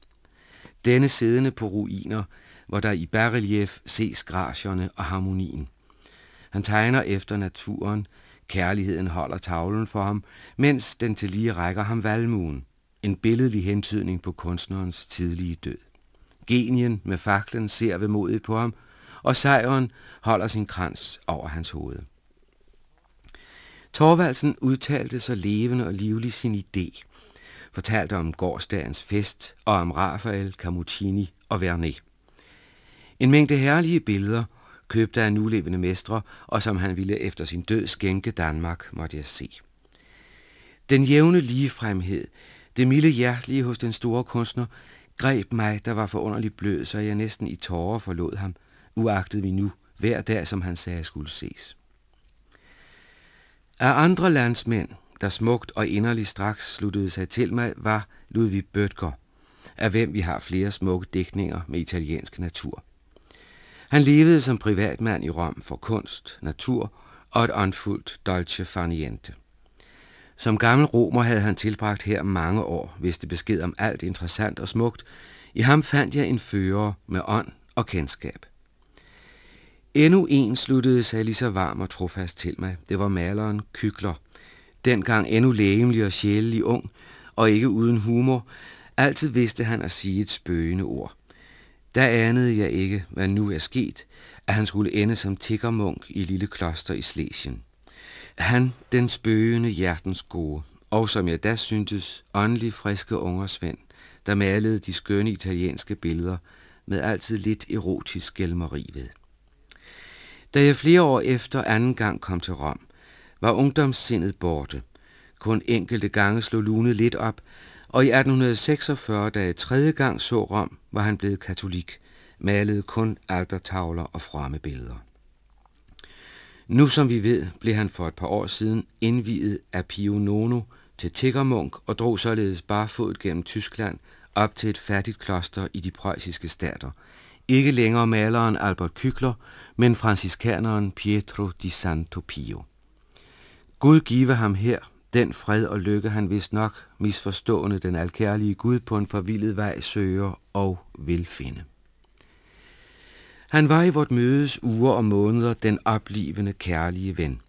Denne siddende på ruiner, hvor der i barrelief ses græsjerne og harmonien. Han tegner efter naturen, kærligheden holder tavlen for ham, mens den til lige rækker ham valmuen. En billedlig hentydning på kunstnerens tidlige død. Genien med faklen ser vemodigt på ham, og sejren holder sin krans over hans hoved. Torvaldsen udtalte så levende og livlig sin idé, fortalte om gårdsdagens fest og om Rafael, Camuccini og Vernet. En mængde herlige billeder, købte af nulevende mestre, og som han ville efter sin død skænke Danmark, måtte jeg se. Den jævne ligefremhed, det milde hjertelige hos den store kunstner, greb mig, der var forunderligt blød, så jeg næsten i tårer forlod ham, uagtet vi nu, hver dag, som han sagde, skulle ses. Af andre landsmænd, der smukt og inderligt straks sluttede sig til mig, var Ludvig Bøtger, af hvem vi har flere smukke dækninger med italiensk natur. Han levede som privatmand i Rom for kunst, natur og et åndfuldt dolce farniente. Som gammel romer havde han tilbragt her mange år, hvis det besked om alt interessant og smukt. I ham fandt jeg en fører med ånd og kendskab. Endnu en sluttede sig lige så varm og trofast til mig. Det var maleren Kykler. Dengang endnu lægemlig og sjælelig ung, og ikke uden humor, altid vidste han at sige et spøgende ord. Der anede jeg ikke, hvad nu er sket, at han skulle ende som tiggermunk i lille kloster i Slesien. Han, den spøgende hjertens gode, og som jeg da syntes, åndelig friske ungersvend, der malede de skønne italienske billeder med altid lidt erotisk gælmeri ved. Da jeg flere år efter anden gang kom til Rom, var ungdomssindet borte. Kun enkelte gange slog Lune lidt op, og i 1846, da jeg tredje gang så Rom, var han blevet katolik, malede kun altertavler og fromme billeder. Nu som vi ved, blev han for et par år siden indviet af Pio Nono til tiggermunk og drog således barefodet gennem Tyskland op til et fattigt kloster i de preussiske stater – ikke længere maleren Albert Kykler, men franciskaneren Pietro di Santo Pio. Gud give ham her den fred og lykke, han vist nok, misforstående den alkærlige Gud på en forvildet vej søger og vil finde. Han var i vort mødes uger og måneder den oplivende kærlige ven.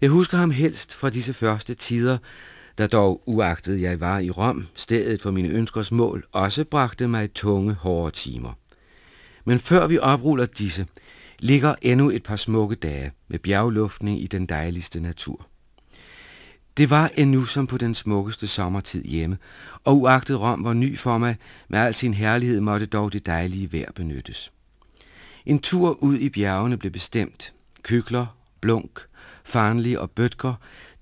Jeg husker ham helst fra disse første tider, da dog, uagtet jeg var i Rom, stedet for mine ønskers mål, også bragte mig tunge, hårde timer. Men før vi opruller disse, ligger endnu et par smukke dage med bjergluftning i den dejligste natur. Det var endnu som på den smukkeste sommertid hjemme, og uagtet Rom var ny for mig, med al sin herlighed måtte dog det dejlige vejr benyttes. En tur ud i bjergene blev bestemt. Kykler, blunk, farnlige og bøtker,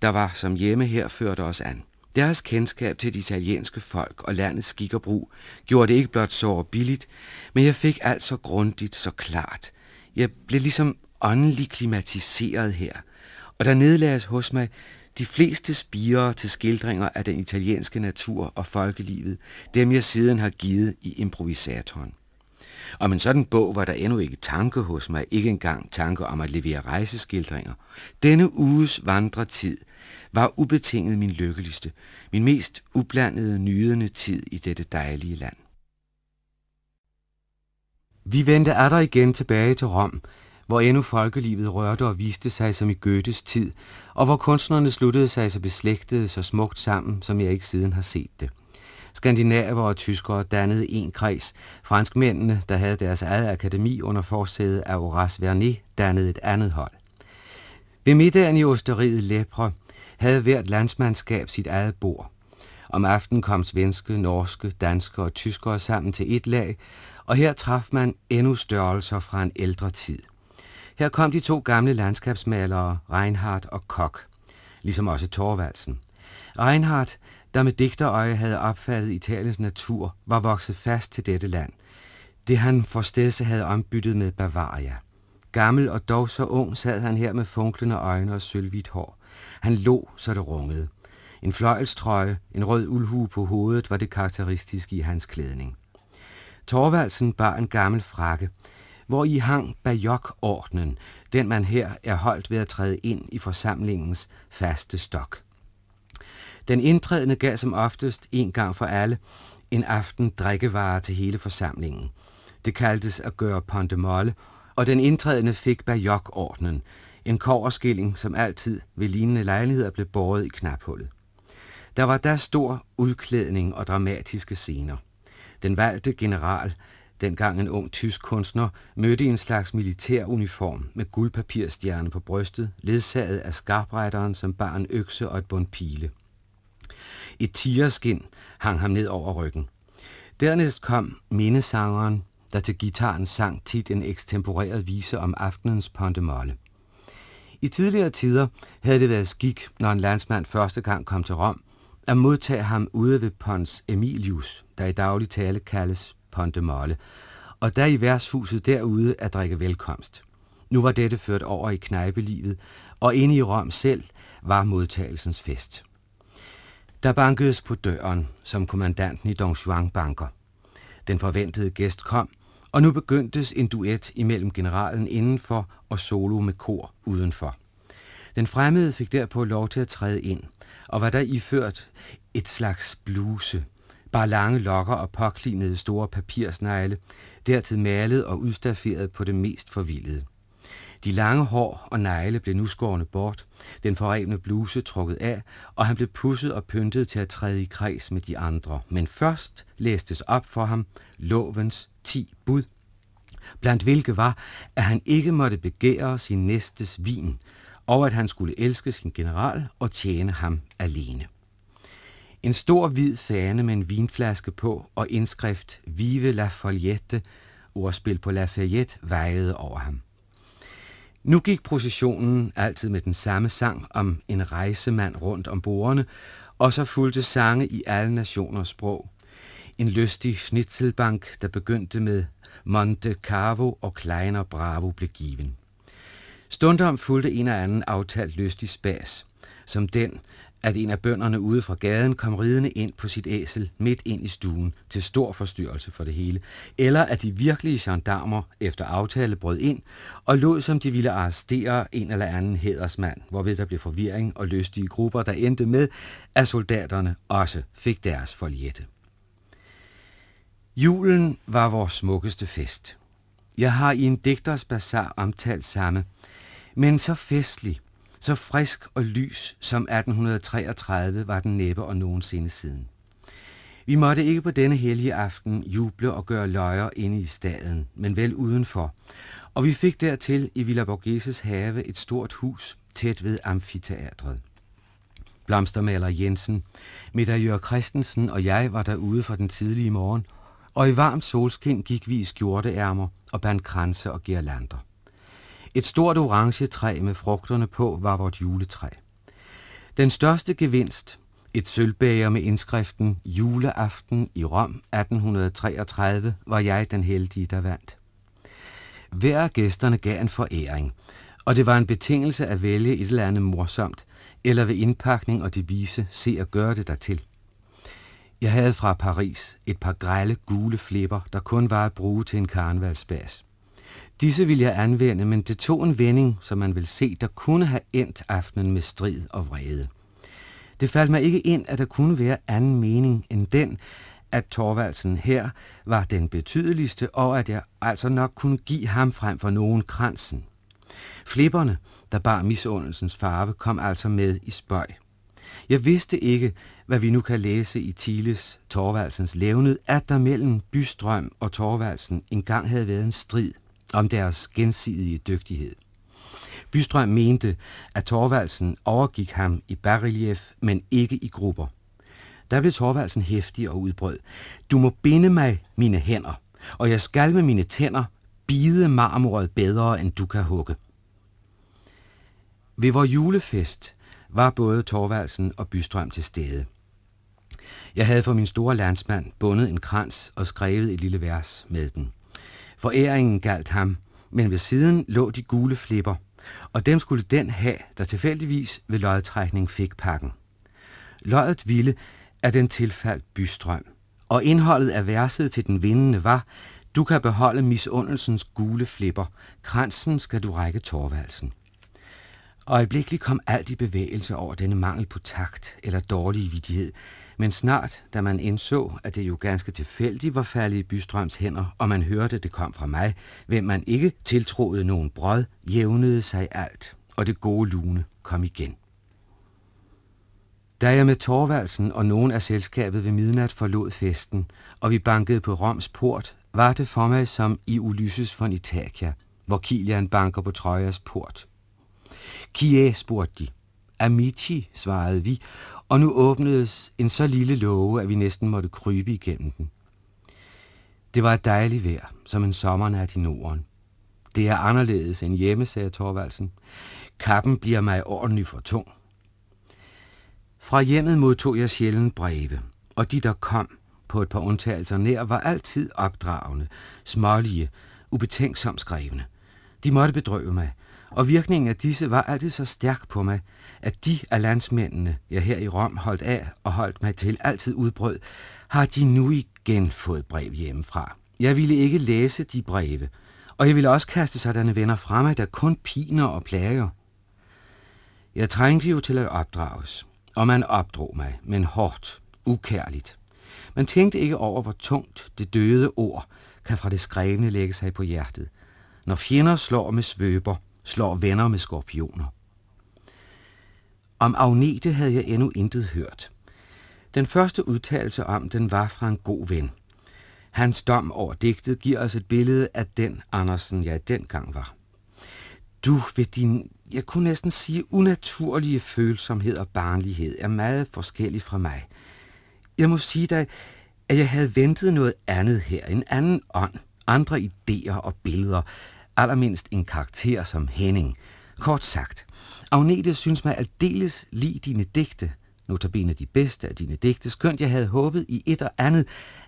der var som hjemme her, førte os an. Deres kendskab til det italienske folk og landets skik og brug gjorde det ikke blot så billigt, men jeg fik alt så grundigt, så klart. Jeg blev ligesom åndelig klimatiseret her, og der nedlades hos mig de fleste spirer til skildringer af den italienske natur og folkelivet, dem jeg siden har givet i improvisatoren. Om en sådan bog var der endnu ikke tanke hos mig, ikke engang tanke om at levere rejseskildringer. Denne uges vandretid – var ubetinget min lykkeligste, min mest ublandede, nydende tid i dette dejlige land. Vi vendte atter igen tilbage til Rom, hvor endnu folkelivet rørte og viste sig som i Goethes tid, og hvor kunstnerne sluttede sig så beslægtede så smukt sammen, som jeg ikke siden har set det. Skandinaver og tyskere dannede en kreds. Franskmændene, der havde deres eget akademi under forsædet af Horace Vernet, dannede et andet hold. Ved middagen i osteriet Lepre havde hvert landsmandskab sit eget bord. Om aftenen kom svenske, norske, danske og tyskere sammen til et lag, og her traf man endnu størrelser fra en ældre tid. Her kom de to gamle landskabsmalere, Reinhardt og Koch, ligesom også Torvaldsen. Reinhardt, der med digterøje havde opfattet Italiens natur, var vokset fast til dette land. Det han forstedse havde ombyttet med Bavaria. Gammel og dog så ung sad han her med funklende øjne og sølvhvidt hår. Han lå, så det rungede. En fløjelstrøje, en rød uldhue på hovedet var det karakteristiske i hans klædning. Torvaldsen bar en gammel frakke, hvor i hang bajokordnen, den man her er holdt ved at træde ind i forsamlingens faste stok. Den indtrædende gav som oftest, en gang for alle, en aften drikkevarer til hele forsamlingen. Det kaldtes at gøre pondemolle, og den indtrædende fik bajokordnen, en koverskilling, som altid ved lignende lejligheder blev båret i knaphullet. Der var da stor udklædning og dramatiske scener. Den valgte general, dengang en ung tysk kunstner, mødte en slags militæruniform med guldpapirstjerne på brystet, ledsaget af skarprejderen, som bar en økse og et bund pile. Et tigerskin hang ham ned over ryggen. Dernæst kom mindesangeren, der til gitaren sang tit en ekstemporeret vise om aftenens pondemolle. I tidligere tider havde det været skik, når en landsmand første gang kom til Rom, at modtage ham ude ved Pons Emilius, der i daglig tale kaldes Ponte Molle, og der i værtshuset derude at drikke velkomst. Nu var dette ført over i knejpelivet, og inde i Rom selv var modtagelsens fest. Der bankedes på døren, som kommandanten i Don Juan banker. Den forventede gæst kom, og nu begyndtes en duet imellem generalen indenfor og solo med kor udenfor. Den fremmede fik derpå lov til at træde ind, og var der iført et slags bluse, bare lange lokker og påklinede store papirsnegle, dertil malet og udstafferet på det mest forvildede. De lange hår og negle blev nu skårne bort, den forrevne bluse trukket af, og han blev pusset og pyntet til at træde i kreds med de andre. Men først læstes op for ham lovens ti bud, blandt hvilke var, at han ikke måtte begære sin næstes vin, og at han skulle elske sin general og tjene ham alene. En stor hvid fane med en vinflaske på og indskrift Vive la Follette, ordspil på Lafayette, vejede over ham. Nu gik processionen altid med den samme sang om en rejsemand rundt om bordene, og så fulgte sange i alle nationers sprog. En lystig schnitzelbank, der begyndte med Monte Carvo og Kleiner Bravo blev given. Stundom fulgte en eller anden aftalt lystig spas, som den, at en af bønderne ude fra gaden kom ridende ind på sit æsel midt ind i stuen til stor forstyrrelse for det hele, eller at de virkelige gendarmer efter aftale brød ind og lod som de ville arrestere en eller anden hedersmand, hvorved der blev forvirring og lystige grupper, der endte med, at soldaterne også fik deres foljette. Julen var vores smukkeste fest. Jeg har i en digters bazar omtalt samme, men så festlig, så frisk og lys som 1833 var den næppe og nogensinde siden. Vi måtte ikke på denne hellige aften juble og gøre løjer inde i staden, men vel udenfor. Og vi fik dertil i Villa Borgeses have et stort hus tæt ved amfiteatret. Blomstermaler Jensen, middagjør Christensen og jeg var derude for den tidlige morgen, og i varm solskin gik vi i skjorteærmer og bandt kranse og girlander. Et stort orange træ med frugterne på var vort juletræ. Den største gevinst, et sølvbæger med indskriften Juleaften i Rom 1833, var jeg den heldige, der vandt. Hver af gæsterne gav en foræring, og det var en betingelse at vælge et eller andet morsomt, eller ved indpakning og devise se at gøre det dertil. Jeg havde fra Paris et par grælle gule flipper, der kun var at bruge til en karnevalsbas. Disse ville jeg anvende, men det tog en vending, som man vil se, der kunne have endt aftenen med strid og vrede. Det faldt mig ikke ind, at der kunne være anden mening end den, at Torvaldsen her var den betydeligste, og at jeg altså nok kunne give ham frem for nogen kransen. Flipperne, der bar misundelsens farve, kom altså med i spøj. Jeg vidste ikke, hvad vi nu kan læse i Thiles Torvaldsens levnet, at der mellem Bystrøm og Torvaldsen engang havde været en strid – om deres gensidige dygtighed. Bystrøm mente, at Torvaldsen overgik ham i barrelief, men ikke i grupper. Der blev Torvaldsen hæftig og udbrød. Du må binde mig mine hænder, og jeg skal med mine tænder bide marmoret bedre, end du kan hugge. Ved vores julefest var både Torvaldsen og Bystrøm til stede. Jeg havde for min store landsmand bundet en krans og skrevet et lille vers med den. Foræringen galt ham, men ved siden lå de gule flipper, og dem skulle den have, der tilfældigvis ved lodtrækning fik pakken. Løjet ville, at den tilfaldt bystrøm, og indholdet af verset til den vindende var, du kan beholde misundelsens gule flipper, kransen skal du række torvalsen. Øjeblikkeligt kom alt i bevægelse over denne mangel på takt eller dårlig vidighed, men snart, da man indså, at det jo ganske tilfældigt var faldet i Bystrøms hænder, og man hørte, det kom fra mig, hvem man ikke tiltroede nogen brød, jævnede sig alt, og det gode lune kom igen. Da jeg med Torvalsen og nogen af selskabet ved midnat forlod festen, og vi bankede på Roms port, var det for mig som i Ulysses von Itakia, hvor Kilian banker på Trojas port. Kie, spurgte de. Amici, svarede vi, og nu åbnedes en så lille låge, at vi næsten måtte krybe igennem den. Det var et dejligt vejr, som en sommernat i Norden. Det er anderledes end hjemme, sagde Thorvaldsen. Kappen bliver mig ordentligt for tung. Fra hjemmet modtog jeg sjældent breve, og de, der kom på et par undtagelser nær, var altid opdragende, smålige, ubetænksomt skrevne. De måtte bedrøve mig, og virkningen af disse var altid så stærk på mig, at de af landsmændene, jeg her i Rom holdt af og holdt mig til, altid udbrød, har de nu igen fået brev hjemmefra. Jeg ville ikke læse de breve, og jeg ville også kaste sådanne venner fra mig, der kun piner og plager. Jeg trængte jo til at opdrages, og man opdrog mig, men hårdt, ukærligt. Man tænkte ikke over, hvor tungt det døde ord kan fra det skrevne lægge sig på hjertet. Når fjender slår med svøber, slår venner med skorpioner. Om Agnete havde jeg endnu intet hørt. Den første udtalelse om den var fra en god ven. Hans dom over digtet giver os et billede af den Andersen, jeg dengang var. Du ved din, jeg kunne næsten sige, unaturlige følsomhed og barnlighed er meget forskellig fra mig. Jeg må sige dig, at jeg havde ventet noget andet her, en anden ånd, andre idéer og billeder, allermindst en karakter som Henning. Kort sagt, Agnete synes mig aldeles lige dine digte, notabene de bedste af dine digte, skønt jeg havde håbet i et og andet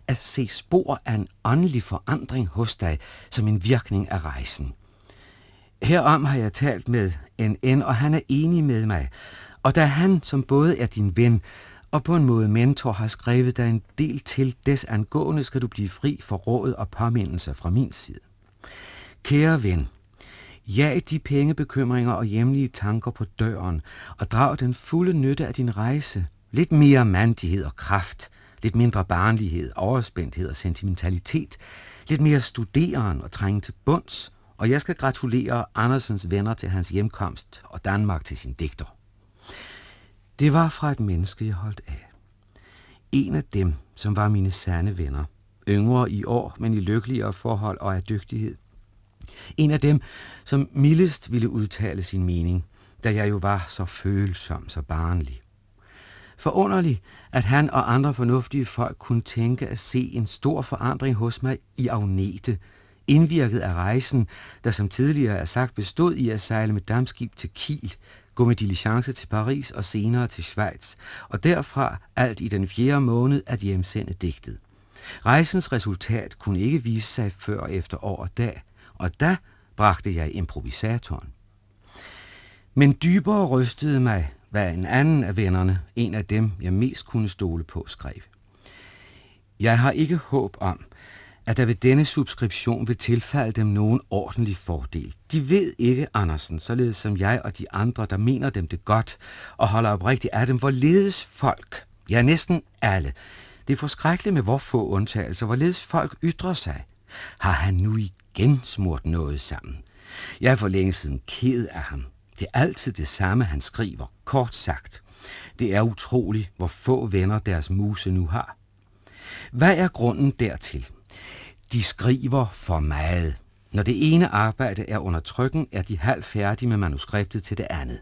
at se spor af en åndelig forandring hos dig som en virkning af rejsen. Herom har jeg talt med NN, og han er enig med mig. Og da han, som både er din ven og på en måde mentor, har skrevet dig en del til desangående, skal du blive fri for råd og påmindelser fra min side. Kære ven, jag de pengebekymringer og hjemlige tanker på døren, og drag den fulde nytte af din rejse. Lidt mere mandighed og kraft, lidt mindre barnlighed, overspændthed og sentimentalitet, lidt mere studeren og trænge til bunds, og jeg skal gratulere Andersens venner til hans hjemkomst og Danmark til sin digter. Det var fra et menneske, jeg holdt af. En af dem, som var mine sande venner. Yngre i år, men i lykkeligere forhold og af dygtighed. En af dem, som mildest ville udtale sin mening, da jeg jo var så følsom, så barnlig. Forunderligt, at han og andre fornuftige folk kunne tænke at se en stor forandring hos mig i Agnete, indvirket af rejsen, der som tidligere er sagt bestod i at sejle med dammskib til Kiel, gå med diligence til Paris og senere til Schweiz, og derfra alt i den fjerde måned at hjemsende digtet. Rejsens resultat kunne ikke vise sig før efter år og dag og da bragte jeg improvisatoren. Men dybere rystede mig, hvad en anden af vennerne, en af dem, jeg mest kunne stole på, skrev. Jeg har ikke håb om, at der ved denne subskription vil tilfalde dem nogen ordentlig fordel. De ved ikke, Andersen, således som jeg og de andre, der mener dem det godt, og holder oprigtigt af dem, hvorledes folk, ja næsten alle, det er forskrækkeligt med hvor få undtagelser, hvorledes folk ytrer sig. Har han nu i igen smurt noget sammen. Jeg er for længe siden ked af ham. Det er altid det samme, han skriver, kort sagt. Det er utroligt, hvor få venner deres muse nu har. Hvad er grunden dertil? De skriver for meget. Når det ene arbejde er under trykken, er de halvt færdige med manuskriptet til det andet.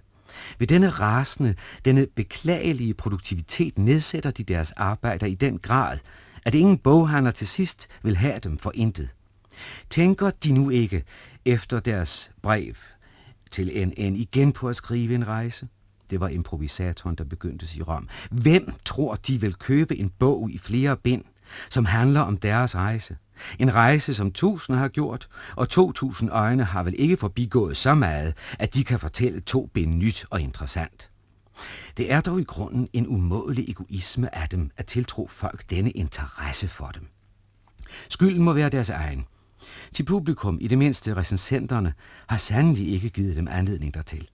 Ved denne rasende, denne beklagelige produktivitet nedsætter de deres arbejder i den grad, at ingen boghandler til sidst vil have dem for intet. Tænker de nu ikke efter deres brev til NN igen på at skrive en rejse? Det var improvisatoren, der begyndte i Rom. Hvem tror de vil købe en bog i flere bind, som handler om deres rejse? En rejse, som tusinder har gjort, og 2000 øjne har vel ikke forbigået så meget, at de kan fortælle to bind nyt og interessant. Det er dog i grunden en umådelig egoisme af dem at tiltro folk denne interesse for dem. Skylden må være deres egen til publikum, i det mindste recensenterne, har sandelig ikke givet dem anledning dertil.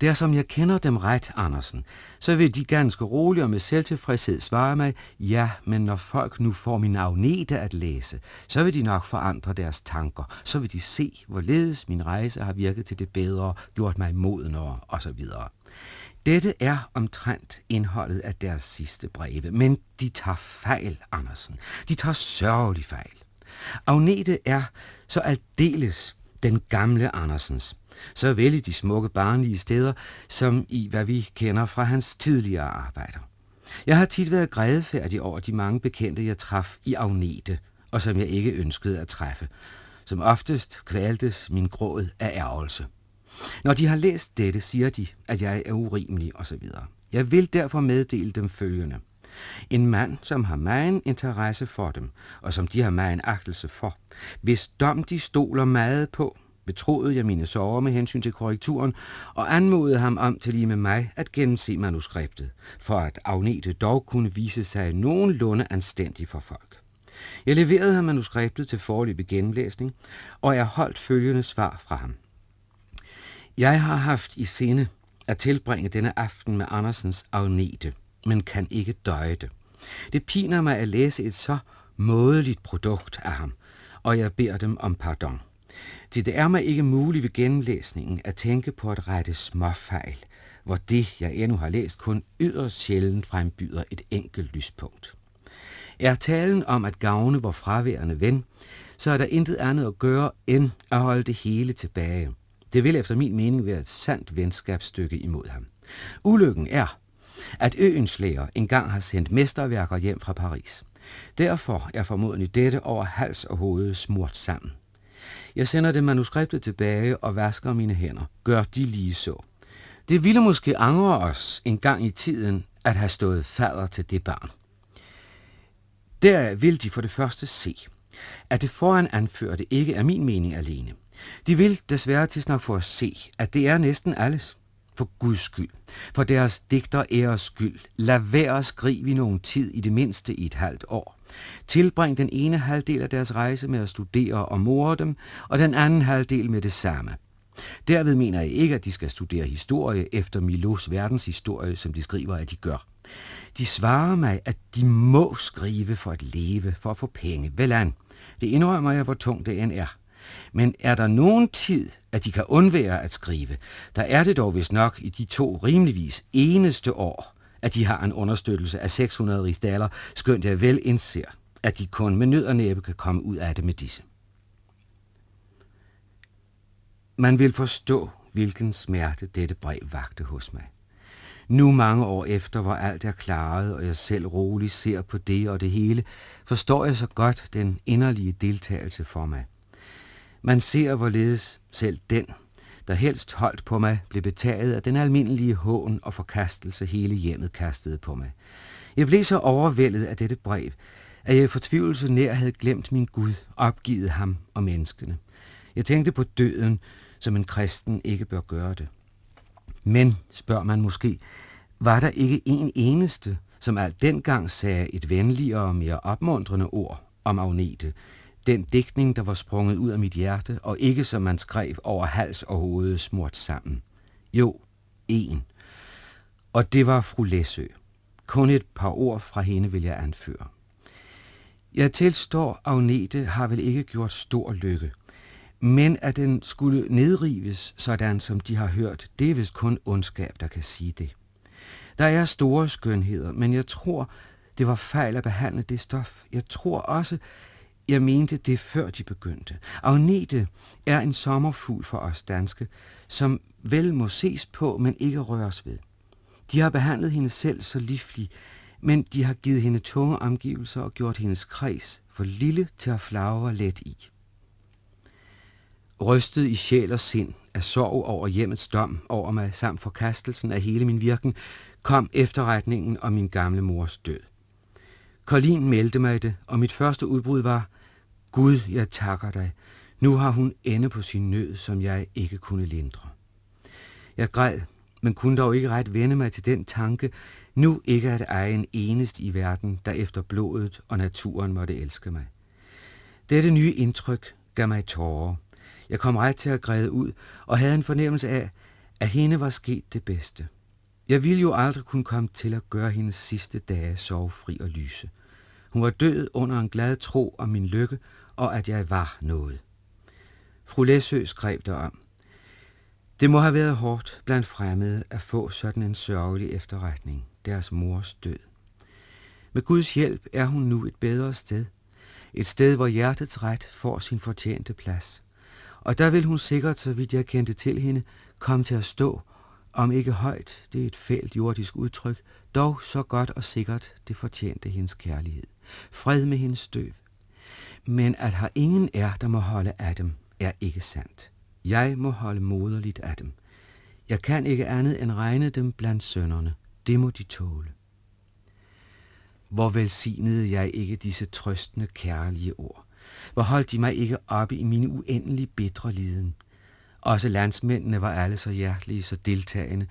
Der som jeg kender dem ret, Andersen, så vil de ganske roligt og med selvtilfredshed svare mig, ja, men når folk nu får min Agneta at læse, så vil de nok forandre deres tanker, så vil de se, hvorledes min rejse har virket til det bedre, gjort mig modenere osv. Dette er omtrent indholdet af deres sidste breve, men de tager fejl, Andersen. De tager sørgelig fejl. Agnete er så aldeles den gamle Andersens. Så vel i de smukke barnlige steder, som i hvad vi kender fra hans tidligere arbejder. Jeg har tit været grædefærdig over de mange bekendte, jeg traf i Agnete, og som jeg ikke ønskede at træffe. Som oftest kvaltes min gråd af ærgelse. Når de har læst dette, siger de, at jeg er urimelig osv. Jeg vil derfor meddele dem følgende – en mand, som har meget interesse for dem, og som de har meget agtelse for. Hvis dom de stoler meget på, betroede jeg mine sorger med hensyn til korrekturen, og anmodede ham om til lige med mig at gennemse manuskriptet, for at Agnete dog kunne vise sig nogenlunde anstændig for folk. Jeg leverede ham manuskriptet til forløbig gennemlæsning, og jeg holdt følgende svar fra ham. Jeg har haft i sinde at tilbringe denne aften med Andersens Agnete – men kan ikke døje det. Det piner mig at læse et så mådeligt produkt af ham, og jeg beder dem om pardon. Til det er mig ikke muligt ved gennemlæsningen at tænke på at rette småfejl, hvor det, jeg endnu har læst, kun yderst sjældent frembyder et enkelt lyspunkt. Er talen om at gavne vor fraværende ven, så er der intet andet at gøre end at holde det hele tilbage. Det vil efter min mening være et sandt venskabsstykke imod ham. Ulykken er, at øens læger engang har sendt mesterværker hjem fra Paris. Derfor er formodentlig dette over hals og hoved smurt sammen. Jeg sender det manuskriptet tilbage og vasker mine hænder. Gør de lige så. Det ville måske angre os en gang i tiden at have stået fader til det barn. Der vil de for det første se, at det foran anførte ikke er min mening alene. De vil desværre snak for at se, at det er næsten alles for Guds skyld, for deres digter æres skyld, lad være at skrive i nogen tid, i det mindste i et halvt år. Tilbring den ene halvdel af deres rejse med at studere og more dem, og den anden halvdel med det samme. Derved mener jeg ikke, at de skal studere historie efter Milos verdenshistorie, som de skriver, at de gør. De svarer mig, at de må skrive for at leve, for at få penge. Vel an. Det indrømmer jeg, hvor tungt det end er. Men er der nogen tid, at de kan undvære at skrive, der er det dog vist nok i de to rimeligvis eneste år, at de har en understøttelse af 600 rigsdaler, skønt jeg vel indser, at de kun med nød og næppe kan komme ud af det med disse. Man vil forstå, hvilken smerte dette brev vagte hos mig. Nu mange år efter, hvor alt er klaret, og jeg selv roligt ser på det og det hele, forstår jeg så godt den inderlige deltagelse for mig. Man ser, hvorledes selv den, der helst holdt på mig, blev betaget af den almindelige hån og forkastelse hele hjemmet kastede på mig. Jeg blev så overvældet af dette brev, at jeg i fortvivlelse nær havde glemt min Gud, opgivet ham og menneskene. Jeg tænkte på døden, som en kristen ikke bør gøre det. Men, spørger man måske, var der ikke en eneste, som alt dengang sagde et venligere og mere opmuntrende ord om Agnete, den digtning, der var sprunget ud af mit hjerte, og ikke som man skrev over hals og hoved smurt sammen. Jo, en. Og det var fru Læsø. Kun et par ord fra hende vil jeg anføre. Jeg tilstår, Agnete har vel ikke gjort stor lykke, men at den skulle nedrives, sådan som de har hørt, det er vist kun ondskab, der kan sige det. Der er store skønheder, men jeg tror, det var fejl at behandle det stof. Jeg tror også, jeg mente det før de begyndte. Agnete er en sommerfugl for os danske, som vel må ses på, men ikke røres ved. De har behandlet hende selv så livlig, men de har givet hende tunge omgivelser og gjort hendes kreds for lille til at flagre let i. Rystet i sjæl og sind af sorg over hjemmets dom over mig samt forkastelsen af hele min virken, kom efterretningen om min gamle mors død. Colin meldte mig det, og mit første udbrud var, Gud, jeg takker dig. Nu har hun ende på sin nød, som jeg ikke kunne lindre. Jeg græd, men kunne dog ikke ret vende mig til den tanke, nu ikke at eje en enest i verden, der efter blodet og naturen måtte elske mig. Dette nye indtryk gav mig tårer. Jeg kom ret til at græde ud, og havde en fornemmelse af, at hende var sket det bedste. Jeg ville jo aldrig kunne komme til at gøre hendes sidste dage sorgfri og lyse. Hun var død under en glad tro om min lykke, og at jeg var noget. Fru Læsø skrev derom. Det må have været hårdt blandt fremmede at få sådan en sørgelig efterretning, deres mors død. Med Guds hjælp er hun nu et bedre sted. Et sted, hvor hjertets ret får sin fortjente plads. Og der vil hun sikkert, så vidt jeg kendte til hende, komme til at stå, om ikke højt, det er et fælt jordisk udtryk, dog så godt og sikkert det fortjente hendes kærlighed. Fred med hendes døv. Men at her ingen er, der må holde af dem, er ikke sandt. Jeg må holde moderligt af dem. Jeg kan ikke andet end regne dem blandt sønderne. Det må de tåle. Hvor velsignede jeg ikke disse trøstende, kærlige ord? Hvor holdt de mig ikke oppe i mine uendelige bitre liden? Også landsmændene var alle så hjertelige, så deltagende,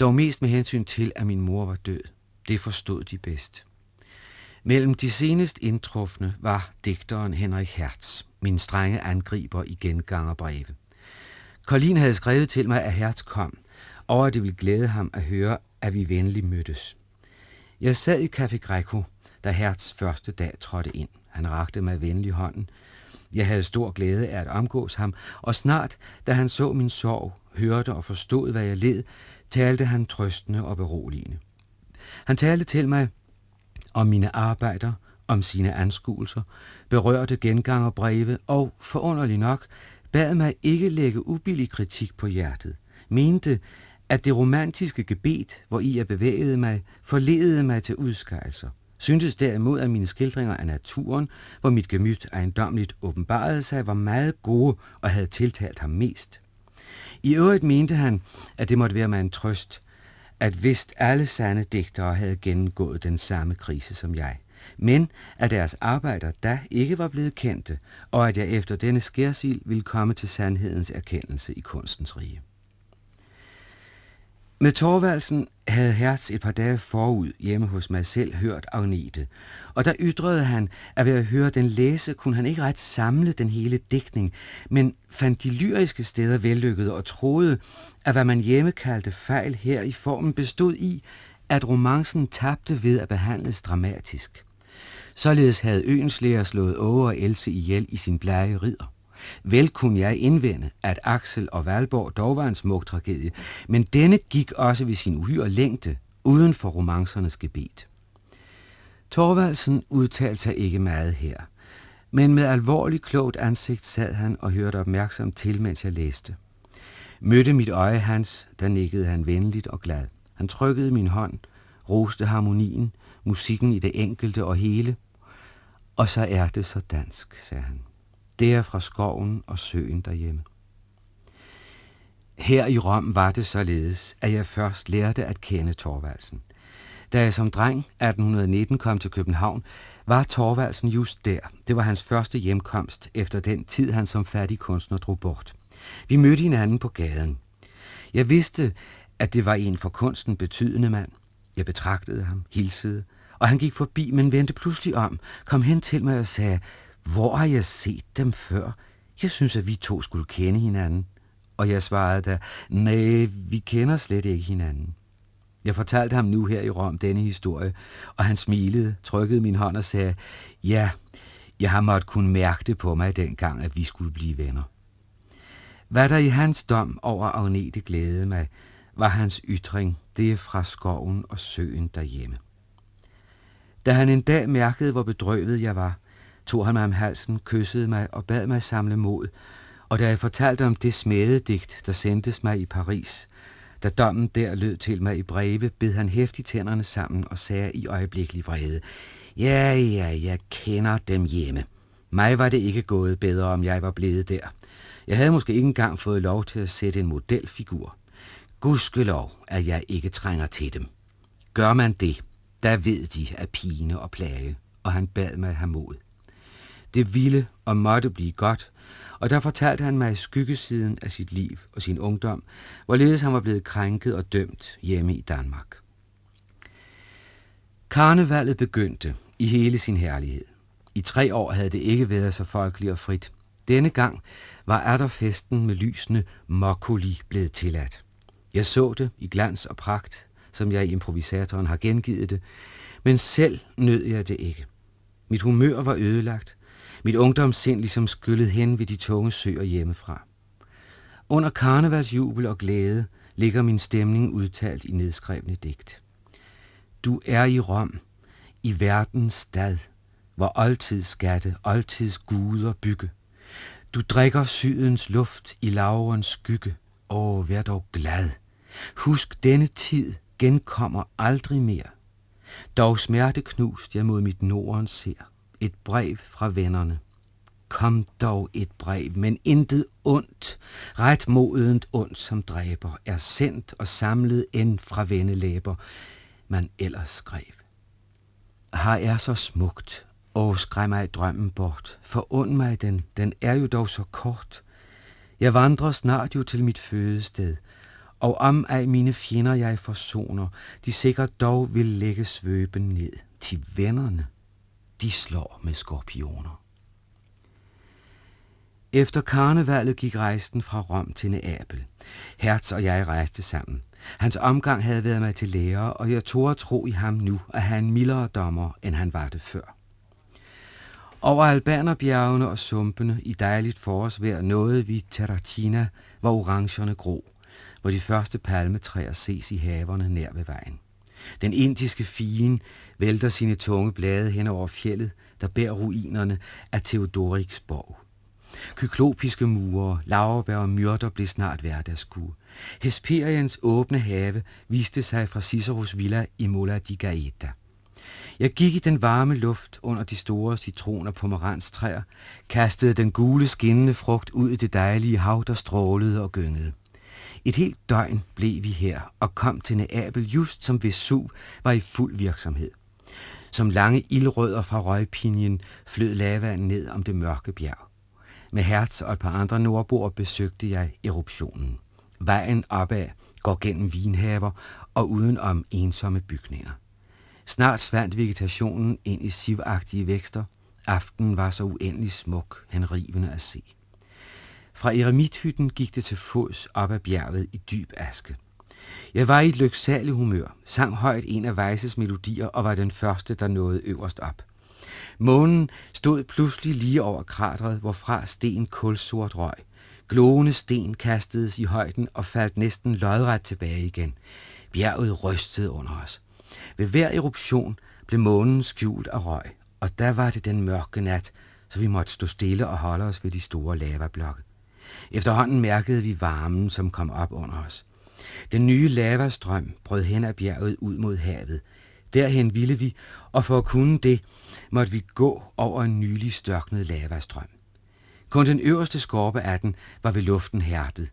dog mest med hensyn til, at min mor var død. Det forstod de bedst. Mellem de senest indtrufne var digteren Henrik Hertz, min strenge angriber i breve. Colin havde skrevet til mig, at Hertz kom, og at det ville glæde ham at høre, at vi venlig mødtes. Jeg sad i Café Greco, da Hertz første dag trådte ind. Han rakte mig venlig hånden. Jeg havde stor glæde af at omgås ham, og snart, da han så min sorg, hørte og forstod, hvad jeg led, talte han trøstende og beroligende. Han talte til mig, om mine arbejder, om sine anskuelser, berørte gengang og, forunderlig nok, bad mig ikke lægge ubillig kritik på hjertet, mente, at det romantiske gebet, hvor i jeg bevægede mig, forledede mig til udskejelser. Syntes derimod, at mine skildringer af naturen, hvor mit gemyt ejendomligt åbenbarede sig, var meget gode og havde tiltalt ham mest. I øvrigt mente han, at det måtte være mig en trøst, at vist alle sande digtere havde gennemgået den samme krise som jeg, men at deres arbejder da ikke var blevet kendte, og at jeg efter denne skærsild ville komme til sandhedens erkendelse i kunstens rige. Med Torvalsen havde Hertz et par dage forud hjemme hos mig selv hørt Agnete, og der ytrede han, at ved at høre den læse, kunne han ikke ret samle den hele digtning, men fandt de lyriske steder vellykket og troede, at hvad man hjemme kaldte fejl her i formen bestod i, at romancen tabte ved at behandles dramatisk. Således havde øens slået Åge og Else ihjel i sin blege ridder. Vel kunne jeg indvende, at Axel og Valborg dog var en smuk tragedie, men denne gik også ved sin uhyre længde, uden for romancernes gebet. Torvaldsen udtalte sig ikke meget her, men med alvorligt klogt ansigt sad han og hørte opmærksomt til, mens jeg læste. Mødte mit øje hans, der nikkede han venligt og glad. Han trykkede min hånd, roste harmonien, musikken i det enkelte og hele, og så er det så dansk, sagde han. Det er fra skoven og søen derhjemme. Her i Rom var det således, at jeg først lærte at kende Torvaldsen. Da jeg som dreng 1819 kom til København, var Torvaldsen just der. Det var hans første hjemkomst efter den tid, han som fattig kunstner drog bort. Vi mødte hinanden på gaden. Jeg vidste, at det var en for kunsten betydende mand. Jeg betragtede ham, hilsede, og han gik forbi, men vendte pludselig om, kom hen til mig og sagde, hvor har jeg set dem før? Jeg synes, at vi to skulle kende hinanden. Og jeg svarede da, nej, vi kender slet ikke hinanden. Jeg fortalte ham nu her i Rom denne historie, og han smilede, trykkede min hånd og sagde, ja, jeg har måttet kunne mærke det på mig dengang, at vi skulle blive venner. Hvad der i hans dom over Agnete glædede mig, var hans ytring, det er fra skoven og søen derhjemme. Da han en dag mærkede, hvor bedrøvet jeg var, tog han mig om halsen, kyssede mig og bad mig samle mod, og da jeg fortalte om det smededigt, der sendtes mig i Paris, da dommen der lød til mig i breve, bed han hæftigt tænderne sammen og sagde i øjeblikkelig vrede, Ja, ja, jeg kender dem hjemme. Mig var det ikke gået bedre, om jeg var blevet der. Jeg havde måske ikke engang fået lov til at sætte en modelfigur. Gudskelov, at jeg ikke trænger til dem. Gør man det, der ved de af pine og plage, og han bad mig have mod. Det ville og måtte blive godt, og der fortalte han mig skyggesiden af sit liv og sin ungdom, hvorledes han var blevet krænket og dømt hjemme i Danmark. Karnevalet begyndte i hele sin herlighed. I tre år havde det ikke været så folkeligt og frit. Denne gang var festen med lysene Mokoli blevet tilladt. Jeg så det i glans og pragt, som jeg i improvisatoren har gengivet det, men selv nød jeg det ikke. Mit humør var ødelagt, mit ungdomssind ligesom skyllet hen ved de tunge søer hjemmefra. Under karnevalsjubel og glæde ligger min stemning udtalt i nedskrevne digt. Du er i Rom, i verdens stad, hvor oldtids skatte, oldtids guder bygge. Du drikker sydens luft i laverens skygge. Åh, vær dog glad. Husk, denne tid genkommer aldrig mere. Dog smerte knust jeg mod mit nordens ser et brev fra vennerne. Kom dog et brev, men intet ondt, ret modent ondt som dræber, er sendt og samlet end fra vennelæber, man ellers skrev. Har er så smukt, og skræm mig drømmen bort, for ond mig den, den er jo dog så kort. Jeg vandrer snart jo til mit fødested, og om af mine fjender jeg forsoner, de sikkert dog vil lægge svøben ned, til vennerne de slår med skorpioner. Efter karnevalet gik rejsen fra Rom til Neapel. Hertz og jeg rejste sammen. Hans omgang havde været mig til lærer, og jeg tog at tro i ham nu, at han er en mildere dommer, end han var det før. Over albanerbjergene og sumpene i dejligt forårsvejr nåede vi Terracina, hvor orangerne gro, hvor de første palmetræer ses i haverne nær ved vejen. Den indiske fien vælter sine tunge blade hen over fjellet, der bærer ruinerne af Theodoriks borg. Kyklopiske murer, laverbær og myrter blev snart hverdagsgud. Hesperiens åbne have viste sig fra Ciceros villa i Mola di Gaeta. Jeg gik i den varme luft under de store citron- og pomeranstræer, kastede den gule skinnende frugt ud i det dejlige hav, der strålede og gyngede. Et helt døgn blev vi her og kom til Neapel just som Vesuv var i fuld virksomhed. Som lange ildrødder fra røgpinjen flød lavaen ned om det mørke bjerg. Med Hertz og et par andre nordboer besøgte jeg eruptionen. Vejen opad går gennem vinhaver og uden om ensomme bygninger. Snart svandt vegetationen ind i sivagtige vækster. Aftenen var så uendelig smuk, henrivende at se. Fra eremithytten gik det til fods op ad bjerget i dyb aske. Jeg var i et lyksaligt humør, sang højt en af Weisses melodier og var den første, der nåede øverst op. Månen stod pludselig lige over krateret, hvorfra sten kulsort røg. Glående sten kastedes i højden og faldt næsten lodret tilbage igen. Bjerget rystede under os. Ved hver eruption blev månen skjult af røg, og der var det den mørke nat, så vi måtte stå stille og holde os ved de store lavablokke. Efterhånden mærkede vi varmen, som kom op under os. Den nye lavastrøm brød hen ad bjerget ud mod havet. Derhen ville vi, og for at kunne det, måtte vi gå over en nylig størknet lavastrøm. Kun den øverste skorpe af den var ved luften hærdet.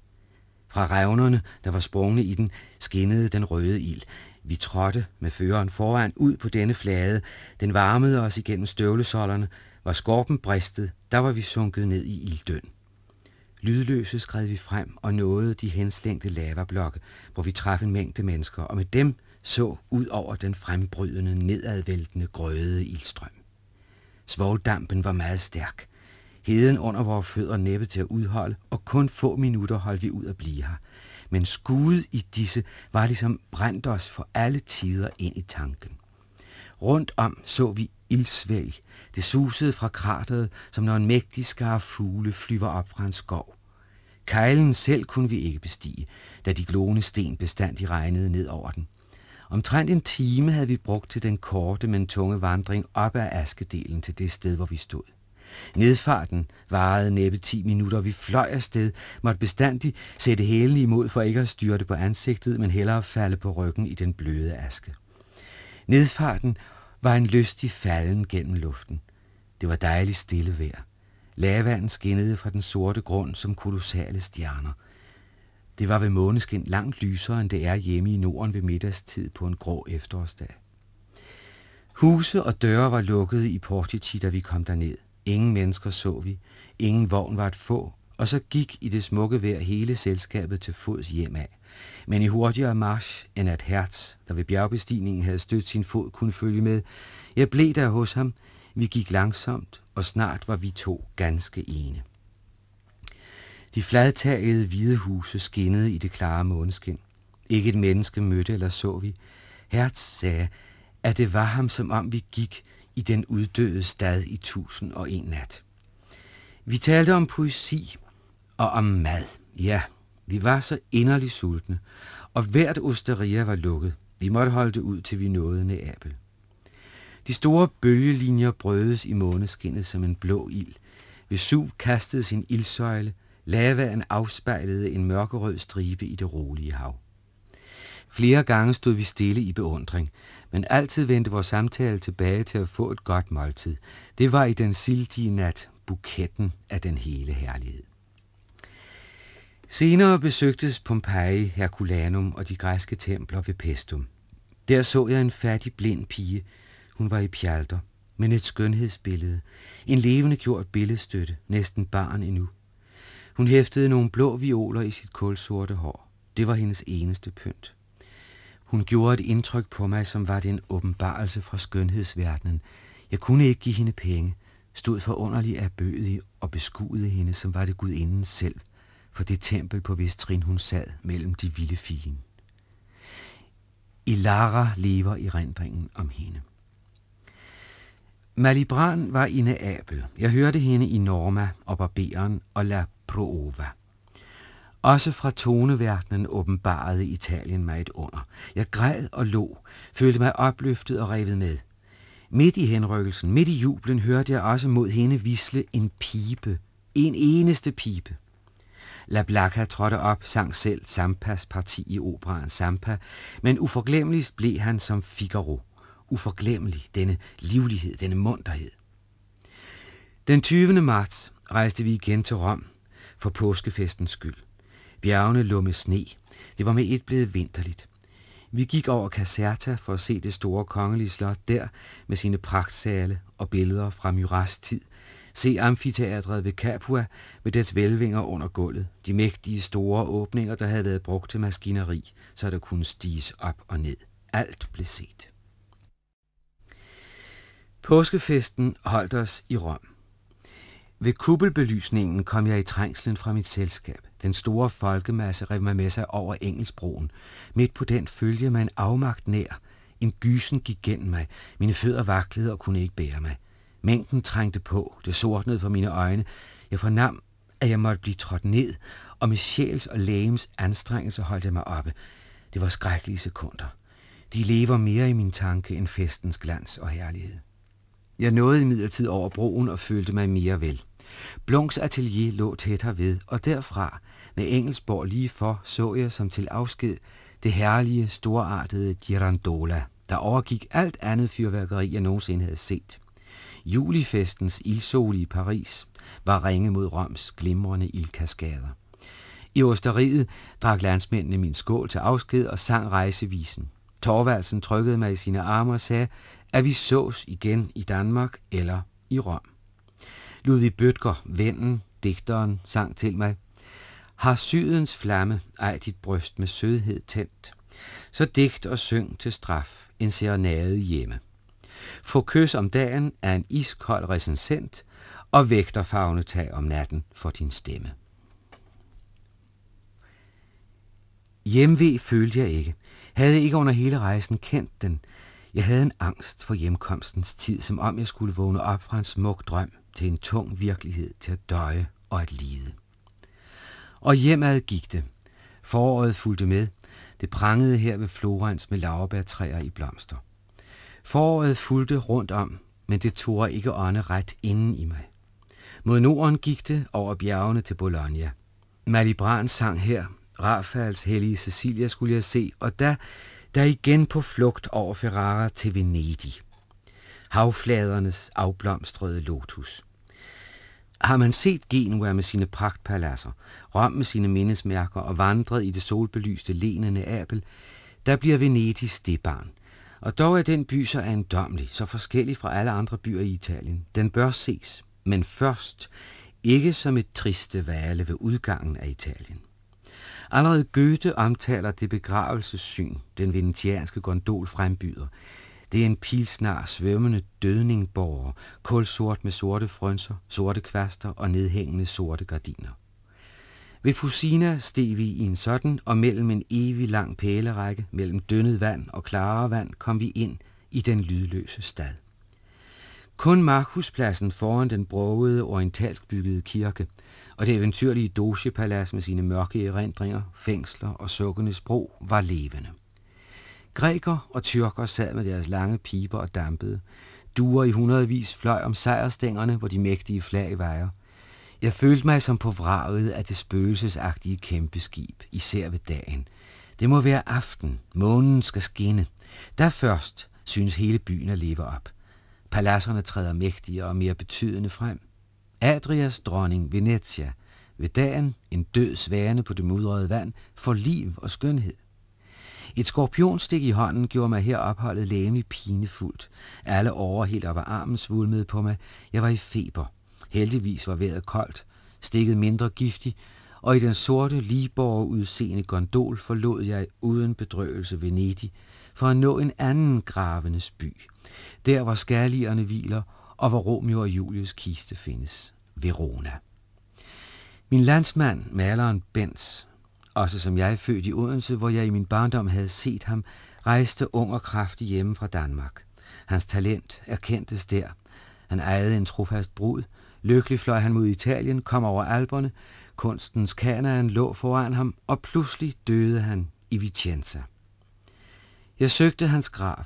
Fra revnerne, der var sprungne i den, skinnede den røde ild. Vi trådte med føreren foran ud på denne flade. Den varmede os igennem støvlesollerne. Hvor skorpen bristede, der var vi sunket ned i ilddøn. Lydløse skred vi frem og nåede de henslængte lavablokke, hvor vi traf en mængde mennesker, og med dem så ud over den frembrydende, nedadvæltende, grøde ildstrøm. Svogldampen var meget stærk. Heden under vores fødder næppe til at udholde, og kun få minutter holdt vi ud at blive her. Men skudet i disse var ligesom brændt os for alle tider ind i tanken. Rundt om så vi ildsvæg. Det susede fra krateret, som når en mægtig skar fugle flyver op fra en skov. Kejlen selv kunne vi ikke bestige, da de glående sten bestandig regnede ned over den. Omtrent en time havde vi brugt til den korte, men tunge vandring op ad askedelen til det sted, hvor vi stod. Nedfarten varede næppe 10 minutter, og vi fløj afsted, måtte bestandig sætte hælen imod for ikke at styrte på ansigtet, men hellere falde på ryggen i den bløde aske. Nedfarten var en lystig falden gennem luften. Det var dejligt stille vejr. Lavaen skinnede fra den sorte grund som kolossale stjerner. Det var ved måneskin langt lysere, end det er hjemme i Norden ved middagstid på en grå efterårsdag. Huse og døre var lukkede i Portici, da vi kom derned. Ingen mennesker så vi, ingen vogn var et få, og så gik i det smukke vejr hele selskabet til fods hjem af men i hurtigere march end at Hertz, der ved bjergbestigningen havde stødt sin fod, kunne følge med. Jeg blev der hos ham. Vi gik langsomt, og snart var vi to ganske ene. De fladtagede hvide huse skinnede i det klare måneskin. Ikke et menneske mødte eller så vi. Hertz sagde, at det var ham, som om vi gik i den uddøde stad i tusind og en nat. Vi talte om poesi og om mad. Ja, vi var så inderligt sultne, og hvert osteria var lukket. Vi måtte holde det ud, til vi nåede Neapel. De store bølgelinjer brødes i måneskinnet som en blå ild. Vesuv kastede sin ildsøjle, lavaen afspejlede en mørkerød stribe i det rolige hav. Flere gange stod vi stille i beundring, men altid vendte vores samtale tilbage til at få et godt måltid. Det var i den sildige nat buketten af den hele herlighed. Senere besøgtes Pompeji, Herculanum og de græske templer ved Pestum. Der så jeg en fattig blind pige. Hun var i pjalter, men et skønhedsbillede. En levende gjort billedstøtte, næsten barn endnu. Hun hæftede nogle blå violer i sit kulsorte hår. Det var hendes eneste pynt. Hun gjorde et indtryk på mig, som var det en åbenbarelse fra skønhedsverdenen. Jeg kunne ikke give hende penge, stod forunderligt af bødig og beskudede hende, som var det gudinden selv for det tempel, på hvis trin hun sad mellem de vilde fien. Ilara lever i rendringen om hende. Malibran var i Neapel. Jeg hørte hende i Norma og Barberen og La Proova. Også fra toneverdenen åbenbarede Italien mig et under. Jeg græd og lå, følte mig opløftet og revet med. Midt i henrykkelsen, midt i jublen, hørte jeg også mod hende visle en pipe. En eneste pipe. La Blacca trådte op, sang selv Sampas parti i operaen Sampa, men uforglemmeligst blev han som Figaro. Uforglemmelig, denne livlighed, denne munterhed. Den 20. marts rejste vi igen til Rom for påskefestens skyld. Bjergene lå med sne. Det var med et blevet vinterligt. Vi gik over Caserta for at se det store kongelige slot der med sine pragtsale og billeder fra Myras tid, Se amfiteatret ved Capua med dets vælvinger under gulvet, de mægtige store åbninger, der havde været brugt til maskineri, så der kunne stiges op og ned. Alt blev set. Påskefesten holdt os i Rom. Ved kuppelbelysningen kom jeg i trængslen fra mit selskab. Den store folkemasse rev mig med sig over Engelsbroen. Midt på den følge man afmagt nær. En gysen gik gennem mig. Mine fødder vaklede og kunne ikke bære mig. Mængden trængte på, det sortnede for mine øjne. Jeg fornam, at jeg måtte blive trådt ned, og med sjæls og lægens anstrengelse holdt jeg mig oppe. Det var skrækkelige sekunder. De lever mere i min tanke end festens glans og herlighed. Jeg nåede imidlertid over broen og følte mig mere vel. Blunks atelier lå tæt ved, og derfra, med Engelsborg lige for, så jeg som til afsked det herlige, storartede Girandola, der overgik alt andet fyrværkeri, jeg nogensinde havde set. Julifestens ildsol i Paris var ringe mod Roms glimrende ildkaskader. I osteriet drak landsmændene min skål til afsked og sang rejsevisen. Torvaldsen trykkede mig i sine arme og sagde, at vi sås igen i Danmark eller i Rom. Ludvig Bøtger, vennen, digteren, sang til mig, har sydens flamme ej dit bryst med sødhed tændt, så digt og syng til straf en serenade hjemme. Få kys om dagen er en iskold recensent, og tag om natten for din stemme. Hjemvej følte jeg ikke. Havde ikke under hele rejsen kendt den. Jeg havde en angst for hjemkomstens tid, som om jeg skulle vågne op fra en smuk drøm til en tung virkelighed til at døje og at lide. Og hjemad gik det. Foråret fulgte med. Det prangede her ved Florens med lavebærtræer i blomster. Foråret fulgte rundt om, men det tog ikke ånde ret inden i mig. Mod norden gik det over bjergene til Bologna. Malibran sang her, Rafaels hellige Cecilia skulle jeg se, og da, da igen på flugt over Ferrara til Venedig. Havfladernes afblomstrede lotus. Har man set Genua med sine pragtpaladser, Rom med sine mindesmærker og vandret i det solbelyste lenende Abel, der bliver Venedig stebarn. Og dog er den by så andomlig, så forskellig fra alle andre byer i Italien. Den bør ses, men først ikke som et triste vale ved udgangen af Italien. Allerede Goethe omtaler det begravelsessyn, den venetianske gondol frembyder. Det er en pilsnar svømmende dødningborger, kulsort med sorte frønser, sorte kvaster og nedhængende sorte gardiner. Ved Fusina steg vi i en sådan, og mellem en evig lang pælerække, mellem dønnet vand og klarere vand, kom vi ind i den lydløse stad. Kun Markuspladsen foran den brogede orientalsk byggede kirke og det eventyrlige Dogepalads med sine mørke erindringer, fængsler og sukkende sprog var levende. Græker og tyrker sad med deres lange piber og dampede. Duer i hundredvis fløj om sejrstængerne, hvor de mægtige flag vejer. Jeg følte mig som på vraget af det spøgelsesagtige kæmpeskib, især ved dagen. Det må være aften. Månen skal skinne. Der først synes hele byen at leve op. Palasserne træder mægtigere og mere betydende frem. Adrias dronning Venetia, ved dagen en død svane på det mudrede vand, for liv og skønhed. Et skorpionstik i hånden gjorde mig her opholdet lægemlig pinefuldt. Alle over helt op ad armen svulmede på mig. Jeg var i feber. Heldigvis var vejret koldt, stikket mindre giftig, og i den sorte, ligeborger udseende gondol forlod jeg uden bedrøvelse Venedig for at nå en anden gravenes by. Der, hvor skærligerne hviler, og hvor Romeo og Julius kiste findes. Verona. Min landsmand, maleren Bens, også som jeg er født i Odense, hvor jeg i min barndom havde set ham, rejste ung og kraftig hjemme fra Danmark. Hans talent erkendtes der. Han ejede en trofast brud, Lykkelig fløj han mod Italien, kom over alberne, kunstens kanaan lå foran ham, og pludselig døde han i Vicenza. Jeg søgte hans grav.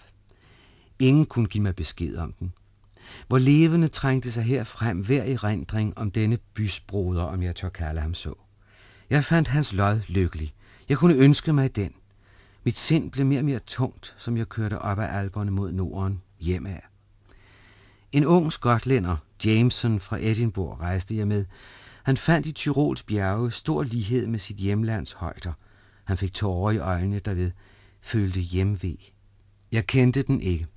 Ingen kunne give mig besked om den. Hvor levende trængte sig her frem hver erindring om denne bysbroder, om jeg tør kalde ham så. Jeg fandt hans lod lykkelig. Jeg kunne ønske mig den. Mit sind blev mere og mere tungt, som jeg kørte op ad alberne mod Norden, hjemad. En ung skotlænder, Jameson fra Edinburgh, rejste jeg med. Han fandt i Tyrols bjerge stor lighed med sit hjemlands højder. Han fik tårer i øjnene derved, følte hjemved. Jeg kendte den ikke.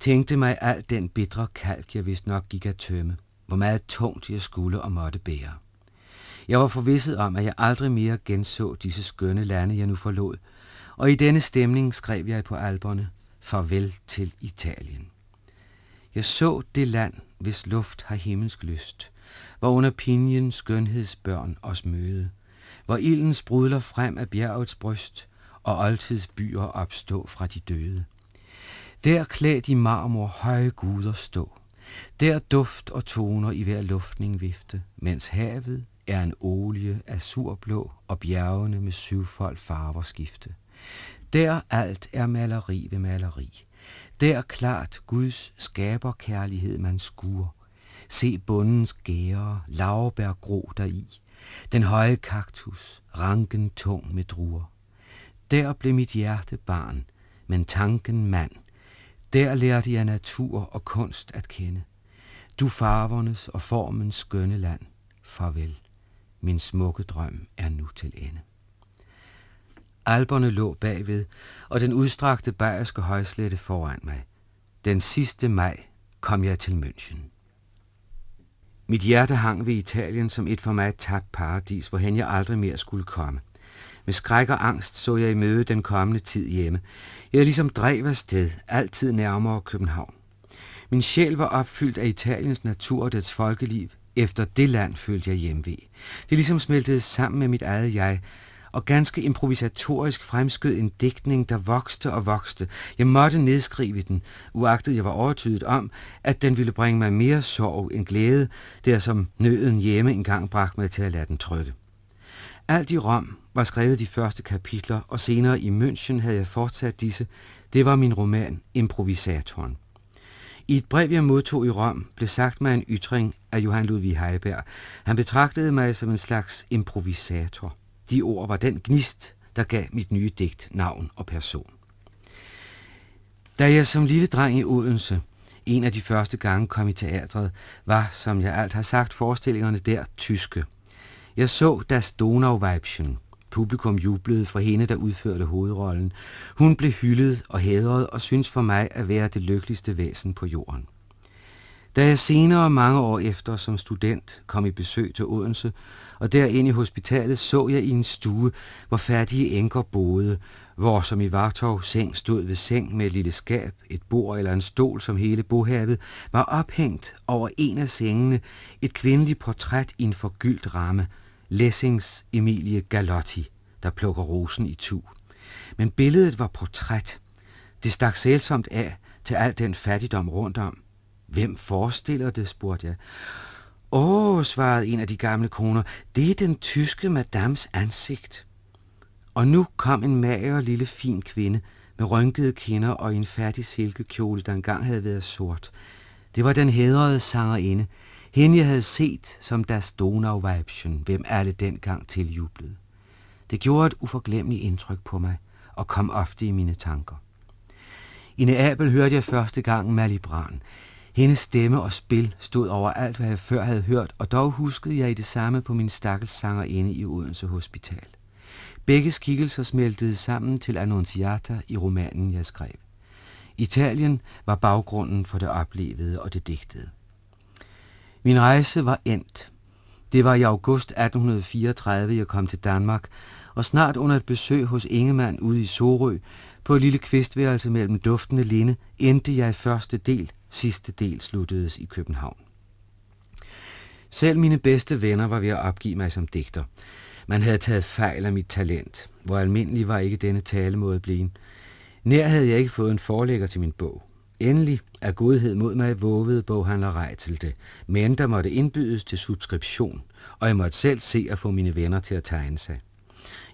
Tænkte mig al den bitre kalk, jeg vist nok gik at tømme. Hvor meget tungt jeg skulle og måtte bære. Jeg var forvisset om, at jeg aldrig mere genså disse skønne lande, jeg nu forlod. Og i denne stemning skrev jeg på alberne, farvel til Italien. Jeg så det land, hvis luft har himmelsk lyst, hvor under pinjen skønhedsbørn os møde, hvor ilden sprudler frem af bjergets bryst, og byer opstå fra de døde. Der klædt i marmor høje guder stå, der duft og toner i hver luftning vifte, mens havet er en olie af surblå og bjergene med syvfold farver skifte. Der alt er maleri ved maleri, der klart Guds skaberkærlighed man skuer. Se bundens gære, laurbær gro deri, den høje kaktus, ranken tung med druer. Der blev mit hjerte barn, men tanken mand. Der lærte jeg natur og kunst at kende. Du farvernes og formens skønne land, farvel. Min smukke drøm er nu til ende. Alberne lå bagved, og den udstrakte bayerske højslette foran mig. Den sidste maj kom jeg til München. Mit hjerte hang ved Italien som et for mig tabt paradis, hvorhen jeg aldrig mere skulle komme. Med skræk og angst så jeg i møde den kommende tid hjemme. Jeg er ligesom drev sted, altid nærmere København. Min sjæl var opfyldt af Italiens natur og dets folkeliv. Efter det land følte jeg ved. Det ligesom smeltede sammen med mit eget jeg, og ganske improvisatorisk fremskød en digtning, der vokste og vokste. Jeg måtte nedskrive den, uagtet jeg var overtydet om, at den ville bringe mig mere sorg end glæde, der som nøden hjemme engang bragte mig til at lade den trykke. Alt i Rom var skrevet de første kapitler, og senere i München havde jeg fortsat disse. Det var min roman Improvisatoren. I et brev, jeg modtog i Rom, blev sagt mig en ytring af Johan Ludvig Heiberg. Han betragtede mig som en slags improvisator. De ord var den gnist, der gav mit nye digt navn og person. Da jeg som lille dreng i Odense en af de første gange kom i teatret, var, som jeg alt har sagt, forestillingerne der tyske. Jeg så Das Donauweibchen. Publikum jublede for hende, der udførte hovedrollen. Hun blev hyldet og hædret og syntes for mig at være det lykkeligste væsen på jorden. Da jeg senere mange år efter som student kom i besøg til Odense, og derinde i hospitalet så jeg i en stue, hvor fattige enker boede, hvor som i Vartov seng stod ved seng med et lille skab, et bord eller en stol, som hele bohavet, var ophængt over en af sengene et kvindeligt portræt i en forgyldt ramme, Lessings Emilie Galotti, der plukker rosen i tu. Men billedet var portræt. Det stak sælsomt af til al den fattigdom rundt om. Hvem forestiller det, spurgte jeg. Åh, svarede en af de gamle koner, det er den tyske madams ansigt. Og nu kom en mager lille fin kvinde med rynkede kinder og en færdig silkekjole, der engang havde været sort. Det var den hedrede sangerinde, hende jeg havde set som deres Donauweibchen, hvem alle dengang tiljublede. Det gjorde et uforglemmeligt indtryk på mig og kom ofte i mine tanker. I Neapel hørte jeg første gang Malibran. Hendes stemme og spil stod over alt, hvad jeg før havde hørt, og dog huskede jeg i det samme på min stakkels sanger inde i Odense Hospital. Begge skikkelser smeltede sammen til Annunciata i romanen, jeg skrev. Italien var baggrunden for det oplevede og det digtede. Min rejse var endt. Det var i august 1834, jeg kom til Danmark, og snart under et besøg hos Ingemann ude i Sorø på et lille kvistværelse mellem duftende linde endte jeg første del, sidste del sluttedes i København. Selv mine bedste venner var ved at opgive mig som digter. Man havde taget fejl af mit talent. Hvor almindelig var ikke denne talemåde blive. Nær havde jeg ikke fået en forlægger til min bog. Endelig er godhed mod mig våvede boghandler til det, men der måtte indbydes til subskription, og jeg måtte selv se at få mine venner til at tegne sig.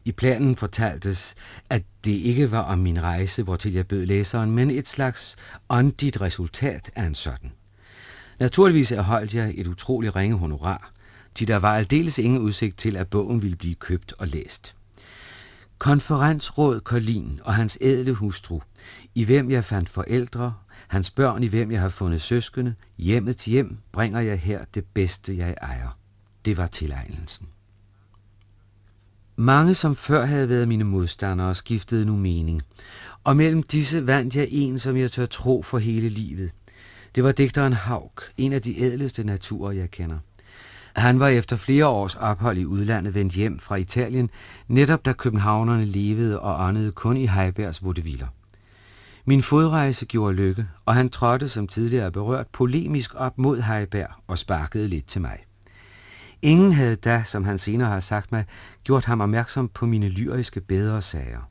I planen fortaltes, at det ikke var om min rejse, hvortil jeg bød læseren, men et slags åndigt resultat af en sådan. Naturligvis erholdt jeg et utroligt ringe honorar, de der var aldeles ingen udsigt til, at bogen ville blive købt og læst. Konferensråd Kolin og hans ædle hustru, i hvem jeg fandt forældre, hans børn, i hvem jeg har fundet søskende, hjemmet til hjem, bringer jeg her det bedste, jeg ejer. Det var tilegnelsen. Mange, som før havde været mine modstandere, skiftede nu mening. Og mellem disse vandt jeg en, som jeg tør tro for hele livet. Det var digteren Haug, en af de ædleste naturer, jeg kender. Han var efter flere års ophold i udlandet vendt hjem fra Italien, netop da københavnerne levede og åndede kun i Heibergs vodeviller. Min fodrejse gjorde lykke, og han trådte, som tidligere berørt, polemisk op mod Heiberg og sparkede lidt til mig. Ingen havde da, som han senere har sagt mig, gjort ham opmærksom på mine lyriske bedre sager.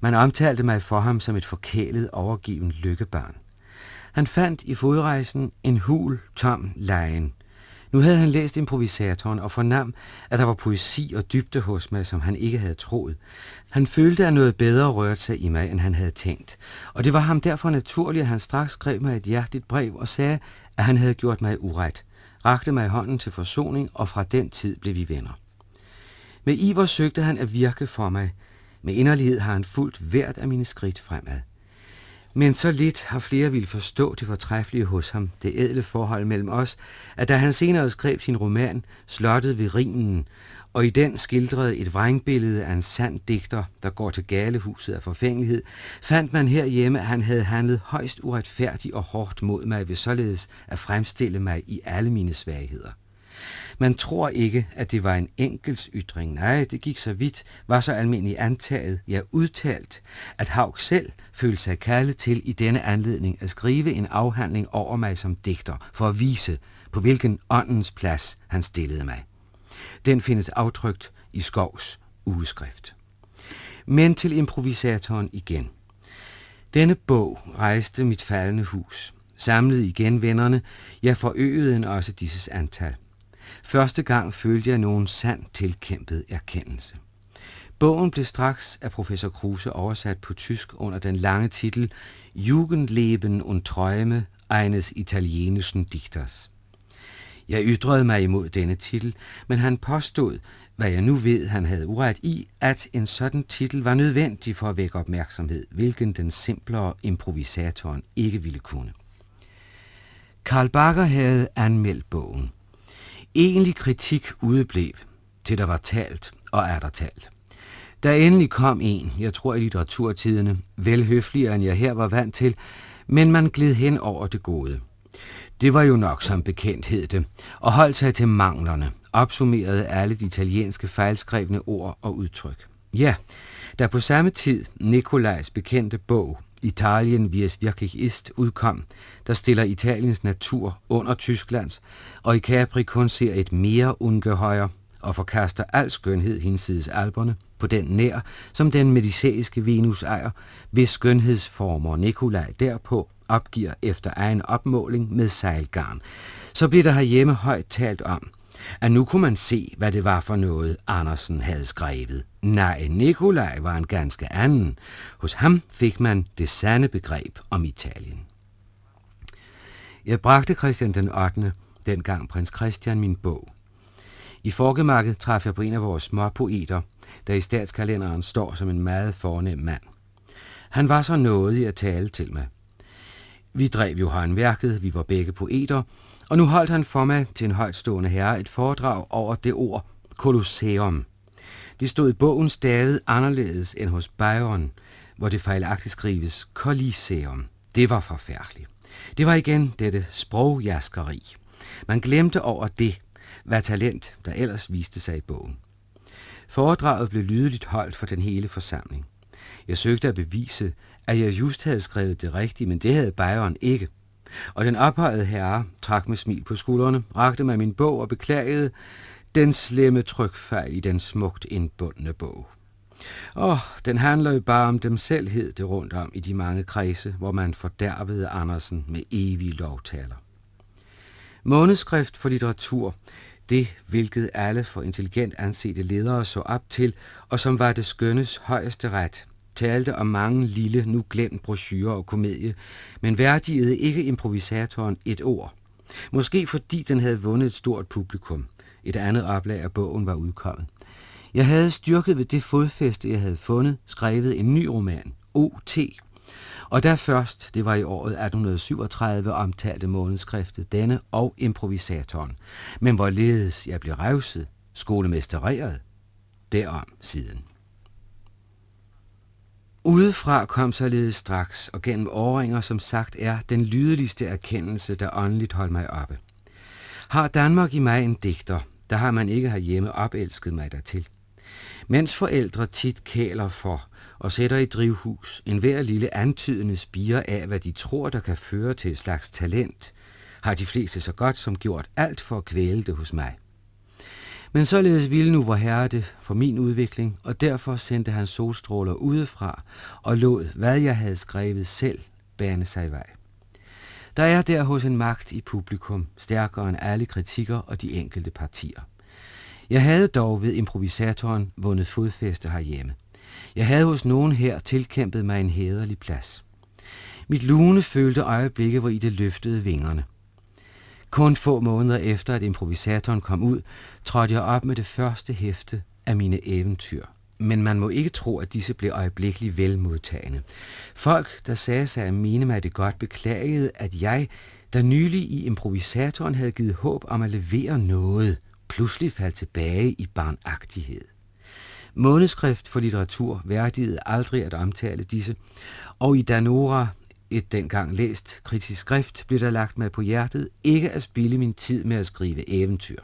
Man omtalte mig for ham som et forkælet, overgiven lykkebarn. Han fandt i fodrejsen en hul, tom lejen. Nu havde han læst improvisatoren og fornam, at der var poesi og dybde hos mig, som han ikke havde troet. Han følte, at noget bedre rørte sig i mig, end han havde tænkt. Og det var ham derfor naturligt, at han straks skrev mig et hjerteligt brev og sagde, at han havde gjort mig uret rakte mig hånden til forsoning, og fra den tid blev vi venner. Med iver søgte han at virke for mig. Med inderlighed har han fulgt hvert af mine skridt fremad. Men så lidt har flere ville forstå det fortræffelige hos ham, det ædle forhold mellem os, at da han senere skrev sin roman Slottet ved Rinen, og i den skildrede et vrængbillede af en sand digter, der går til galehuset af forfængelighed, fandt man herhjemme, at han havde handlet højst uretfærdigt og hårdt mod mig ved således at fremstille mig i alle mine svagheder. Man tror ikke, at det var en enkels ytring. Nej, det gik så vidt, var så almindeligt antaget, ja udtalt, at Haug selv følte sig kaldet til i denne anledning at skrive en afhandling over mig som digter, for at vise, på hvilken åndens plads han stillede mig. Den findes aftrykt i Skovs ugeskrift. Men til improvisatoren igen. Denne bog rejste mit faldende hus, samlede igen vennerne, jeg forøgede end også disses antal. Første gang følte jeg nogen sand tilkæmpet erkendelse. Bogen blev straks af professor Kruse oversat på tysk under den lange titel Jugendleben und Träume eines italienischen Dichters. Jeg ytrede mig imod denne titel, men han påstod, hvad jeg nu ved, han havde uret i, at en sådan titel var nødvendig for at vække opmærksomhed, hvilken den simplere improvisatoren ikke ville kunne. Karl Bakker havde anmeldt bogen. Egentlig kritik udeblev, til der var talt og er der talt. Der endelig kom en, jeg tror i litteraturtiderne, velhøfligere end jeg her var vant til, men man gled hen over det gode – det var jo nok som bekendt hed det, og holdt sig til manglerne, opsummerede alle de italienske fejlskrevne ord og udtryk. Ja, da på samme tid Nikolajs bekendte bog Italien via es wirklich ist udkom, der stiller Italiens natur under Tysklands, og i Capri kun ser et mere ungehøjer og forkaster al skønhed hinsides alberne på den nær, som den medicæiske Venus ejer, hvis skønhedsformer Nikolaj derpå opgiver efter egen opmåling med sejlgarn, så blev der herhjemme højt talt om, at nu kunne man se, hvad det var for noget, Andersen havde skrevet. Nej, Nikolaj var en ganske anden. Hos ham fik man det sande begreb om Italien. Jeg bragte Christian den 8., dengang prins Christian, min bog. I Forgemarked traf jeg på en af vores små poeter, der i statskalenderen står som en meget fornem mand. Han var så nådig at tale til mig. Vi drev Johan Værket, vi var begge poeter, og nu holdt han for mig til en højtstående herre et foredrag over det ord kolosseum. Det stod i bogen stavet anderledes end hos Byron, hvor det fejlagtigt skrives kolosseum. Det var forfærdeligt. Det var igen dette sprogjaskeri. Man glemte over det, hvad talent, der ellers viste sig i bogen. Foredraget blev lydeligt holdt for den hele forsamling. Jeg søgte at bevise, at jeg just havde skrevet det rigtigt, men det havde Byron ikke. Og den ophøjede herre trak med smil på skuldrene, rakte mig min bog og beklagede den slemme trykfejl i den smukt indbundne bog. Åh, oh, den handler jo bare om dem selv, hed det rundt om i de mange kredse, hvor man fordærvede Andersen med evige lovtaler. Måneskrift for litteratur, det hvilket alle for intelligent ansete ledere så op til, og som var det skønnes højeste ret – talte om mange lille, nu glemt brochure og komedie, men værdigede ikke improvisatoren et ord. Måske fordi den havde vundet et stort publikum. Et andet oplag af bogen var udkommet. Jeg havde styrket ved det fodfæste, jeg havde fundet, skrevet en ny roman, O.T. Og der først, det var i året 1837, omtalte månedskriftet denne og improvisatoren. Men hvorledes jeg blev revset, skolemestereret, derom siden. Udefra kom således straks, og gennem åringer, som sagt er den lydeligste erkendelse, der åndeligt holdt mig oppe. Har Danmark i mig en digter, der har man ikke herhjemme opelsket mig dertil. Mens forældre tit kæler for og sætter i drivhus en hver lille antydende spire af, hvad de tror, der kan føre til et slags talent, har de fleste så godt som gjort alt for at kvæle det hos mig. Men således ville nu vor herre det for min udvikling, og derfor sendte han solstråler udefra og lod, hvad jeg havde skrevet selv, bane sig vej. Der er der hos en magt i publikum, stærkere end alle kritikker og de enkelte partier. Jeg havde dog ved improvisatoren vundet fodfæste herhjemme. Jeg havde hos nogen her tilkæmpet mig en hederlig plads. Mit lune følte øjeblikke, hvor i det løftede vingerne. Kun få måneder efter, at improvisatoren kom ud, trådte jeg op med det første hæfte af mine eventyr. Men man må ikke tro, at disse blev øjeblikkeligt velmodtagende. Folk, der sagde sig at mene mig det godt, beklagede, at jeg, der nylig i improvisatoren havde givet håb om at levere noget, pludselig faldt tilbage i barnagtighed. Måneskrift for litteratur værdigede aldrig at omtale disse, og i Danora et dengang læst kritisk skrift blev der lagt mig på hjertet ikke at spille min tid med at skrive eventyr.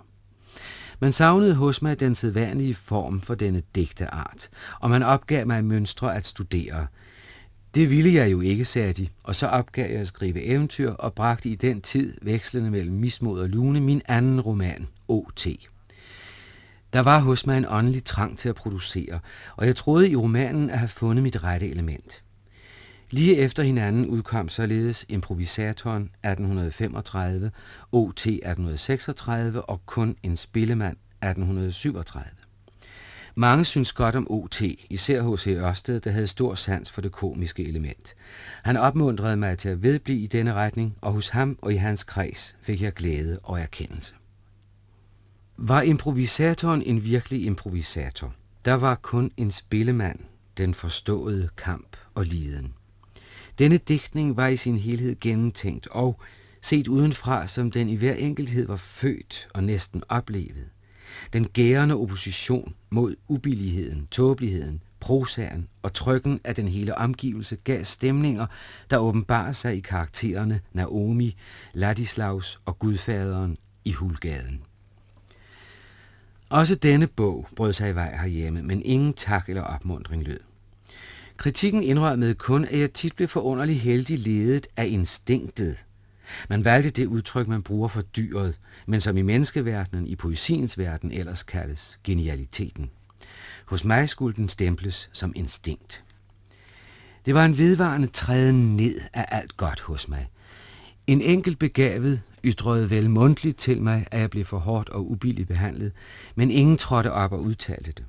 Man savnede hos mig den sædvanlige form for denne digteart, og man opgav mig mønstre at studere. Det ville jeg jo ikke, sagde de, og så opgav jeg at skrive eventyr og bragte i den tid, vekslende mellem mismod og lune, min anden roman, O.T. Der var hos mig en åndelig trang til at producere, og jeg troede i romanen at have fundet mit rette element. Lige efter hinanden udkom således Improvisatoren 1835, OT 1836 og Kun en spillemand 1837. Mange synes godt om OT, især hos Ørsted, der havde stor sans for det komiske element. Han opmuntrede mig til at vedblive i denne retning, og hos ham og i hans kreds fik jeg glæde og erkendelse. Var improvisatoren en virkelig improvisator? Der var kun en spillemand, den forståede kamp og liden. Denne digtning var i sin helhed gennemtænkt og, set udenfra, som den i hver enkelthed var født og næsten oplevet. Den gærende opposition mod ubilligheden, tåbeligheden, prosaen og trykken af den hele omgivelse gav stemninger, der åbenbarer sig i karaktererne Naomi, Ladislaus og Gudfaderen i Hulgaden. Også denne bog brød sig i vej herhjemme, men ingen tak eller opmundring lød. Kritikken indrømmede kun, at jeg tit blev forunderlig heldig ledet af instinktet. Man valgte det udtryk, man bruger for dyret, men som i menneskeverdenen, i poesiens verden ellers kaldes genialiteten. Hos mig skulle den stemples som instinkt. Det var en vedvarende træden ned af alt godt hos mig. En enkelt begavet ytrede vel mundtligt til mig, at jeg blev for hårdt og ubilligt behandlet, men ingen trådte op og udtalte det.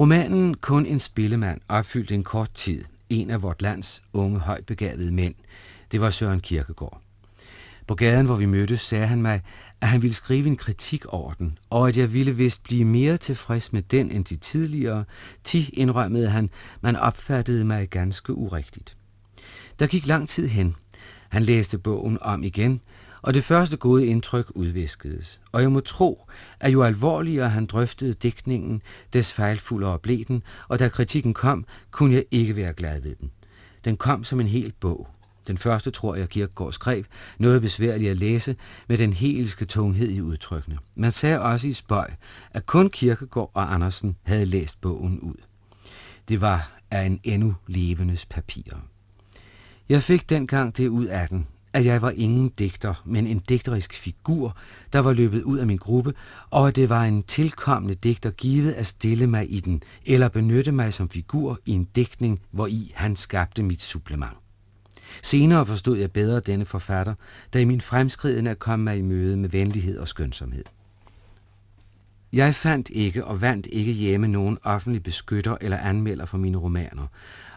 Romanen Kun en spillemand opfyldte en kort tid en af vort lands unge højtbegavede mænd. Det var Søren Kirkegaard. På gaden, hvor vi mødtes, sagde han mig, at han ville skrive en kritik over den, og at jeg ville vist blive mere tilfreds med den end de tidligere. Ti indrømmede han, man opfattede mig ganske urigtigt. Der gik lang tid hen. Han læste bogen om igen, og det første gode indtryk udviskedes. Og jeg må tro, at jo alvorligere han drøftede digtningen, des fejlfuldere blev den, og da kritikken kom, kunne jeg ikke være glad ved den. Den kom som en hel bog. Den første, tror jeg, Kirkegaard skrev, noget besværligt at læse med den helske tunghed i udtrykkene. Man sagde også i spøj, at kun Kirkegaard og Andersen havde læst bogen ud. Det var af en endnu levendes papir. Jeg fik dengang det ud af den, at jeg var ingen digter, men en digterisk figur, der var løbet ud af min gruppe, og at det var en tilkommende digter givet at stille mig i den, eller benytte mig som figur i en digtning, hvor i han skabte mit supplement. Senere forstod jeg bedre denne forfatter, da i min fremskriden at komme mig i møde med venlighed og skønsomhed. Jeg fandt ikke og vandt ikke hjemme nogen offentlig beskytter eller anmelder for mine romaner,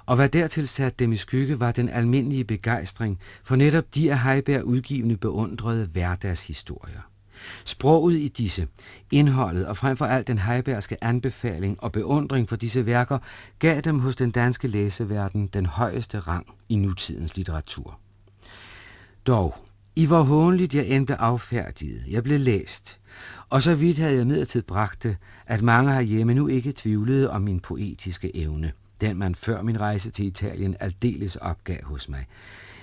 og hvad dertil satte dem i skygge var den almindelige begejstring for netop de af Heiberg udgivende beundrede hverdagshistorier. Sproget i disse, indholdet og frem for alt den heibergske anbefaling og beundring for disse værker, gav dem hos den danske læseverden den højeste rang i nutidens litteratur. Dog, i hvor håndligt jeg end blev affærdiget, jeg blev læst, og så vidt havde jeg midlertid bragt det, at mange herhjemme nu ikke tvivlede om min poetiske evne – den man før min rejse til Italien aldeles opgav hos mig.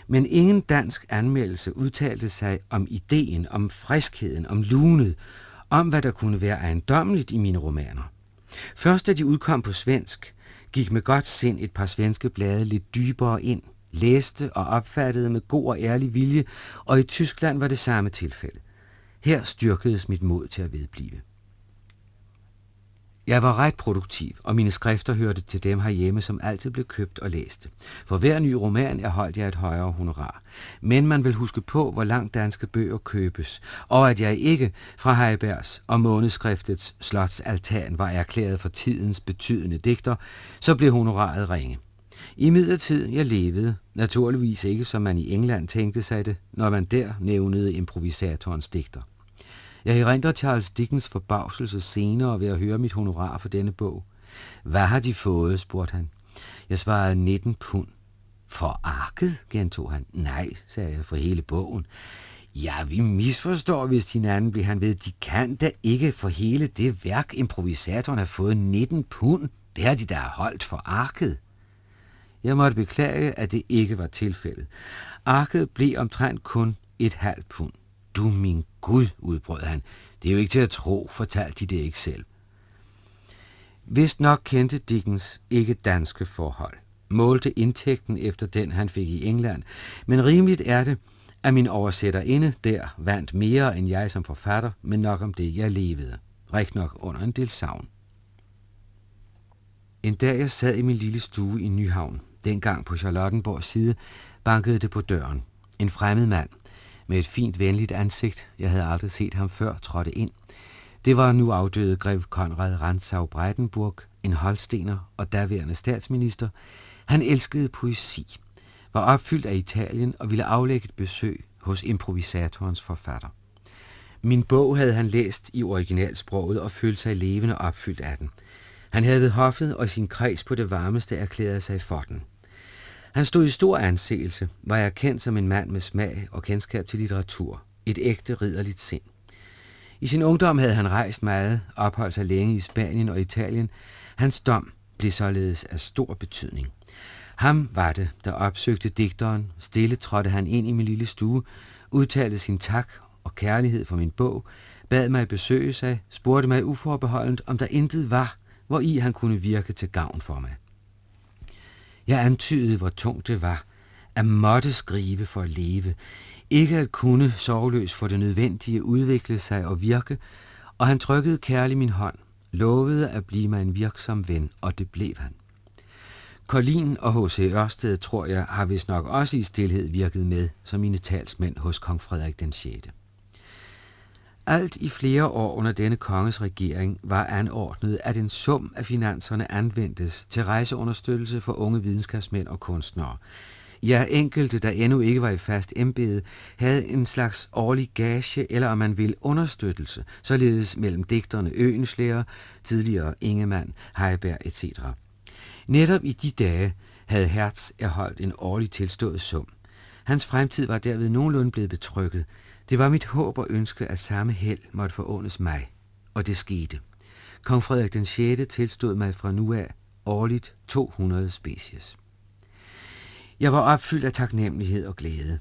Men ingen dansk anmeldelse udtalte sig om ideen, om friskheden, om lunet, om hvad der kunne være ejendommeligt i mine romaner. Først da de udkom på svensk, gik med godt sind et par svenske blade lidt dybere ind, læste og opfattede med god og ærlig vilje, og i Tyskland var det samme tilfælde. Her styrkedes mit mod til at vedblive. Jeg var ret produktiv, og mine skrifter hørte til dem herhjemme, som altid blev købt og læste. For hver ny roman holdt jeg et højere honorar. Men man vil huske på, hvor langt danske bøger købes, og at jeg ikke fra Heibergs og månedskriftets slotsaltan var erklæret for tidens betydende digter, så blev honoraret ringe. I midlertid jeg levede, naturligvis ikke som man i England tænkte sig det, når man der nævnede improvisatorens digter. Jeg erindrer Charles Dickens forbavselse senere ved at høre mit honorar for denne bog. Hvad har de fået, spurgte han. Jeg svarede 19 pund. For arket, gentog han. Nej, sagde jeg, for hele bogen. Ja, vi misforstår vist hinanden, blev han ved. De kan da ikke for hele det værk, improvisatoren har fået 19 pund. Det har de da holdt for arket. Jeg måtte beklage, at det ikke var tilfældet. Arket blev omtrent kun et halvt pund. Du min Gud, udbrød han. Det er jo ikke til at tro, fortalte de det ikke selv. Vist nok kendte Dickens ikke danske forhold. Målte indtægten efter den, han fik i England, men rimeligt er det, at min oversætterinde der vandt mere end jeg som forfatter, men nok om det, jeg levede. Rigtig nok under en del savn. En dag jeg sad i min lille stue i Nyhavn, dengang på Charlottenborgs side, bankede det på døren. En fremmed mand med et fint venligt ansigt, jeg havde aldrig set ham før, trådte ind. Det var nu afdøde grev Konrad Ransau Breitenburg, en holstener og daværende statsminister. Han elskede poesi, var opfyldt af Italien og ville aflægge et besøg hos improvisatorens forfatter. Min bog havde han læst i originalsproget og følte sig levende opfyldt af den. Han havde ved hoffet og sin kreds på det varmeste erklæret sig for den. Han stod i stor anseelse, var jeg kendt som en mand med smag og kendskab til litteratur, et ægte ridderligt sind. I sin ungdom havde han rejst meget, opholdt sig længe i Spanien og Italien. Hans dom blev således af stor betydning. Ham var det, der opsøgte digteren. Stille trådte han ind i min lille stue, udtalte sin tak og kærlighed for min bog, bad mig besøge sig, spurgte mig uforbeholdent, om der intet var, hvor i han kunne virke til gavn for mig. Jeg antydede, hvor tungt det var. At måtte skrive for at leve. Ikke at kunne sorgløs for det nødvendige udvikle sig og virke. Og han trykkede kærlig min hånd. Lovede at blive mig en virksom ven, og det blev han. Kolin og H.C. Ørsted, tror jeg, har vist nok også i stillhed virket med som mine talsmænd hos kong Frederik den 6. Alt i flere år under denne konges regering var anordnet, at en sum af finanserne anvendtes til rejseunderstøttelse for unge videnskabsmænd og kunstnere. Ja, enkelte, der endnu ikke var i fast embede, havde en slags årlig gage, eller om man vil understøttelse, således mellem digterne Øenslæger, tidligere Ingemann, Heiberg etc. Netop i de dage havde Hertz erholdt en årlig tilstået sum. Hans fremtid var derved nogenlunde blevet betrykket, det var mit håb og ønske, at samme held måtte forundes mig, og det skete. Kong Frederik den 6. tilstod mig fra nu af årligt 200 species. Jeg var opfyldt af taknemmelighed og glæde.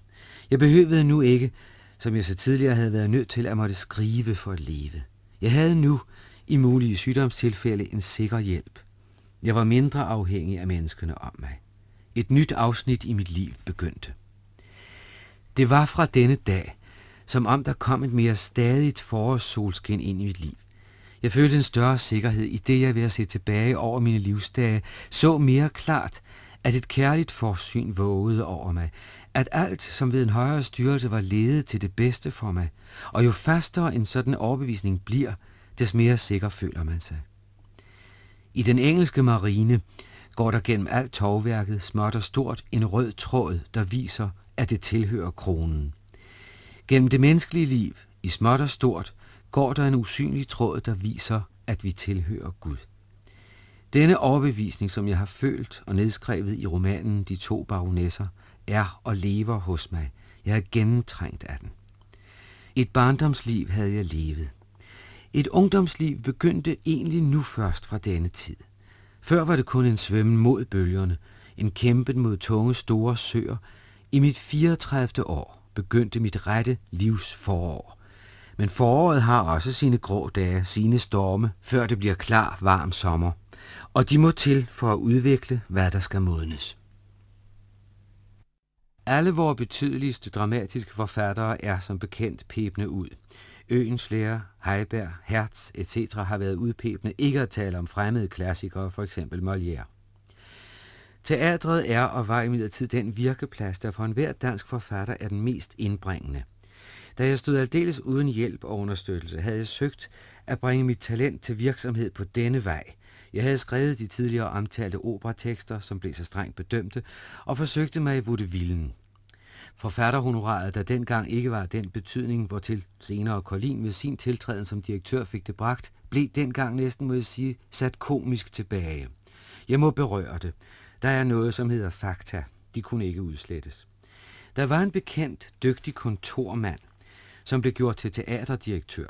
Jeg behøvede nu ikke, som jeg så tidligere havde været nødt til at måtte skrive for at leve. Jeg havde nu, i mulige sygdomstilfælde, en sikker hjælp. Jeg var mindre afhængig af menneskene om mig. Et nyt afsnit i mit liv begyndte. Det var fra denne dag, som om der kom et mere stadigt forårssolskin ind i mit liv. Jeg følte en større sikkerhed i det, jeg ved at se tilbage over mine livsdage, så mere klart, at et kærligt forsyn vågede over mig, at alt, som ved en højere styrelse var ledet til det bedste for mig, og jo fastere en sådan overbevisning bliver, des mere sikker føler man sig. I den engelske marine går der gennem alt tovværket, småt og stort, en rød tråd, der viser, at det tilhører kronen. Gennem det menneskelige liv, i småt og stort, går der en usynlig tråd, der viser, at vi tilhører Gud. Denne overbevisning, som jeg har følt og nedskrevet i romanen De to baronesser, er og lever hos mig. Jeg er gennemtrængt af den. Et barndomsliv havde jeg levet. Et ungdomsliv begyndte egentlig nu først fra denne tid. Før var det kun en svømmen mod bølgerne, en kæmpen mod tunge store søer. I mit 34. år begyndte mit rette livs forår. Men foråret har også sine grå dage, sine storme, før det bliver klar, varm sommer. Og de må til for at udvikle, hvad der skal modnes. Alle vores betydeligste dramatiske forfattere er som bekendt pebne ud. Øens lærer, Heiberg, Hertz etc. har været udpebne ikke at tale om fremmede klassikere, for eksempel Molière. Teatret er og var imidlertid den virkeplads, der for enhver dansk forfatter er den mest indbringende. Da jeg stod aldeles uden hjælp og understøttelse, havde jeg søgt at bringe mit talent til virksomhed på denne vej. Jeg havde skrevet de tidligere omtalte operatekster, som blev så strengt bedømte, og forsøgte mig i vaudevillen. Forfatterhonoraret, der dengang ikke var den betydning, hvortil senere Kolin ved sin tiltræden som direktør fik det bragt, blev dengang næsten, må jeg sige, sat komisk tilbage. Jeg må berøre det. Der er noget, som hedder fakta. De kunne ikke udslettes. Der var en bekendt, dygtig kontormand, som blev gjort til teaterdirektør.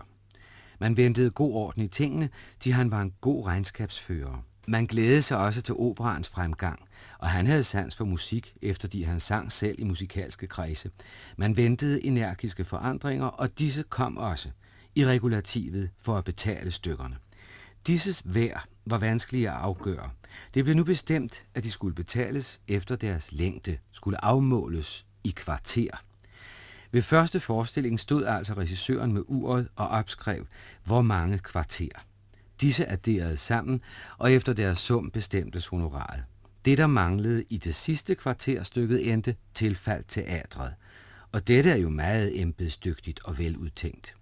Man ventede god orden i tingene, de han var en god regnskabsfører. Man glædede sig også til operans fremgang, og han havde sans for musik, efter de han sang selv i musikalske kredse. Man ventede energiske forandringer, og disse kom også i regulativet for at betale stykkerne. Disses værd var vanskelige at afgøre, det blev nu bestemt, at de skulle betales efter deres længde, skulle afmåles i kvarter. Ved første forestilling stod altså regissøren med uret og opskrev, hvor mange kvarter. Disse adderede sammen, og efter deres sum bestemtes honoraret. Det, der manglede i det sidste kvarterstykket, endte tilfaldt teatret. Og dette er jo meget embedsdygtigt og veludtænkt.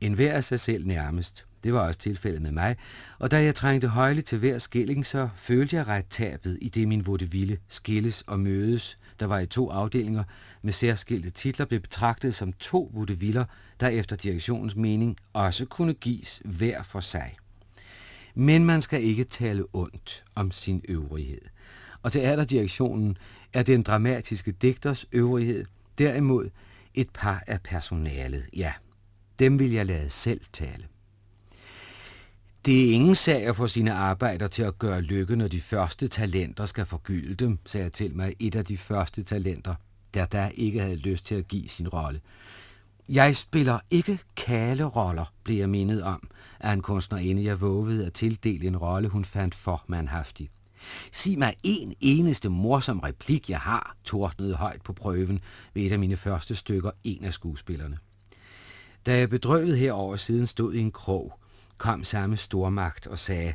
En hver af sig selv nærmest – det var også tilfældet med mig, og da jeg trængte højle til hver skilling, så følte jeg ret tabet i det min vaudeville skilles og mødes, der var i to afdelinger med særskilte titler, blev betragtet som to vaudeviller, der efter direktionens mening også kunne gives hver for sig. Men man skal ikke tale ondt om sin øvrighed. Og til alderdirektionen er den dramatiske digters øvrighed, derimod et par af personalet, ja. Dem vil jeg lade selv tale. Det er ingen sag at få sine arbejder til at gøre lykke, når de første talenter skal forgylde dem, sagde jeg til mig et af de første talenter, der der ikke havde lyst til at give sin rolle. Jeg spiller ikke kale roller, blev jeg mindet om, af en kunstnerinde, jeg vågede at tildele en rolle, hun fandt for manhaftig. Sig mig en eneste morsom replik, jeg har, tordnede højt på prøven ved et af mine første stykker, en af skuespillerne. Da jeg bedrøvet herover siden stod i en krog, kom samme stormagt og sagde,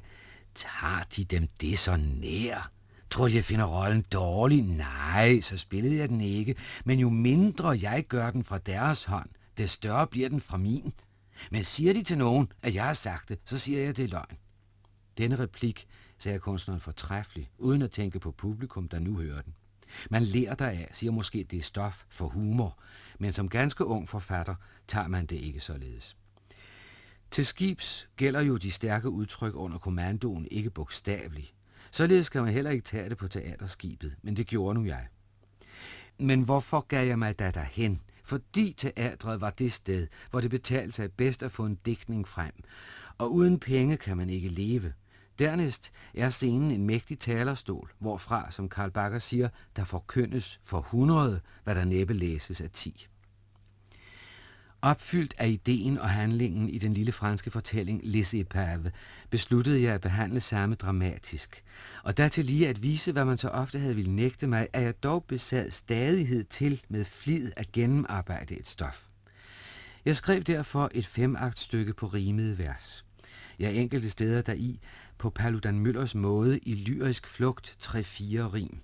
tager de dem det så nær? Tror jeg finder rollen dårlig? Nej, så spillede jeg den ikke. Men jo mindre jeg gør den fra deres hånd, det større bliver den fra min. Men siger de til nogen, at jeg har sagt det, så siger jeg, at det er løgn. Denne replik sagde kunstneren fortræffelig, uden at tænke på publikum, der nu hører den. Man lærer deraf, siger måske, det er stof for humor, men som ganske ung forfatter tager man det ikke således. Til skibs gælder jo de stærke udtryk under kommandoen ikke bogstaveligt. Således kan man heller ikke tage det på teaterskibet, men det gjorde nu jeg. Men hvorfor gav jeg mig da derhen? Fordi teatret var det sted, hvor det betalte sig bedst at få en dækning frem. Og uden penge kan man ikke leve. Dernæst er scenen en mægtig talerstol, hvorfra, som Karl Bakker siger, der forkyndes for hundrede, hvad der næppe læses af ti. Opfyldt af ideen og handlingen i den lille franske fortælling Les Epaves, besluttede jeg at behandle samme dramatisk. Og dertil lige at vise, hvad man så ofte havde ville nægte mig, at jeg dog besad stadighed til med flid at gennemarbejde et stof. Jeg skrev derfor et femaktstykke på rimede vers. Jeg enkelte steder deri på Paludan Møllers måde i lyrisk flugt 3-4 rim.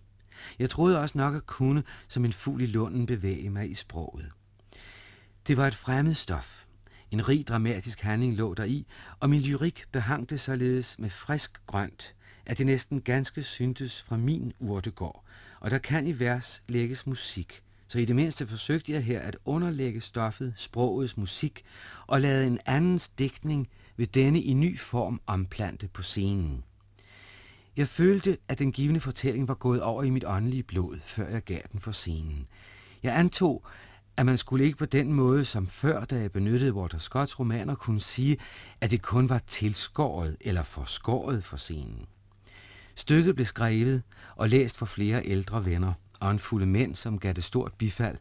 Jeg troede også nok at kunne, som en fugl i lunden, bevæge mig i sproget. Det var et fremmed stof. En rig dramatisk handling lå der i, og min lyrik behang det således med frisk grønt, at det næsten ganske syntes fra min urtegård, og der kan i vers lægges musik, så i det mindste forsøgte jeg her at underlægge stoffet sprogets musik og lade en andens digtning ved denne i ny form omplante på scenen. Jeg følte, at den givende fortælling var gået over i mit åndelige blod, før jeg gav den for scenen. Jeg antog, at man skulle ikke på den måde, som før, da jeg benyttede Walter Scotts romaner, kunne sige, at det kun var tilskåret eller forskåret for scenen. Stykket blev skrevet og læst for flere ældre venner, og en fulde mænd, som gav det stort bifald.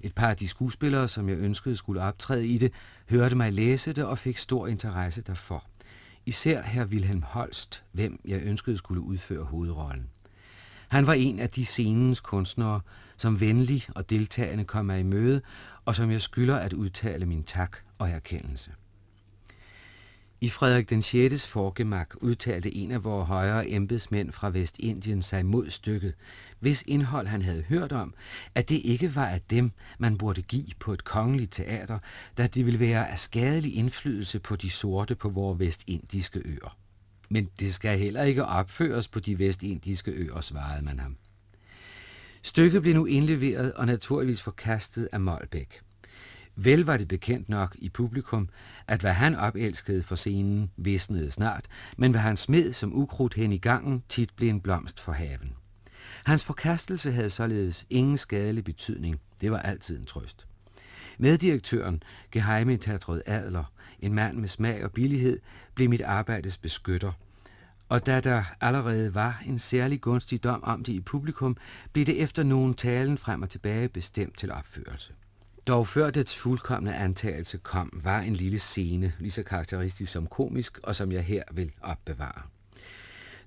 Et par af de skuespillere, som jeg ønskede skulle optræde i det, hørte mig læse det og fik stor interesse derfor. Især herr Wilhelm Holst, hvem jeg ønskede skulle udføre hovedrollen. Han var en af de scenens kunstnere, som venlig og deltagende kom mig i møde, og som jeg skylder at udtale min tak og erkendelse. I Frederik den 6. forgemak udtalte en af vores højere embedsmænd fra Vestindien sig mod stykket, hvis indhold han havde hørt om, at det ikke var af dem, man burde give på et kongeligt teater, da det ville være af skadelig indflydelse på de sorte på vores vestindiske øer. Men det skal heller ikke opføres på de vestindiske øer, svarede man ham. Stykket blev nu indleveret og naturligvis forkastet af Molbæk. Vel var det bekendt nok i publikum, at hvad han opelskede for scenen visnede snart, men hvad han smed som ukrudt hen i gangen tit blev en blomst for haven. Hans forkastelse havde således ingen skadelig betydning. Det var altid en trøst. Meddirektøren, Geheime Teatret Adler, en mand med smag og billighed, blev mit arbejdes beskytter – og da der allerede var en særlig gunstig dom om det i publikum, blev det efter nogen talen frem og tilbage bestemt til opførelse. Dog før dets fuldkommende antagelse kom, var en lille scene, lige så karakteristisk som komisk, og som jeg her vil opbevare.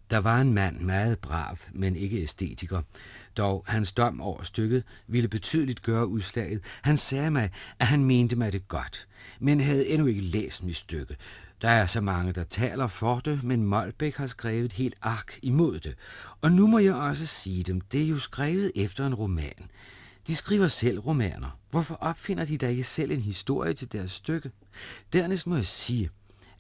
Der var en mand, meget brav, men ikke æstetiker. Dog hans dom over stykket ville betydeligt gøre udslaget. Han sagde mig, at han mente mig det godt, men havde endnu ikke læst mit stykke, der er så mange, der taler for det, men Molbæk har skrevet helt ark imod det. Og nu må jeg også sige dem, det er jo skrevet efter en roman. De skriver selv romaner. Hvorfor opfinder de da ikke selv en historie til deres stykke? Dernæst må jeg sige,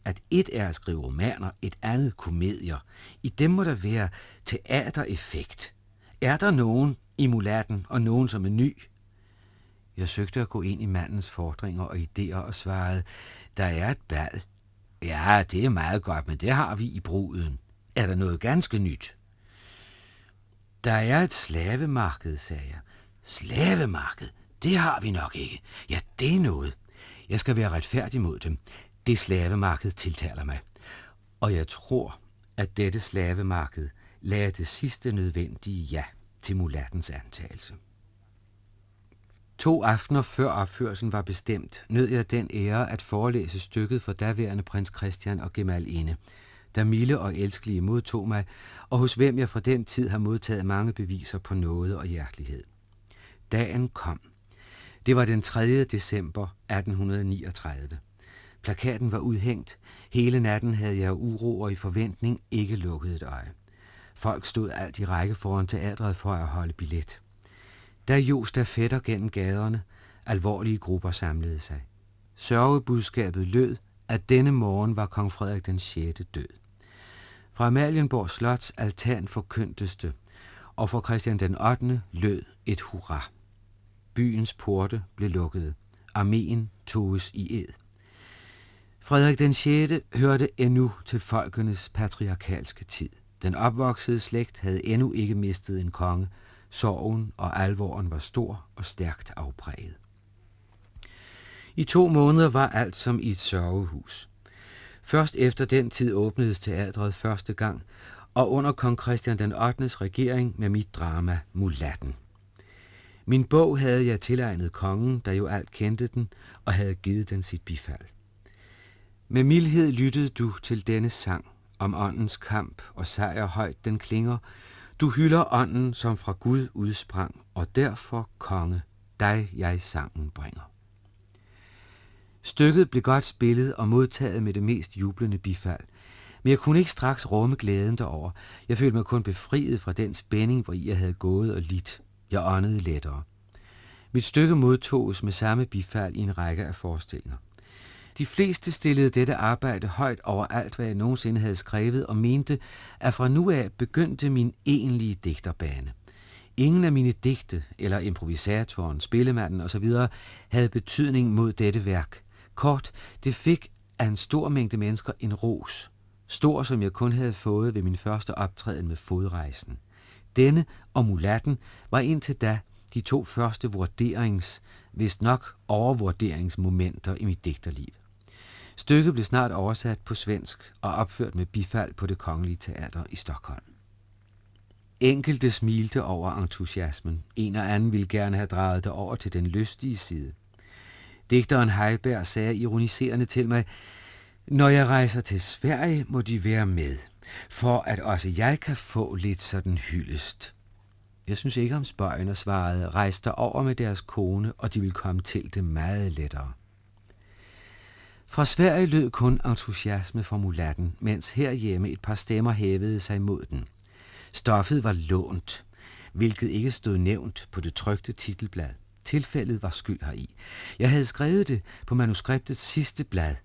at et er at skrive romaner, et andet komedier. I dem må der være teatereffekt. Er der nogen i mulatten og nogen som er ny? Jeg søgte at gå ind i mandens fordringer og idéer og svarede, der er et bal, Ja, det er meget godt, men det har vi i bruden. Er der noget ganske nyt? Der er et slavemarked, sagde jeg. Slavemarked? Det har vi nok ikke. Ja, det er noget. Jeg skal være retfærdig mod dem. Det slavemarked tiltaler mig. Og jeg tror, at dette slavemarked lagde det sidste nødvendige ja til mulattens antagelse. To aftener før opførelsen var bestemt, nød jeg den ære at forelæse stykket for daværende prins Christian og Gemalinde, der milde og elskelige modtog mig, og hos hvem jeg fra den tid har modtaget mange beviser på noget og hjertelighed. Dagen kom. Det var den 3. december 1839. Plakaten var udhængt. Hele natten havde jeg uro og i forventning ikke lukket et øje. Folk stod alt i række foran teatret for at holde billet. Der der fætter gennem gaderne, alvorlige grupper samlede sig. Sørgebudskabet lød, at denne morgen var kong Frederik den 6. død. Fra Amalienborg Slots altan forkyndtes det, og for Christian den 8. lød et hurra. Byens porte blev lukkede. Armeen toges i ed. Frederik den 6. hørte endnu til folkenes patriarkalske tid. Den opvoksede slægt havde endnu ikke mistet en konge, Sorgen og alvoren var stor og stærkt afpræget. I to måneder var alt som i et sørgehus. Først efter den tid åbnedes teatret første gang, og under kong Christian den 8. regering med mit drama Mulatten. Min bog havde jeg tilegnet kongen, der jo alt kendte den, og havde givet den sit bifald. Med mildhed lyttede du til denne sang om åndens kamp og sejr højt den klinger, du hylder ånden, som fra Gud udsprang, og derfor, konge, dig jeg sangen bringer. Stykket blev godt spillet og modtaget med det mest jublende bifald. Men jeg kunne ikke straks rumme glæden derover. Jeg følte mig kun befriet fra den spænding, hvor jeg havde gået og lidt. Jeg åndede lettere. Mit stykke modtoges med samme bifald i en række af forestillinger. De fleste stillede dette arbejde højt over alt, hvad jeg nogensinde havde skrevet, og mente, at fra nu af begyndte min egentlige digterbane. Ingen af mine digte, eller improvisatoren, spillemanden osv., havde betydning mod dette værk. Kort, det fik af en stor mængde mennesker en ros. Stor, som jeg kun havde fået ved min første optræden med fodrejsen. Denne og mulatten var indtil da de to første vurderings, vist nok overvurderingsmomenter i mit digterliv. Stykket blev snart oversat på svensk og opført med bifald på det kongelige teater i Stockholm. Enkelte smilte over entusiasmen. En og anden ville gerne have drejet det over til den lystige side. Digteren Heiberg sagde ironiserende til mig, når jeg rejser til Sverige, må de være med, for at også jeg kan få lidt sådan hyldest. Jeg synes ikke om spøjen og svarede, rejste over med deres kone, og de vil komme til det meget lettere. Fra Sverige lød kun entusiasme for mulatten, mens herhjemme et par stemmer hævede sig mod den. Stoffet var lånt, hvilket ikke stod nævnt på det trygte titelblad. Tilfældet var skyld heri. Jeg havde skrevet det på manuskriptets sidste blad,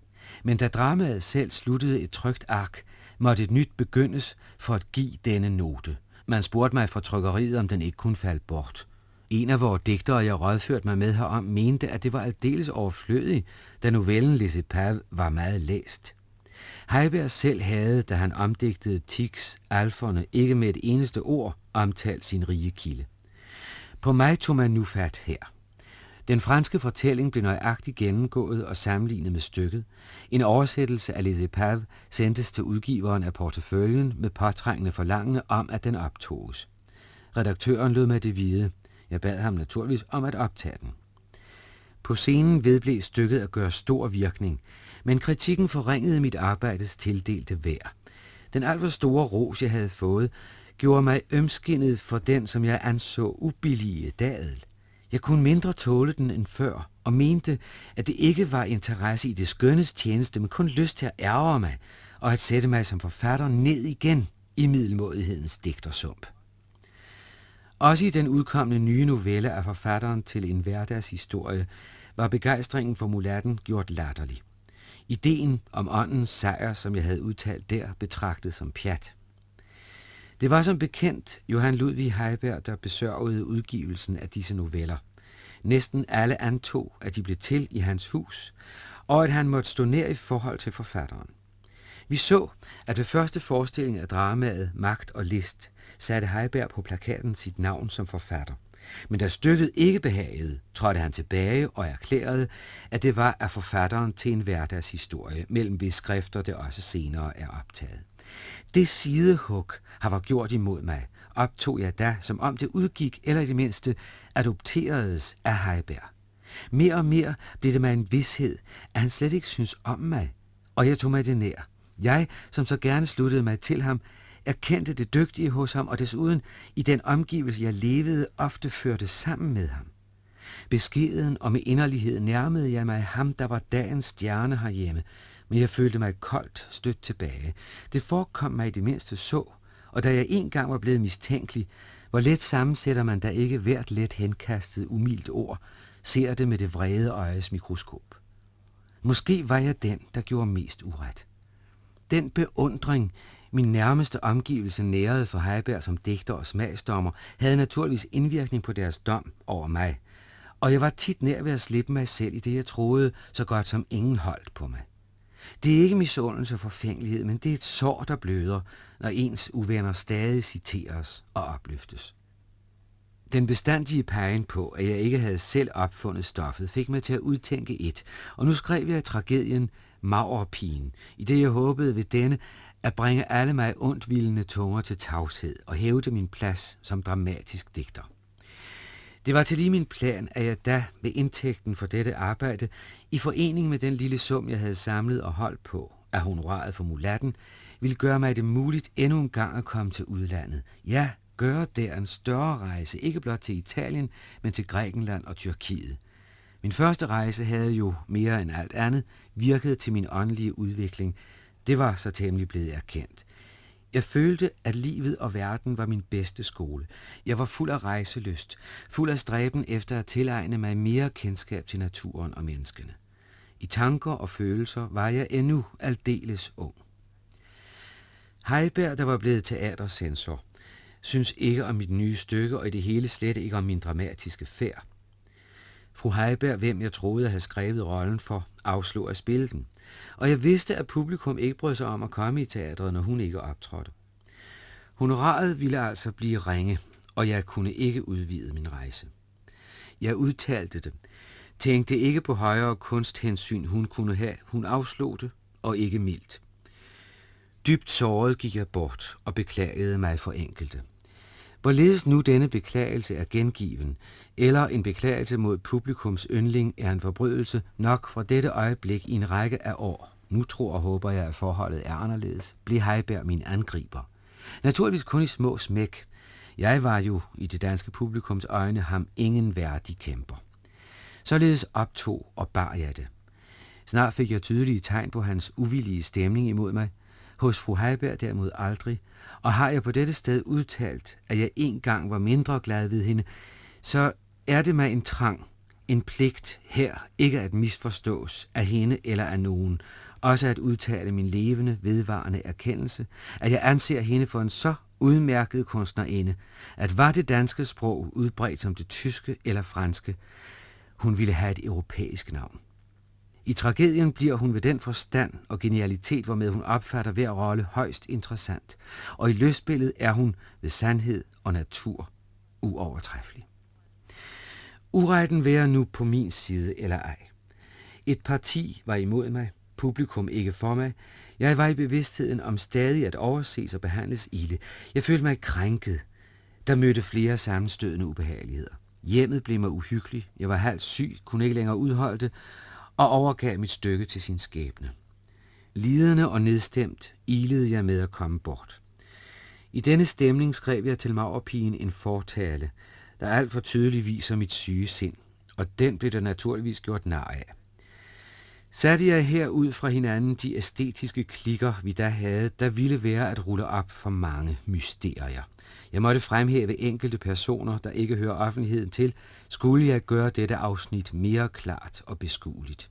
men da dramaet selv sluttede et trygt ark, måtte et nyt begyndes for at give denne note. Man spurgte mig fra trykkeriet, om den ikke kunne falde bort. En af vores digtere, jeg rådførte mig med herom, mente, at det var aldeles overflødigt, da novellen Les var meget læst. Heiberg selv havde, da han omdigtede Tix Alferne, ikke med et eneste ord omtalt sin rige kilde. På mig tog man nu fat her. Den franske fortælling blev nøjagtigt gennemgået og sammenlignet med stykket. En oversættelse af Les sendtes til udgiveren af porteføljen med påtrængende forlangende om, at den optoges. Redaktøren lød med det vide. Jeg bad ham naturligvis om at optage den. På scenen vedblev stykket at gøre stor virkning, men kritikken forringede mit arbejdes tildelte værd. Den alt for store ros, jeg havde fået, gjorde mig ømskinnet for den, som jeg anså ubillige dadel. Jeg kunne mindre tåle den end før, og mente, at det ikke var interesse i det skønnes tjeneste, men kun lyst til at ærge mig, og at sætte mig som forfatter ned igen i middelmådighedens digtersump. Også i den udkommende nye novelle af forfatteren til en hverdagshistorie var begejstringen for mulatten gjort latterlig. Ideen om åndens sejr, som jeg havde udtalt der, betragtet som pjat. Det var som bekendt Johan Ludvig Heiberg, der besørgede udgivelsen af disse noveller. Næsten alle antog, at de blev til i hans hus, og at han måtte stå nær i forhold til forfatteren. Vi så, at ved første forestilling af dramaet Magt og List satte Heiberg på plakaten sit navn som forfatter. Men da stykket ikke behagede, trådte han tilbage og erklærede, at det var af forfatteren til en hverdagshistorie, mellem hvis skrifter det også senere er optaget. Det sidehug har var gjort imod mig, optog jeg da, som om det udgik, eller i det mindste adopteredes af Heiberg. Mere og mere blev det mig en vidshed, at han slet ikke synes om mig, og jeg tog mig det nær. Jeg, som så gerne sluttede mig til ham, erkendte det dygtige hos ham, og desuden i den omgivelse, jeg levede, ofte førte sammen med ham. Beskeden og med inderlighed nærmede jeg mig ham, der var dagens stjerne herhjemme, men jeg følte mig koldt stødt tilbage. Det forekom mig i det mindste så, og da jeg engang var blevet mistænkelig, hvor let sammensætter man da ikke hvert let henkastet umildt ord, ser det med det vrede øjes mikroskop. Måske var jeg den, der gjorde mest uret. Den beundring, min nærmeste omgivelse nærede for Heiberg som digter og smagsdommer, havde naturligvis indvirkning på deres dom over mig. Og jeg var tit nær ved at slippe mig selv i det, jeg troede, så godt som ingen holdt på mig. Det er ikke misundelse og forfængelighed, men det er et sår, der bløder, når ens uvenner stadig citeres og opløftes. Den bestandige pegen på, at jeg ikke havde selv opfundet stoffet, fik mig til at udtænke et, og nu skrev jeg tragedien Maurpigen, i det jeg håbede ved denne, at bringe alle mig ondtvillende tunger til tavshed og hævde min plads som dramatisk digter. Det var til lige min plan, at jeg da ved indtægten for dette arbejde, i forening med den lille sum, jeg havde samlet og holdt på, af honoraret for mulatten, ville gøre mig det muligt endnu en gang at komme til udlandet. Ja, gøre der en større rejse, ikke blot til Italien, men til Grækenland og Tyrkiet. Min første rejse havde jo mere end alt andet virket til min åndelige udvikling, det var så temmelig blevet erkendt. Jeg følte, at livet og verden var min bedste skole. Jeg var fuld af rejseløst, fuld af stræben efter at tilegne mig mere kendskab til naturen og menneskene. I tanker og følelser var jeg endnu aldeles ung. Heiberg, der var blevet teatersensor, synes ikke om mit nye stykke og i det hele slet ikke om min dramatiske færd. Fru Heiberg, hvem jeg troede havde skrevet rollen for, afslog at spille den. Og jeg vidste, at publikum ikke brød sig om at komme i teatret, når hun ikke optrådte. Honoraret ville altså blive ringe, og jeg kunne ikke udvide min rejse. Jeg udtalte det. Tænkte ikke på højere kunsthensyn, hun kunne have. Hun afslog det, og ikke mildt. Dybt såret gik jeg bort og beklagede mig for enkelte. Hvorledes nu denne beklagelse er gengiven, eller en beklagelse mod publikums yndling, er en forbrydelse nok fra dette øjeblik i en række af år. Nu tror og håber jeg, at forholdet er anderledes. Bliv Heiberg min angriber. Naturligvis kun i små smæk. Jeg var jo i det danske publikums øjne ham ingen værdig kæmper. Således optog og bar jeg det. Snart fik jeg tydelige tegn på hans uvillige stemning imod mig – hos fru Heiberg derimod aldrig, og har jeg på dette sted udtalt, at jeg engang var mindre glad ved hende, så er det mig en trang, en pligt her ikke at misforstås af hende eller af nogen, også at udtale min levende, vedvarende erkendelse, at jeg anser hende for en så udmærket kunstnerinde, at var det danske sprog udbredt som det tyske eller franske, hun ville have et europæisk navn. I tragedien bliver hun ved den forstand og genialitet, hvormed hun opfatter hver rolle højst interessant, og i løsbilledet er hun ved sandhed og natur uovertræffelig. Uretten være nu på min side eller ej. Et parti var imod mig, publikum ikke for mig. Jeg var i bevidstheden om stadig at overses og behandles ilde. Jeg følte mig krænket. Der mødte flere sammenstødende ubehageligheder. Hjemmet blev mig uhyggelig. Jeg var halvt syg, kunne ikke længere udholde det, og overgav mit stykke til sin skæbne. Lidende og nedstemt ilede jeg med at komme bort. I denne stemning skrev jeg til Maverpigen en fortale, der alt for tydeligt viser mit syge sind, og den blev der naturligvis gjort nar af. Satte jeg her ud fra hinanden de æstetiske klikker, vi da havde, der ville være at rulle op for mange mysterier. Jeg måtte fremhæve enkelte personer, der ikke hører offentligheden til, skulle jeg gøre dette afsnit mere klart og beskueligt.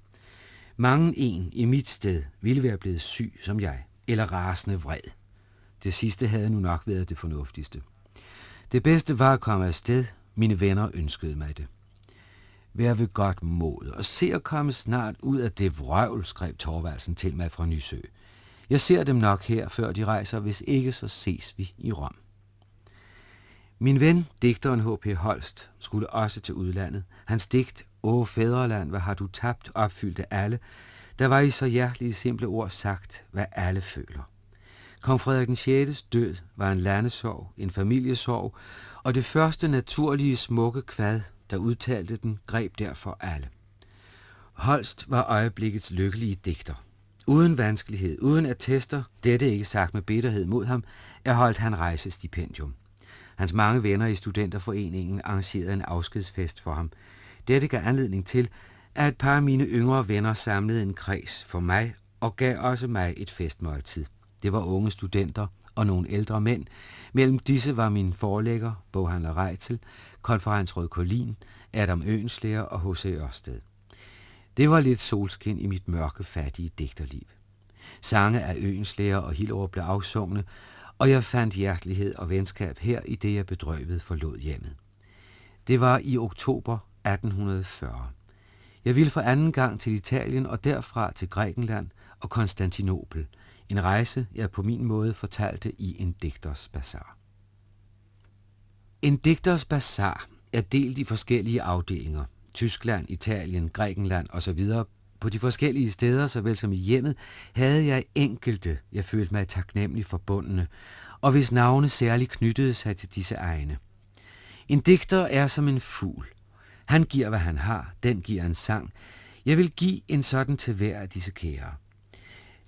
Mange en i mit sted ville være blevet syg som jeg, eller rasende vred. Det sidste havde nu nok været det fornuftigste. Det bedste var at komme afsted. Mine venner ønskede mig det. Vær ved godt mod og se at komme snart ud af det vrøvl, skrev Torvaldsen til mig fra Nysø. Jeg ser dem nok her, før de rejser, hvis ikke så ses vi i Rom. Min ven, digteren H.P. Holst, skulle også til udlandet. Hans digt, Åh fædreland, hvad har du tabt, opfyldte alle. Der var i så hjertelige simple ord sagt, hvad alle føler. Kong Frederik den 6. død var en landesorg, en familiesorg, og det første naturlige smukke kvad, der udtalte den, greb derfor alle. Holst var øjeblikkets lykkelige digter. Uden vanskelighed, uden attester, dette ikke sagt med bitterhed mod ham, erholdt han rejsestipendium. Hans mange venner i studenterforeningen arrangerede en afskedsfest for ham. Dette gav anledning til, at et par af mine yngre venner samlede en kreds for mig og gav også mig et festmåltid. Det var unge studenter og nogle ældre mænd. Mellem disse var min forlægger, boghandler Reitel, konferensråd Kolin, Adam Ønslæger og H.C. Ørsted. Det var lidt solskin i mit mørke, fattige digterliv. Sange af Øenslæger og Hillerup blev afsungne, og jeg fandt hjertelighed og venskab her, i det jeg bedrøvet forlod hjemmet. Det var i oktober 1840. Jeg ville for anden gang til Italien og derfra til Grækenland og Konstantinopel. En rejse, jeg på min måde fortalte i en digters bazar. En digters bazar er delt i forskellige afdelinger. Tyskland, Italien, Grækenland osv. På de forskellige steder, såvel som i hjemmet, havde jeg enkelte, jeg følte mig taknemmelig forbundne, og hvis navne særligt knyttede sig til disse egne. En digter er som en fugl. Han giver, hvad han har, den giver en sang. Jeg vil give en sådan til hver af disse kære.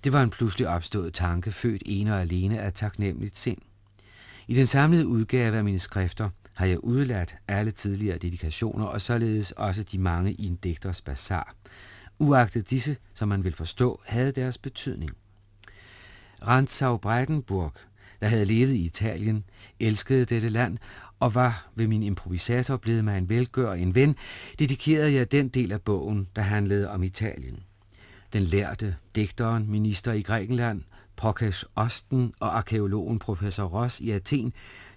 Det var en pludselig opstået tanke, født ene og alene af taknemmeligt sind. I den samlede udgave af mine skrifter har jeg udladt alle tidligere dedikationer, og således også de mange i en digters bazar uagtet disse, som man vil forstå, havde deres betydning. Rantzau Breitenburg, der havde levet i Italien, elskede dette land og var ved min improvisator blevet mig en velgør en ven, dedikerede jeg den del af bogen, der handlede om Italien. Den lærte digteren, minister i Grækenland, Prokash Osten og arkeologen professor Ross i Athen,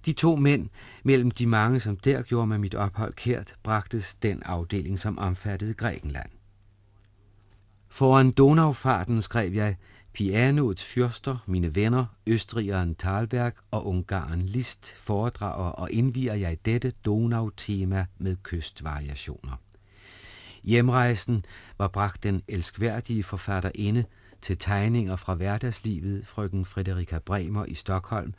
de to mænd, mellem de mange, som der gjorde med mit ophold kært, bragtes den afdeling, som omfattede Grækenland. Foran Donaufarten skrev jeg Pianoets fyrster, mine venner, Østrigeren Thalberg og Ungaren Liszt foredrager og indviger jeg dette Donau-tema med kystvariationer. Hjemrejsen var bragt den elskværdige forfatterinde til tegninger fra hverdagslivet, frøken Frederika Bremer i Stockholm,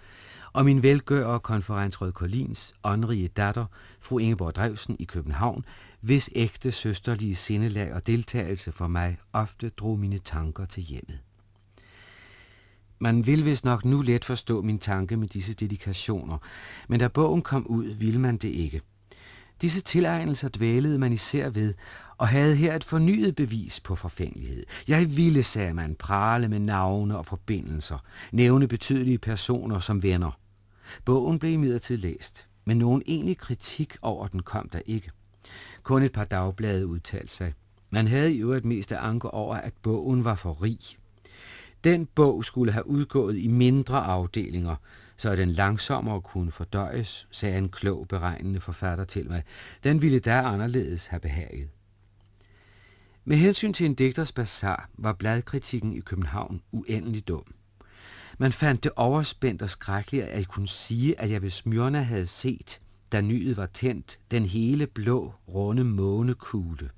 og min velgører konferensrød Kolins åndrige datter, fru Ingeborg Drevsen i København, hvis ægte søsterlige sindelag og deltagelse for mig ofte drog mine tanker til hjemmet. Man vil vist nok nu let forstå min tanke med disse dedikationer, men da bogen kom ud, ville man det ikke. Disse tilegnelser dvælede man især ved, og havde her et fornyet bevis på forfængelighed. Jeg ville, sagde man, prale med navne og forbindelser, nævne betydelige personer som venner. Bogen blev imidlertid læst, men nogen egentlig kritik over den kom der ikke. Kun et par dagblade udtalte sig. Man havde i øvrigt mest af anker over, at bogen var for rig. Den bog skulle have udgået i mindre afdelinger, så den langsommere kunne fordøjes, sagde en klog beregnende forfatter til mig. Den ville da anderledes have behaget. Med hensyn til en digters bazar var bladkritikken i København uendelig dum. Man fandt det overspændt og skrækkeligt, at jeg kunne sige, at jeg ved Smyrna havde set – da nyet var tændt, den hele blå, runde månekugle,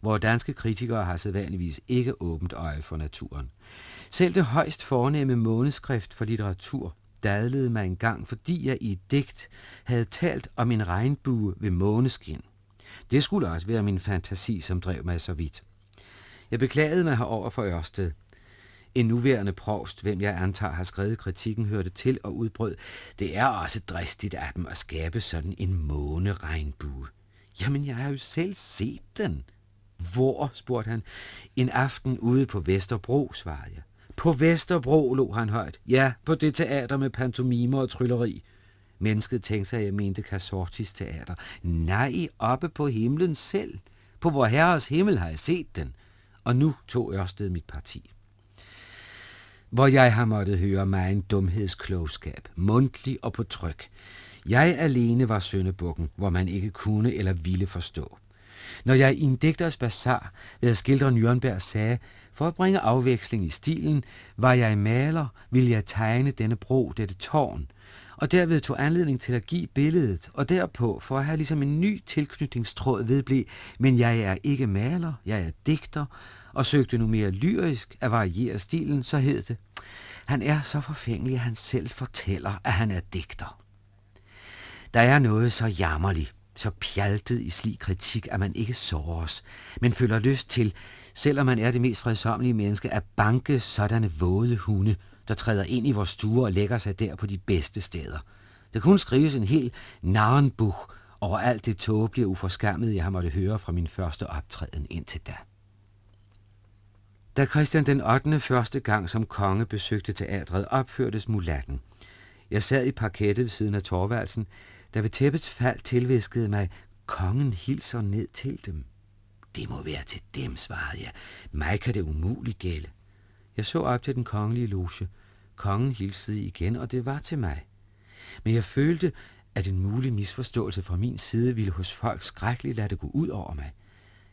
hvor danske kritikere har sædvanligvis ikke åbent øje for naturen. Selv det højst fornemme måneskrift for litteratur dadlede mig engang, fordi jeg i et digt havde talt om en regnbue ved måneskin. Det skulle også være min fantasi, som drev mig så vidt. Jeg beklagede mig herover for Ørsted. En nuværende provst, hvem jeg antager har skrevet kritikken, hørte til og udbrød. Det er også dristigt af dem at skabe sådan en måneregnbue. Jamen, jeg har jo selv set den. Hvor, spurgte han. En aften ude på Vesterbro, svarede jeg. På Vesterbro, lå han højt. Ja, på det teater med pantomimer og trylleri. Mennesket tænkte sig, at jeg mente Kassortis teater. Nej, oppe på himlen selv. På vor herres himmel har jeg set den. Og nu tog Ørsted mit parti hvor jeg har måttet høre mig en dumhedsklogskab, mundtlig og på tryk. Jeg alene var søndebukken, hvor man ikke kunne eller ville forstå. Når jeg i en digters bazar ved at skildre Nürnberg sagde, for at bringe afveksling i stilen, var jeg maler, ville jeg tegne denne bro, dette tårn, og derved tog anledning til at give billedet, og derpå for at have ligesom en ny tilknytningstråd vedblev, men jeg er ikke maler, jeg er digter, og søgte nu mere lyrisk at variere stilen, så hed det, han er så forfængelig, at han selv fortæller, at han er digter. Der er noget så jammerligt, så pjaltet i slig kritik, at man ikke sårer os, men føler lyst til, selvom man er det mest fredsomlige menneske, at banke sådanne våde hunde, der træder ind i vores stue og lægger sig der på de bedste steder. Det kunne skrives en hel narrenbuch over alt det tåbelige uforskammede, jeg har måtte høre fra min første optræden indtil da. Da Christian den 8. første gang som konge besøgte teatret, opførtes mulatten. Jeg sad i parkettet ved siden af Torvaldsen, der ved tæppets fald tilviskede mig, kongen hilser ned til dem. Det må være til dem, svarede jeg. Mig kan det umuligt gælde. Jeg så op til den kongelige loge. Kongen hilsede igen, og det var til mig. Men jeg følte, at en mulig misforståelse fra min side ville hos folk skrækkeligt lade det gå ud over mig.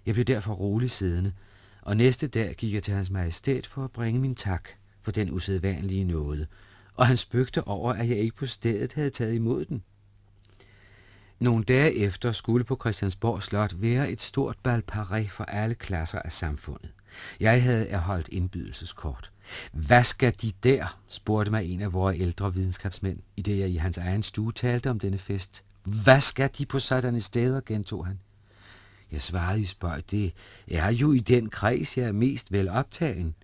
Jeg blev derfor rolig siddende – og næste dag gik jeg til hans majestæt for at bringe min tak for den usædvanlige nåde, og han spøgte over, at jeg ikke på stedet havde taget imod den. Nogle dage efter skulle på Christiansborg Slot være et stort balparé for alle klasser af samfundet. Jeg havde erholdt indbydelseskort. Hvad skal de der? spurgte mig en af vores ældre videnskabsmænd, i det jeg i hans egen stue talte om denne fest. Hvad skal de på sådanne steder, gentog han. Jeg svarede i spøjt, det er jo i den kreds, jeg er mest vel optagen.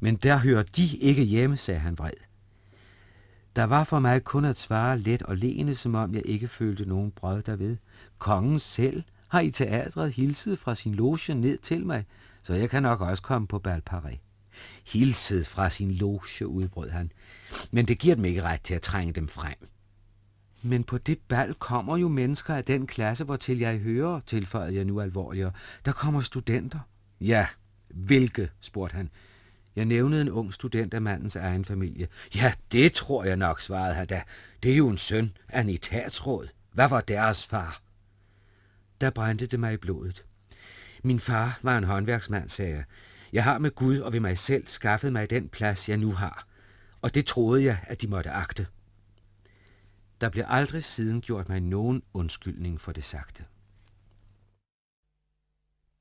Men der hører de ikke hjemme, sagde han vred. Der var for mig kun at svare let og lene, som om jeg ikke følte nogen brød derved. Kongen selv har i teatret hilset fra sin loge ned til mig, så jeg kan nok også komme på Balparé. Hilset fra sin loge, udbrød han. Men det giver dem ikke ret til at trænge dem frem. Men på det bal kommer jo mennesker af den klasse, hvor til jeg hører, tilføjede jeg nu alvorligere. Der kommer studenter. Ja, hvilke? spurgte han. Jeg nævnede en ung student af mandens egen familie. Ja, det tror jeg nok, svarede han da. Det er jo en søn af en etatsråd. Hvad var deres far? Der brændte det mig i blodet. Min far var en håndværksmand, sagde jeg. Jeg har med Gud og ved mig selv skaffet mig den plads, jeg nu har. Og det troede jeg, at de måtte agte. Der blev aldrig siden gjort mig nogen undskyldning for det sagte.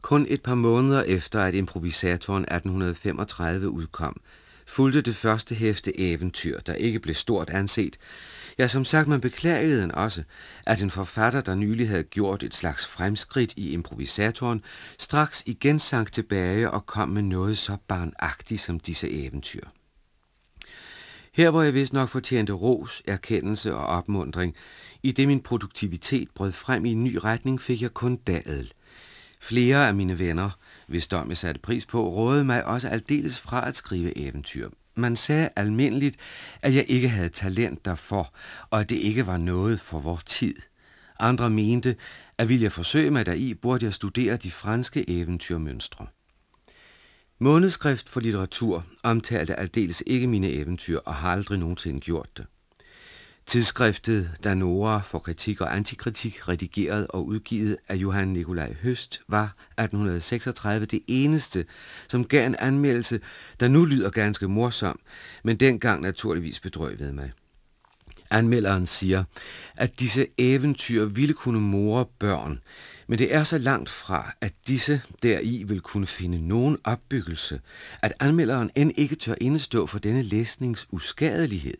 Kun et par måneder efter, at improvisatoren 1835 udkom, fulgte det første hæfte eventyr, der ikke blev stort anset. Ja, som sagt, man beklagede den også, at en forfatter, der nylig havde gjort et slags fremskridt i improvisatoren, straks igen sank tilbage og kom med noget så barnagtigt som disse eventyr. Her hvor jeg vist nok fortjente ros, erkendelse og opmundring, i det min produktivitet brød frem i en ny retning, fik jeg kun dadel. Flere af mine venner, hvis dom jeg satte pris på, rådede mig også aldeles fra at skrive eventyr. Man sagde almindeligt, at jeg ikke havde talent derfor, og at det ikke var noget for vor tid. Andre mente, at ville jeg forsøge mig deri, burde jeg studere de franske eventyrmønstre. Månedskrift for litteratur omtalte aldeles ikke mine eventyr og har aldrig nogensinde gjort det. Tidsskriftet Danora for kritik og antikritik, redigeret og udgivet af Johan Nikolaj Høst, var 1836 det eneste, som gav en anmeldelse, der nu lyder ganske morsom, men dengang naturligvis bedrøvede mig. Anmelderen siger, at disse eventyr ville kunne more børn, men det er så langt fra, at disse deri vil kunne finde nogen opbyggelse, at anmelderen end ikke tør indestå for denne læsnings uskadelighed.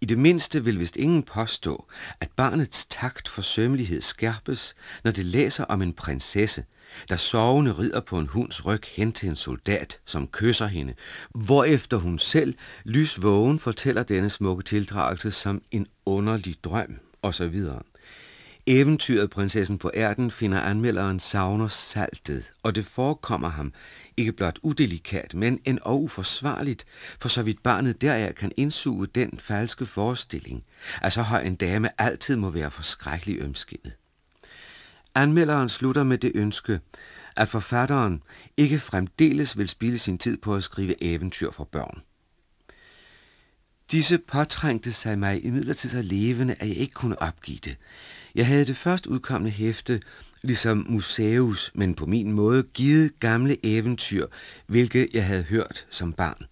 I det mindste vil vist ingen påstå, at barnets takt for sømmelighed skærpes, når det læser om en prinsesse, der sovende rider på en hunds ryg hen til en soldat, som kysser hende, hvorefter hun selv, lysvågen, fortæller denne smukke tildragelse som en underlig drøm, osv eventyret Prinsessen på ærten finder anmelderen savner saltet, og det forekommer ham ikke blot udelikat, men end og uforsvarligt, for så vidt barnet deraf kan indsuge den falske forestilling, at så høj en dame altid må være forskrækkelig ømskinnet. Anmelderen slutter med det ønske, at forfatteren ikke fremdeles vil spille sin tid på at skrive eventyr for børn. Disse påtrængte sig mig imidlertid så levende, at jeg ikke kunne opgive det. Jeg havde det først udkommende hæfte, ligesom Museus, men på min måde, givet gamle eventyr, hvilket jeg havde hørt som barn.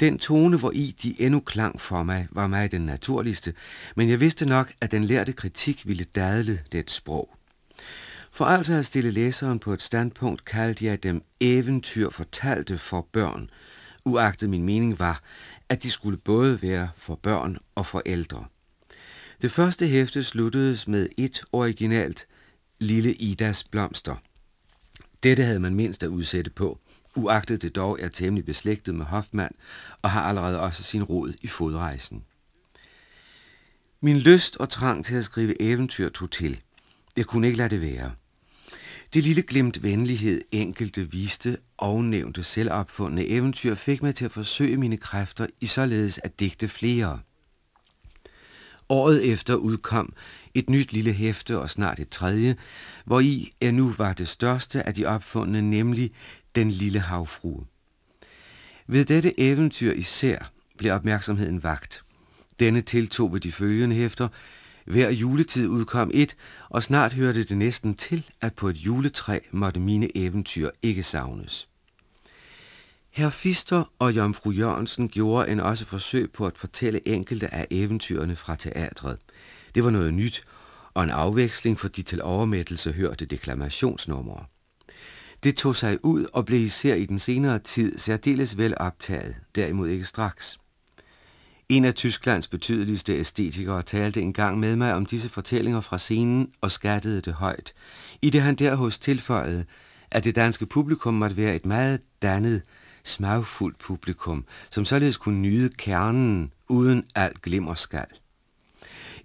Den tone, hvor i de endnu klang for mig, var mig den naturligste, men jeg vidste nok, at den lærte kritik ville dadle det sprog. For altså at stille læseren på et standpunkt, kaldte jeg dem eventyr fortalte for børn, uagtet min mening var, at de skulle både være for børn og for ældre. Det første hæfte sluttedes med et originalt Lille Idas blomster. Dette havde man mindst at udsætte på, uagtet det dog er temmelig beslægtet med Hoffmann og har allerede også sin rod i fodrejsen. Min lyst og trang til at skrive eventyr tog til. Jeg kunne ikke lade det være. Det lille glemt venlighed, enkelte viste og nævnte selvopfundne eventyr fik mig til at forsøge mine kræfter i således at digte flere – Året efter udkom et nyt lille hæfte og snart et tredje, hvor i endnu var det største af de opfundne, nemlig Den Lille Havfrue. Ved dette eventyr især blev opmærksomheden vagt. Denne tiltog ved de følgende hæfter. Hver juletid udkom et, og snart hørte det næsten til, at på et juletræ måtte mine eventyr ikke savnes. Herr Fister og Jomfru Jørgensen gjorde en også forsøg på at fortælle enkelte af eventyrene fra teatret. Det var noget nyt, og en afveksling for de til overmættelse hørte deklamationsnumre. Det tog sig ud og blev især i den senere tid særdeles vel optaget, derimod ikke straks. En af Tysklands betydeligste æstetikere talte engang med mig om disse fortællinger fra scenen og skattede det højt, i det han der hos tilføjede, at det danske publikum måtte være et meget dannet, smagfuldt publikum, som således kunne nyde kernen uden alt glimmerskald.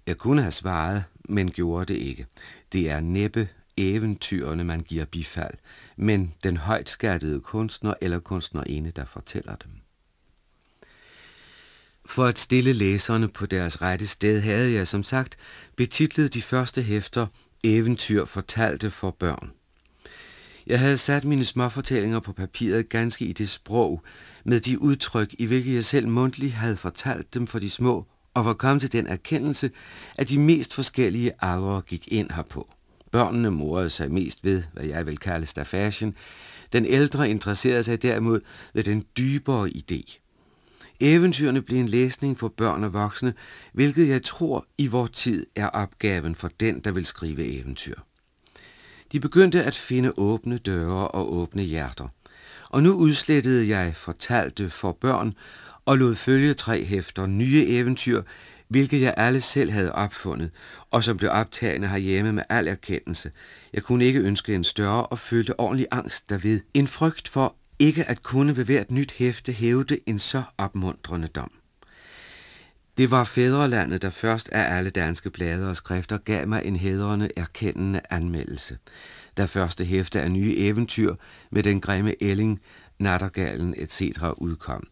Jeg kunne have svaret, men gjorde det ikke. Det er næppe eventyrene, man giver bifald, men den højt skattede kunstner eller kunstnerinde, der fortæller dem. For at stille læserne på deres rette sted, havde jeg som sagt betitlet de første hæfter Eventyr fortalte for børn. Jeg havde sat mine småfortællinger på papiret ganske i det sprog, med de udtryk, i hvilke jeg selv mundtligt havde fortalt dem for de små, og var kommet til den erkendelse, at de mest forskellige aldre gik ind herpå. Børnene morede sig mest ved, hvad jeg vil kalde staffagen. Den ældre interesserede sig derimod ved den dybere idé. Eventyrene blev en læsning for børn og voksne, hvilket jeg tror i vor tid er opgaven for den, der vil skrive eventyr. De begyndte at finde åbne døre og åbne hjerter. Og nu udslettede jeg fortalte for børn og lod følge tre hæfter nye eventyr, hvilket jeg alle selv havde opfundet, og som blev optagende herhjemme med al erkendelse. Jeg kunne ikke ønske en større og følte ordentlig angst derved. En frygt for ikke at kunne ved hvert nyt hæfte hævde en så opmuntrende dom. Det var Fædrelandet, der først af alle danske blade og skrifter gav mig en hedrende, erkendende anmeldelse. Da første hæfte af nye eventyr med den grimme Elling, Nattergalen etc. udkom.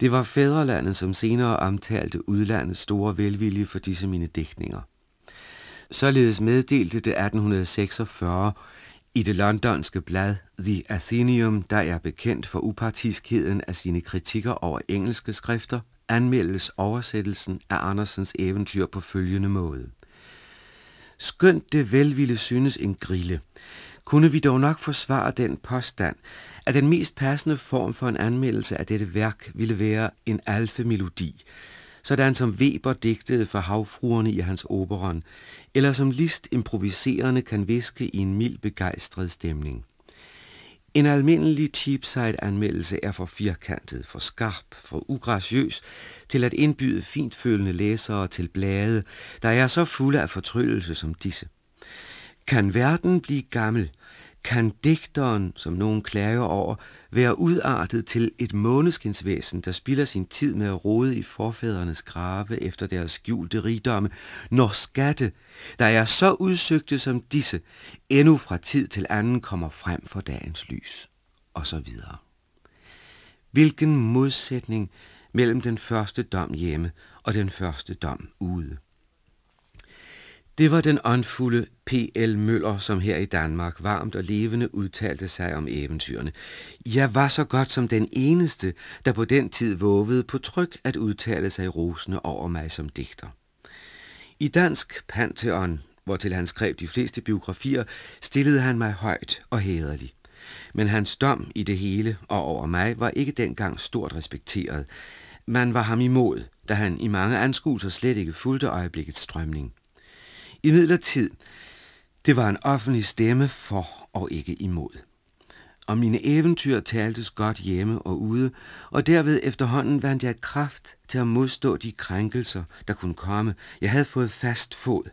Det var Fædrelandet, som senere omtalte udlandets store velvilje for disse mine dækninger. Således meddelte det 1846 i det londonske blad The Athenaeum, der er bekendt for upartiskheden af sine kritikker over engelske skrifter – anmeldes oversættelsen af Andersens eventyr på følgende måde. Skønt det vel ville synes en grille, kunne vi dog nok forsvare den påstand, at den mest passende form for en anmeldelse af dette værk ville være en alfemelodi, sådan som Weber digtede for havfruerne i hans operon, eller som list improviserende kan viske i en mild begejstret stemning. En almindelig Cheapside-anmeldelse er for firkantet, for skarp, for ugraciøs, til at indbyde fintfølende læsere til blade, der er så fulde af fortryllelse som disse. Kan verden blive gammel? Kan digteren, som nogen klager over, være udartet til et måneskinsvæsen, der spilder sin tid med at rode i forfædrenes grave efter deres skjulte rigdomme, når skatte, der er så udsøgte som disse, endnu fra tid til anden kommer frem for dagens lys, og så videre. Hvilken modsætning mellem den første dom hjemme og den første dom ude. Det var den åndfulde P.L. Møller, som her i Danmark varmt og levende udtalte sig om eventyrene. Jeg var så godt som den eneste, der på den tid vågede på tryk at udtale sig rosende over mig som digter. I Dansk Pantheon, hvortil han skrev de fleste biografier, stillede han mig højt og hæderlig. Men hans dom i det hele og over mig var ikke dengang stort respekteret. Man var ham imod, da han i mange anskuelser slet ikke fulgte øjeblikkets strømning. I midlertid, det var en offentlig stemme for og ikke imod. Og mine eventyr taltes godt hjemme og ude, og derved efterhånden vandt jeg kraft til at modstå de krænkelser, der kunne komme. Jeg havde fået fast fod.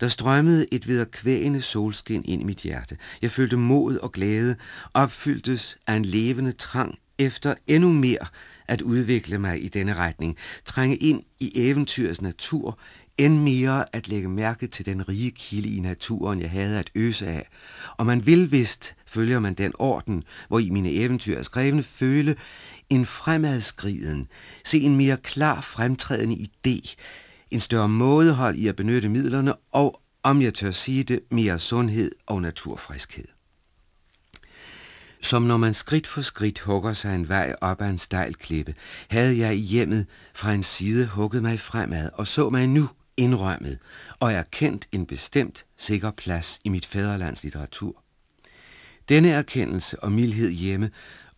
Der strømmede et kvægende solskin ind i mit hjerte. Jeg følte mod og glæde, opfyldtes af en levende trang efter endnu mere at udvikle mig i denne retning, trænge ind i eventyrets natur, end mere at lægge mærke til den rige kilde i naturen, jeg havde at øse af, og man vil vist, følger man den orden, hvor i mine eventyr er skrevne, føle en fremadskriden, se en mere klar fremtrædende idé, en større mådehold i at benytte midlerne, og om jeg tør sige det, mere sundhed og naturfriskhed. Som når man skridt for skridt hugger sig en vej op ad en stejl klippe, havde jeg i hjemmet fra en side hugget mig fremad og så mig nu – indrømmet og erkendt en bestemt sikker plads i mit fædrelands litteratur. Denne erkendelse og mildhed hjemme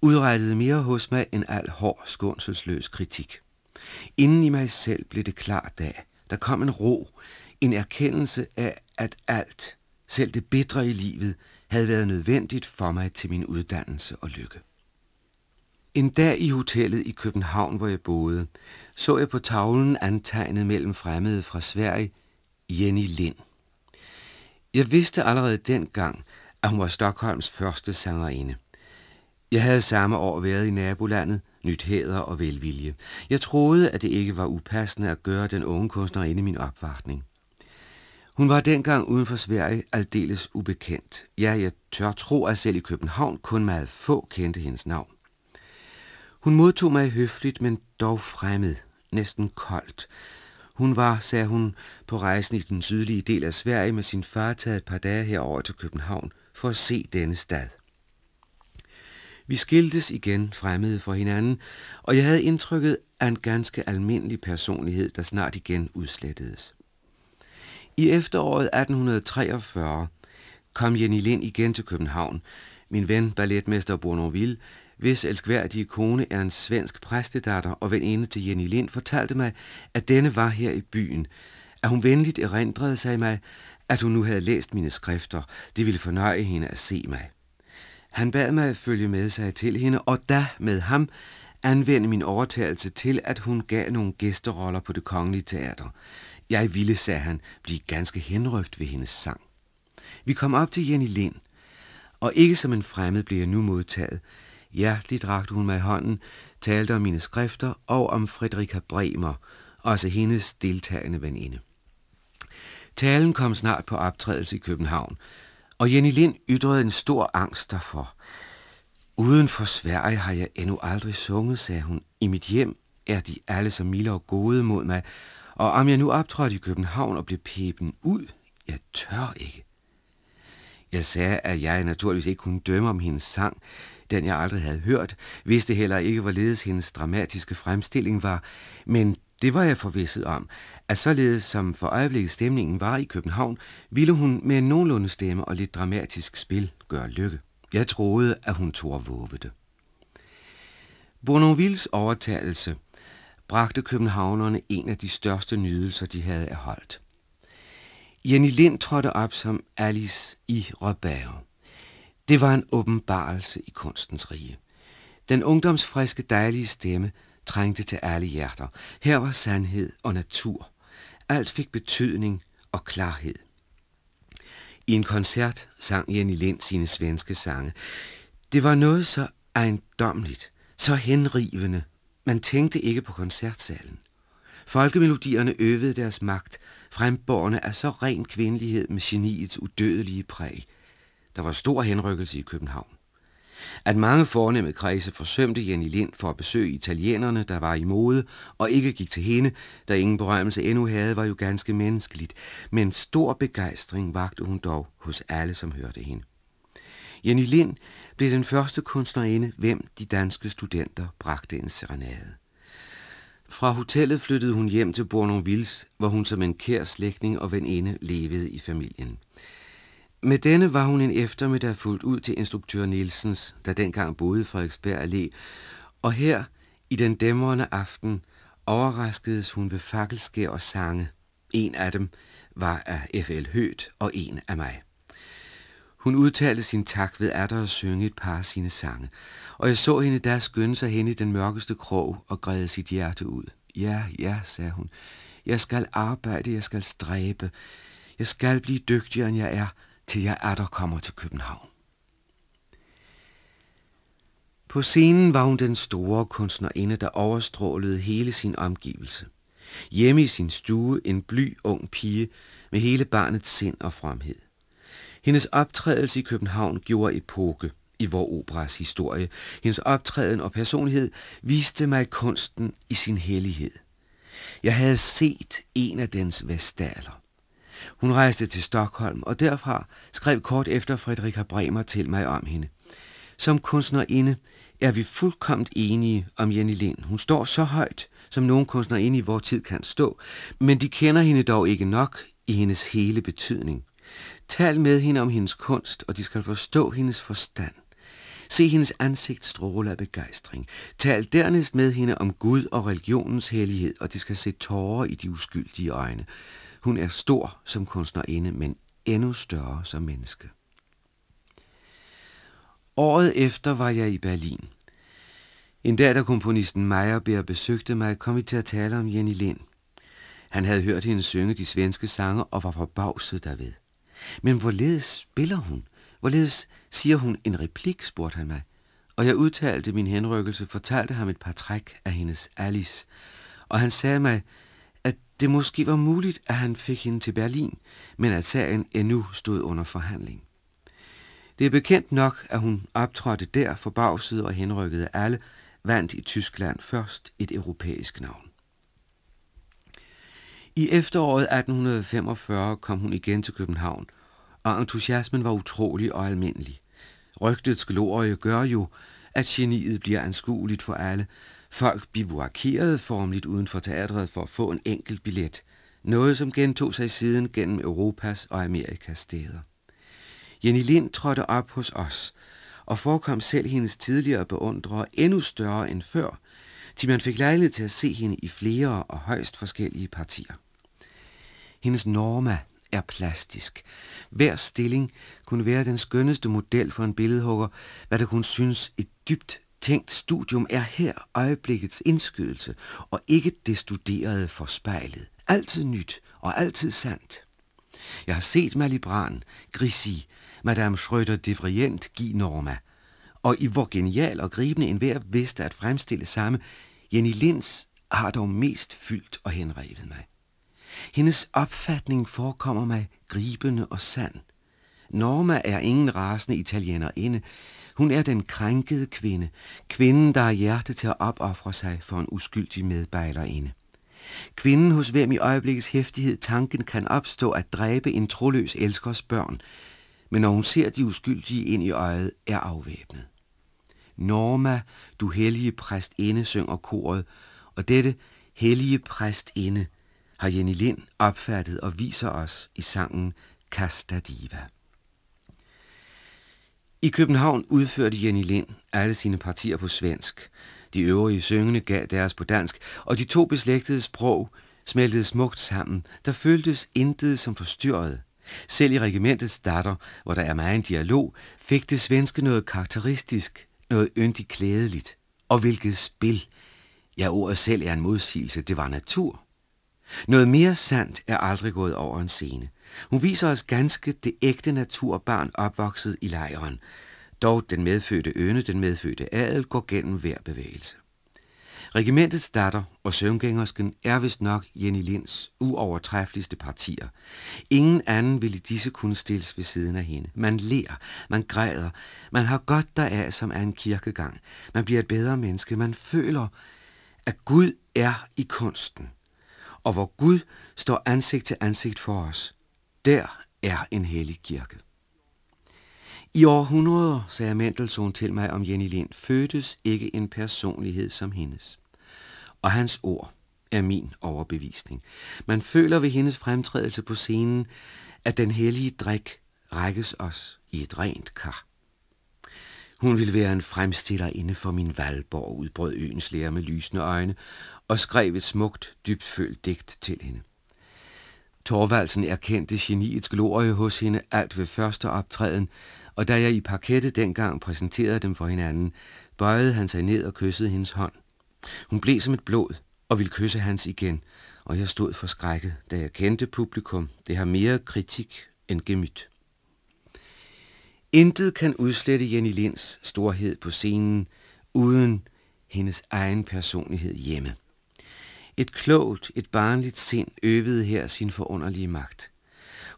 udrettede mere hos mig end al hård, skånselsløs kritik. Inden i mig selv blev det klart dag. Der kom en ro, en erkendelse af, at alt, selv det bedre i livet, havde været nødvendigt for mig til min uddannelse og lykke. En dag i hotellet i København, hvor jeg boede, så jeg på tavlen antegnet mellem fremmede fra Sverige, Jenny Lind. Jeg vidste allerede dengang, at hun var Stockholms første sangerinde. Jeg havde samme år været i nabolandet, nyt hæder og velvilje. Jeg troede, at det ikke var upassende at gøre den unge kunstner i min opvartning. Hun var dengang uden for Sverige aldeles ubekendt. Ja, jeg tør tro, at selv i København kun meget få kendte hendes navn. Hun modtog mig høfligt, men dog fremmed, næsten koldt. Hun var, sagde hun, på rejsen i den sydlige del af Sverige med sin far taget et par dage herover til København for at se denne stad. Vi skiltes igen fremmede for hinanden, og jeg havde indtrykket af en ganske almindelig personlighed, der snart igen udslettedes. I efteråret 1843 kom Jenny Lind igen til København. Min ven, balletmester Bournonville, hvis elskværdige kone er en svensk præstedatter og veninde til Jenny Lind, fortalte mig, at denne var her i byen, at hun venligt erindrede sig mig, at hun nu havde læst mine skrifter. Det ville fornøje hende at se mig. Han bad mig at følge med sig til hende, og da med ham anvende min overtagelse til, at hun gav nogle gæsteroller på det kongelige teater. Jeg ville, sagde han, blive ganske henrygt ved hendes sang. Vi kom op til Jenny Lind, og ikke som en fremmed blev jeg nu modtaget, Hjerteligt rakte hun mig hånden, talte om mine skrifter og om Frederika Bremer, også hendes deltagende veninde. Talen kom snart på optrædelse i København, og Jenny Lind ytrede en stor angst derfor. Uden for Sverige har jeg endnu aldrig sunget, sagde hun. I mit hjem er de alle så milde og gode mod mig, og om jeg nu optrådte i København og blev peben ud, jeg tør ikke. Jeg sagde, at jeg naturligvis ikke kunne dømme om hendes sang, den jeg aldrig havde hørt, vidste heller ikke, hvorledes hendes dramatiske fremstilling var, men det var jeg forvisset om, at således som for øjeblikket stemningen var i København, ville hun med en nogenlunde stemme og lidt dramatisk spil gøre lykke. Jeg troede, at hun tog våve det. Bournonvilles overtagelse bragte københavnerne en af de største nydelser, de havde erholdt. Jenny Lind trådte op som Alice i Robert. Det var en åbenbarelse i kunstens rige. Den ungdomsfriske, dejlige stemme trængte til alle hjerter. Her var sandhed og natur. Alt fik betydning og klarhed. I en koncert sang Jenny Lind sine svenske sange. Det var noget så ejendomligt, så henrivende. Man tænkte ikke på koncertsalen. Folkemelodierne øvede deres magt, frembårende af så ren kvindelighed med geniets udødelige præg. Der var stor henrykkelse i København. At mange fornemme kredse forsømte Jenny Lind for at besøge italienerne, der var i mode, og ikke gik til hende, der ingen berømmelse endnu havde, var jo ganske menneskeligt, men stor begejstring vagte hun dog hos alle, som hørte hende. Jenny Lind blev den første kunstnerinde, hvem de danske studenter bragte en serenade. Fra hotellet flyttede hun hjem til Bournonvilles, hvor hun som en kær slægtning og veninde levede i familien. Med denne var hun en eftermiddag fuldt ud til instruktør Nielsens, der dengang boede i Frederiksberg Allé, og her i den dæmrende aften overraskedes hun ved fakkelskær og sange. En af dem var af F.L. Høt og en af mig. Hun udtalte sin tak ved at at synge et par af sine sange, og jeg så hende da skynde sig hen i den mørkeste krog og græde sit hjerte ud. Ja, ja, sagde hun. Jeg skal arbejde, jeg skal stræbe. Jeg skal blive dygtigere, end jeg er, til jeg der kommer til København. På scenen var hun den store kunstnerinde, der overstrålede hele sin omgivelse. Hjemme i sin stue en bly ung pige med hele barnets sind og fremhed. Hendes optrædelse i København gjorde epoke i vor operas historie. Hendes optræden og personlighed viste mig kunsten i sin hellighed. Jeg havde set en af dens vestaler. Hun rejste til Stockholm, og derfra skrev kort efter Frederika Bremer til mig om hende. Som kunstnerinde er vi fuldkomment enige om Jenny Lind. Hun står så højt, som nogen kunstnerinde i vor tid kan stå, men de kender hende dog ikke nok i hendes hele betydning. Tal med hende om hendes kunst, og de skal forstå hendes forstand. Se hendes ansigt stråle af begejstring. Tal dernæst med hende om Gud og religionens hellighed, og de skal se tårer i de uskyldige øjne. Hun er stor som kunstnerinde, men endnu større som menneske. Året efter var jeg i Berlin. En dag, da komponisten Meyerbeer besøgte mig, kom vi til at tale om Jenny Lind. Han havde hørt hende synge de svenske sange og var forbavset derved. Men hvorledes spiller hun? Hvorledes siger hun en replik, spurgte han mig. Og jeg udtalte min henrykkelse, fortalte ham et par træk af hendes Alice. Og han sagde mig, at det måske var muligt, at han fik hende til Berlin, men at sagen endnu stod under forhandling. Det er bekendt nok, at hun optrådte der for bagside og henrykkede alle, vandt i Tyskland først et europæisk navn. I efteråret 1845 kom hun igen til København, og entusiasmen var utrolig og almindelig. Rygtets glorie gør jo, at geniet bliver anskueligt for alle, Folk bivuakerede formligt uden for teatret for at få en enkelt billet. Noget, som gentog sig siden gennem Europas og Amerikas steder. Jenny Lind trådte op hos os, og forekom selv hendes tidligere beundrere endnu større end før, til man fik lejlighed til at se hende i flere og højst forskellige partier. Hendes norma er plastisk. Hver stilling kunne være den skønneste model for en billedhugger, hvad der kunne synes et dybt tænkt studium er her øjeblikkets indskydelse, og ikke det studerede for spejlet. Altid nyt og altid sandt. Jeg har set Malibran, Grisi, Madame Schröder Devrient Guy Norma, og i hvor genial og gribende enhver vidste at fremstille samme, Jenny Linds har dog mest fyldt og henrevet mig. Hendes opfatning forekommer mig gribende og sand. Norma er ingen rasende italiener inde, hun er den krænkede kvinde, kvinden, der har hjerte til at opoffre sig for en uskyldig medbejlerinde. Kvinden, hos hvem i øjeblikkets hæftighed tanken kan opstå at dræbe en troløs elskers børn, men når hun ser de uskyldige ind i øjet, er afvæbnet. Norma, du hellige præstinde, synger koret, og dette hellige præstinde har Jenny Lind opfattet og viser os i sangen Casta Diva. I København udførte Jenny Lind alle sine partier på svensk. De øvrige syngende gav deres på dansk, og de to beslægtede sprog smeltede smukt sammen. Der føltes intet som forstyrret. Selv i regimentets datter, hvor der er meget en dialog, fik det svenske noget karakteristisk, noget yndigt klædeligt. Og hvilket spil! Ja, ordet selv er en modsigelse, det var natur. Noget mere sandt er aldrig gået over en scene. Hun viser os ganske det ægte naturbarn opvokset i lejren. Dog den medfødte øne, den medfødte adel går gennem hver bevægelse. Regimentets datter og søvngængersken er vist nok Jenny Linds uovertræffeligste partier. Ingen anden ville disse kunne stilles ved siden af hende. Man lærer, man græder, man har godt deraf, som er en kirkegang. Man bliver et bedre menneske, man føler, at Gud er i kunsten. Og hvor Gud står ansigt til ansigt for os, der er en hellig kirke. I århundreder, sagde Mendelssohn til mig om Jenny Lind, fødtes ikke en personlighed som hendes. Og hans ord er min overbevisning. Man føler ved hendes fremtrædelse på scenen, at den hellige drik rækkes os i et rent kar. Hun ville være en fremstiller inde for min Valborg, udbrød øens lærer med lysende øjne, og skrev et smukt, dybtfølt digt til hende. Torvalsen erkendte geniets glorie hos hende alt ved første optræden, og da jeg i parkettet dengang præsenterede dem for hinanden, bøjede han sig ned og kyssede hendes hånd. Hun blev som et blod og ville kysse hans igen, og jeg stod forskrækket, da jeg kendte publikum. Det har mere kritik end gemyt. Intet kan udslette Jenny Linds storhed på scenen, uden hendes egen personlighed hjemme. Et klogt, et barnligt sind øvede her sin forunderlige magt.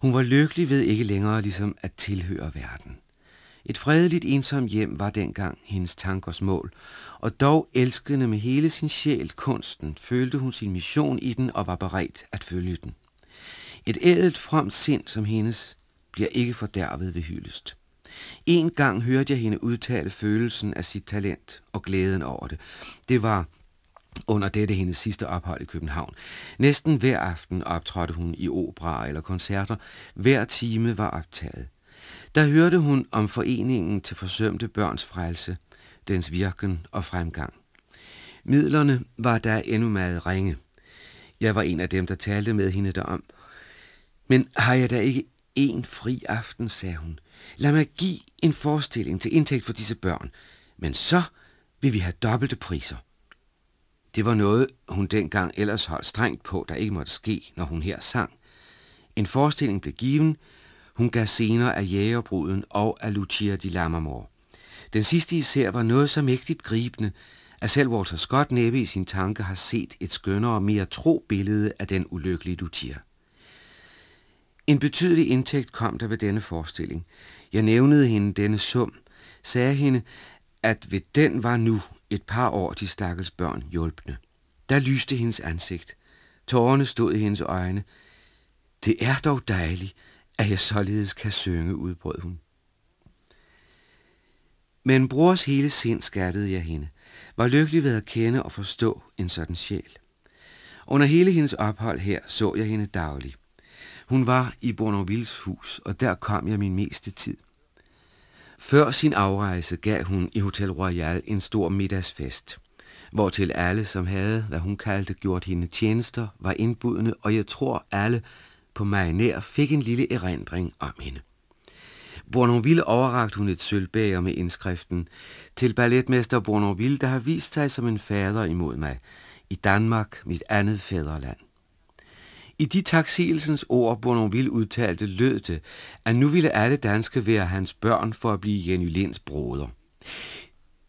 Hun var lykkelig ved ikke længere ligesom at tilhøre verden. Et fredeligt ensomt hjem var dengang hendes tankers mål, og dog elskende med hele sin sjæl kunsten, følte hun sin mission i den og var beredt at følge den. Et ædelt fremt sind som hendes bliver ikke fordærvet ved hyldest. En gang hørte jeg hende udtale følelsen af sit talent og glæden over det. Det var under dette hendes sidste ophold i København. Næsten hver aften optrådte hun i operaer eller koncerter. Hver time var optaget. Der hørte hun om foreningen til forsømte børns frelse, dens virken og fremgang. Midlerne var der endnu meget ringe. Jeg var en af dem, der talte med hende derom. Men har jeg da ikke en fri aften, sagde hun. Lad mig give en forestilling til indtægt for disse børn, men så vil vi have dobbelte priser. Det var noget, hun dengang ellers holdt strengt på, der ikke måtte ske, når hun her sang. En forestilling blev given, hun gav senere af Jægerbruden og af Lucia di Lammermoor. Den sidste især var noget så mægtigt gribende, at selv Walter Scott næppe i sin tanke har set et skønnere og mere tro billede af den ulykkelige Lucia. En betydelig indtægt kom der ved denne forestilling. Jeg nævnede hende denne sum, sagde hende, at ved den var nu et par år de stakkels børn hjulpne. Der lyste hendes ansigt. Tårerne stod i hendes øjne. Det er dog dejligt, at jeg således kan synge, udbrød hun. Men brors hele sind skattede jeg hende, var lykkelig ved at kende og forstå en sådan sjæl. Under hele hendes ophold her så jeg hende daglig. Hun var i Bournovils hus, og der kom jeg min meste tid. Før sin afrejse gav hun i Hotel Royal en stor middagsfest, hvor til alle, som havde, hvad hun kaldte, gjort hende tjenester, var indbudne, og jeg tror alle på mig nær fik en lille erindring om hende. Bournonville overrakte hun et sølvbæger med indskriften til balletmester Bournonville, der har vist sig som en fader imod mig. I Danmark, mit andet fædreland. I de taksigelsens ord, Bournonville udtalte, lød det, at nu ville alle danske være hans børn for at blive Jenny Linds broder.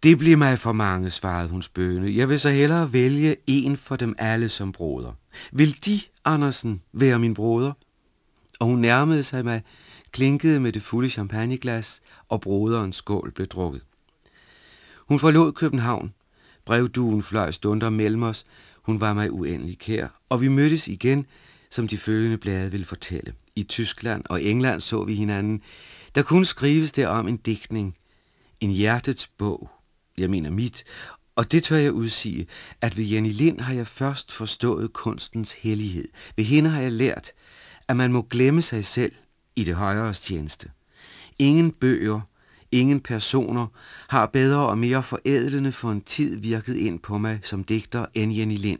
Det bliver mig for mange, svarede hun spøgende. Jeg vil så hellere vælge en for dem alle som broder. Vil de, Andersen, være min broder? Og hun nærmede sig mig, klinkede med det fulde champagneglas, og broderens skål blev drukket. Hun forlod København. Brevduen fløj stunder mellem os. Hun var mig uendelig kær, og vi mødtes igen som de følgende blade vil fortælle. I Tyskland og England så vi hinanden. Der kunne skrives der om en digtning, en hjertets bog, jeg mener mit, og det tør jeg udsige, at ved Jenny Lind har jeg først forstået kunstens hellighed. Ved hende har jeg lært, at man må glemme sig selv i det højere tjeneste. Ingen bøger, ingen personer har bedre og mere forædlende for en tid virket ind på mig som digter end Jenny Lind.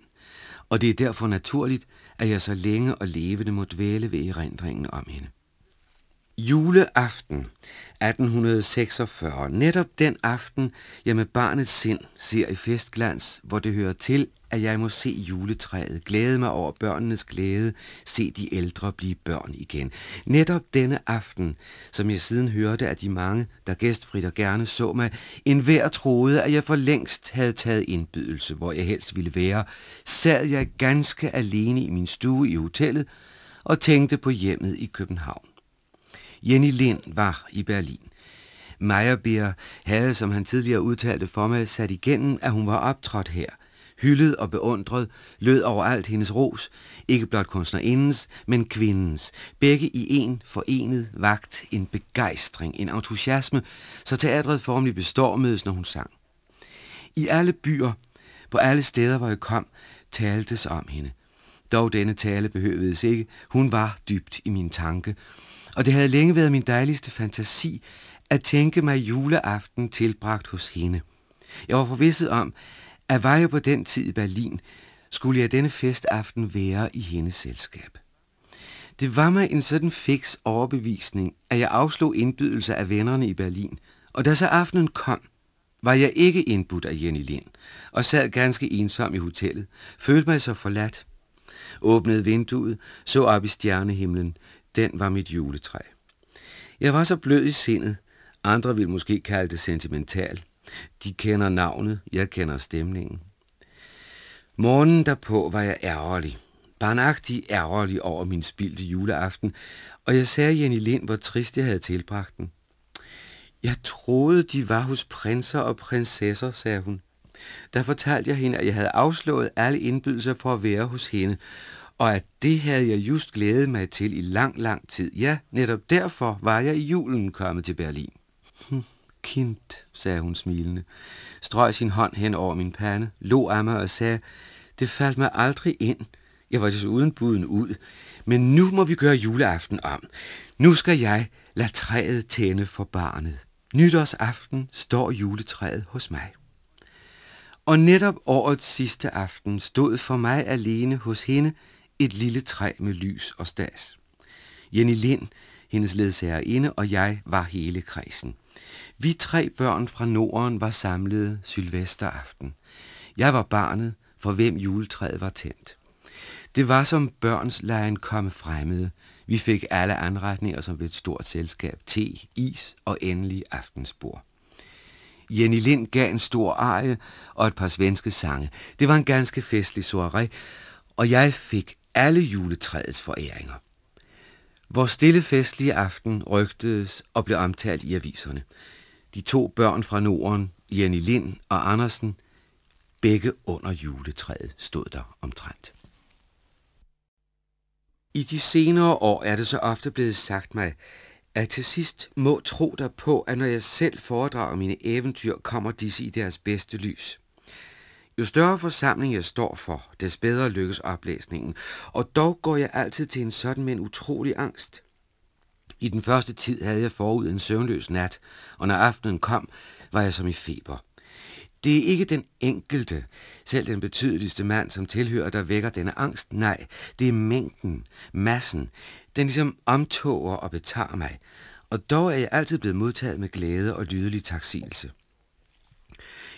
Og det er derfor naturligt, at jeg så længe og levende må dvæle ved erindringen om hende. Juleaften 1846, netop den aften, jeg med barnets sind ser i festglans, hvor det hører til, at jeg må se juletræet, glæde mig over børnenes glæde, se de ældre blive børn igen. Netop denne aften, som jeg siden hørte af de mange, der gæstfrit og gerne så mig, enhver troede, at jeg for længst havde taget indbydelse, hvor jeg helst ville være, sad jeg ganske alene i min stue i hotellet og tænkte på hjemmet i København. Jenny Lind var i Berlin. Meyerbeer havde, som han tidligere udtalte for mig, sat igennem, at hun var optrådt her – hyldet og beundret, lød overalt hendes ros, ikke blot kunstnerindens, men kvindens. Begge i en forenet vagt en begejstring, en entusiasme, så teatret formelig bestormedes, når hun sang. I alle byer, på alle steder, hvor jeg kom, taltes om hende. Dog denne tale behøvedes ikke, hun var dybt i min tanke, og det havde længe været min dejligste fantasi at tænke mig juleaften tilbragt hos hende. Jeg var forvisset om, at var jeg på den tid i Berlin, skulle jeg denne festaften være i hendes selskab. Det var mig en sådan fix overbevisning, at jeg afslog indbydelse af vennerne i Berlin, og da så aftenen kom, var jeg ikke indbudt af Jenny Lind, og sad ganske ensom i hotellet, følte mig så forladt. Åbnede vinduet, så op i stjernehimlen. Den var mit juletræ. Jeg var så blød i sindet, andre ville måske kalde det sentimental, de kender navnet, jeg kender stemningen. Morgen derpå var jeg ærgerlig. Barnagtig ærgerlig over min spildte juleaften, og jeg sagde Jenny Lind, hvor trist jeg havde tilbragt den. Jeg troede, de var hos prinser og prinsesser, sagde hun. Der fortalte jeg hende, at jeg havde afslået alle indbydelser for at være hos hende, og at det havde jeg just glædet mig til i lang, lang tid. Ja, netop derfor var jeg i julen kommet til Berlin. Hm. Kind, sagde hun smilende, strøg sin hånd hen over min pande, lå af mig og sagde, det faldt mig aldrig ind. Jeg var desuden buden ud. Men nu må vi gøre juleaften om. Nu skal jeg lade træet tænde for barnet. Nytårsaften står juletræet hos mig. Og netop årets sidste aften stod for mig alene hos hende et lille træ med lys og stas. Jenny Lind, hendes ledsager inde, og jeg var hele kredsen. Vi tre børn fra Norden var samlede sylvesteraften. Jeg var barnet, for hvem juletræet var tændt. Det var som børns lejen komme fremmede. Vi fik alle anretninger som ved et stort selskab. Te, is og endelig aftensbord. Jenny Lind gav en stor arie og et par svenske sange. Det var en ganske festlig soirée, og jeg fik alle juletræets foræringer. Vores stille festlige aften rygtedes og blev omtalt i aviserne de to børn fra Norden, Jenny Lind og Andersen, begge under juletræet, stod der omtrent. I de senere år er det så ofte blevet sagt mig, at til sidst må tro dig på, at når jeg selv foredrager mine eventyr, kommer disse i deres bedste lys. Jo større forsamling jeg står for, des bedre lykkes oplæsningen, og dog går jeg altid til en sådan med en utrolig angst. I den første tid havde jeg forud en søvnløs nat, og når aftenen kom, var jeg som i feber. Det er ikke den enkelte, selv den betydeligste mand, som tilhører, der vækker denne angst. Nej, det er mængden, massen. Den ligesom omtoger og betager mig. Og dog er jeg altid blevet modtaget med glæde og lydelig taksigelse.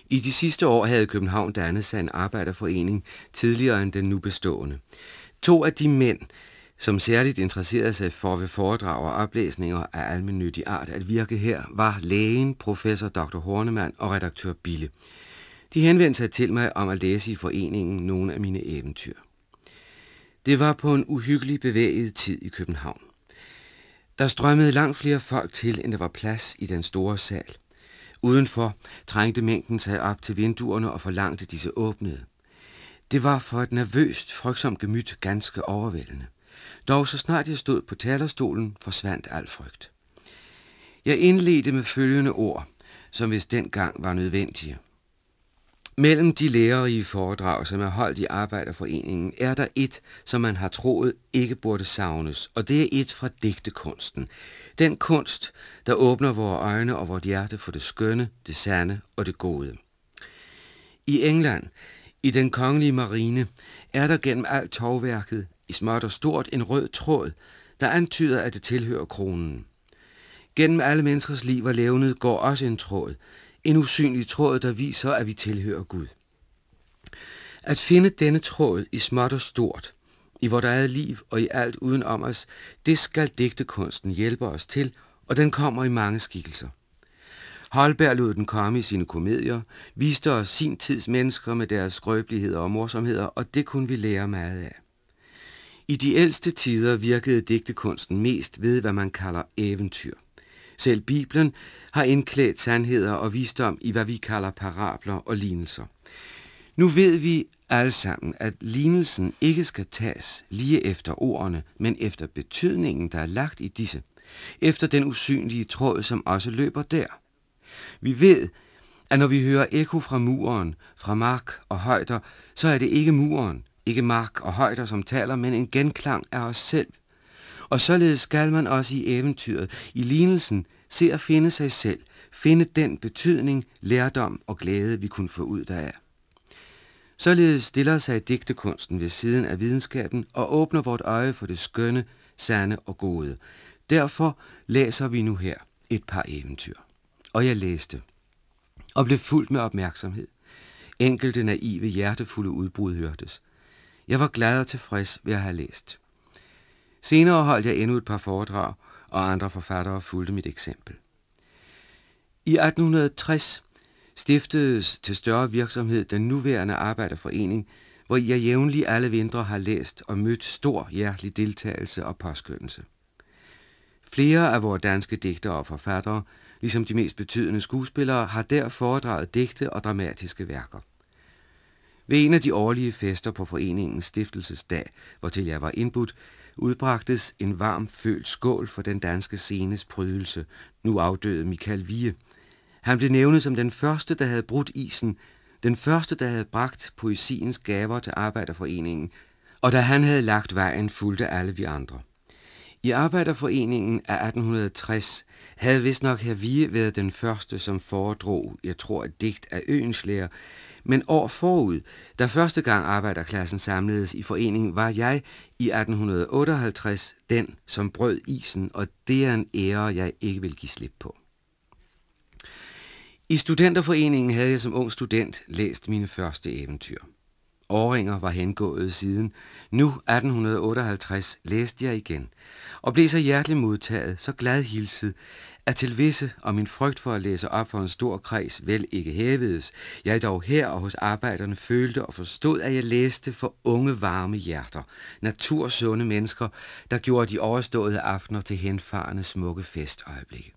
I de sidste år havde København dannet sig en arbejderforening, tidligere end den nu bestående. To af de mænd, som særligt interesserede sig for ved foredrag og oplæsninger af almennyttig art at virke her, var lægen, professor Dr. Hornemann og redaktør Bille. De henvendte sig til mig om at læse i foreningen nogle af mine eventyr. Det var på en uhyggelig bevæget tid i København. Der strømmede langt flere folk til, end der var plads i den store sal. Udenfor trængte mængden sig op til vinduerne og forlangte disse åbnede. Det var for et nervøst, frygtsomt gemyt ganske overvældende. Dog så snart jeg stod på talerstolen, forsvandt al frygt. Jeg indledte med følgende ord, som hvis dengang var nødvendige. Mellem de lærerige foredrag, som er holdt i Arbejderforeningen, er der et, som man har troet ikke burde savnes, og det er et fra digtekunsten. Den kunst, der åbner vores øjne og vores hjerte for det skønne, det sande og det gode. I England, i den kongelige marine, er der gennem alt tovværket i småt og stort en rød tråd, der antyder, at det tilhører kronen. Gennem alle menneskers liv og levnet går også en tråd, en usynlig tråd, der viser, at vi tilhører Gud. At finde denne tråd i småt og stort, i vores eget liv og i alt uden om os, det skal digtekunsten hjælpe os til, og den kommer i mange skikkelser. Holberg lod den komme i sine komedier, viste os sin tids mennesker med deres skrøbeligheder og morsomheder, og det kunne vi lære meget af. I de ældste tider virkede digtekunsten mest ved, hvad man kalder eventyr. Selv Bibelen har indklædt sandheder og visdom i, hvad vi kalder parabler og lignelser. Nu ved vi alle sammen, at lignelsen ikke skal tages lige efter ordene, men efter betydningen, der er lagt i disse. Efter den usynlige tråd, som også løber der. Vi ved, at når vi hører ekko fra muren, fra mark og højder, så er det ikke muren, ikke mark og højder som taler, men en genklang af os selv. Og således skal man også i eventyret, i lignelsen, se at finde sig selv, finde den betydning, lærdom og glæde, vi kunne få ud deraf. Således stiller sig digtekunsten ved siden af videnskaben og åbner vort øje for det skønne, sande og gode. Derfor læser vi nu her et par eventyr. Og jeg læste og blev fuldt med opmærksomhed. Enkelte naive, hjertefulde udbrud hørtes. Jeg var glad og tilfreds ved at have læst. Senere holdt jeg endnu et par foredrag, og andre forfattere fulgte mit eksempel. I 1860 stiftedes til større virksomhed den nuværende Arbejderforening, hvor jeg jævnlig alle vintre har læst og mødt stor hjertelig deltagelse og påskyndelse. Flere af vores danske digtere og forfattere, ligesom de mest betydende skuespillere, har der foredraget digte og dramatiske værker. Ved en af de årlige fester på foreningens stiftelsesdag, hvortil jeg var indbudt, udbragtes en varm følt skål for den danske scenes prydelse, nu afdøde Michael Vie. Han blev nævnet som den første, der havde brudt isen, den første, der havde bragt poesiens gaver til Arbejderforeningen, og da han havde lagt vejen, fulgte alle vi andre. I Arbejderforeningen af 1860 havde vist nok Vie været den første, som foredrog, jeg tror, et digt af Øenslæger, men år forud, da første gang arbejderklassen samledes i forening, var jeg i 1858 den, som brød isen, og det er en ære, jeg ikke vil give slip på. I studenterforeningen havde jeg som ung student læst mine første eventyr. Åringer var hengået siden. Nu, 1858, læste jeg igen, og blev så hjerteligt modtaget, så glad hilset, at til visse og min frygt for at læse op for en stor kreds vel ikke hævedes, jeg dog her og hos arbejderne følte og forstod, at jeg læste for unge varme hjerter, natursunde mennesker, der gjorde de overståede aftener til henfarende smukke festøjeblikke.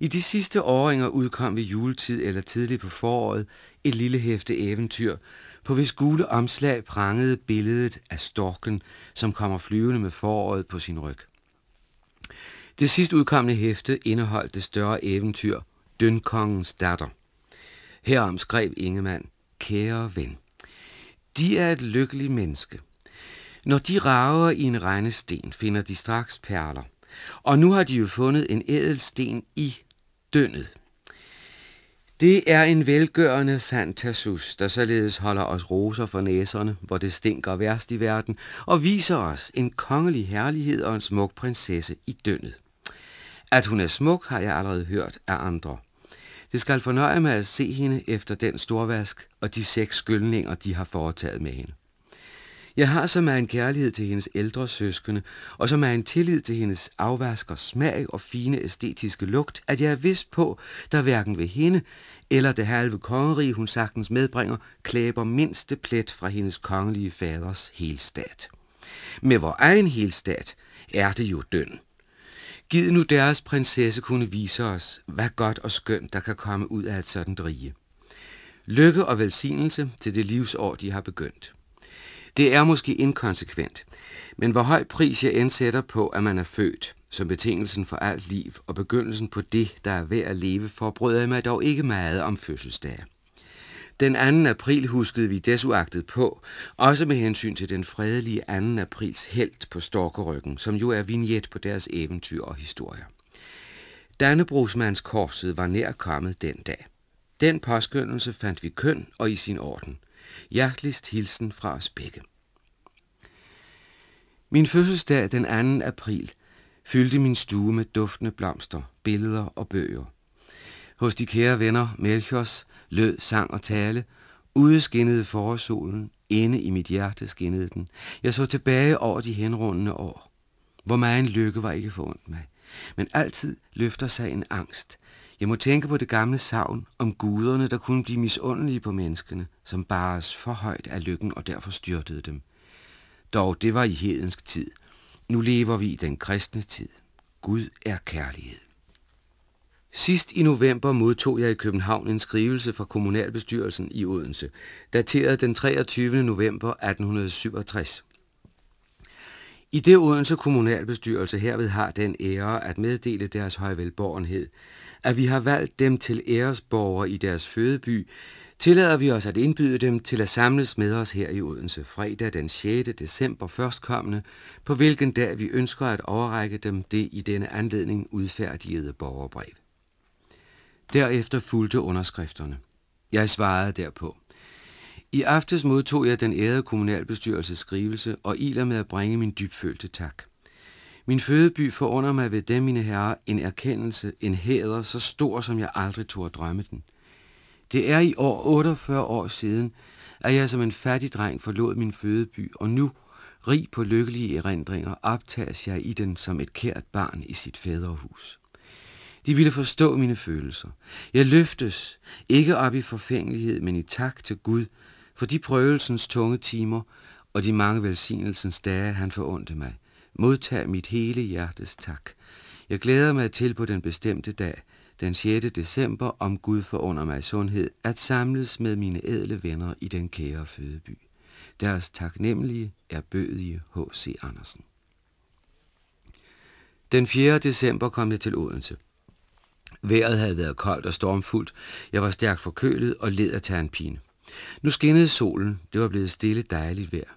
I de sidste åringer udkom ved juletid eller tidligt på foråret et lille hæfte eventyr, på hvis gule omslag prangede billedet af storken, som kommer flyvende med foråret på sin ryg. Det sidst udkommende hæfte indeholdt det større eventyr Dønkongens datter. Herom skrev Ingemann, kære ven, de er et lykkeligt menneske. Når de rager i en regnesten, finder de straks perler. Og nu har de jo fundet en ædelsten i dønnet. Det er en velgørende fantasus, der således holder os roser for næserne, hvor det stinker værst i verden, og viser os en kongelig herlighed og en smuk prinsesse i dønnet. At hun er smuk, har jeg allerede hørt af andre. Det skal fornøje mig at se hende efter den storvask og de seks skyldninger, de har foretaget med hende. Jeg har som er en kærlighed til hendes ældre søskende, og som er en tillid til hendes afvasker smag og fine æstetiske lugt, at jeg er vist på, der hverken ved hende eller det halve kongerige, hun sagtens medbringer, klæber mindste plet fra hendes kongelige faders helstat. Med vor egen helstat er det jo døn. Gid nu deres prinsesse kunne vise os, hvad godt og skønt, der kan komme ud af et sådan rige. Lykke og velsignelse til det livsår, de har begyndt. Det er måske inkonsekvent, men hvor høj pris jeg indsætter på, at man er født, som betingelsen for alt liv og begyndelsen på det, der er værd at leve, forbrød jeg mig dog ikke meget om fødselsdage. Den 2. april huskede vi desuagtet på, også med hensyn til den fredelige 2. aprils helt på Storkeryggen, som jo er vignet på deres eventyr og historier. Dannebrugsmandskorset var nær kommet den dag. Den påskyndelse fandt vi køn og i sin orden. Hjerteligst hilsen fra os begge. Min fødselsdag den 2. april fyldte min stue med duftende blomster, billeder og bøger. Hos de kære venner Melchors lød sang og tale. Ude skinnede inde i mit hjerte skinnede den. Jeg så tilbage over de henrundende år. Hvor meget en lykke var ikke forundt mig. Men altid løfter sig en angst. Jeg må tænke på det gamle savn om guderne, der kunne blive misundelige på menneskene, som bares for højt af lykken og derfor styrtede dem. Dog, det var i hedensk tid. Nu lever vi i den kristne tid. Gud er kærlighed. Sidst i november modtog jeg i København en skrivelse fra kommunalbestyrelsen i Odense, dateret den 23. november 1867. I det Odense kommunalbestyrelse herved har den ære at meddele deres højvelborgenhed, at vi har valgt dem til æresborgere i deres fødeby, tillader vi os at indbyde dem til at samles med os her i Odense fredag den 6. december førstkommende, på hvilken dag vi ønsker at overrække dem det i denne anledning udfærdigede borgerbrev. Derefter fulgte underskrifterne. Jeg svarede derpå. I aftes modtog jeg den ærede kommunalbestyrelses skrivelse og iler med at bringe min dybfølte tak. Min fødeby forunder mig ved dem, mine herrer, en erkendelse, en hæder så stor, som jeg aldrig tog at drømme den. Det er i år 48 år siden, at jeg som en fattig dreng forlod min fødeby, og nu, rig på lykkelige erindringer, optages jeg i den som et kært barn i sit fædrehus. De ville forstå mine følelser. Jeg løftes, ikke op i forfængelighed, men i tak til Gud, for de prøvelsens tunge timer og de mange velsignelsens dage, han forundte mig. Modtag mit hele hjertes tak. Jeg glæder mig til på den bestemte dag, den 6. december, om Gud forunder mig sundhed, at samles med mine ædle venner i den kære fødeby. Deres taknemmelige er bødige H.C. Andersen. Den 4. december kom jeg til Odense. Vejret havde været koldt og stormfuldt. Jeg var stærkt forkølet og led af ternpine. Nu skinnede solen. Det var blevet stille dejligt vejr.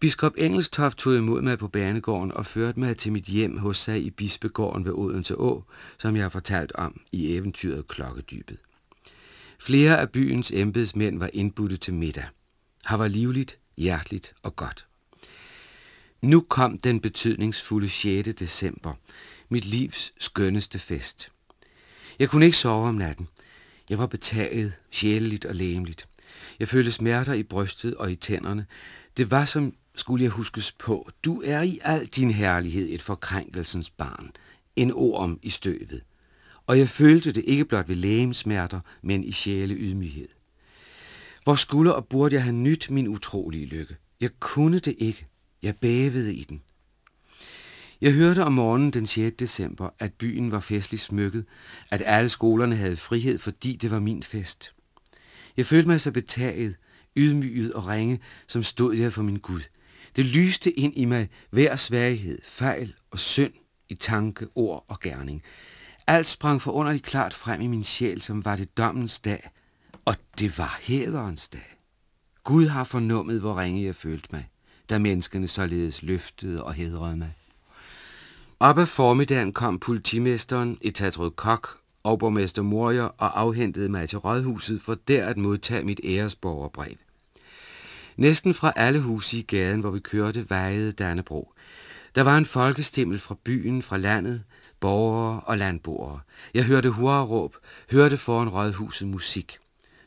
Biskop Engelstoft tog imod mig på banegården og førte mig til mit hjem hos sig i Bispegården ved Odense Å, som jeg har fortalt om i eventyret Klokkedybet. Flere af byens embedsmænd var indbudte til middag. Har var livligt, hjerteligt og godt. Nu kom den betydningsfulde 6. december, mit livs skønneste fest. Jeg kunne ikke sove om natten. Jeg var betaget, sjældent og læmeligt. Jeg følte smerter i brystet og i tænderne. Det var som skulle jeg huskes på. Du er i al din herlighed et forkrænkelsens barn. En orm i støvet. Og jeg følte det ikke blot ved lægemsmerter, men i sjæle ydmyghed. Hvor skulle og burde jeg have nyt min utrolige lykke? Jeg kunne det ikke. Jeg bævede i den. Jeg hørte om morgenen den 6. december, at byen var festligt smykket, at alle skolerne havde frihed, fordi det var min fest. Jeg følte mig så betaget, ydmyget og ringe, som stod jeg for min Gud. Det lyste ind i mig hver svaghed, fejl og synd i tanke, ord og gerning. Alt sprang forunderligt klart frem i min sjæl, som var det dommens dag, og det var hæderens dag. Gud har fornummet, hvor ringe jeg følte mig, da menneskene således løftede og hedrede mig. Op ad formiddagen kom politimesteren, etatrød Kok, og borgmester Morier og afhentede mig til rådhuset for der at modtage mit æresborgerbrev. Næsten fra alle huse i gaden, hvor vi kørte, vejede Dannebro. Der var en folkestemmel fra byen, fra landet, borgere og landboere. Jeg hørte hurraråb, hørte foran rådhuset musik.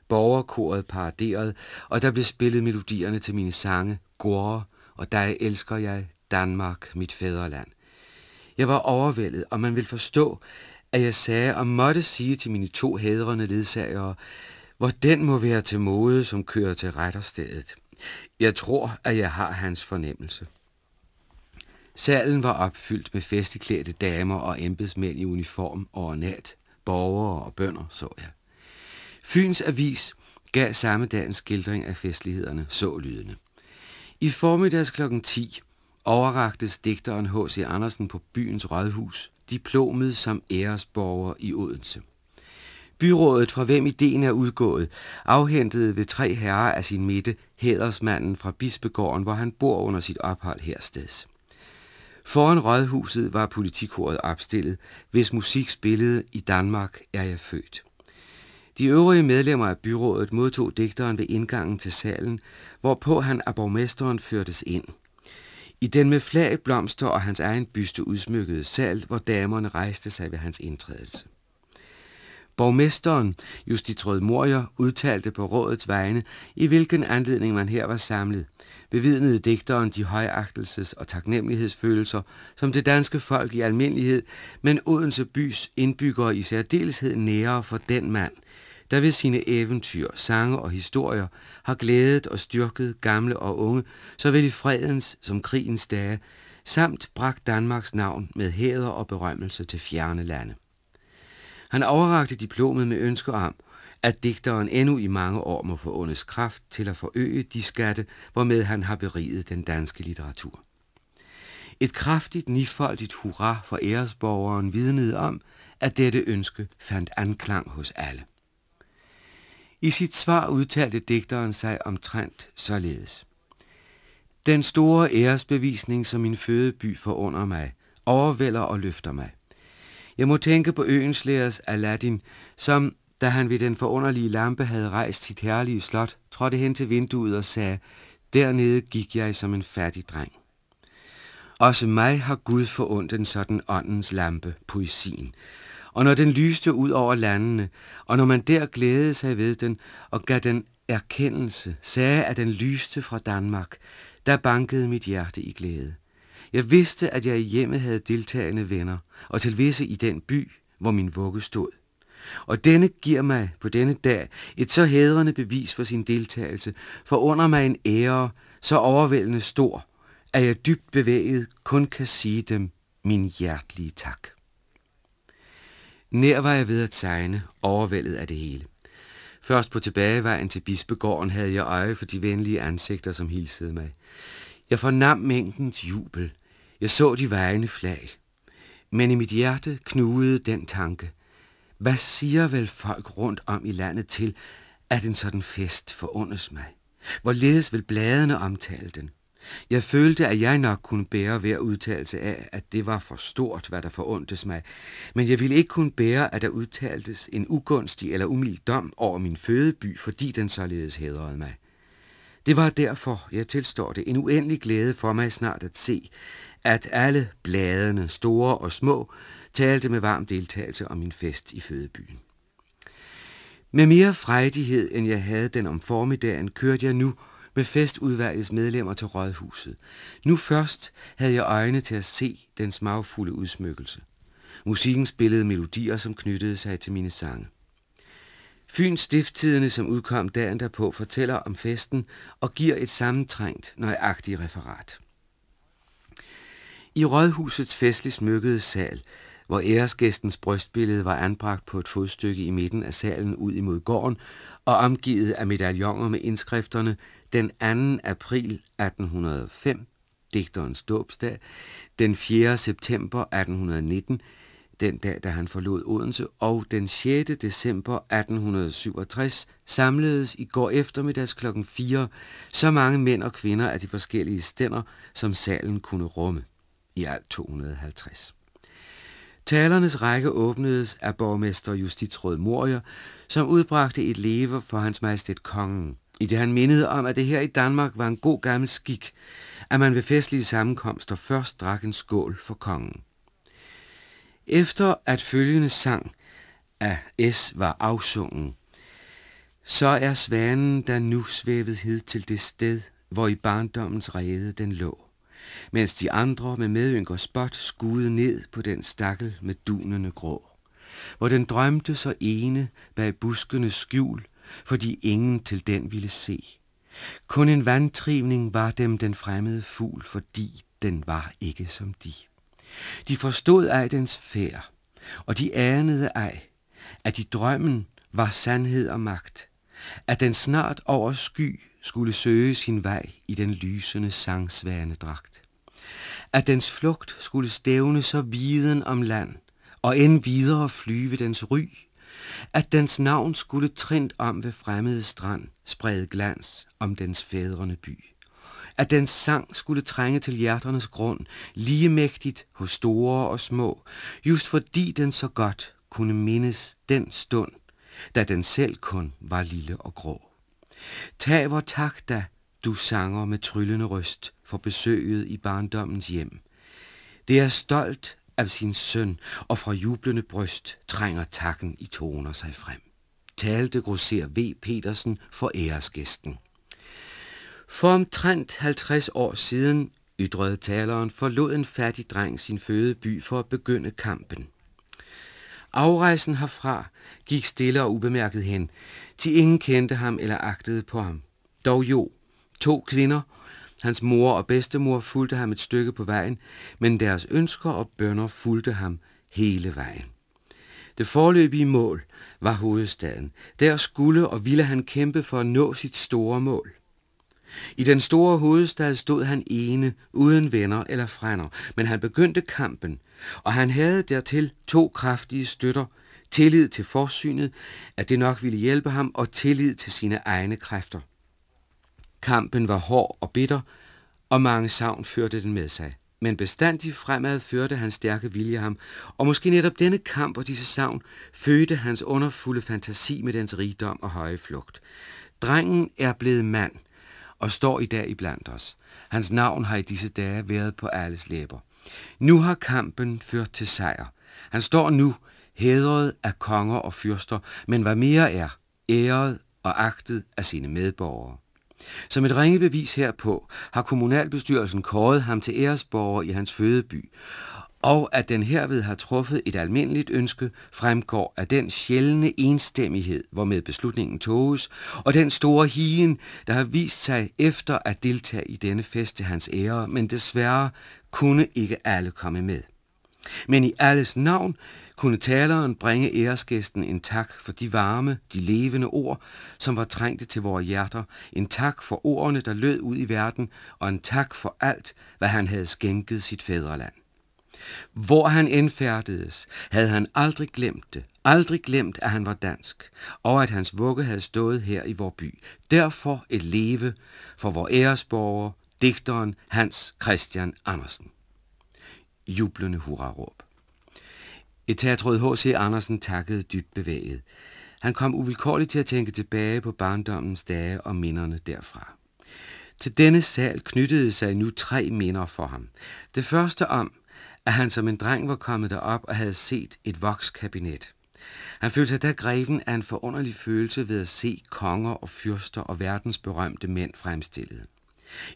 Borgerkoret paraderede, og der blev spillet melodierne til mine sange, Gore og Dig elsker jeg, Danmark, mit fædreland. Jeg var overvældet, og man vil forstå, at jeg sagde og måtte sige til mine to hædrende ledsagere, hvor den må være til mode, som kører til retterstedet. Jeg tror, at jeg har hans fornemmelse. Salen var opfyldt med festeklædte damer og embedsmænd i uniform og nat. borgere og bønder, så jeg. Fyns Avis gav samme dagens skildring af festlighederne så lydende. I formiddags kl. 10 overraktes digteren H.C. Andersen på byens rådhus diplomet som æresborger i Odense. Byrådet, fra hvem ideen er udgået, afhentede ved tre herrer af sin midte hædersmanden fra Bispegården, hvor han bor under sit ophold hersteds. Foran rådhuset var politikordet opstillet, hvis musik spillede i Danmark er jeg født. De øvrige medlemmer af byrådet modtog digteren ved indgangen til salen, hvorpå han af borgmesteren førtes ind – i den med flag, blomster og hans egen byste udsmykkede sal, hvor damerne rejste sig ved hans indtrædelse. Borgmesteren, Justitrød Morier, udtalte på rådets vegne, i hvilken anledning man her var samlet, bevidnede digteren de højagtelses- og taknemmelighedsfølelser, som det danske folk i almindelighed, men Odense bys indbyggere i særdeleshed nærer for den mand, der ved sine eventyr, sange og historier har glædet og styrket gamle og unge, såvel i fredens som krigens dage, samt bragt Danmarks navn med hæder og berømmelse til fjerne lande. Han overrakte diplomet med ønske om, at digteren endnu i mange år må få åndes kraft til at forøge de skatte, hvormed han har beriget den danske litteratur. Et kraftigt, nifoldigt hurra for æresborgeren vidnede om, at dette ønske fandt anklang hos alle. I sit svar udtalte digteren sig omtrent således. Den store æresbevisning, som min fødeby forunder mig, overvælder og løfter mig. Jeg må tænke på øens læres Aladdin, som, da han ved den forunderlige lampe havde rejst sit herlige slot, trådte hen til vinduet og sagde, dernede gik jeg som en fattig dreng. Også mig har Gud forundt en sådan åndens lampe, poesien, og når den lyste ud over landene, og når man der glædede sig ved den og gav den erkendelse, sagde, at den lyste fra Danmark, der bankede mit hjerte i glæde. Jeg vidste, at jeg i hjemmet havde deltagende venner, og til visse i den by, hvor min vugge stod. Og denne giver mig på denne dag et så hædrende bevis for sin deltagelse, for under mig en ære så overvældende stor, at jeg dybt bevæget kun kan sige dem min hjertelige tak. Nær var jeg ved at tegne, overvældet af det hele. Først på tilbagevejen til Bispegården havde jeg øje for de venlige ansigter, som hilsede mig. Jeg fornam mængdens jubel. Jeg så de vejende flag. Men i mit hjerte knugede den tanke. Hvad siger vel folk rundt om i landet til, at en sådan fest forundes mig? Hvorledes vil bladene omtale den? Jeg følte, at jeg nok kunne bære hver udtalelse af, at det var for stort, hvad der forundtes mig, men jeg ville ikke kunne bære, at der udtaltes en ugunstig eller umild dom over min fødeby, fordi den således hædrede mig. Det var derfor, jeg tilstår det, en uendelig glæde for mig snart at se, at alle bladene, store og små, talte med varm deltagelse om min fest i fødebyen. Med mere frejdighed, end jeg havde den om formiddagen, kørte jeg nu med festudvalgets medlemmer til rådhuset. Nu først havde jeg øjne til at se den smagfulde udsmykkelse. Musikken spillede melodier, som knyttede sig til mine sange. Fyns stifttidene, som udkom dagen derpå, fortæller om festen og giver et sammentrængt, nøjagtigt referat. I rådhusets festligt smykkede sal, hvor æresgæstens brystbillede var anbragt på et fodstykke i midten af salen ud imod gården og omgivet af medaljoner med indskrifterne den 2. april 1805, digterens dåbsdag, den 4. september 1819, den dag, da han forlod Odense, og den 6. december 1867 samledes i går eftermiddags kl. 4 så mange mænd og kvinder af de forskellige stænder, som salen kunne rumme. I alt 250. Talernes række åbnedes af borgmester Justitsråd Morier, som udbragte et leve for hans majestæt kongen i det han mindede om, at det her i Danmark var en god gammel skik, at man ved festlige sammenkomster først drak en skål for kongen. Efter at følgende sang af S var afsungen, så er svanen, der nu svævede hed til det sted, hvor i barndommens rede den lå, mens de andre med og spot skude ned på den stakkel med dunende grå, hvor den drømte så ene bag buskenes skjul, fordi ingen til den ville se. Kun en vandtrivning var dem den fremmede fugl, fordi den var ikke som de. De forstod ej dens færd, og de anede ej, at i drømmen var sandhed og magt, at den snart over sky skulle søge sin vej i den lysende dragt. At dens flugt skulle stævne så viden om land, og end videre flyve dens ry at dens navn skulle trint om ved fremmede strand sprede glans om dens fædrene by. At dens sang skulle trænge til hjerternes grund, ligemægtigt hos store og små, just fordi den så godt kunne mindes den stund, da den selv kun var lille og grå. Tag vor tak da, du sanger med tryllende røst for besøget i barndommens hjem. Det er stolt af sin søn, og fra jublende bryst trænger takken i toner sig frem. Talte grosser V. Petersen for æresgæsten. For omtrent 50 år siden ydrede taleren, forlod en fattig dreng sin fødeby for at begynde kampen. Afrejsen herfra gik stille og ubemærket hen, til ingen kendte ham eller agtede på ham. Dog jo, to kvinder Hans mor og bedstemor fulgte ham et stykke på vejen, men deres ønsker og bønder fulgte ham hele vejen. Det forløbige mål var hovedstaden. Der skulle og ville han kæmpe for at nå sit store mål. I den store hovedstad stod han ene, uden venner eller frænder, men han begyndte kampen, og han havde dertil to kraftige støtter, tillid til forsynet, at det nok ville hjælpe ham, og tillid til sine egne kræfter. Kampen var hård og bitter, og mange savn førte den med sig. Men bestandig fremad førte hans stærke vilje ham, og måske netop denne kamp og disse savn fødte hans underfulde fantasi med dens rigdom og høje flugt. Drengen er blevet mand og står i dag iblandt os. Hans navn har i disse dage været på alles læber. Nu har kampen ført til sejr. Han står nu hædret af konger og fyrster, men hvad mere er, æret og agtet af sine medborgere. Som et ringe bevis herpå har kommunalbestyrelsen kåret ham til æresborger i hans fødeby, og at den herved har truffet et almindeligt ønske, fremgår af den sjældne enstemmighed, hvormed beslutningen toges, og den store hien, der har vist sig efter at deltage i denne fest til hans ære, men desværre kunne ikke alle komme med. Men i alles navn kunne taleren bringe æresgæsten en tak for de varme, de levende ord, som var trængte til vores hjerter, en tak for ordene, der lød ud i verden, og en tak for alt, hvad han havde skænket sit fædreland. Hvor han indfærdedes, havde han aldrig glemt det, aldrig glemt, at han var dansk, og at hans vugge havde stået her i vor by. Derfor et leve for vor æresborger, digteren Hans Christian Andersen. Jublende hurraråb. Etatråd H.C. Andersen takkede dybt bevæget. Han kom uvilkårligt til at tænke tilbage på barndommens dage og minderne derfra. Til denne sal knyttede sig nu tre minder for ham. Det første om, at han som en dreng var kommet derop og havde set et vokskabinet. Han følte sig da greven af en forunderlig følelse ved at se konger og fyrster og verdens berømte mænd fremstillet.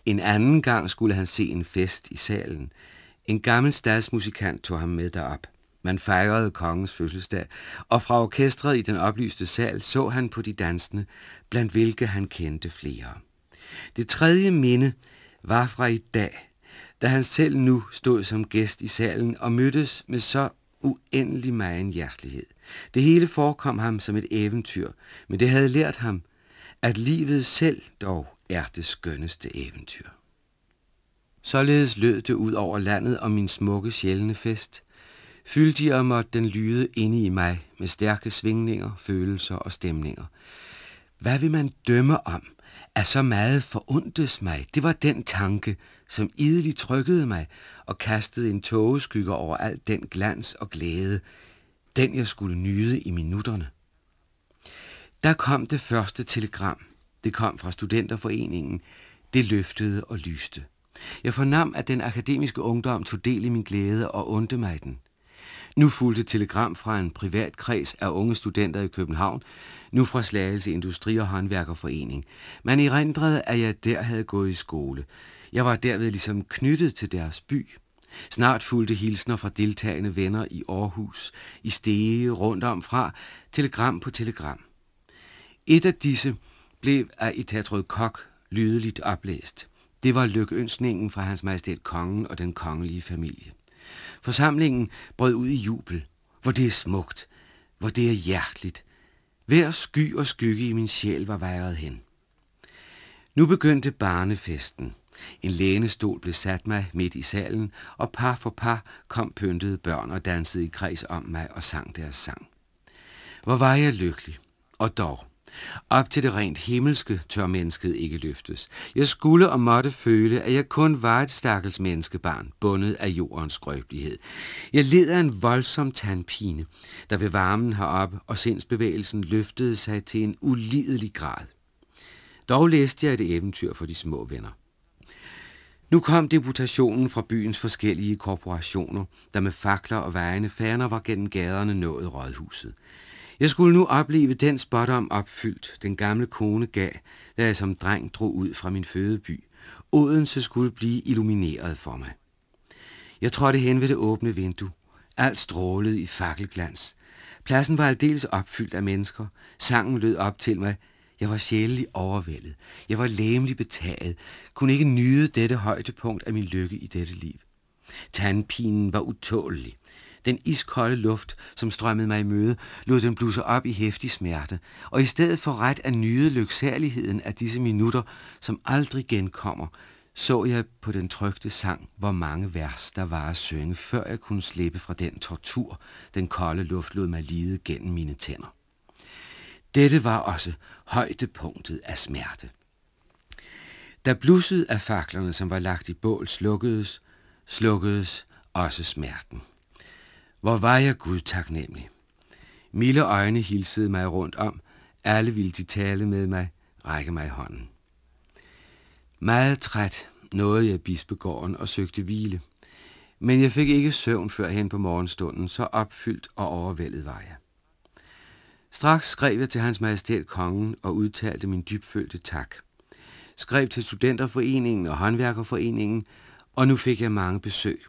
En anden gang skulle han se en fest i salen. En gammel stadsmusikant tog ham med derop. Man fejrede kongens fødselsdag, og fra orkestret i den oplyste sal så han på de dansende, blandt hvilke han kendte flere. Det tredje minde var fra i dag, da han selv nu stod som gæst i salen og mødtes med så uendelig meget hjertelighed. Det hele forekom ham som et eventyr, men det havde lært ham, at livet selv dog er det skønneste eventyr. Således lød det ud over landet om min smukke sjældne fest – fyldte måtte den lyde inde i mig med stærke svingninger, følelser og stemninger. Hvad vil man dømme om, at så meget forundtes mig? Det var den tanke, som ideligt trykkede mig og kastede en tågeskygge over al den glans og glæde, den jeg skulle nyde i minutterne. Der kom det første telegram. Det kom fra studenterforeningen. Det løftede og lyste. Jeg fornam, at den akademiske ungdom tog del i min glæde og undte mig den. Nu fulgte telegram fra en privat kreds af unge studenter i København, nu fra Slagelse Industri- og Håndværkerforening. Man erindrede, at jeg der havde gået i skole. Jeg var derved ligesom knyttet til deres by. Snart fulgte hilsner fra deltagende venner i Aarhus, i Stege, rundt om fra, telegram på telegram. Et af disse blev af Etatrød Kok lydeligt oplæst. Det var lykønsningen fra hans majestæt kongen og den kongelige familie. Forsamlingen brød ud i jubel. Hvor det er smukt. Hvor det er hjerteligt. Hver sky og skygge i min sjæl var vejret hen. Nu begyndte barnefesten. En lænestol blev sat mig midt i salen, og par for par kom pyntede børn og dansede i kreds om mig og sang deres sang. Hvor var jeg lykkelig, og dog op til det rent himmelske tør mennesket ikke løftes. Jeg skulle og måtte føle, at jeg kun var et stakkels menneskebarn, bundet af jordens skrøbelighed. Jeg led af en voldsom tandpine, der ved varmen herop og sindsbevægelsen løftede sig til en ulidelig grad. Dog læste jeg et eventyr for de små venner. Nu kom deputationen fra byens forskellige korporationer, der med fakler og vejene faner var gennem gaderne nået rådhuset. Jeg skulle nu opleve den spot om opfyldt, den gamle kone gav, da jeg som dreng drog ud fra min fødeby. Odense skulle blive illumineret for mig. Jeg trådte hen ved det åbne vindue. Alt strålede i fakkelglans. Pladsen var aldeles opfyldt af mennesker. Sangen lød op til mig. Jeg var sjældent overvældet. Jeg var læmelig betaget. Kunne ikke nyde dette højdepunkt af min lykke i dette liv. Tandpinen var utålig. Den iskolde luft, som strømmede mig i møde, lod den blusse op i hæftig smerte, og i stedet for ret at nyde lyksærligheden af disse minutter, som aldrig genkommer, så jeg på den trygte sang, hvor mange vers der var at synge, før jeg kunne slippe fra den tortur, den kolde luft lod mig lide gennem mine tænder. Dette var også højdepunktet af smerte. Da blusset af faklerne, som var lagt i bål, slukkedes, slukkedes også smerten. Hvor var jeg Gud taknemmelig. Mille øjne hilsede mig rundt om. Alle ville de tale med mig, række mig hånden. Meget træt nåede jeg bispegården og søgte hvile. Men jeg fik ikke søvn før hen på morgenstunden, så opfyldt og overvældet var jeg. Straks skrev jeg til hans majestæt kongen og udtalte min dybfølte tak. Skrev til studenterforeningen og håndværkerforeningen, og nu fik jeg mange besøg.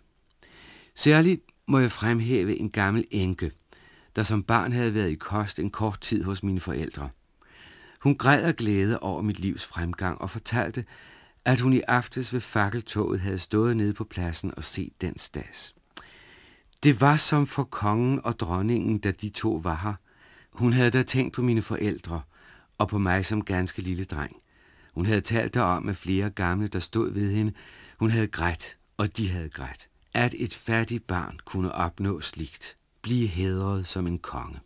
Særligt må jeg fremhæve en gammel enke, der som barn havde været i kost en kort tid hos mine forældre. Hun græd af glæde over mit livs fremgang og fortalte, at hun i aftes ved fakkeltoget havde stået nede på pladsen og set den stads. Det var som for kongen og dronningen, da de to var her. Hun havde da tænkt på mine forældre og på mig som ganske lille dreng. Hun havde talt derom med flere gamle, der stod ved hende. Hun havde grædt, og de havde grædt at et fattigt barn kunne opnå sligt, blive hædret som en konge.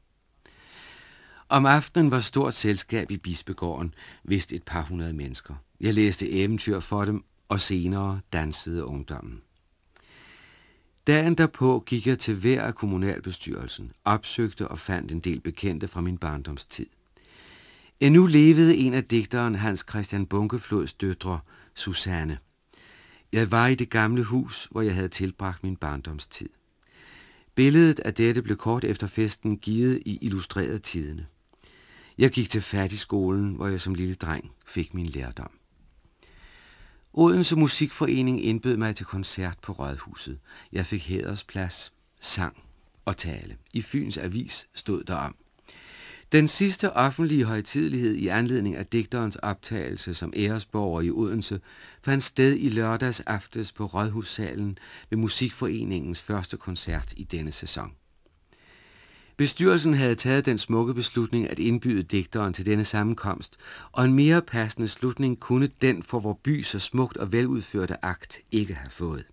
Om aftenen var stort selskab i Bispegården, vist et par hundrede mennesker. Jeg læste eventyr for dem, og senere dansede ungdommen. Dagen derpå gik jeg til hver af kommunalbestyrelsen, opsøgte og fandt en del bekendte fra min barndomstid. Endnu levede en af digteren Hans Christian Bunkeflods døtre, Susanne. Jeg var i det gamle hus, hvor jeg havde tilbragt min barndomstid. Billedet af dette blev kort efter festen givet i illustreret tidene. Jeg gik til færdigskolen, hvor jeg som lille dreng fik min lærdom. Odense Musikforening indbød mig til koncert på Rådhuset. Jeg fik hædersplads, sang og tale. I Fyns Avis stod der om, den sidste offentlige højtidelighed i anledning af digterens optagelse som æresborger i Odense fandt sted i lørdags aftes på Rådhussalen ved Musikforeningens første koncert i denne sæson. Bestyrelsen havde taget den smukke beslutning at indbyde digteren til denne sammenkomst, og en mere passende slutning kunne den for vor by så smukt og veludførte akt ikke have fået.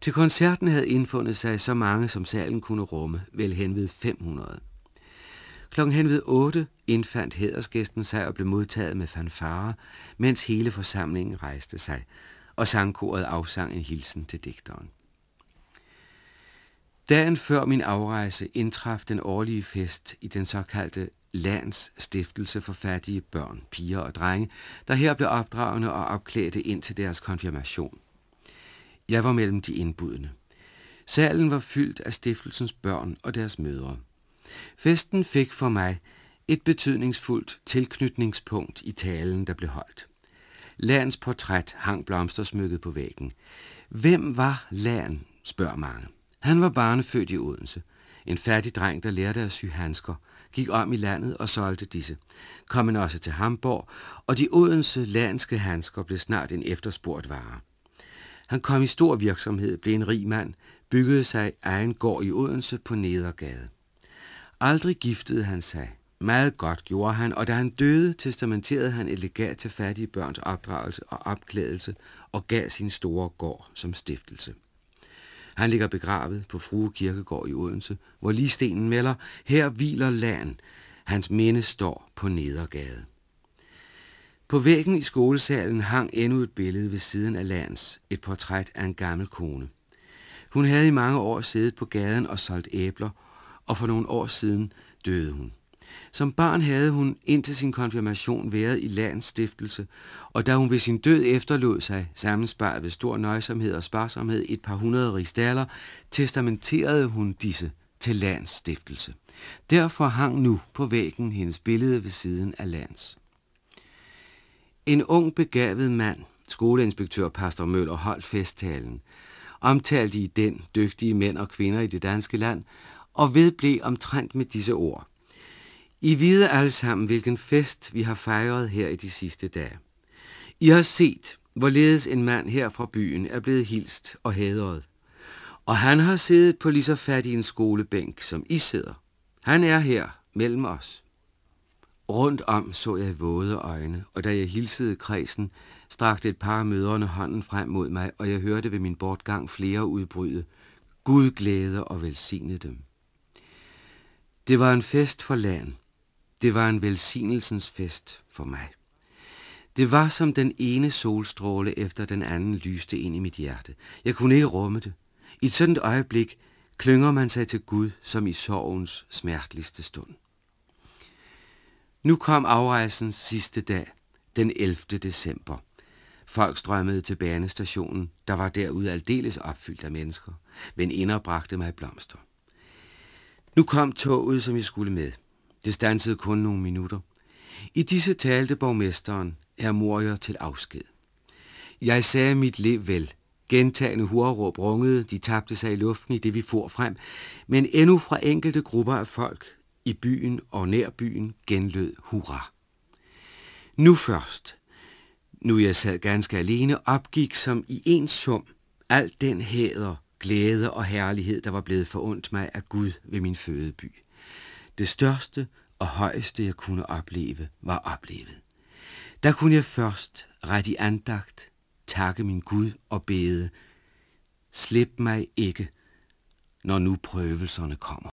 Til koncerten havde indfundet sig så mange, som salen kunne rumme, vel hen ved 500. Klokken hen ved otte indfandt hædersgæsten sig og blev modtaget med fanfare, mens hele forsamlingen rejste sig, og sangkoret afsang en hilsen til digteren. Dagen før min afrejse indtraf den årlige fest i den såkaldte Lands Stiftelse for Fattige Børn, Piger og Drenge, der her blev opdragende og opklædte ind til deres konfirmation. Jeg var mellem de indbudne. Salen var fyldt af stiftelsens børn og deres mødre – Festen fik for mig et betydningsfuldt tilknytningspunkt i talen, der blev holdt. Lærens portræt hang blomstersmykket på væggen. Hvem var Læren, spørger mange. Han var barnefødt i Odense. En færdig dreng, der lærte at sy handsker, gik om i landet og solgte disse. Kom han også til Hamburg, og de Odense landske handsker blev snart en efterspurgt vare. Han kom i stor virksomhed, blev en rig mand, byggede sig egen gård i Odense på Nedergade. Aldrig giftede han sig. Meget godt gjorde han, og da han døde, testamenterede han et legat til fattige børns opdragelse og opklædelse og gav sin store gård som stiftelse. Han ligger begravet på Frue Kirkegård i Odense, hvor lige stenen melder, her hviler land. Hans minde står på Nedergade. På væggen i skolesalen hang endnu et billede ved siden af lands, et portræt af en gammel kone. Hun havde i mange år siddet på gaden og solgt æbler, og for nogle år siden døde hun. Som barn havde hun indtil sin konfirmation været i landets stiftelse, og da hun ved sin død efterlod sig, sammensparet ved stor nøjsomhed og sparsomhed, et par hundrede rigsdaler, testamenterede hun disse til lands stiftelse. Derfor hang nu på væggen hendes billede ved siden af lands. En ung begavet mand, skoleinspektør Pastor Møller, holdt festtalen. Omtalte i den dygtige mænd og kvinder i det danske land, og vedblev omtrent med disse ord. I vide alle sammen, hvilken fest vi har fejret her i de sidste dage. I har set, hvorledes en mand her fra byen er blevet hilst og hædret. Og han har siddet på lige så fat i en skolebænk, som I sidder. Han er her mellem os. Rundt om så jeg våde øjne, og da jeg hilsede kredsen, strakte et par af møderne hånden frem mod mig, og jeg hørte ved min bortgang flere udbryde. Gud glæde og velsigne dem. Det var en fest for land. Det var en velsignelsens fest for mig. Det var som den ene solstråle efter den anden lyste ind i mit hjerte. Jeg kunne ikke rumme det. I et sådan øjeblik klynger man sig til Gud som i sorgens smerteligste stund. Nu kom afrejsens sidste dag, den 11. december. Folk strømmede til banestationen, der var derude aldeles opfyldt af mennesker. men inderbragte mig blomster. Nu kom toget, som jeg skulle med. Det stansede kun nogle minutter. I disse talte borgmesteren, er morier til afsked. Jeg sagde mit liv vel. Gentagende hurråb rungede, de tabte sig i luften i det, vi for frem, men endnu fra enkelte grupper af folk i byen og nær byen genlød hurra. Nu først, nu jeg sad ganske alene, opgik som i en sum alt den hæder, glæde og herlighed, der var blevet forundt mig af Gud ved min fødeby. Det største og højeste, jeg kunne opleve, var oplevet. Der kunne jeg først ret i andagt takke min Gud og bede, slip mig ikke, når nu prøvelserne kommer.